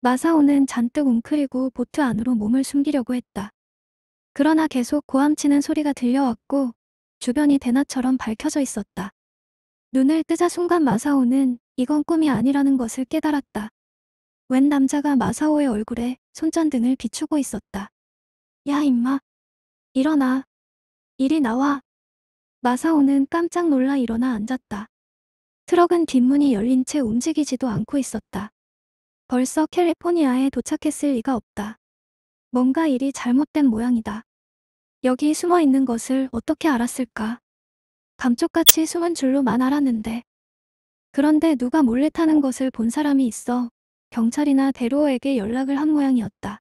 마사오는 잔뜩 웅크리고 보트 안으로 몸을 숨기려고 했다. 그러나 계속 고함치는 소리가 들려왔고 주변이 대낮처럼 밝혀져 있었다. 눈을 뜨자 순간 마사오는 이건 꿈이 아니라는 것을 깨달았다. 웬 남자가 마사오의 얼굴에 손전등을 비추고 있었다. 야 임마. 일어나. 이리 나와. 마사오는 깜짝 놀라 일어나 앉았다. 트럭은 뒷문이 열린 채 움직이지도 않고 있었다. 벌써 캘리포니아에 도착했을 리가 없다. 뭔가 일이 잘못된 모양이다. 여기 숨어 있는 것을 어떻게 알았을까? 감쪽같이 숨은 줄로만 알았는데. 그런데 누가 몰래 타는 것을 본 사람이 있어 경찰이나 대로에게 연락을 한 모양이었다.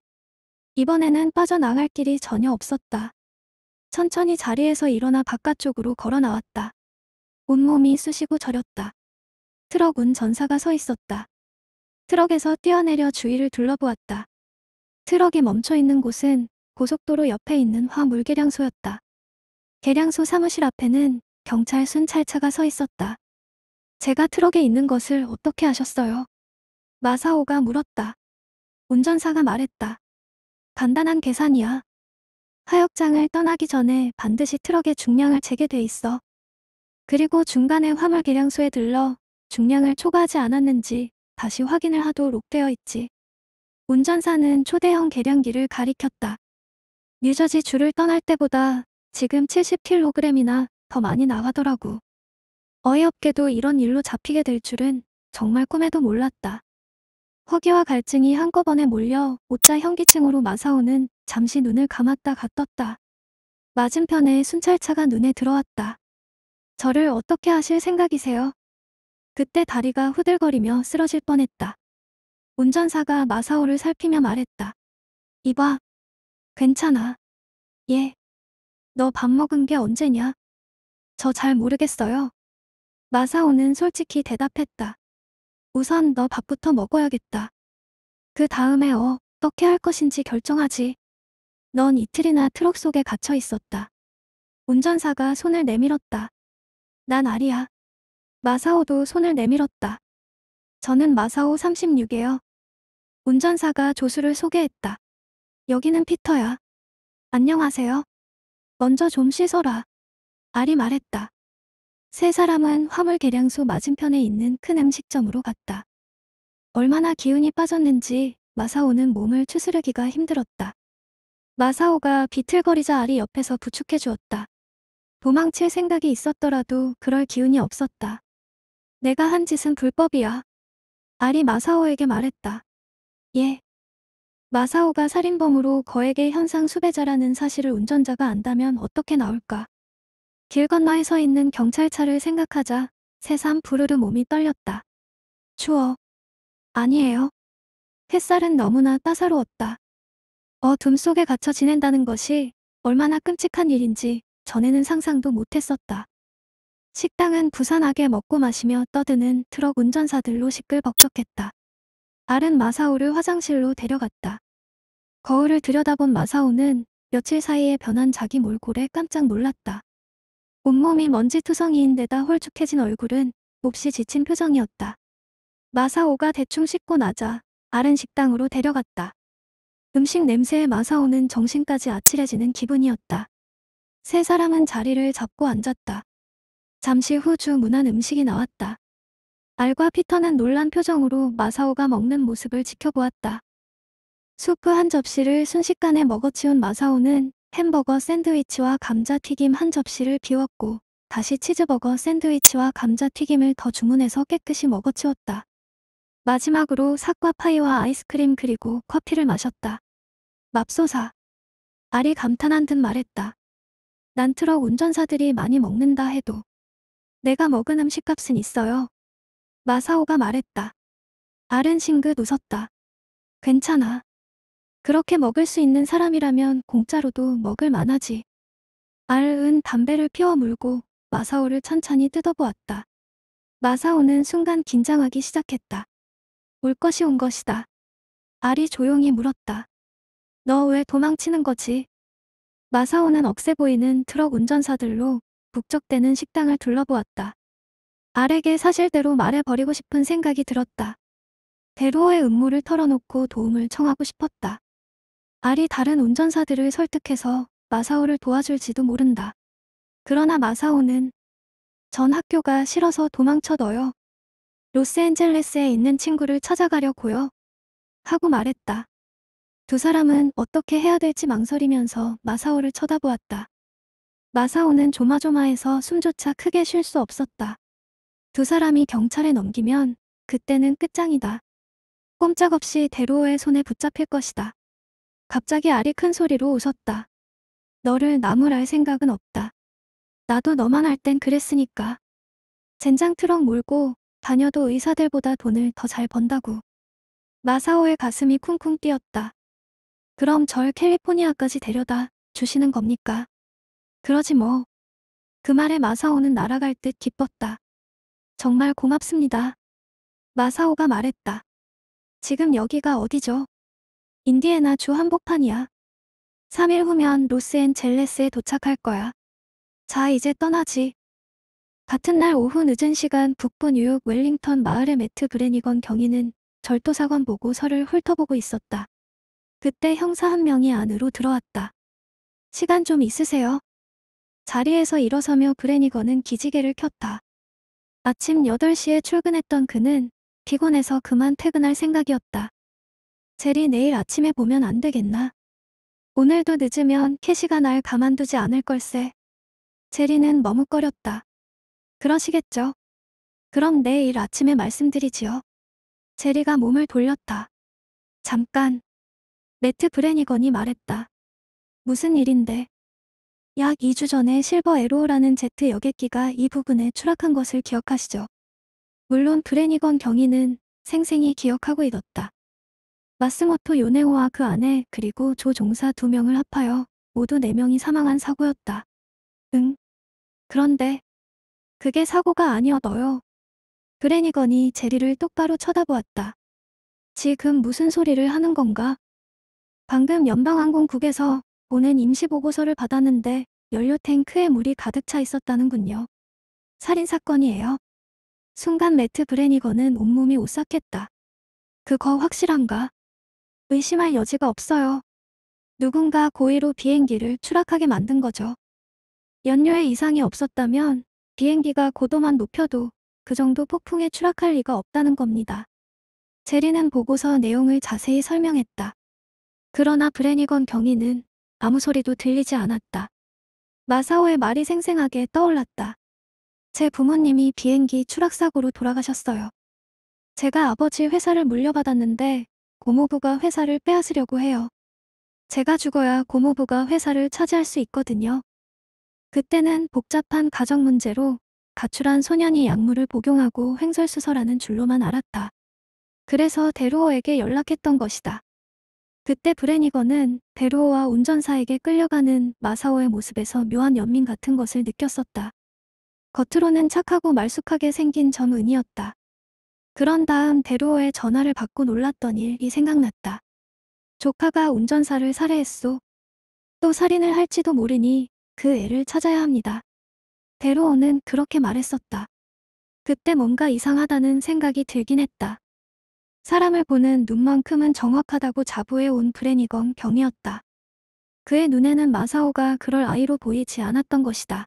이번에는 빠져나갈 길이 전혀 없었다. 천천히 자리에서 일어나 바깥쪽으로 걸어 나왔다. 온몸이 쑤시고 저렸다. 트럭 운 전사가 서 있었다. 트럭에서 뛰어내려 주위를 둘러보았다. 트럭이 멈춰있는 곳은 고속도로 옆에 있는 화물계량소였다. 계량소 사무실 앞에는 경찰 순찰차가 서 있었다. 제가 트럭에 있는 것을 어떻게 아셨어요? 마사오가 물었다. 운전사가 말했다. 간단한 계산이야. 하역장을 떠나기 전에 반드시 트럭의 중량을 재게 돼 있어. 그리고 중간에 화물 계량소에 들러 중량을 초과하지 않았는지 다시 확인을 하도록 되어 있지. 운전사는 초대형 계량기를 가리켰다. 뉴저지 주를 떠날 때보다 지금 70kg이나 더 많이 나가더라고. 어이없게도 이런 일로 잡히게 될 줄은 정말 꿈에도 몰랐다. 허기와 갈증이 한꺼번에 몰려 오자 현기증으로 마사오는 잠시 눈을 감았다 갔떴다. 맞은편에 순찰차가 눈에 들어왔다. 저를 어떻게 하실 생각이세요? 그때 다리가 후들거리며 쓰러질 뻔했다. 운전사가 마사오를 살피며 말했다. 이봐. 괜찮아. 예. 너 밥 먹은 게 언제냐? 저 잘 모르겠어요. 마사오는 솔직히 대답했다. 우선 너 밥부터 먹어야겠다. 그 다음에 어, 어떻게 어할 것인지 결정하지. 넌 이틀이나 트럭 속에 갇혀 있었다. 운전사가 손을 내밀었다. 난 아리야. 마사오도 손을 내밀었다. 저는 마사오 36이에요. 운전사가 조수를 소개했다. 여기는 피터야. 안녕하세요. 먼저 좀 씻어라. 아리 말했다. 세 사람은 화물 계량소 맞은편에 있는 큰 음식점으로 갔다. 얼마나 기운이 빠졌는지 마사오는 몸을 추스르기가 힘들었다. 마사오가 비틀거리자 아리 옆에서 부축해 주었다. 도망칠 생각이 있었더라도 그럴 기운이 없었다. 내가 한 짓은 불법이야. 알이 마사오에게 말했다. 예. 마사오가 살인범으로 거액의 현상 수배자라는 사실을 운전자가 안다면 어떻게 나올까? 길 건너에 서 있는 경찰차를 생각하자 새삼 부르르 몸이 떨렸다. 추워. 아니에요. 햇살은 너무나 따사로웠다. 어둠 속에 갇혀 지낸다는 것이 얼마나 끔찍한 일인지 전에는 상상도 못했었다. 식당은 부산하게 먹고 마시며 떠드는 트럭 운전사들로 시끌벅적했다. 아른 마사오를 화장실로 데려갔다. 거울을 들여다본 마사오는 며칠 사이에 변한 자기 몰골에 깜짝 놀랐다. 온몸이 먼지투성이인데다 홀쭉해진 얼굴은 몹시 지친 표정이었다. 마사오가 대충 씻고 나자 아른 식당으로 데려갔다. 음식 냄새에 마사오는 정신까지 아찔해지는 기분이었다. 세 사람은 자리를 잡고 앉았다. 잠시 후 주문한 음식이 나왔다. 알과 피터는 놀란 표정으로 마사오가 먹는 모습을 지켜보았다. 수프 한 접시를 순식간에 먹어치운 마사오는 햄버거 샌드위치와 감자튀김 한 접시를 비웠고 다시 치즈버거 샌드위치와 감자튀김을 더 주문해서 깨끗이 먹어치웠다. 마지막으로 사과 파이와 아이스크림 그리고 커피를 마셨다. 맙소사. 알이 감탄한 듯 말했다. 난 트럭 운전사들이 많이 먹는다 해도 내가 먹은 음식값은 있어요. 마사오가 말했다. 알은 싱긋 웃었다. 괜찮아. 그렇게 먹을 수 있는 사람이라면 공짜로도 먹을 만하지. 알은 담배를 피워 물고 마사오를 천천히 뜯어보았다. 마사오는 순간 긴장하기 시작했다. 올 것이 온 것이다. 알이 조용히 물었다. 너 왜 도망치는 거지? 마사오는 억세 보이는 트럭 운전사들로 북적대는 식당을 둘러보았다. 알에게 사실대로 말해버리고 싶은 생각이 들었다. 대로의 음모를 털어놓고 도움을 청하고 싶었다. 알이 다른 운전사들을 설득해서 마사오를 도와줄지도 모른다. 그러나 마사오는 전 학교가 싫어서 도망쳐 둬요 로스앤젤레스에 있는 친구를 찾아가려고요. 하고 말했다. 두 사람은 어떻게 해야 될지 망설이면서 마사오를 쳐다보았다. 마사오는 조마조마해서 숨조차 크게 쉴 수 없었다. 두 사람이 경찰에 넘기면 그때는 끝장이다. 꼼짝없이 대로의 손에 붙잡힐 것이다. 갑자기 알이 큰 소리로 웃었다. 너를 나무랄 생각은 없다. 나도 너만 할 땐 그랬으니까. 젠장 트럭 몰고 다녀도 의사들보다 돈을 더 잘 번다고. 마사오의 가슴이 쿵쿵 뛰었다. 그럼 절 캘리포니아까지 데려다 주시는 겁니까? 그러지 뭐. 그 말에 마사오는 날아갈 듯 기뻤다. 정말 고맙습니다. 마사오가 말했다. 지금 여기가 어디죠? 인디애나주 한복판이야. 3일 후면 로스앤젤레스에 도착할 거야. 자 이제 떠나지. 같은 날 오후 늦은 시간 북부 뉴욕 웰링턴 마을의 매트 브레니건 경위는 절도사관 보고서를 훑어보고 있었다. 그때 형사 한 명이 안으로 들어왔다. 시간 좀 있으세요? 자리에서 일어서며 브레니건은 기지개를 켰다. 아침 8시에 출근했던 그는 피곤해서 그만 퇴근할 생각이었다. 제리 내일 아침에 보면 안 되겠나? 오늘도 늦으면 캐시가 날 가만두지 않을 걸세. 제리는 머뭇거렸다. 그러시겠죠. 그럼 내일 아침에 말씀드리지요. 제리가 몸을 돌렸다. 잠깐. 매트 브레니건이 말했다. 무슨 일인데? 약 2주 전에 실버 에로라는 제트 여객기가 이 부근에 추락한 것을 기억하시죠. 물론 브레니건 경위는 생생히 기억하고 있었다. 마스모토 요네오와 그 아내 그리고 조종사 두 명을 합하여 모두 4명이 사망한 사고였다. 응. 그런데 그게 사고가 아니었어요. 브레니건이 제리를 똑바로 쳐다보았다. 지금 무슨 소리를 하는 건가? 방금 연방항공국에서 보낸 임시보고서를 받았는데 연료탱크에 물이 가득 차 있었다는군요. 살인사건이에요. 순간 매트 브레니거는 온몸이 오싹했다. 그거 확실한가? 의심할 여지가 없어요. 누군가 고의로 비행기를 추락하게 만든 거죠. 연료에 이상이 없었다면 비행기가 고도만 높여도 그 정도 폭풍에 추락할 리가 없다는 겁니다. 제리는 보고서 내용을 자세히 설명했다. 그러나 브레니건 경위는 아무 소리도 들리지 않았다. 마사오의 말이 생생하게 떠올랐다. 제 부모님이 비행기 추락사고로 돌아가셨어요. 제가 아버지 회사를 물려받았는데 고모부가 회사를 빼앗으려고 해요. 제가 죽어야 고모부가 회사를 차지할 수 있거든요. 그때는 복잡한 가정 문제로 가출한 소년이 약물을 복용하고 횡설수설하는 줄로만 알았다. 그래서 데루어에게 연락했던 것이다. 그때 브레니건은 베로와 어 운전사에게 끌려가는 마사오의 모습에서 묘한 연민 같은 것을 느꼈었다. 겉으로는 착하고 말쑥하게 생긴 점은이었다. 그런 다음 베로의 어 전화를 받고 놀랐던 일이 생각났다. 조카가 운전사를 살해했소. 또 살인을 할지도 모르니 그 애를 찾아야 합니다. 베로어는 그렇게 말했었다. 그때 뭔가 이상하다는 생각이 들긴 했다. 사람을 보는 눈만큼은 정확하다고 자부해 온 브레니건 경이었다. 그의 눈에는 마사오가 그럴 아이로 보이지 않았던 것이다.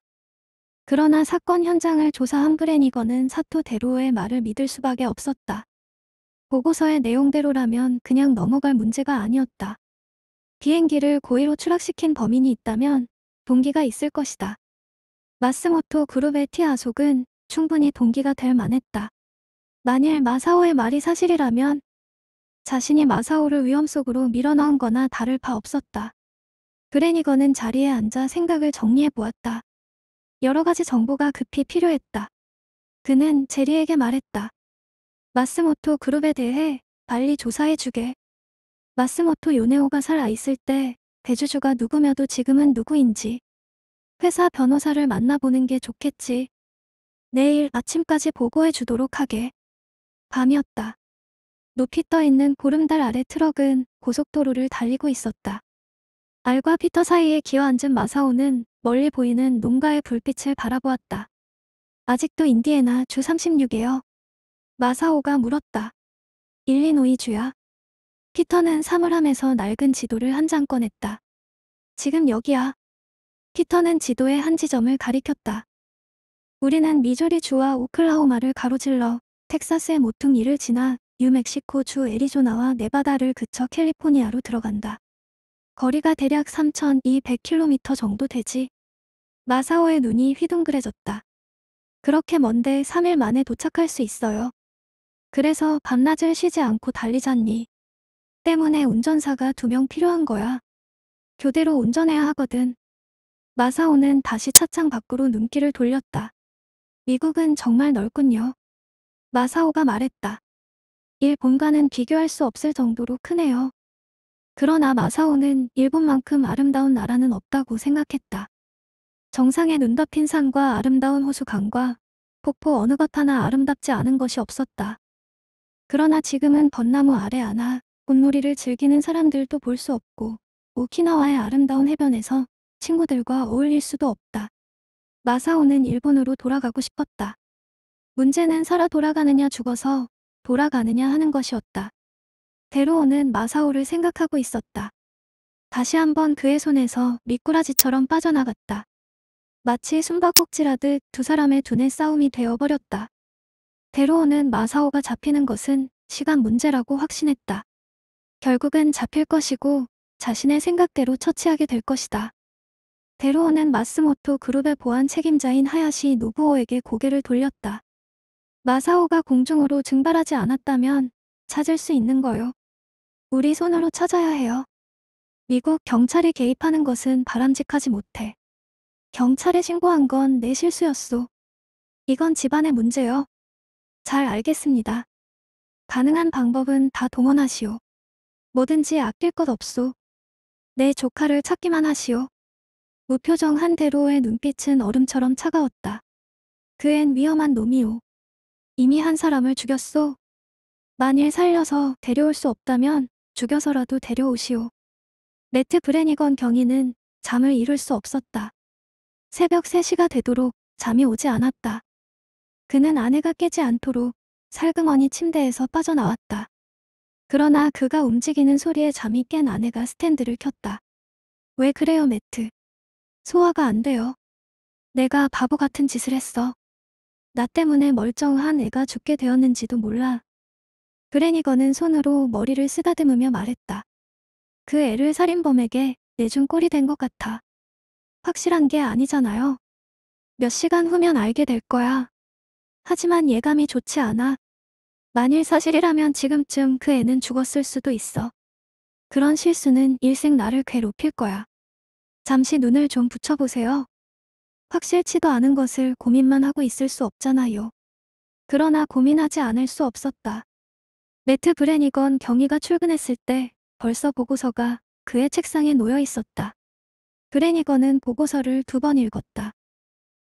그러나 사건 현장을 조사한 브레니건은 사토 대로의 말을 믿을 수밖에 없었다. 보고서의 내용대로라면 그냥 넘어갈 문제가 아니었다. 비행기를 고의로 추락시킨 범인이 있다면 동기가 있을 것이다. 마스모토 그룹의 티아속은 충분히 동기가 될 만했다. 만일 마사오의 말이 사실이라면 자신이 마사오를 위험 속으로 밀어넣은 거나 다를 바 없었다. 그레니거는 자리에 앉아 생각을 정리해 보았다. 여러 가지 정보가 급히 필요했다. 그는 제리에게 말했다. 마스모토 그룹에 대해 빨리 조사해 주게. 마스모토 요네오가 살아 있을 때 대주주가 누구며도 지금은 누구인지 회사 변호사를 만나보는 게 좋겠지. 내일 아침까지 보고해 주도록 하게. 밤이었다. 높이 떠 있는 보름달 아래 트럭은 고속도로를 달리고 있었다. 알과 피터 사이에 기어앉은 마사오는 멀리 보이는 농가의 불빛을 바라보았다. 아직도 인디애나 주 36이에요. 마사오가 물었다. 일리노이 주야. 피터는 사물함에서 낡은 지도를 한 장 꺼냈다. 지금 여기야. 피터는 지도의 한 지점을 가리켰다. 우리는 미조리 주와 오클라호마를 가로질러 텍사스의 모퉁 이를 지나 뉴멕시코주 애리조나와 네바다를 그쳐 캘리포니아로 들어간다. 거리가 대략 3,200km 정도 되지. 마사오의 눈이 휘둥그레졌다. 그렇게 먼데 3일 만에 도착할 수 있어요. 그래서 밤낮을 쉬지 않고 달리잖니. 때문에 운전사가 두 명 필요한 거야. 교대로 운전해야 하거든. 마사오는 다시 차창 밖으로 눈길을 돌렸다. 미국은 정말 넓군요. 마사오가 말했다. 일본과는 비교할 수 없을 정도로 크네요. 그러나 마사오는 일본만큼 아름다운 나라는 없다고 생각했다. 정상에 눈 덮인 산과 아름다운 호수강과 폭포 어느 것 하나 아름답지 않은 것이 없었다. 그러나 지금은 벚나무 아래 앉아 꽃놀이를 즐기는 사람들도 볼 수 없고 오키나와의 아름다운 해변에서 친구들과 어울릴 수도 없다. 마사오는 일본으로 돌아가고 싶었다. 문제는 살아 돌아가느냐 죽어서 돌아가느냐 하는 것이었다. 데로오는 마사오를 생각하고 있었다. 다시 한번 그의 손에서 미꾸라지처럼 빠져나갔다. 마치 숨바꼭질하듯 두 사람의 두뇌 싸움이 되어버렸다. 데로오는 마사오가 잡히는 것은 시간 문제라고 확신했다. 결국은 잡힐 것이고 자신의 생각대로 처치하게 될 것이다. 데로오는 마스모토 그룹의 보안 책임자인 하야시 노부오에게 고개를 돌렸다. 마사오가 공중으로 증발하지 않았다면 찾을 수 있는 거요. 우리 손으로 찾아야 해요. 미국 경찰이 개입하는 것은 바람직하지 못해. 경찰에 신고한 건 내 실수였소. 이건 집안의 문제요. 잘 알겠습니다. 가능한 방법은 다 동원하시오. 뭐든지 아낄 것 없소. 내 조카를 찾기만 하시오. 무표정한 대로의 눈빛은 얼음처럼 차가웠다. 그엔 위험한 놈이오. 이미 한 사람을 죽였소. 만일 살려서 데려올 수 없다면 죽여서라도 데려오시오. 매트 브레니건 경위는 잠을 이룰 수 없었다. 새벽 3시가 되도록 잠이 오지 않았다. 그는 아내가 깨지 않도록 살금머니 침대에서 빠져나왔다. 그러나 그가 움직이는 소리에 잠이 깬 아내가 스탠드를 켰다. 왜 그래요, 매트? 소화가 안 돼요. 내가 바보 같은 짓을 했어. 나 때문에 멀쩡한 애가 죽게 되었는지도 몰라. 그레니거는 손으로 머리를 쓰다듬으며 말했다. 그 애를 살인범에게 내준 꼴이 된 것 같아. 확실한 게 아니잖아요. 몇 시간 후면 알게 될 거야. 하지만 예감이 좋지 않아. 만일 사실이라면 지금쯤 그 애는 죽었을 수도 있어. 그런 실수는 일생 나를 괴롭힐 거야. 잠시 눈을 좀 붙여보세요. 확실치도 않은 것을 고민만 하고 있을 수 없잖아요. 그러나 고민하지 않을 수 없었다. 매트 브레니건 경희가 출근했을 때 벌써 보고서가 그의 책상에 놓여 있었다. 브레니건은 보고서를 두 번 읽었다.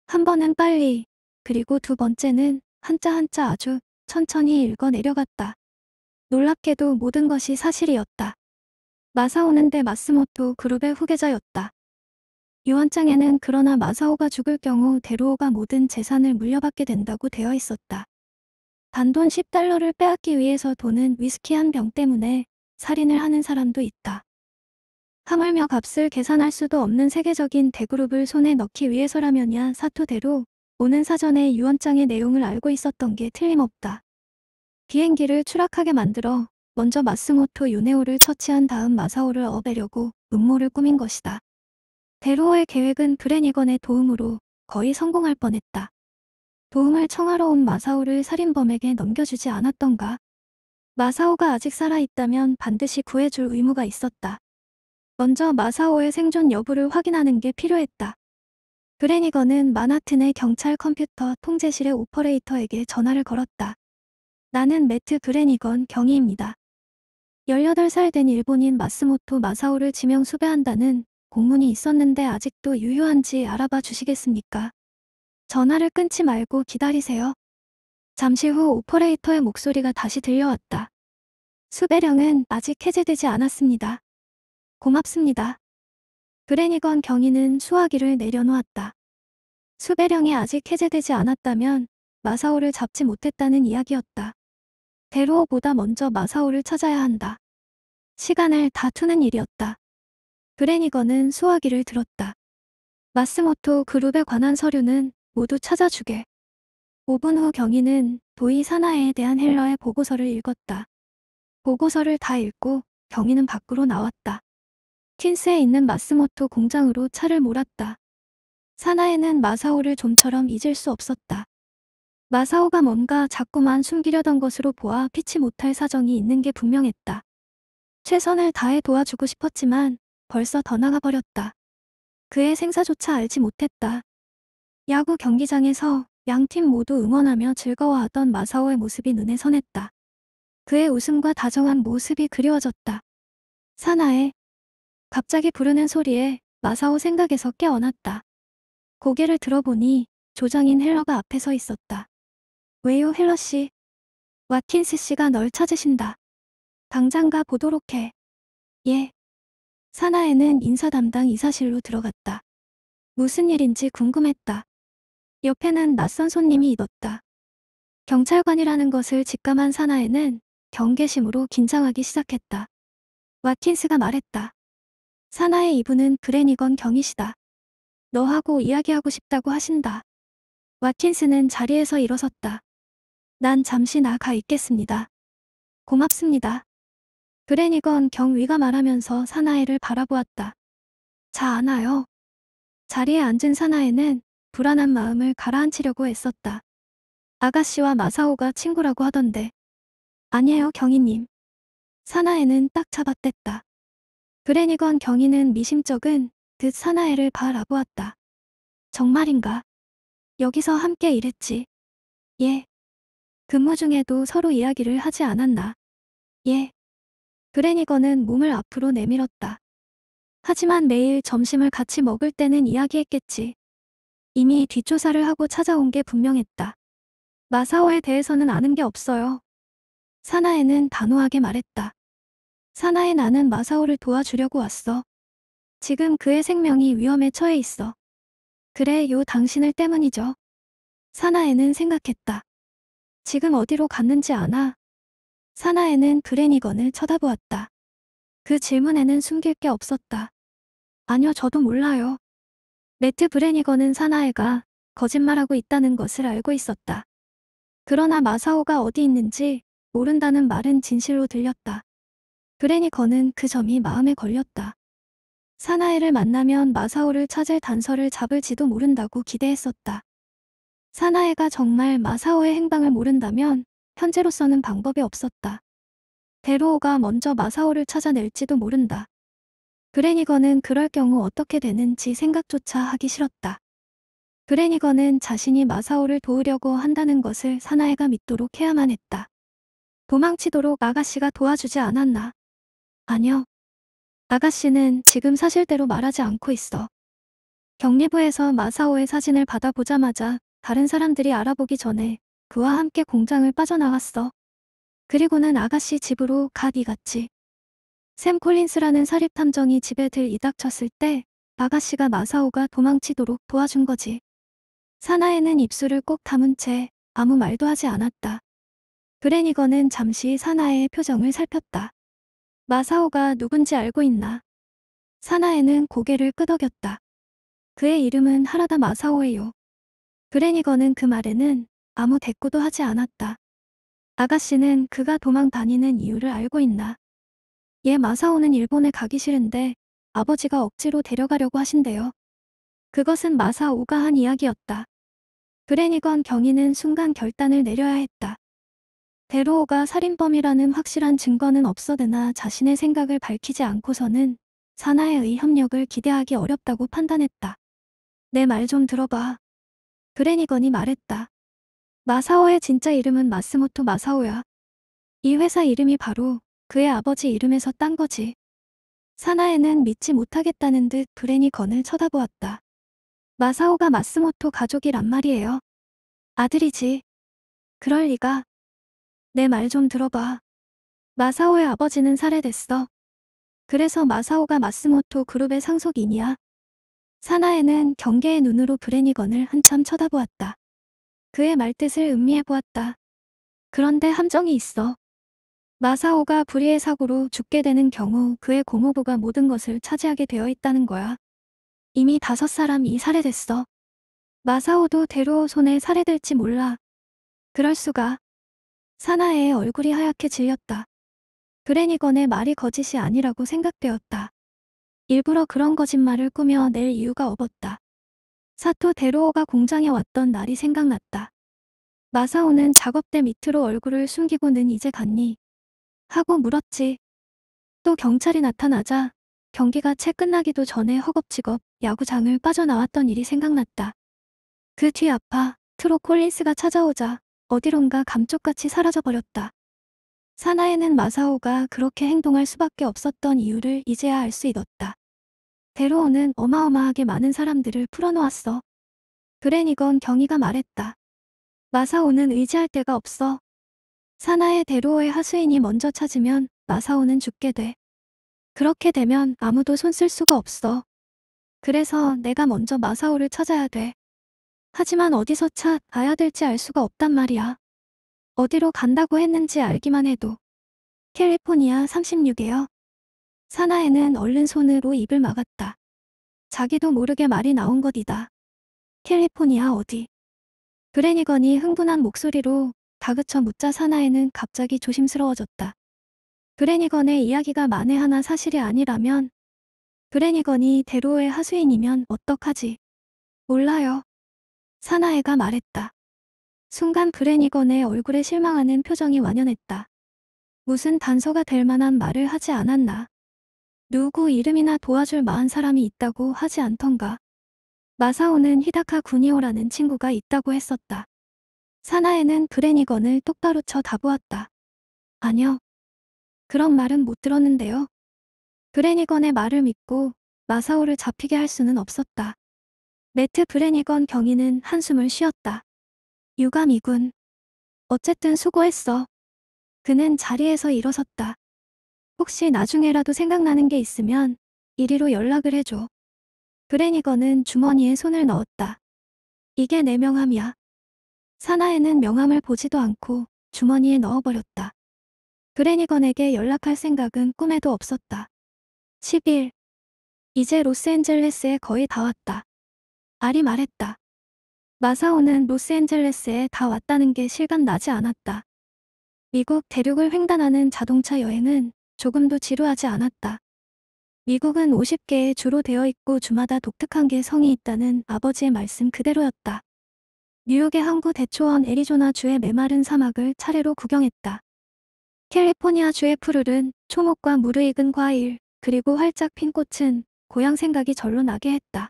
한 번은 빨리, 그리고 두 번째는 한자 한자 아주 천천히 읽어 내려갔다. 놀랍게도 모든 것이 사실이었다. 마사오는 데 마스모토 그룹의 후계자였다. 유언장에는 그러나 마사오가 죽을 경우 데루오가 모든 재산을 물려받게 된다고 되어 있었다. 단돈 10달러를 빼앗기 위해서 돈은 위스키 한 병 때문에 살인을 하는 사람도 있다. 하물며 값을 계산할 수도 없는 세계적인 대그룹을 손에 넣기 위해서라면야 사토대로 오는 사전에 유언장의 내용을 알고 있었던 게 틀림없다. 비행기를 추락하게 만들어 먼저 마스모토 요네오를 처치한 다음 마사오를 업애려고 음모를 꾸민 것이다. 대로의 어 계획은 브레니건의 도움으로 거의 성공할 뻔했다. 도움을 청하러 온 마사오를 살인범에게 넘겨주지 않았던가. 마사오가 아직 살아있다면 반드시 구해줄 의무가 있었다. 먼저 마사오의 생존 여부를 확인하는 게 필요했다. 브레니건은 마나튼의 경찰 컴퓨터 통제실의 오퍼레이터에게 전화를 걸었다. 나는 매트 브레니건 경희입니다 18살 된 일본인 마스모토 마사오를 지명 수배한다는 공문이 있었는데 아직도 유효한지 알아봐 주시겠습니까? 전화를 끊지 말고 기다리세요. 잠시 후 오퍼레이터의 목소리가 다시 들려왔다. 수배령은 아직 해제되지 않았습니다. 고맙습니다. 그레니건 경위는 수화기를 내려놓았다. 수배령이 아직 해제되지 않았다면 마사오를 잡지 못했다는 이야기였다. 대로보다 먼저 마사오를 찾아야 한다. 시간을 다투는 일이었다. 브레니건은수화기를 들었다. 마스모토 그룹에 관한 서류는 모두 찾아주게. 5분 후 경희는 도이 사나에 대한 헬러의 보고서를 읽었다. 보고서를 다 읽고 경희는 밖으로 나왔다. 킨스에 있는 마스모토 공장으로 차를 몰았다. 사나에는 마사오를 좀처럼 잊을 수 없었다. 마사오가 뭔가 자꾸만 숨기려던 것으로 보아 피치 못할 사정이 있는 게 분명했다. 최선을 다해 도와주고 싶었지만 벌써 더 나가버렸다. 그의 생사조차 알지 못했다. 야구 경기장에서 양 팀 모두 응원하며 즐거워하던 마사오의 모습이 눈에 선했다. 그의 웃음과 다정한 모습이 그리워졌다. 사나에 갑자기 부르는 소리에 마사오 생각에서 깨어났다. 고개를 들어보니 조장인 헬러가 앞에 서 있었다. 왜요 헬러 씨? 와킨스 씨가 널 찾으신다. 당장 가 보도록 해. 예. 사나에는 인사 담당 이사실로 들어갔다. 무슨 일인지 궁금했다. 옆에는 낯선 손님이 있었다. 경찰관이라는 것을 직감한 사나에는 경계심으로 긴장하기 시작했다. 와킨스가 말했다. 사나의 이분은 브레니건 경이시다. 너하고 이야기하고 싶다고 하신다. 와킨스는 자리에서 일어섰다. 난 잠시 나가 있겠습니다. 고맙습니다. 브레니건 경위가 말하면서 사나이를 바라보았다. 자 아나요. 자리에 앉은 사나이는 불안한 마음을 가라앉히려고 애썼다. 아가씨와 마사오가 친구라고 하던데. 아니에요 경희님. 사나이는 딱 잡아댔다. 브레니건 경희는 미심쩍은 듯 사나이를 바라보았다. 정말인가? 여기서 함께 일했지. 예. 근무 중에도 서로 이야기를 하지 않았나. 예. 그레니거는 몸을 앞으로 내밀었다. 하지만 매일 점심을 같이 먹을 때는 이야기했겠지. 이미 뒷조사를 하고 찾아온 게 분명했다. 마사오에 대해서는 아는 게 없어요. 사나에는 단호하게 말했다. 사나에 나는 마사오를 도와주려고 왔어. 지금 그의 생명이 위험에 처해 있어. 그래, 요 당신을 때문이죠. 사나에는 생각했다. 지금 어디로 갔는지 아나? 사나에는 브레니건을 쳐다보았다. 그 질문에는 숨길 게 없었다. 아니요, 저도 몰라요. 매트 브레니건은 사나에가 거짓말하고 있다는 것을 알고 있었다. 그러나 마사오가 어디 있는지 모른다는 말은 진실로 들렸다. 브레니건은 그 점이 마음에 걸렸다. 사나에를 만나면 마사오를 찾을 단서를 잡을지도 모른다고 기대했었다. 사나에가 정말 마사오의 행방을 모른다면 현재로서는 방법이 없었다. 데로오가 먼저 마사오를 찾아낼지도 모른다. 그레니거는 그럴 경우 어떻게 되는지 생각조차 하기 싫었다. 그레니거는 자신이 마사오를 도우려고 한다는 것을 사나이가 믿도록 해야만 했다. 도망치도록 아가씨가 도와주지 않았나? 아니요. 아가씨는 지금 사실대로 말하지 않고 있어. 격리부에서 마사오의 사진을 받아보자마자 다른 사람들이 알아보기 전에 그와 함께 공장을 빠져나갔어 그리고는 아가씨 집으로 가비같이. 샘 콜린스라는 사립탐정이 집에 들이닥쳤을 때 아가씨가 마사오가 도망치도록 도와준 거지. 사나에는 입술을 꼭 담은 채 아무 말도 하지 않았다. 브레니거는 잠시 사나의 표정을 살폈다. 마사오가 누군지 알고 있나? 사나에는 고개를 끄덕였다. 그의 이름은 하라다 마사오예요. 브레니거는 그 말에는 아무 대꾸도 하지 않았다. 아가씨는 그가 도망 다니는 이유를 알고 있나. 얘 마사오는 일본에 가기 싫은데 아버지가 억지로 데려가려고 하신대요. 그것은 마사오가 한 이야기였다. 그레니건 경희는 순간 결단을 내려야 했다. 데로오가 살인범이라는 확실한 증거는 없어드나 자신의 생각을 밝히지 않고서는 사나의 협력을 기대하기 어렵다고 판단했다. 내 말 좀 들어봐. 그레니건이 말했다. 마사오의 진짜 이름은 마스모토 마사오야. 이 회사 이름이 바로 그의 아버지 이름에서 딴 거지. 사나에는 믿지 못하겠다는 듯브레니 건을 쳐다보았다. 마사오가 마스모토 가족이란 말이에요. 아들이지. 그럴 리가. 내 말 좀 들어봐. 마사오의 아버지는 살해됐어. 그래서 마사오가 마스모토 그룹의 상속인이야. 사나에는 경계의 눈으로 브레니건을 한참 쳐다보았다. 그의 말뜻을 음미해 보았다. 그런데 함정이 있어. 마사오가 불의의 사고로 죽게 되는 경우 그의 고모부가 모든 것을 차지하게 되어 있다는 거야. 이미 다섯 사람이 살해됐어. 마사오도 대로 손에 살해될지 몰라. 그럴 수가. 사나의 얼굴이 하얗게 질렸다. 그레니건의 말이 거짓이 아니라고 생각되었다. 일부러 그런 거짓말을 꾸며 낼 이유가 없었다. 사토 데로오가 공장에 왔던 날이 생각났다. 마사오는 작업대 밑으로 얼굴을 숨기고는 이제 갔니? 하고 물었지. 또 경찰이 나타나자 경기가 채 끝나기도 전에 허겁지겁 야구장을 빠져나왔던 일이 생각났다. 그 뒤 아파 트로 콜린스가 찾아오자 어디론가 감쪽같이 사라져버렸다. 사나에는 마사오가 그렇게 행동할 수밖에 없었던 이유를 이제야 알 수 있었다. 데로오는 어마어마하게 많은 사람들을 풀어놓았어. 그래 이건 경이가 말했다. 마사오는 의지할 데가 없어. 사나의 데로오의 하수인이 먼저 찾으면 마사오는 죽게 돼. 그렇게 되면 아무도 손쓸 수가 없어. 그래서 내가 먼저 마사오를 찾아야 돼. 하지만 어디서 찾아야 될지 알 수가 없단 말이야. 어디로 간다고 했는지 알기만 해도. 캘리포니아 36에요. 사나이는 얼른 손으로 입을 막았다. 자기도 모르게 말이 나온 것이다. 캘리포니아 어디? 그레니건이 흥분한 목소리로 다그쳐 묻자 사나이는 갑자기 조심스러워졌다. 그레니건의 이야기가 만에 하나 사실이 아니라면 그레니건이 대로의 하수인이면 어떡하지? 몰라요. 사나이가 말했다. 순간 그레니건의 얼굴에 실망하는 표정이 완연했다. 무슨 단서가 될 만한 말을 하지 않았나. 누구 이름이나 도와줄 마한 사람이 있다고 하지 않던가. 마사오는 히다카 군이오라는 친구가 있다고 했었다. 사나에는 브레니건을 똑바로 쳐 다보았다. 아니요. 그런 말은 못 들었는데요. 브레니건의 말을 믿고 마사오를 잡히게 할 수는 없었다. 매트 브레니건 경위는 한숨을 쉬었다. 유감이군. 어쨌든 수고했어. 그는 자리에서 일어섰다. 혹시 나중에라도 생각나는 게 있으면 이리로 연락을 해줘. 그레니거는 주머니에 손을 넣었다. 이게 내 명함이야. 사나에는 명함을 보지도 않고 주머니에 넣어버렸다. 그레니건에게 연락할 생각은 꿈에도 없었다. 10일. 이제 로스앤젤레스에 거의 다 왔다. 아리 말했다. 마사오는 로스앤젤레스에 다 왔다는 게 실감나지 않았다. 미국 대륙을 횡단하는 자동차 여행은 조금도 지루하지 않았다. 미국은 50개의 주로 되어 있고 주마다 독특한 개성이 있다는 아버지의 말씀 그대로였다. 뉴욕의 항구 대초원 애리조나 주의 메마른 사막을 차례로 구경했다. 캘리포니아 주의 푸르른 초목과 물을 익은 과일 그리고 활짝 핀 꽃은 고향 생각이 절로 나게 했다.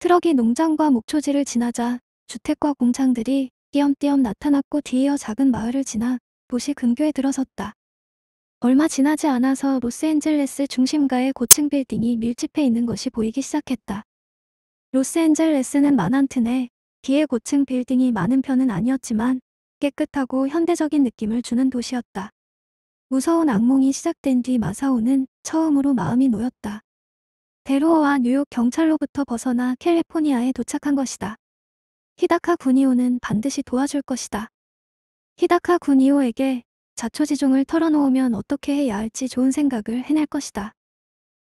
트럭이 농장과 목초지를 지나자 주택과 공장들이 띄엄띄엄 나타났고 뒤이어 작은 마을을 지나 도시 근교에 들어섰다. 얼마 지나지 않아서 로스앤젤레스 중심가의 고층 빌딩이 밀집해 있는 것이 보이기 시작했다. 로스앤젤레스는 만한튼에 비의 고층 빌딩이 많은 편은 아니었지만 깨끗하고 현대적인 느낌을 주는 도시였다. 무서운 악몽이 시작된 뒤 마사오는 처음으로 마음이 놓였다. 데로와 어 뉴욕 경찰로부터 벗어나 캘리포니아에 도착한 것이다. 히다카 구니오는 반드시 도와줄 것이다. 히다카 구니오에게 자초지종을 털어놓으면 어떻게 해야 할지 좋은 생각을 해낼 것이다.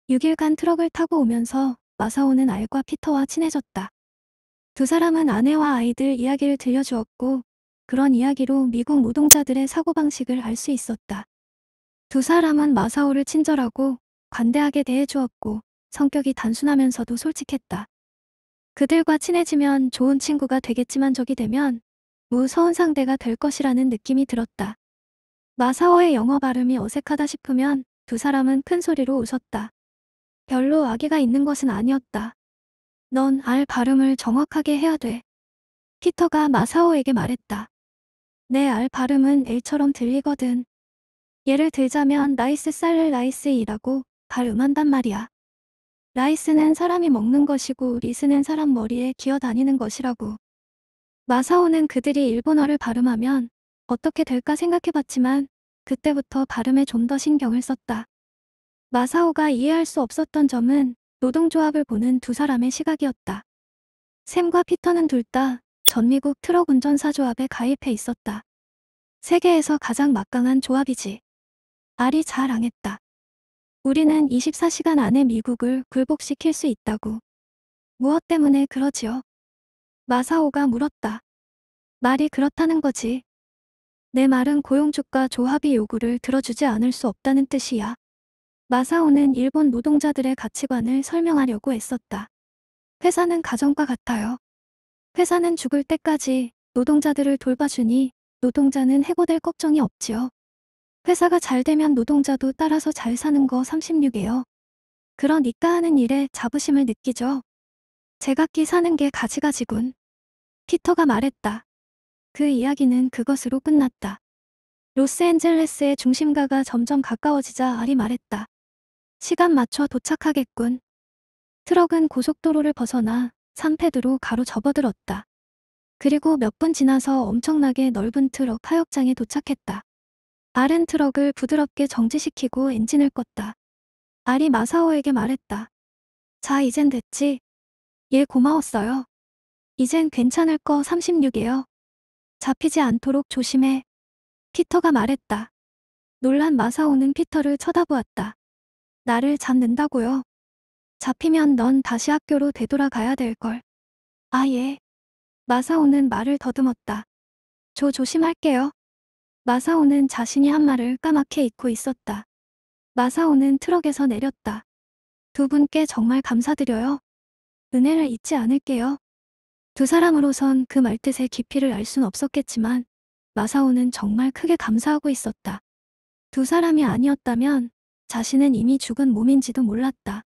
6일간 트럭을 타고 오면서 마사오는 알과 피터와 친해졌다. 두 사람은 아내와 아이들 이야기를 들려주었고 그런 이야기로 미국 노동자들의 사고방식을 알 수 있었다. 두 사람은 마사오를 친절하고 관대하게 대해주었고 성격이 단순하면서도 솔직했다. 그들과 친해지면 좋은 친구가 되겠지만 적이 되면 무서운 상대가 될 것이라는 느낌이 들었다. 마사오의 영어 발음이 어색하다 싶으면 두 사람은 큰 소리로 웃었다. 별로 악의가 있는 것은 아니었다. 넌 알 발음을 정확하게 해야 돼. 피터가 마사오에게 말했다. 내 알 발음은 L처럼 들리거든. 예를 들자면 라이스 쌀을 라이스이라고 발음한단 말이야. 라이스는 사람이 먹는 것이고 리스는 사람 머리에 기어다니는 것이라고. 마사오는 그들이 일본어를 발음하면 어떻게 될까 생각해봤지만 그때부터 발음에 좀 더 신경을 썼다. 마사오가 이해할 수 없었던 점은 노동조합을 보는 두 사람의 시각이었다. 샘과 피터는 둘 다 전미국 트럭 운전사 조합에 가입해 있었다. 세계에서 가장 막강한 조합이지. 알이 잘랑했다 우리는 24시간 안에 미국을 굴복시킬 수 있다고. 무엇 때문에 그러지요? 마사오가 물었다. 말이 그렇다는 거지. 내 말은 고용주가 조합이 요구를 들어주지 않을 수 없다는 뜻이야. 마사오는 일본 노동자들의 가치관을 설명하려고 애썼다. 회사는 가정과 같아요. 회사는 죽을 때까지 노동자들을 돌봐주니 노동자는 해고될 걱정이 없지요. 회사가 잘 되면 노동자도 따라서 잘 사는 거 36이에요. 그러니까 하는 일에 자부심을 느끼죠. 제각기 사는 게 가지가지군. 피터가 말했다. 그 이야기는 그것으로 끝났다. 로스앤젤레스의 중심가가 점점 가까워지자 아리 말했다. 시간 맞춰 도착하겠군. 트럭은 고속도로를 벗어나 산패드로 가로 접어들었다. 그리고 몇 분 지나서 엄청나게 넓은 트럭 타역장에 도착했다. 아른 트럭을 부드럽게 정지시키고 엔진을 껐다. 아리 마사오에게 말했다. 자 이젠 됐지? 예 고마웠어요. 이젠 괜찮을 거 36이에요. 잡히지 않도록 조심해. 피터가 말했다. 놀란 마사오는 피터를 쳐다보았다. 나를 잡는다고요? 잡히면 넌 다시 학교로 되돌아가야 될걸. 아 예. 마사오는 말을 더듬었다. 저 조심할게요. 마사오는 자신이 한 말을 까맣게 잊고 있었다. 마사오는 트럭에서 내렸다. 두 분께 정말 감사드려요. 은혜를 잊지 않을게요. 두 사람으로선 그 말뜻의 깊이를 알 순 없었겠지만 마사오는 정말 크게 감사하고 있었다. 두 사람이 아니었다면 자신은 이미 죽은 몸인지도 몰랐다.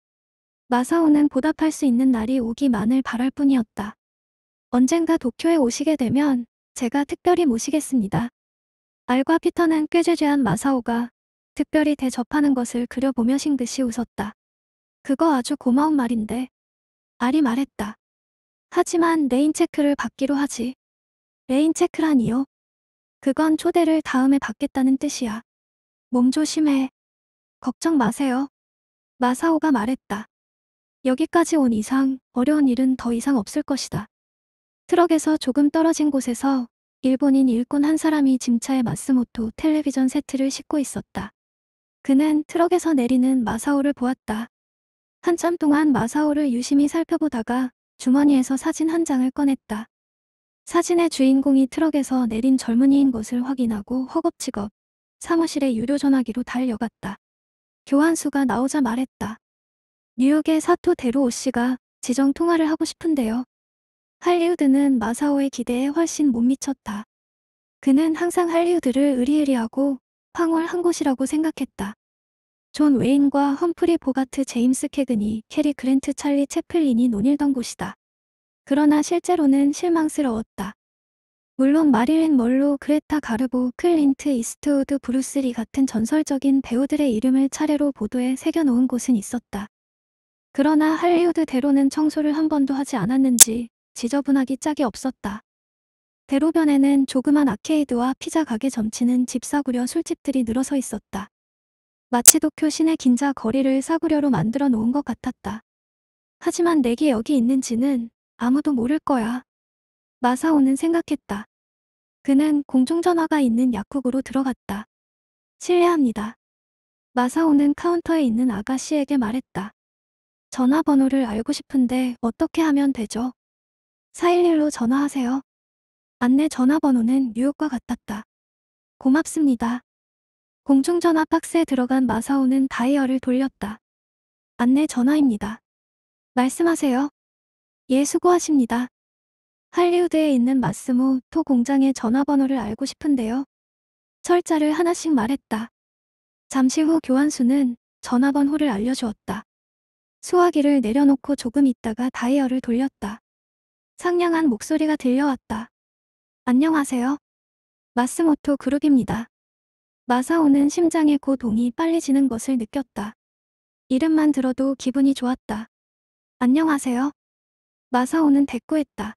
마사오는 보답할 수 있는 날이 오기만을 바랄 뿐이었다. 언젠가 도쿄에 오시게 되면 제가 특별히 모시겠습니다. 알과 피터는 꾀죄죄한 마사오가 특별히 대접하는 것을 그려보며 싱듯이 웃었다. 그거 아주 고마운 말인데. 알이 말했다. 하지만 레인체크를 받기로 하지. 레인체크라니요. 그건 초대를 다음에 받겠다는 뜻이야. 몸조심해. 걱정 마세요. 마사오가 말했다. 여기까지 온 이상 어려운 일은 더 이상 없을 것이다. 트럭에서 조금 떨어진 곳에서 일본인 일꾼 한 사람이 짐차에 마스모토 텔레비전 세트를 싣고 있었다. 그는 트럭에서 내리는 마사오를 보았다. 한참 동안 마사오를 유심히 살펴보다가 주머니에서 사진 한 장을 꺼냈다. 사진의 주인공이 트럭에서 내린 젊은이인 것을 확인하고 허겁지겁 사무실의 유료 전화기로 달려갔다. 교환수가 나오자 말했다. 뉴욕의 사토 데로 오 씨가 지정 통화를 하고 싶은데요. 할리우드는 마사오의 기대에 훨씬 못 미쳤다. 그는 항상 할리우드를 의리의리하고 황홀한 곳이라고 생각했다. 존 웨인과 험프리 보가트 제임스 캐그니 캐리 그랜트 찰리 채플린이 논일던 곳이다. 그러나 실제로는 실망스러웠다. 물론 마릴린 멀로 그레타 가르보 클린트 이스트우드 브루스리 같은 전설적인 배우들의 이름을 차례로 보도에 새겨놓은 곳은 있었다. 그러나 할리우드 대로는 청소를 한 번도 하지 않았는지 지저분하기 짝이 없었다. 대로변에는 조그만 아케이드와 피자 가게 점치는 집사구려 술집들이 늘어서 있었다. 마치 도쿄 시내 긴자 거리를 사구려로 만들어 놓은 것 같았다. 하지만 내게 여기 있는지는 아무도 모를 거야. 마사오는 생각했다. 그는 공중전화가 있는 약국으로 들어갔다. 실례합니다. 마사오는 카운터에 있는 아가씨에게 말했다. 전화번호를 알고 싶은데 어떻게 하면 되죠? 411로 전화하세요. 안내 전화번호는 뉴욕과 같았다. 고맙습니다. 공중전화 박스에 들어간 마사오는 다이얼을 돌렸다. 안내 전화입니다. 말씀하세요. 예, 수고하십니다. 할리우드에 있는 마스모 토 공장의 전화번호를 알고 싶은데요. 철자를 하나씩 말했다. 잠시 후 교환수는 전화번호를 알려주었다. 수화기를 내려놓고 조금 있다가 다이얼을 돌렸다. 상냥한 목소리가 들려왔다. 안녕하세요. 마스모토 그룹입니다. 마사오는 심장의 고동이 빨리지는 것을 느꼈다. 이름만 들어도 기분이 좋았다. 안녕하세요. 마사오는 대꾸했다.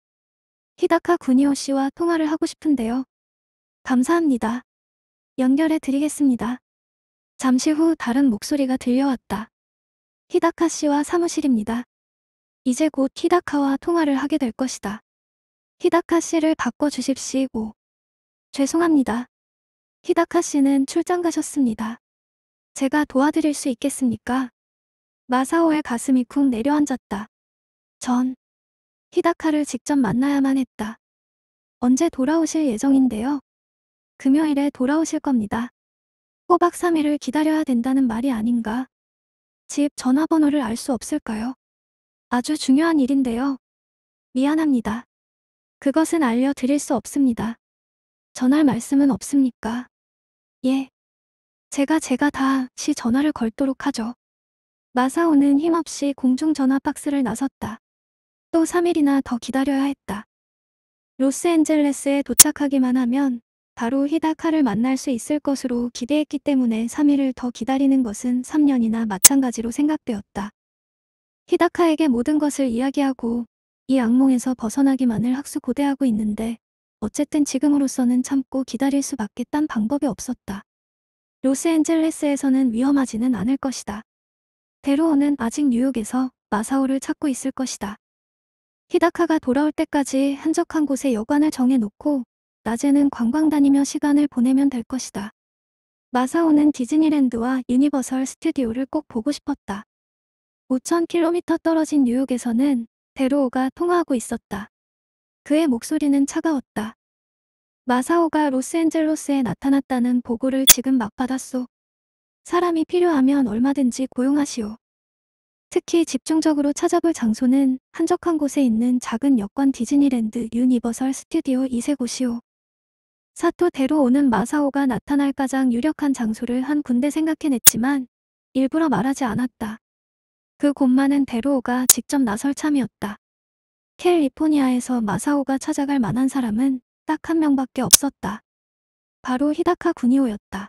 히다카 구니오 씨와 통화를 하고 싶은데요. 감사합니다. 연결해 드리겠습니다. 잠시 후 다른 목소리가 들려왔다. 히다카 씨와 사무실입니다. 이제 곧 히다카와 통화를 하게 될 것이다. 히다카 씨를 바꿔주십시오. 죄송합니다. 히다카 씨는 출장 가셨습니다. 제가 도와드릴 수 있겠습니까? 마사오의 가슴이 쿵 내려앉았다. 전 히다카를 직접 만나야만 했다. 언제 돌아오실 예정인데요? 금요일에 돌아오실 겁니다. 꼬박 3일을 기다려야 된다는 말이 아닌가? 집 전화번호를 알 수 없을까요? 아주 중요한 일인데요. 미안합니다. 그것은 알려드릴 수 없습니다. 전할 말씀은 없습니까? 예. 제가 제가 다 시 전화를 걸도록 하죠. 마사오는 힘없이 공중전화 박스를 나섰다. 또 3일이나 더 기다려야 했다. 로스앤젤레스에 도착하기만 하면 바로 히다카를 만날 수 있을 것으로 기대했기 때문에 3일을 더 기다리는 것은 3년이나 마찬가지로 생각되었다. 히다카에게 모든 것을 이야기하고 이 악몽에서 벗어나기만을 학수 고대하고 있는데 어쨌든 지금으로서는 참고 기다릴 수밖에 딴 방법이 없었다. 로스앤젤레스에서는 위험하지는 않을 것이다. 데로오는 아직 뉴욕에서 마사오를 찾고 있을 것이다. 히다카가 돌아올 때까지 한적한 곳에 여관을 정해놓고 낮에는 관광 다니며 시간을 보내면 될 것이다. 마사오는 디즈니랜드와 유니버설 스튜디오를 꼭 보고 싶었다. 5,000km 떨어진 뉴욕에서는 데로오가 통화하고 있었다. 그의 목소리는 차가웠다. 마사오가 로스앤젤로스에 나타났다는 보고를 지금 막 받았소. 사람이 필요하면 얼마든지 고용하시오. 특히 집중적으로 찾아볼 장소는 한적한 곳에 있는 작은 여권 디즈니랜드 유니버설 스튜디오 이세 곳이오. 사토대로 오는 마사오가 나타날 가장 유력한 장소를 한 군데 생각해냈지만 일부러 말하지 않았다. 그 곳만은 대로오가 직접 나설 참이었다. 캘리포니아에서 마사오가 찾아갈 만한 사람은 딱 한 명밖에 없었다. 바로 히다카 군이오였다.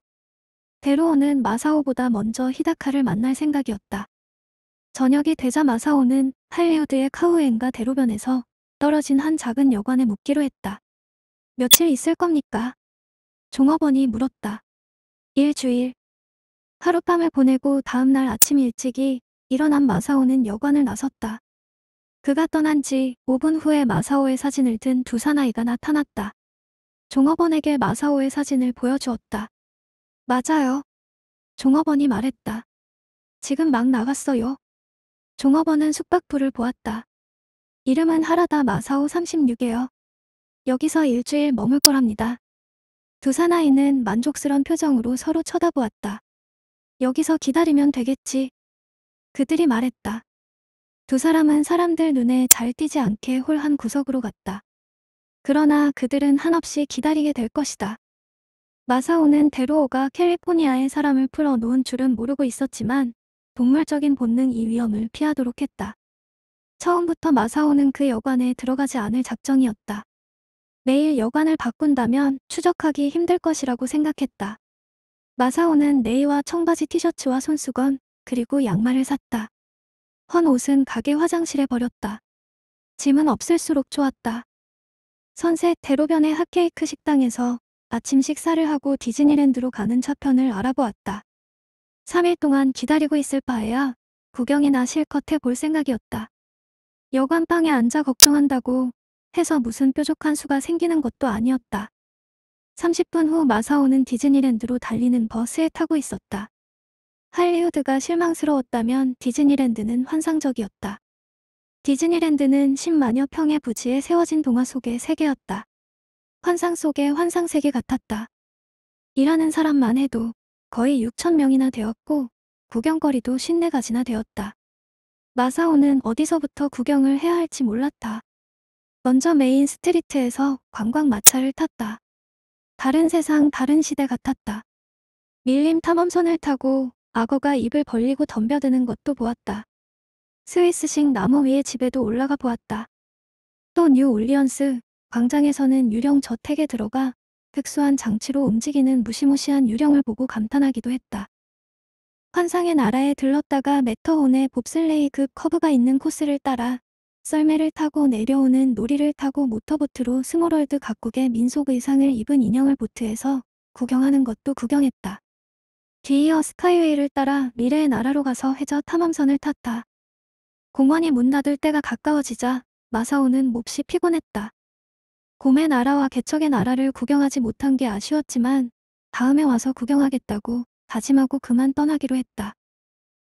데로어는 마사오보다 먼저 히다카를 만날 생각이었다. 저녁이 되자 마사오는 할리우드의 카우엔과 대로변에서 떨어진 한 작은 여관에 묵기로 했다. 며칠 있을 겁니까? 종업원이 물었다. 일주일. 하룻밤을 보내고 다음날 아침 일찍이 일어난 마사오는 여관을 나섰다. 그가 떠난 지 5분 후에 마사오의 사진을 든 두 사나이가 나타났다. 종업원에게 마사오의 사진을 보여주었다. 맞아요. 종업원이 말했다. 지금 막 나갔어요. 종업원은 숙박부를 보았다. 이름은 하라다 마사오 36이에요. 여기서 일주일 머물 거랍니다. 두 사나이는 만족스런 표정으로 서로 쳐다보았다. 여기서 기다리면 되겠지. 그들이 말했다. 두 사람은 사람들 눈에 잘 띄지 않게 홀한 구석으로 갔다. 그러나 그들은 한없이 기다리게 될 것이다. 마사오는 데로오가 캘리포니아의 사람을 풀어놓은 줄은 모르고 있었지만 동물적인 본능 이 위험을 피하도록 했다. 처음부터 마사오는 그 여관에 들어가지 않을 작정이었다. 매일 여관을 바꾼다면 추적하기 힘들 것이라고 생각했다. 마사오는 네이와 청바지 티셔츠와 손수건 그리고 양말을 샀다. 헌 옷은 가게 화장실에 버렸다. 짐은 없을수록 좋았다. 선셋 대로변의 핫케이크 식당에서 아침 식사를 하고 디즈니랜드로 가는 차편을 알아보았다. 3일 동안 기다리고 있을 바에야 구경이나 실컷 해 볼 생각이었다. 여관방에 앉아 걱정한다고 해서 무슨 뾰족한 수가 생기는 것도 아니었다. 30분 후 마사오는 디즈니랜드로 달리는 버스에 타고 있었다. 할리우드가 실망스러웠다면 디즈니랜드는 환상적이었다. 디즈니랜드는 10만여 평의 부지에 세워진 동화 속의 세계였다. 환상 속의 환상 세계 같았다. 일하는 사람만 해도 거의 6천명이나 되었고 구경거리도 신내가지나 되었다. 마사오는 어디서부터 구경을 해야 할지 몰랐다. 먼저 메인 스트리트에서 관광 마차를 탔다. 다른 세상 다른 시대 같았다. 밀림 탐험선을 타고 악어가 입을 벌리고 덤벼드는 것도 보았다. 스위스식 나무 위에 집에도 올라가 보았다. 또 뉴올리언스 광장에서는 유령 저택에 들어가 특수한 장치로 움직이는 무시무시한 유령을 보고 감탄하기도 했다. 환상의 나라에 들렀다가 메터혼의 봅슬레이급 그 커브가 있는 코스를 따라 썰매를 타고 내려오는 놀이를 타고 모터보트로 스몰월드 각국의 민속 의상을 입은 인형을 보트에서 구경하는 것도 구경했다. 뒤이어 스카이웨이를 따라 미래의 나라로 가서 해저 탐험선을 탔다. 공원이 문 닫을 때가 가까워지자 마사오는 몹시 피곤했다. 곰의 나라와 개척의 나라를 구경하지 못한 게 아쉬웠지만 다음에 와서 구경하겠다고 다짐하고 그만 떠나기로 했다.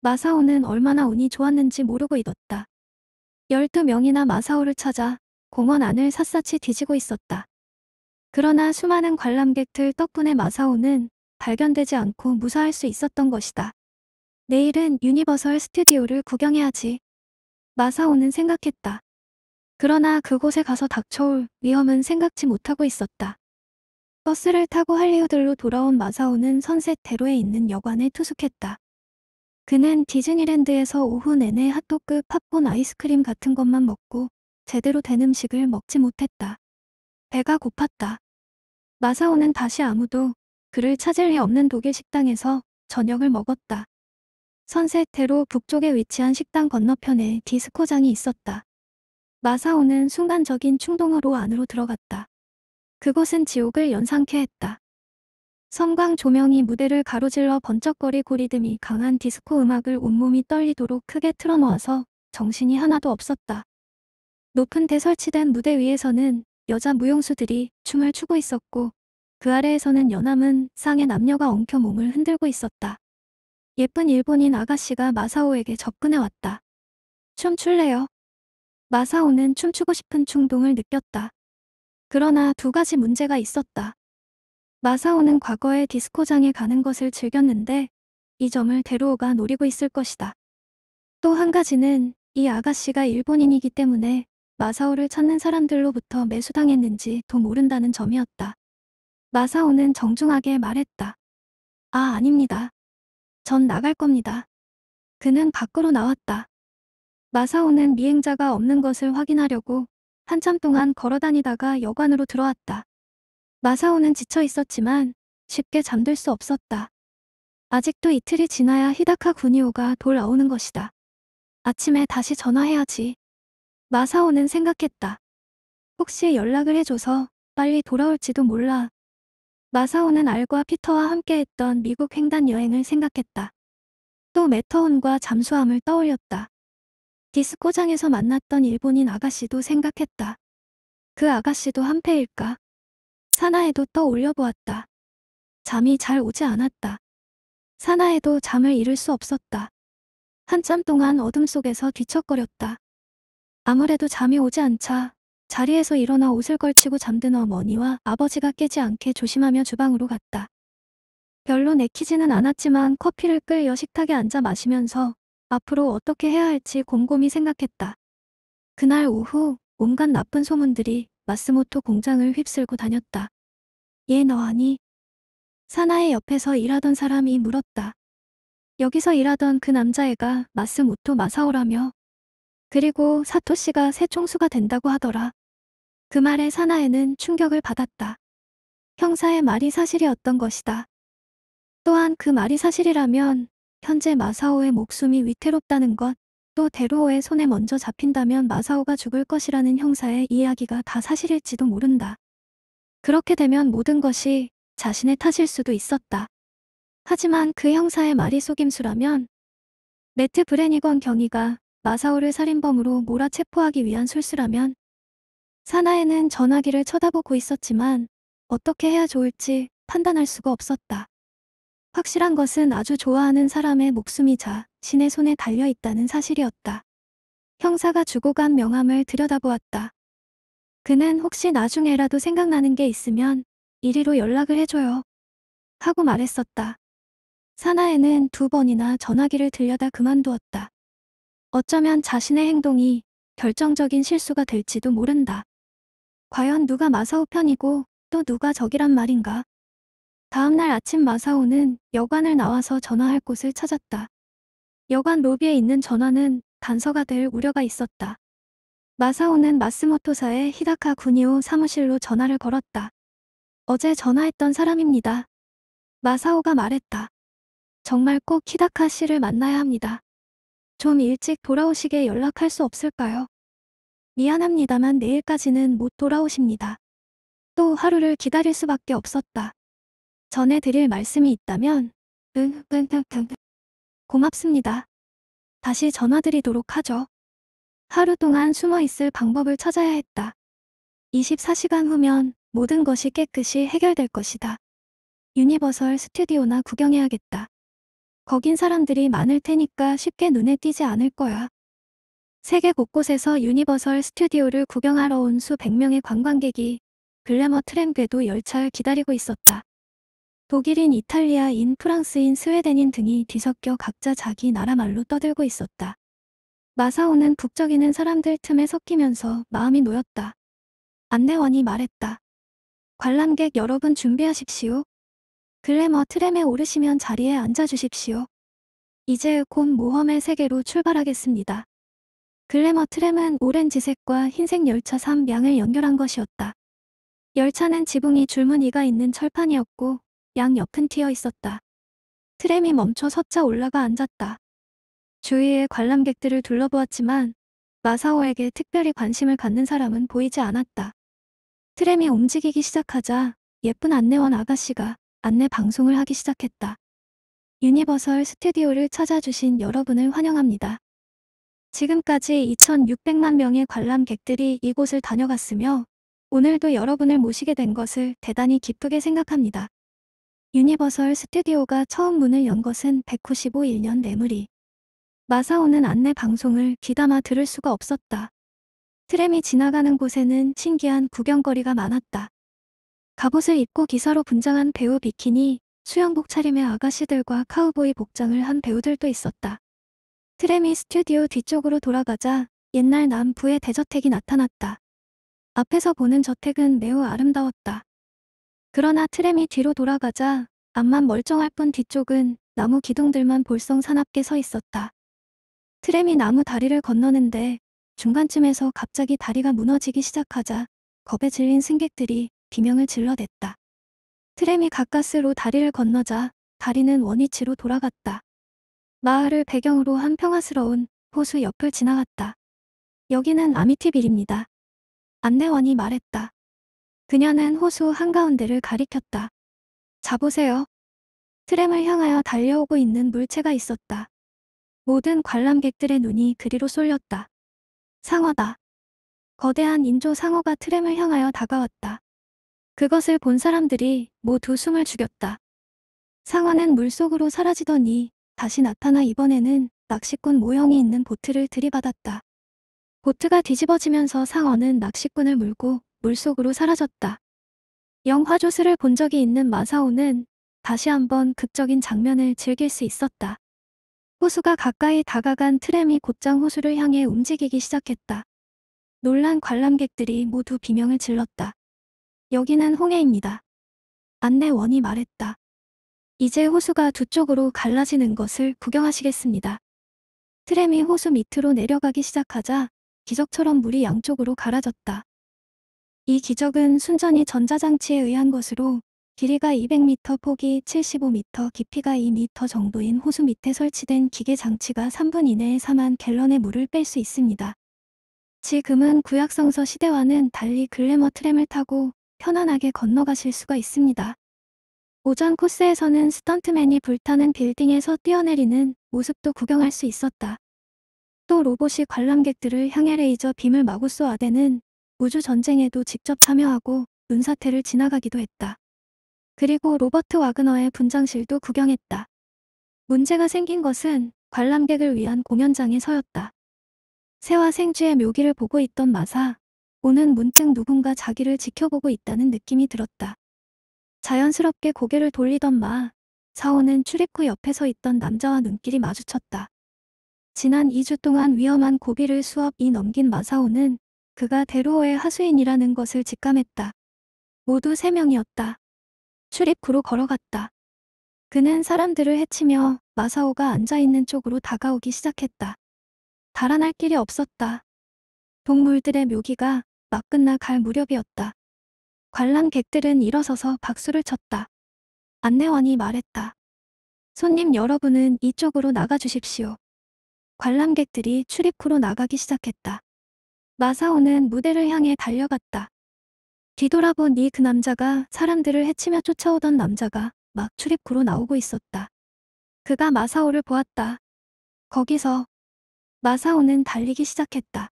마사오는 얼마나 운이 좋았는지 모르고 있었다. 12명이나 마사오를 찾아 공원 안을 샅샅이 뒤지고 있었다. 그러나 수많은 관람객들 덕분에 마사오는 발견되지 않고 무사할 수 있었던 것이다. 내일은 유니버설 스튜디오를 구경해야지. 마사오는 생각했다. 그러나 그곳에 가서 닥쳐올 위험은 생각지 못하고 있었다. 버스를 타고 할리우드로 돌아온 마사오는 선셋대로에 있는 여관에 투숙했다. 그는 디즈니랜드에서 오후 내내 핫도그, 팝콘, 아이스크림 같은 것만 먹고 제대로 된 음식을 먹지 못했다. 배가 고팠다. 마사오는 다시 아무도 그를 찾을 해 없는 독일 식당에서 저녁을 먹었다. 선세테로 북쪽에 위치한 식당 건너편에 디스코장이 있었다. 마사오는 순간적인 충동으로 안으로 들어갔다. 그곳은 지옥을 연상케 했다. 섬광 조명이 무대를 가로질러 번쩍거리고 리듬이 강한 디스코 음악을 온몸이 떨리도록 크게 틀어놓아서 정신이 하나도 없었다. 높은 데 설치된 무대 위에서는 여자 무용수들이 춤을 추고 있었고 그 아래에서는 연암은 쌍의 남녀가 엉켜 몸을 흔들고 있었다. 예쁜 일본인 아가씨가 마사오에게 접근해 왔다. 춤출래요? 마사오는 춤추고 싶은 충동을 느꼈다. 그러나 두 가지 문제가 있었다. 마사오는 과거에 디스코장에 가는 것을 즐겼는데 이 점을 데로오가 노리고 있을 것이다. 또 한 가지는 이 아가씨가 일본인이기 때문에 마사오를 찾는 사람들로부터 매수당했는지 도 모른다는 점이었다. 마사오는 정중하게 말했다. 아, 아닙니다. 전 나갈 겁니다. 그는 밖으로 나왔다. 마사오는 미행자가 없는 것을 확인하려고 한참 동안 걸어다니다가 여관으로 들어왔다. 마사오는 지쳐 있었지만 쉽게 잠들 수 없었다. 아직도 이틀이 지나야 히다카 군이오가 돌아오는 것이다. 아침에 다시 전화해야지. 마사오는 생각했다. 혹시 연락을 해줘서 빨리 돌아올지도 몰라 마사오는 알과 피터와 함께했던 미국 횡단 여행을 생각했다. 또 메터온과 잠수함을 떠올렸다. 디스코장에서 만났던 일본인 아가씨도 생각했다. 그 아가씨도 한패일까? 사나에도 떠올려 보았다. 잠이 잘 오지 않았다. 사나에도 잠을 잃을 수 없었다. 한참 동안 어둠 속에서 뒤척거렸다. 아무래도 잠이 오지 않자 자리에서 일어나 옷을 걸치고 잠든 어머니와 아버지가 깨지 않게 조심하며 주방으로 갔다. 별로 내키지는 않았지만 커피를 끌여 식탁에 앉아 마시면서 앞으로 어떻게 해야 할지 곰곰이 생각했다. 그날 오후 온갖 나쁜 소문들이 마스모토 공장을 휩쓸고 다녔다. 얘 너아니사나이 옆에서 일하던 사람이 물었다. 여기서 일하던 그 남자애가 마스모토 마사오라며 그리고 사토 씨가 새 총수가 된다고 하더라. 그 말에 사나에는 충격을 받았다. 형사의 말이 사실이었던 것이다. 또한 그 말이 사실이라면 현재 마사오의 목숨이 위태롭다는 것, 또 데로오의 손에 먼저 잡힌다면 마사오가 죽을 것이라는 형사의 이야기가 다 사실일지도 모른다. 그렇게 되면 모든 것이 자신의 탓일 수도 있었다. 하지만 그 형사의 말이 속임수라면 매트 브레니건 경위가 마사오를 살인범으로 몰아 체포하기 위한 술수라면 사나이는 전화기를 쳐다보고 있었지만 어떻게 해야 좋을지 판단할 수가 없었다. 확실한 것은 아주 좋아하는 사람의 목숨이 자 신의 손에 달려 있다는 사실이었다. 형사가 주고 간 명함을 들여다보았다. 그는 혹시 나중에라도 생각나는 게 있으면 이리로 연락을 해줘요. 하고 말했었다. 사나에는 두 번이나 전화기를 들려다 그만두었다. 어쩌면 자신의 행동이 결정적인 실수가 될지도 모른다. 과연 누가 마사오 편이고 또 누가 적이란 말인가? 다음날 아침 마사오는 여관을 나와서 전화할 곳을 찾았다. 여관 로비에 있는 전화는 단서가 될 우려가 있었다. 마사오는 마스모토사의 히다카 군이오 사무실로 전화를 걸었다. 어제 전화했던 사람입니다. 마사오가 말했다. 정말 꼭 히다카 씨를 만나야 합니다. 좀 일찍 돌아오시게 연락할 수 없을까요? 미안합니다만 내일까지는 못 돌아오십니다. 또 하루를 기다릴 수밖에 없었다. 전해드릴 말씀이 있다면 응, 응, 응, 응. 고맙습니다. 다시 전화드리도록 하죠. 하루 동안 숨어 있을 방법을 찾아야 했다. 24시간 후면 모든 것이 깨끗이 해결될 것이다. 유니버설 스튜디오나 구경해야겠다. 거긴 사람들이 많을 테니까 쉽게 눈에 띄지 않을 거야. 세계 곳곳에서 유니버설 스튜디오를 구경하러 온수 100명의 관광객이 글래머 트램 궤도 열차를 기다리고 있었다. 독일인, 이탈리아인, 프랑스인, 스웨덴인 등이 뒤섞여 각자 자기 나라 말로 떠들고 있었다. 마사오는 북적이는 사람들 틈에 섞이면서 마음이 놓였다. 안내원이 말했다. 관람객 여러분 준비하십시오. 글래머 트램에 오르시면 자리에 앉아주십시오. 이제 곧 모험의 세계로 출발하겠습니다. 글래머 트램은 오렌지색과 흰색 열차 3양을 연결한 것이었다. 열차는 지붕이 줄무늬가 있는 철판이었고 양 옆은 튀어 있었다. 트램이 멈춰 서차 올라가 앉았다. 주위의 관람객들을 둘러보았지만 마사오에게 특별히 관심을 갖는 사람은 보이지 않았다. 트램이 움직이기 시작하자 예쁜 안내원 아가씨가 안내 방송을 하기 시작했다. 유니버설 스튜디오를 찾아주신 여러분을 환영합니다. 지금까지 2,600만 명의 관람객들이 이곳을 다녀갔으며 오늘도 여러분을 모시게 된 것을 대단히 기쁘게 생각합니다. 유니버설 스튜디오가 처음 문을 연 것은 195년 내물이. 마사오는 안내 방송을 귀담아 들을 수가 없었다. 트램이 지나가는 곳에는 신기한 구경거리가 많았다. 갑옷을 입고 기사로 분장한 배우 비키니, 수영복 차림의 아가씨들과 카우보이 복장을 한 배우들도 있었다. 트램이 스튜디오 뒤쪽으로 돌아가자 옛날 남부의 대저택이 나타났다. 앞에서 보는 저택은 매우 아름다웠다. 그러나 트램이 뒤로 돌아가자 앞만 멀쩡할 뿐 뒤쪽은 나무 기둥들만 볼썽 사납게 서 있었다. 트램이 나무 다리를 건너는데 중간쯤에서 갑자기 다리가 무너지기 시작하자 겁에 질린 승객들이 비명을 질러댔다. 트램이 가까스로 다리를 건너자 다리는 원위치로 돌아갔다. 마을을 배경으로 한 평화스러운 호수 옆을 지나갔다. 여기는 아미티빌입니다. 안내원이 말했다. 그녀는 호수 한가운데를 가리켰다. 자보세요. 트램을 향하여 달려오고 있는 물체가 있었다. 모든 관람객들의 눈이 그리로 쏠렸다. 상어다. 거대한 인조 상어가 트램을 향하여 다가왔다. 그것을 본 사람들이 모두 숨을 죽였다. 상어는 물속으로 사라지더니 다시 나타나 이번에는 낚시꾼 모형이 있는 보트를 들이받았다. 보트가 뒤집어지면서 상어는 낚시꾼을 물고 물속으로 사라졌다. 영화조스를 본 적이 있는 마사오는 다시 한번 극적인 장면을 즐길 수 있었다. 호수가 가까이 다가간 트램이 곧장 호수를 향해 움직이기 시작했다. 놀란 관람객들이 모두 비명을 질렀다. 여기는 홍해입니다. 안내원이 말했다. 이제 호수가 두 쪽으로 갈라지는 것을 구경하시겠습니다. 트램이 호수 밑으로 내려가기 시작하자 기적처럼 물이 양쪽으로 갈아졌다. 이 기적은 순전히 전자장치에 의한 것으로 길이가 200m 폭이 75m 깊이가 2m 정도인 호수 밑에 설치된 기계 장치가 3분 이내에 4만 갤런의 물을 뺄 수 있습니다. 지금은 구약성서 시대와는 달리 글래머 트램을 타고 편안하게 건너가실 수가 있습니다. 오전 코스에서는 스턴트맨이 불타는 빌딩에서 뛰어내리는 모습도 구경할 수 있었다. 또 로봇이 관람객들을 향해 레이저 빔을 마구 쏘아대는 우주전쟁에도 직접 참여하고 눈사태를 지나가기도 했다. 그리고 로버트 와그너의 분장실도 구경했다. 문제가 생긴 것은 관람객을 위한 공연장에 서였다. 새와 생쥐의 묘기를 보고 있던 마사, 오는 문득 누군가 자기를 지켜보고 있다는 느낌이 들었다. 자연스럽게 고개를 돌리던 마 사오는 출입구 옆에서 있던 남자와 눈길이 마주쳤다. 지난 2주 동안 위험한 고비를 수업이 넘긴 마사오는 그가 대로호의 하수인이라는 것을 직감했다. 모두 3명이었다. 출입구로 걸어갔다. 그는 사람들을 해치며 마사오가 앉아있는 쪽으로 다가오기 시작했다. 달아날 길이 없었다. 동물들의 묘기가 막 끝나 갈 무렵이었다. 관람객들은 일어서서 박수를 쳤다. 안내원이 말했다. 손님 여러분은 이쪽으로 나가주십시오. 관람객들이 출입구로 나가기 시작했다. 마사오는 무대를 향해 달려갔다. 뒤돌아본 이그 남자가 사람들을 해치며 쫓아오던 남자가 막 출입구로 나오고 있었다. 그가 마사오를 보았다. 거기서 마사오는 달리기 시작했다.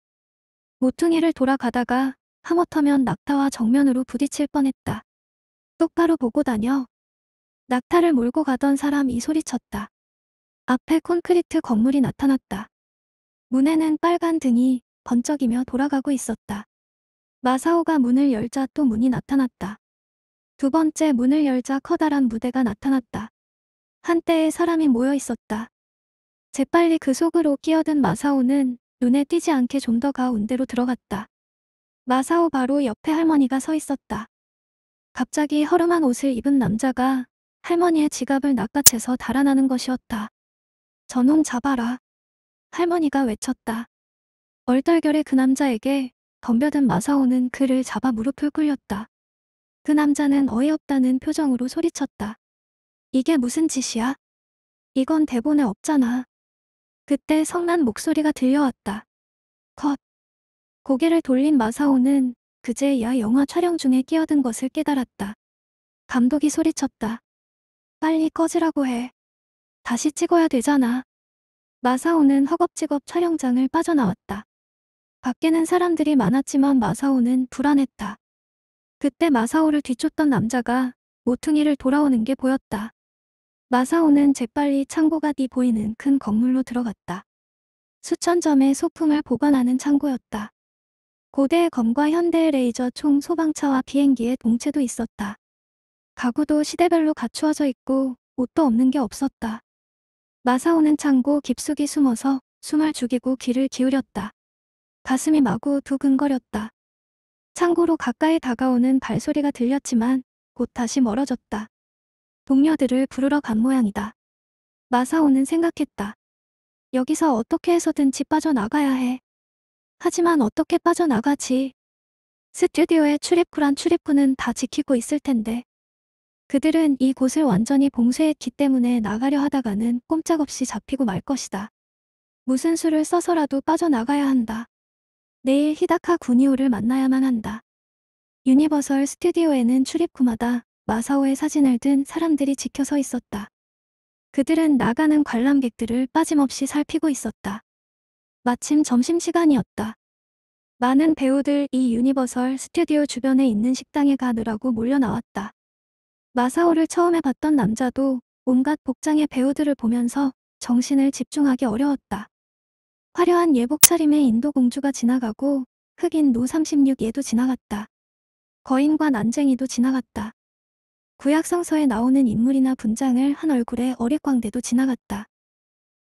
모퉁이를 돌아가다가 하마터면 낙타와 정면으로 부딪힐 뻔했다. 똑바로 보고 다녀. 낙타를 몰고 가던 사람이 소리쳤다. 앞에 콘크리트 건물이 나타났다. 문에는 빨간 등이 번쩍이며 돌아가고 있었다. 마사오가 문을 열자 또 문이 나타났다. 두 번째 문을 열자 커다란 무대가 나타났다. 한때에 사람이 모여 있었다. 재빨리 그 속으로 끼어든 마사오는 눈에 띄지 않게 좀 더 가운데로 들어갔다. 마사오 바로 옆에 할머니가 서 있었다. 갑자기 허름한 옷을 입은 남자가 할머니의 지갑을 낚아채서 달아나는 것이었다. 저놈 잡아라. 할머니가 외쳤다. 얼떨결에 그 남자에게 덤벼든 마사오는 그를 잡아 무릎을 꿇렸다. 그 남자는 어이없다는 표정으로 소리쳤다. 이게 무슨 짓이야? 이건 대본에 없잖아. 그때 성난 목소리가 들려왔다. 컷. 고개를 돌린 마사오는 그제야 영화 촬영 중에 끼어든 것을 깨달았다. 감독이 소리쳤다. 빨리 꺼지라고 해. 다시 찍어야 되잖아. 마사오는 허겁지겁 촬영장을 빠져나왔다. 밖에는 사람들이 많았지만 마사오는 불안했다. 그때 마사오를 뒤쫓던 남자가 모퉁이를 돌아오는 게 보였다. 마사오는 재빨리 창고가 뒤 보이는 큰 건물로 들어갔다. 수천 점의 소품을 보관하는 창고였다. 고대 검과 현대 레이저 총 소방차와 비행기의 동체도 있었다. 가구도 시대별로 갖추어져 있고 옷도 없는 게 없었다. 마사오는 창고 깊숙이 숨어서 숨을 죽이고 귀를 기울였다. 가슴이 마구 두근거렸다. 창고로 가까이 다가오는 발소리가 들렸지만 곧 다시 멀어졌다. 동료들을 부르러 간 모양이다. 마사오는 생각했다. 여기서 어떻게 해서든 집 빠져나가야 해. 하지만 어떻게 빠져나가지? 스튜디오의 출입구란 출입구는 다 지키고 있을 텐데. 그들은 이곳을 완전히 봉쇄했기 때문에 나가려 하다가는 꼼짝없이 잡히고 말 것이다. 무슨 수를 써서라도 빠져나가야 한다. 내일 히다카 군이오를 만나야만 한다. 유니버설 스튜디오에는 출입구마다 마사오의 사진을 든 사람들이 지켜서 있었다. 그들은 나가는 관람객들을 빠짐없이 살피고 있었다. 마침 점심시간이었다. 많은 배우들 이 유니버설 스튜디오 주변에 있는 식당에 가느라고 몰려나왔다. 마사오를 처음에 봤던 남자도 온갖 복장의 배우들을 보면서 정신을 집중하기 어려웠다. 화려한 예복 차림의 인도 공주가 지나가고 흑인 노 36얘도 지나갔다. 거인과 난쟁이도 지나갔다. 구약성서에 나오는 인물이나 분장을 한 얼굴의 어릿광대도 지나갔다.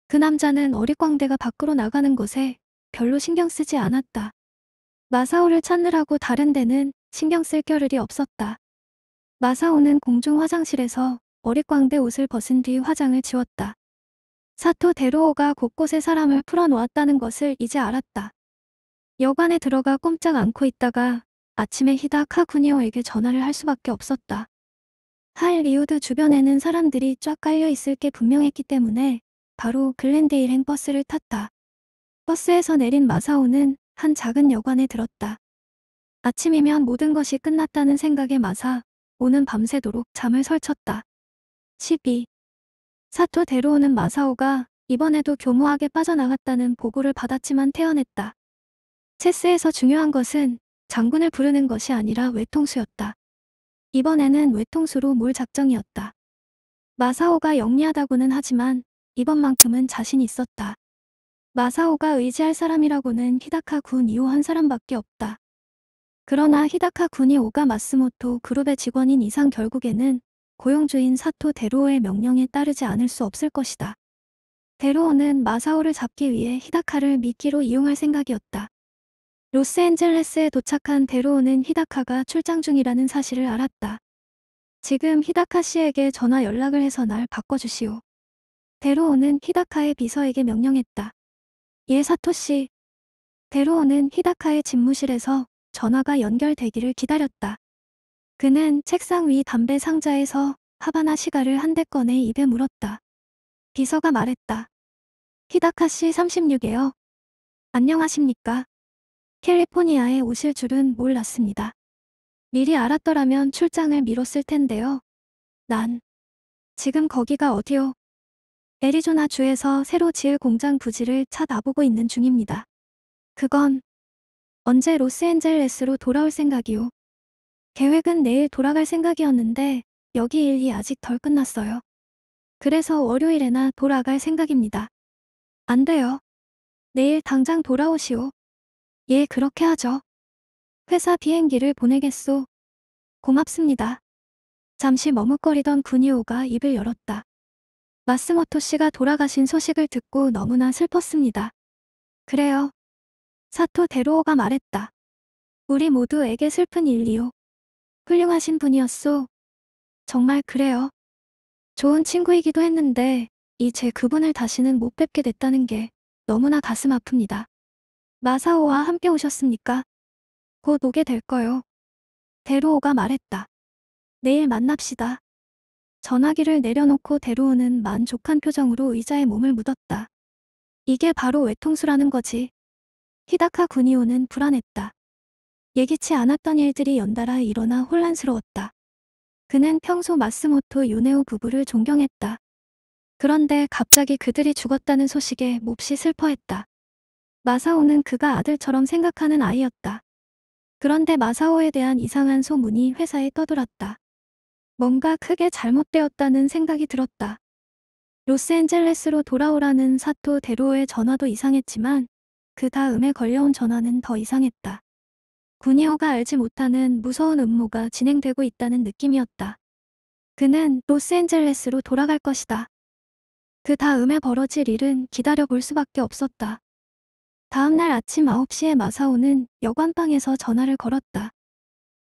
그 남자는 어리광대가 밖으로 나가는 것에 별로 신경 쓰지 않았다. 마사오를 찾느라고 다른 데는 신경 쓸 겨를이 없었다. 마사오는 공중 화장실에서 어리광대 옷을 벗은 뒤 화장을 지웠다. 사토 데로오가 곳곳에 사람을 풀어놓았다는 것을 이제 알았다. 여관에 들어가 꼼짝 않고 있다가 아침에 히다카 쿠니오에게 전화를 할 수밖에 없었다. 할 리우드 주변에는 사람들이 쫙 깔려 있을 게 분명했기 때문에 바로 글렌데일 행 버스를 탔다. 버스에서 내린 마사오는 한 작은 여관에 들었다. 아침이면 모든 것이 끝났다는 생각에 마사 오는 밤새도록 잠을 설쳤다. 12. 사토 데려오는 마사오가 이번에도 교묘하게 빠져나갔다는 보고를 받았지만 태어냈다. 체스에서 중요한 것은 장군을 부르는 것이 아니라 외통수였다. 이번에는 외통수로 몰 작정이었다. 마사오가 영리하다고는 하지만 이번만큼은 자신 있었다. 마사오가 의지할 사람이라고는 히다카 군 이후 한 사람밖에 없다. 그러나 히다카 군이 오가 마스모토 그룹의 직원인 이상 결국에는 고용주인 사토 데로오의 명령에 따르지 않을 수 없을 것이다. 데로오는 마사오를 잡기 위해 히다카를 미끼로 이용할 생각이었다. 로스앤젤레스에 도착한 데로오는 히다카가 출장 중이라는 사실을 알았다. 지금 히다카 씨에게 전화 연락을 해서 날 바꿔주시오. 데로오는 히다카의 비서에게 명령했다. 예 사토씨. 데로오는 히다카의 집무실에서 전화가 연결되기를 기다렸다. 그는 책상 위 담배 상자에서 하바나 시가를 한 대 꺼내 입에 물었다. 비서가 말했다. 히다카 씨3 6에요 안녕하십니까? 캘리포니아에 오실 줄은 몰랐습니다. 미리 알았더라면 출장을 미뤘을 텐데요. 난 지금 거기가 어디요? 애리조나주에서 새로 지을 공장 부지를 찾아보고 있는 중입니다. 그건 언제 로스앤젤레스로 돌아올 생각이요. 계획은 내일 돌아갈 생각이었는데 여기 일이 아직 덜 끝났어요. 그래서 월요일에나 돌아갈 생각입니다. 안 돼요. 내일 당장 돌아오시오. 예, 그렇게 하죠. 회사 비행기를 보내겠소. 고맙습니다. 잠시 머뭇거리던 군이오가 입을 열었다. 마스모토 씨가 돌아가신 소식을 듣고 너무나 슬펐습니다. 그래요. 사토 데로오가 말했다. 우리 모두에게 슬픈 일이요. 훌륭하신 분이었소. 정말 그래요. 좋은 친구이기도 했는데 이제 그분을 다시는 못 뵙게 됐다는 게 너무나 가슴 아픕니다. 마사오와 함께 오셨습니까? 곧 오게 될 거요. 데로오가 말했다. 내일 만납시다. 전화기를 내려놓고 데려오는 만족한 표정으로 의자에 몸을 묻었다. 이게 바로 외통수라는 거지. 히다카 군이오는 불안했다. 예기치 않았던 일들이 연달아 일어나 혼란스러웠다. 그는 평소 마스모토 요네오 부부를 존경했다. 그런데 갑자기 그들이 죽었다는 소식에 몹시 슬퍼했다. 마사오는 그가 아들처럼 생각하는 아이였다. 그런데 마사오에 대한 이상한 소문이 회사에 떠돌았다. 뭔가 크게 잘못되었다는 생각이 들었다. 로스앤젤레스로 돌아오라는 사토 대로의 전화도 이상했지만 그 다음에 걸려온 전화는 더 이상했다. 구니호가 알지 못하는 무서운 음모가 진행되고 있다는 느낌이었다. 그는 로스앤젤레스로 돌아갈 것이다. 그 다음에 벌어질 일은 기다려볼 수밖에 없었다. 다음날 아침 9시에 마사오는 여관방에서 전화를 걸었다.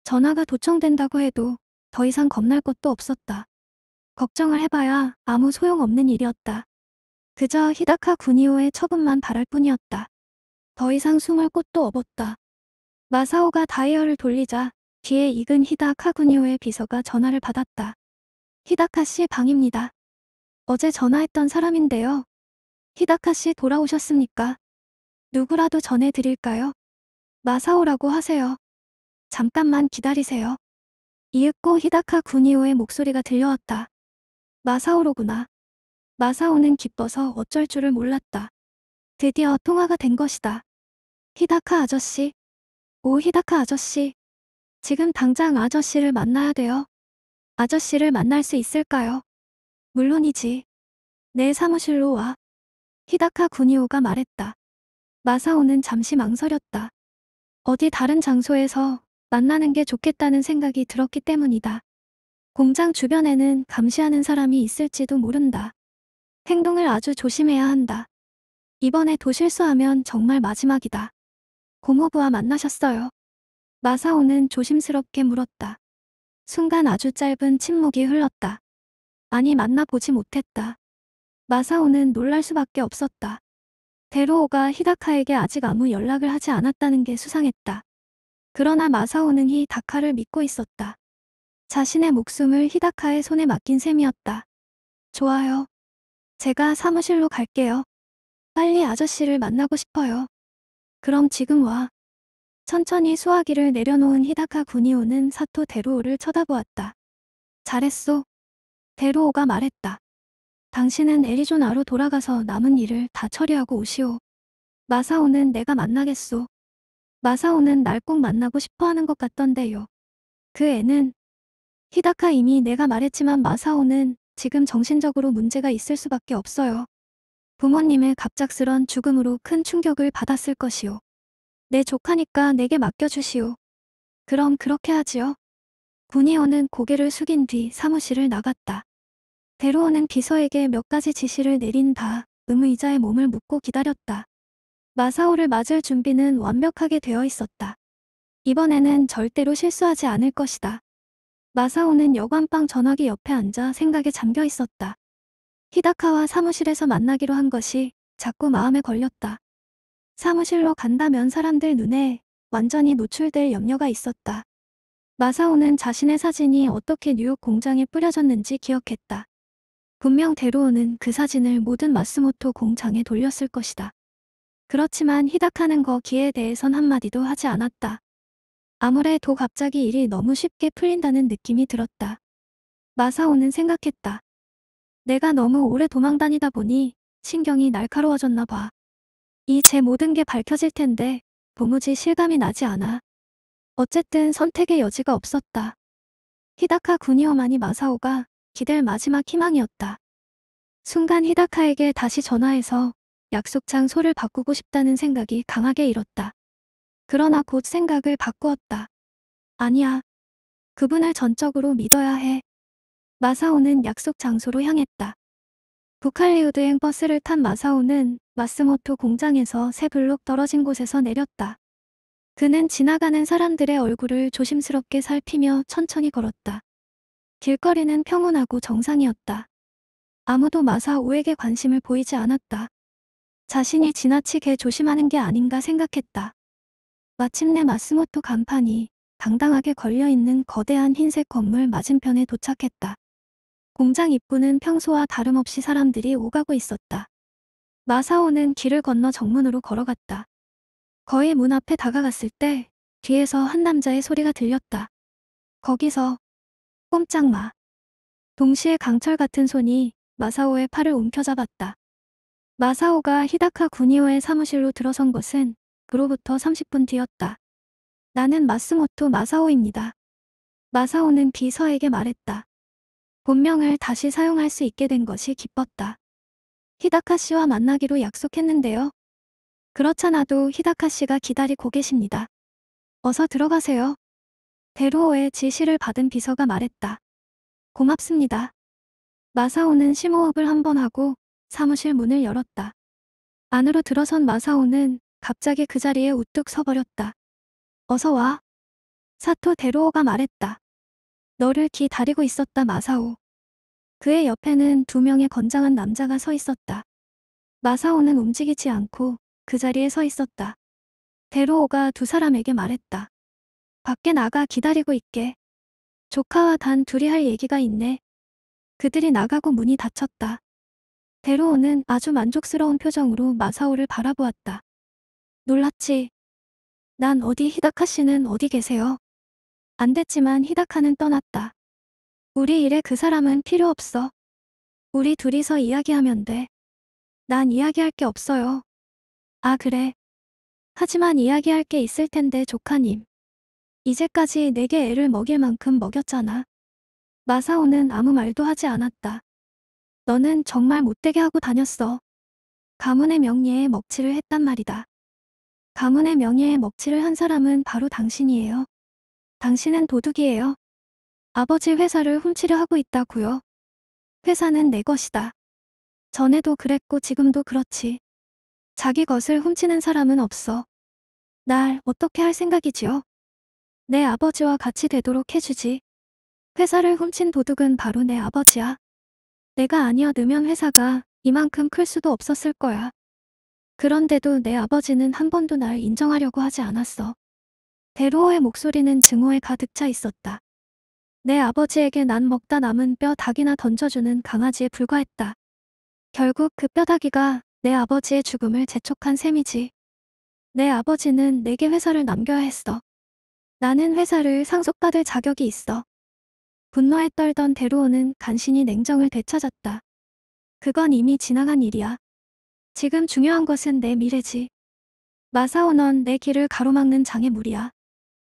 전화가 도청된다고 해도 더 이상 겁날 것도 없었다. 걱정을 해봐야 아무 소용없는 일이었다. 그저 히다카 군이오의 처분만 바랄 뿐이었다. 더 이상 숨을 곳도 없었다. 마사오가 다이얼을 돌리자 뒤에 익은 히다카 군이오의 비서가 전화를 받았다. 히다카 씨 방입니다. 어제 전화했던 사람인데요. 히다카 씨 돌아오셨습니까? 누구라도 전해드릴까요? 마사오라고 하세요. 잠깐만 기다리세요. 이윽고 히다카 군이오의 목소리가 들려왔다. 마사오로구나. 마사오는 기뻐서 어쩔 줄을 몰랐다. 드디어 통화가 된 것이다. 히다카 아저씨. 오 히다카 아저씨. 지금 당장 아저씨를 만나야 돼요. 아저씨를 만날 수 있을까요? 물론이지. 내 사무실로 와. 히다카 군이오가 말했다. 마사오는 잠시 망설였다. 어디 다른 장소에서 만나는 게 좋겠다는 생각이 들었기 때문이다. 공장 주변에는 감시하는 사람이 있을지도 모른다. 행동을 아주 조심해야 한다. 이번에 도실수하면 정말 마지막이다. 고모부와 만나셨어요. 마사오는 조심스럽게 물었다. 순간 아주 짧은 침묵이 흘렀다. 아니 만나보지 못했다. 마사오는 놀랄 수밖에 없었다. 데로오가 히다카에게 아직 아무 연락을 하지 않았다는 게 수상했다. 그러나 마사오는 히다카를 믿고 있었다. 자신의 목숨을 히다카의 손에 맡긴 셈이었다. 좋아요. 제가 사무실로 갈게요. 빨리 아저씨를 만나고 싶어요. 그럼 지금 와. 천천히 수화기를 내려놓은 히다카 군이오는 사토 데로오를 쳐다보았다. 잘했소. 데로오가 말했다. 당신은 에리조나로 돌아가서 남은 일을 다 처리하고 오시오. 마사오는 내가 만나겠소. 마사오는 날 꼭 만나고 싶어하는 것 같던데요. 그 애는 히다카 이미 내가 말했지만 마사오는 지금 정신적으로 문제가 있을 수밖에 없어요. 부모님의 갑작스런 죽음으로 큰 충격을 받았을 것이요. 내 조카니까 내게 맡겨주시오. 그럼 그렇게 하지요. 군의원은 고개를 숙인 뒤 사무실을 나갔다. 대로원은 비서에게 몇 가지 지시를 내린 다 의무이자의 몸을 묶고 기다렸다. 마사오를 맞을 준비는 완벽하게 되어 있었다. 이번에는 절대로 실수하지 않을 것이다. 마사오는 여관방 전화기 옆에 앉아 생각에 잠겨 있었다. 히다카와 사무실에서 만나기로 한 것이 자꾸 마음에 걸렸다. 사무실로 간다면 사람들 눈에 완전히 노출될 염려가 있었다. 마사오는 자신의 사진이 어떻게 뉴욕 공장에 뿌려졌는지 기억했다. 분명 데로오는그 사진을 모든 마스모토 공장에 돌렸을 것이다. 그렇지만 히닥하는 거기에 대해선 한마디도 하지 않았다. 아무래도 갑자기 일이 너무 쉽게 풀린다는 느낌이 들었다. 마사오는 생각했다. 내가 너무 오래 도망다니다 보니 신경이 날카로워졌나 봐. 이 제 모든 게 밝혀질 텐데 도무지 실감이 나지 않아. 어쨌든 선택의 여지가 없었다. 히다카 군이어만이 마사오가 기댈 마지막 희망이었다. 순간 히다카에게 다시 전화해서 약속 장소를 바꾸고 싶다는 생각이 강하게 일었다. 그러나 곧 생각을 바꾸었다. 아니야. 그분을 전적으로 믿어야 해. 마사오는 약속 장소로 향했다. 북할리우드행 버스를 탄 마사오는 마스모토 공장에서 세 블록 떨어진 곳에서 내렸다. 그는 지나가는 사람들의 얼굴을 조심스럽게 살피며 천천히 걸었다. 길거리는 평온하고 정상이었다. 아무도 마사오에게 관심을 보이지 않았다. 자신이 지나치게 조심하는 게 아닌가 생각했다. 마침내 마스모토 간판이 당당하게 걸려있는 거대한 흰색 건물 맞은편에 도착했다. 공장 입구는 평소와 다름없이 사람들이 오가고 있었다. 마사오는 길을 건너 정문으로 걸어갔다. 거의 문 앞에 다가갔을 때 뒤에서 한 남자의 소리가 들렸다. 거기서 꼼짝마. 동시에 강철 같은 손이 마사오의 팔을 움켜잡았다. 마사오가 히다카 구니오의 사무실로 들어선 것은 그로부터 30분 뒤였다. 나는 마스모토 마사오입니다. 마사오는 비서에게 말했다. 본명을 다시 사용할 수 있게 된 것이 기뻤다. 히다카 씨와 만나기로 약속했는데요. 그렇잖아도 히다카 씨가 기다리고 계십니다. 어서 들어가세요. 대로오의 지시를 받은 비서가 말했다. 고맙습니다. 마사오는 심호흡을 한번 하고 사무실 문을 열었다. 안으로 들어선 마사오는 갑자기 그 자리에 우뚝 서버렸다. 어서 와. 사토 데로오가 말했다. 너를 기다리고 있었다 마사오. 그의 옆에는 두 명의 건장한 남자가 서 있었다. 마사오는 움직이지 않고 그 자리에 서 있었다. 데로오가 두 사람에게 말했다. 밖에 나가 기다리고 있게. 조카와 단 둘이 할 얘기가 있네. 그들이 나가고 문이 닫혔다. 데로오는 아주 만족스러운 표정으로 마사오를 바라보았다. 놀랐지. 난 어디 히다카 씨는 어디 계세요? 안 됐지만 히다카는 떠났다. 우리 일에 그 사람은 필요 없어. 우리 둘이서 이야기하면 돼. 난 이야기할 게 없어요. 아 그래. 하지만 이야기할 게 있을 텐데 조카님. 이제까지 내게 애를 먹일 만큼 먹였잖아. 마사오는 아무 말도 하지 않았다. 너는 정말 못되게 하고 다녔어. 가문의 명예에 먹칠을 했단 말이다. 가문의 명예에 먹칠을 한 사람은 바로 당신이에요. 당신은 도둑이에요. 아버지 회사를 훔치려 하고 있다고요. 회사는 내 것이다. 전에도 그랬고 지금도 그렇지. 자기 것을 훔치는 사람은 없어. 날 어떻게 할 생각이지요? 내 아버지와 같이 되도록 해주지. 회사를 훔친 도둑은 바로 내 아버지야. 내가 아니었으면 회사가 이만큼 클 수도 없었을 거야. 그런데도 내 아버지는 한 번도 날 인정하려고 하지 않았어. 대로호의 목소리는 증오에 가득 차 있었다. 내 아버지에게 난 먹다 남은 뼈 닭이나 던져주는 강아지에 불과했다. 결국 그 뼈다귀가 내 아버지의 죽음을 재촉한 셈이지. 내 아버지는 내게 회사를 남겨야 했어. 나는 회사를 상속받을 자격이 있어. 분노에 떨던 데루오는 간신히 냉정을 되찾았다. 그건 이미 지나간 일이야. 지금 중요한 것은 내 미래지. 마사오 넌내 길을 가로막는 장애물이야.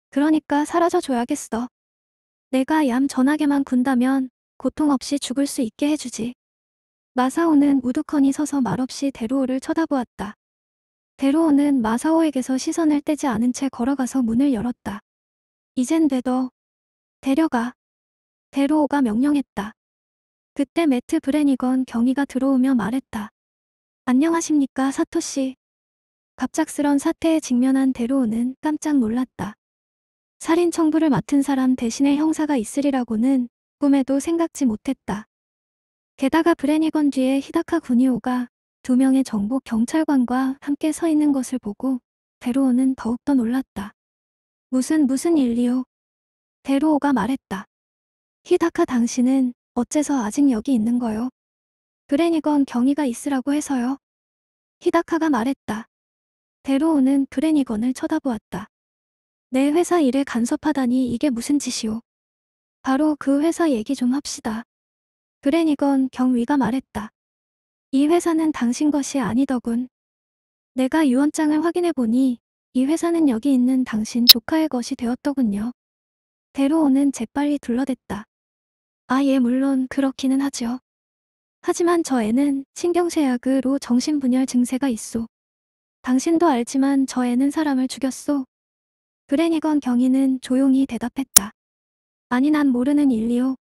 그러니까 사라져줘야겠어. 내가 얌 전하게만 군다면 고통 없이 죽을 수 있게 해주지. 마사오는 우두커니 서서 말없이 데루오를 쳐다보았다. 데루오는 마사오에게서 시선을 떼지 않은 채 걸어가서 문을 열었다. 이젠 되더. 데려가. 데로오가 명령했다. 그때 매트 브레니건 경위가 들어오며 말했다. 안녕하십니까 사토씨. 갑작스런 사태에 직면한 데로오는 깜짝 놀랐다. 살인 청부를 맡은 사람 대신에 형사가 있으리라고는 꿈에도 생각지 못했다. 게다가 브레니건 뒤에 히다카 군이오가 두 명의 정복 경찰관과 함께 서 있는 것을 보고 데로오는 더욱더 놀랐다. 무슨 무슨 일이오 데로오가 말했다. 히다카 당신은 어째서 아직 여기 있는 거요? 브레니건 경위가 있으라고 해서요. 히다카가 말했다. 데로오는 브레니건을 쳐다보았다. 내 회사 일에 간섭하다니 이게 무슨 짓이오. 바로 그 회사 얘기 좀 합시다. 브레니건 경위가 말했다. 이 회사는 당신 것이 아니더군. 내가 유언장을 확인해 보니 이 회사는 여기 있는 당신 조카의 것이 되었더군요. 데로오는 재빨리 둘러댔다. 아, 예, 물론 그렇기는 하지요. 하지만 저 애는 신경쇠약으로 정신분열 증세가 있어 당신도 알지만 저 애는 사람을 죽였소. 브레니건 경희는 조용히 대답했다. 아니 난 모르는 일이요.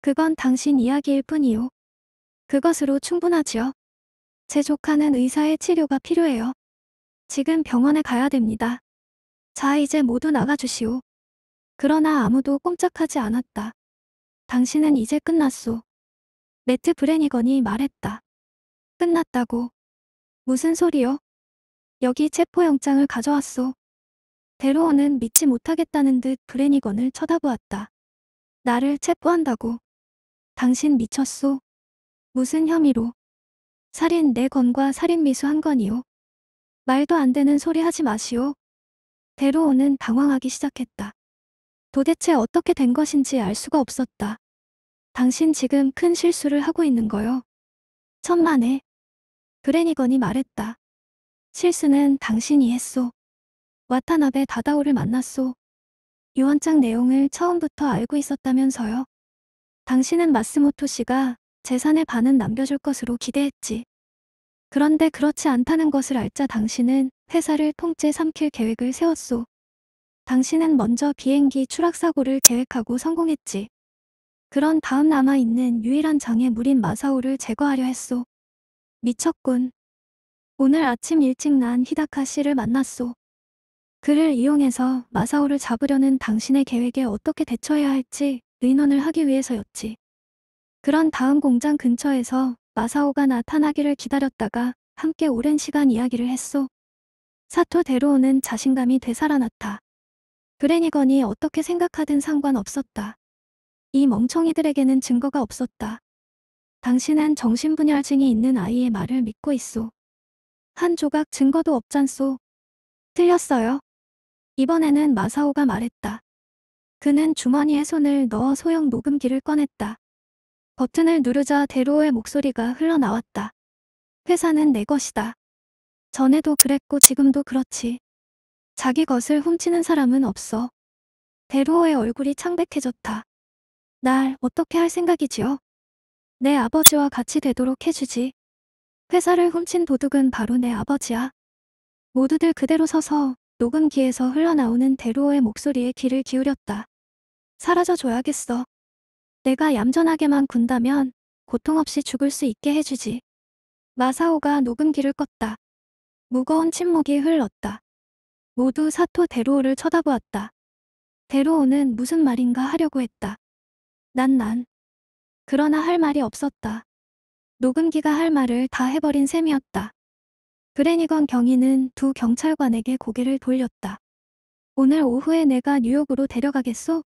그건 당신 이야기일 뿐이요. 그것으로 충분하지요. 제 조카는 의사의 치료가 필요해요. 지금 병원에 가야 됩니다. 자 이제 모두 나가주시오. 그러나 아무도 꼼짝하지 않았다. 당신은 이제 끝났소. 매트 브레니건이 말했다. 끝났다고. 무슨 소리요? 여기 체포영장을 가져왔소. 데로원는 믿지 못하겠다는 듯 브레니건을 쳐다보았다. 나를 체포한다고. 당신 미쳤소. 무슨 혐의로? 살인 네 건과 살인 미수한 건이요. 말도 안 되는 소리 하지 마시오. 데로원는 당황하기 시작했다. 도대체 어떻게 된 것인지 알 수가 없었다. 당신 지금 큰 실수를 하고 있는 거요. 천만에. 그레니건이 말했다. 실수는 당신이 했소. 와타나베 다다오를 만났소. 유언장 내용을 처음부터 알고 있었다면서요. 당신은 마스모토 씨가 재산의 반은 남겨줄 것으로 기대했지. 그런데 그렇지 않다는 것을 알자 당신은 회사를 통째 삼킬 계획을 세웠소. 당신은 먼저 비행기 추락사고를 계획하고 성공했지. 그런 다음 남아있는 유일한 장애물인 마사오를 제거하려 했소. 미쳤군. 오늘 아침 일찍 난 히다카 씨를 만났소. 그를 이용해서 마사오를 잡으려는 당신의 계획에 어떻게 대처해야 할지 의논을 하기 위해서였지. 그런 다음 공장 근처에서 마사오가 나타나기를 기다렸다가 함께 오랜 시간 이야기를 했소. 사토 데로오는 자신감이 되살아났다. 그레니건이 어떻게 생각하든 상관없었다. 이 멍청이들에게는 증거가 없었다. 당신은 정신분열증이 있는 아이의 말을 믿고 있소. 한 조각 증거도 없잖소. 틀렸어요. 이번에는 마사오가 말했다. 그는 주머니에 손을 넣어 소형 녹음기를 꺼냈다. 버튼을 누르자 대로의 목소리가 흘러나왔다. 회사는 내 것이다. 전에도 그랬고 지금도 그렇지. 자기 것을 훔치는 사람은 없어. 대로의 얼굴이 창백해졌다. 날 어떻게 할 생각이지요? 내 아버지와 같이 되도록 해주지. 회사를 훔친 도둑은 바로 내 아버지야. 모두들 그대로 서서 녹음기에서 흘러나오는 대로의 목소리에 귀를 기울였다. 사라져 줘야겠어. 내가 얌전하게만 군다면 고통 없이 죽을 수 있게 해주지. 마사오가 녹음기를 껐다. 무거운 침묵이 흘렀다. 모두 사토 데로오를 쳐다보았다. 데로오는 무슨 말인가 하려고 했다. 난 난. 그러나 할 말이 없었다. 녹음기가 할 말을 다 해버린 셈이었다. 그레니건 경위는 두 경찰관에게 고개를 돌렸다. 오늘 오후에 내가 뉴욕으로 데려가겠소?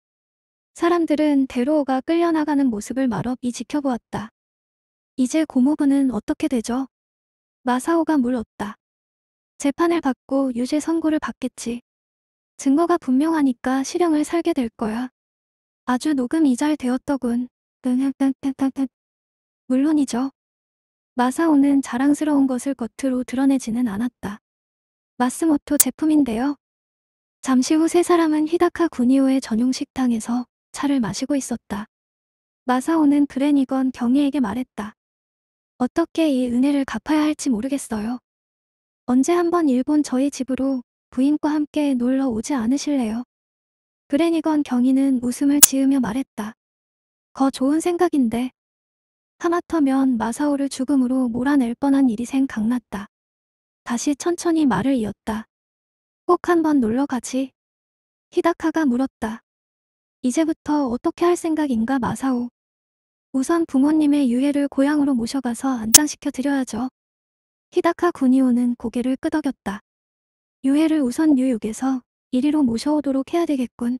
사람들은 데로오가 끌려나가는 모습을 말없이 지켜보았다. 이제 고모부는 어떻게 되죠? 마사오가 물었다. 재판을 받고 유죄 선고를 받겠지. 증거가 분명하니까 실형을 살게 될 거야. 아주 녹음이 잘 되었더군. 물론이죠. 마사오는 자랑스러운 것을 겉으로 드러내지는 않았다. 마스모토 제품인데요. 잠시 후 세 사람은 히다카 군이오의 전용 식당에서 차를 마시고 있었다. 마사오는 그레니건 경혜에게 말했다. 어떻게 이 은혜를 갚아야 할지 모르겠어요. 언제 한번 일본 저희 집으로 부인과 함께 놀러 오지 않으실래요? 그래니건 경희는 웃음을 지으며 말했다. 거 좋은 생각인데. 하마터면 마사오를 죽음으로 몰아낼 뻔한 일이 생각났다. 다시 천천히 말을 이었다. 꼭 한번 놀러 가지. 히다카가 물었다. 이제부터 어떻게 할 생각인가 마사오. 우선 부모님의 유해를 고향으로 모셔가서 안장시켜 드려야죠. 히다카 군이오는 고개를 끄덕였다. 유해를 우선 뉴욕에서 이리로 모셔오도록 해야 되겠군.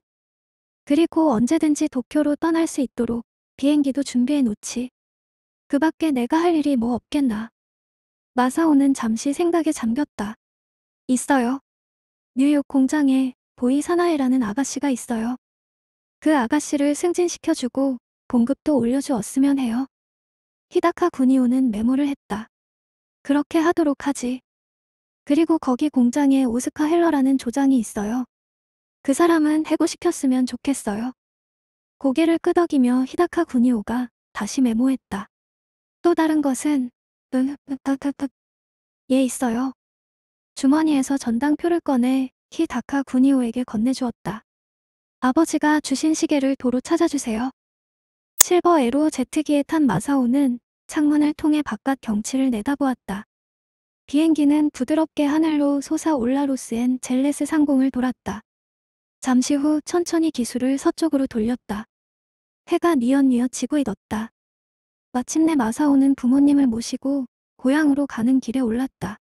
그리고 언제든지 도쿄로 떠날 수 있도록 비행기도 준비해 놓지. 그 밖에 내가 할 일이 뭐 없겠나. 마사오는 잠시 생각에 잠겼다. 있어요. 뉴욕 공장에 보이 사나에라는 아가씨가 있어요. 그 아가씨를 승진시켜주고 봉급도 올려주었으면 해요. 히다카 군이오는 메모를 했다. 그렇게 하도록 하지. 그리고 거기 공장에 오스카 헬러라는 조장이 있어요. 그 사람은 해고시켰으면 좋겠어요. 고개를 끄덕이며 히다카 군이오가 다시 메모했다. 또 다른 것은 예 있어요. 주머니에서 전당표를 꺼내 히다카 군이오에게 건네주었다. 아버지가 주신 시계를 도로 찾아주세요. 실버 에로 제트기에 탄 마사오는 창문을 통해 바깥 경치를 내다보았다. 비행기는 부드럽게 하늘로 솟아올라 로스앤 젤레스 상공을 돌았다. 잠시 후 천천히 기술을 서쪽으로 돌렸다. 해가 니엿뉘어 지고 있었다. 마침내 마사오는 부모님을 모시고 고향으로 가는 길에 올랐다.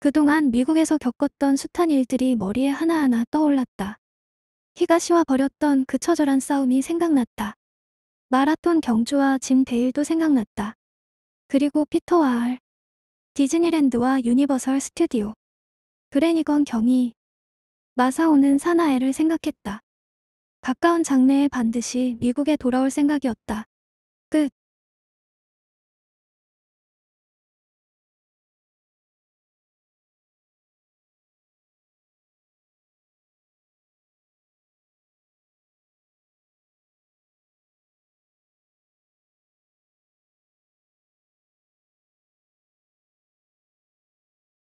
그동안 미국에서 겪었던 숱한 일들이 머리에 하나하나 떠올랐다. 히가시와 벌였던 그 처절한 싸움이 생각났다. 마라톤 경주와 짐데일도 생각났다. 그리고 피터와 알, 디즈니랜드와 유니버설 스튜디오, 그레니건 경이, 마사오는 사나엘을 생각했다. 가까운 장래에 반드시 미국에 돌아올 생각이었다. 끝.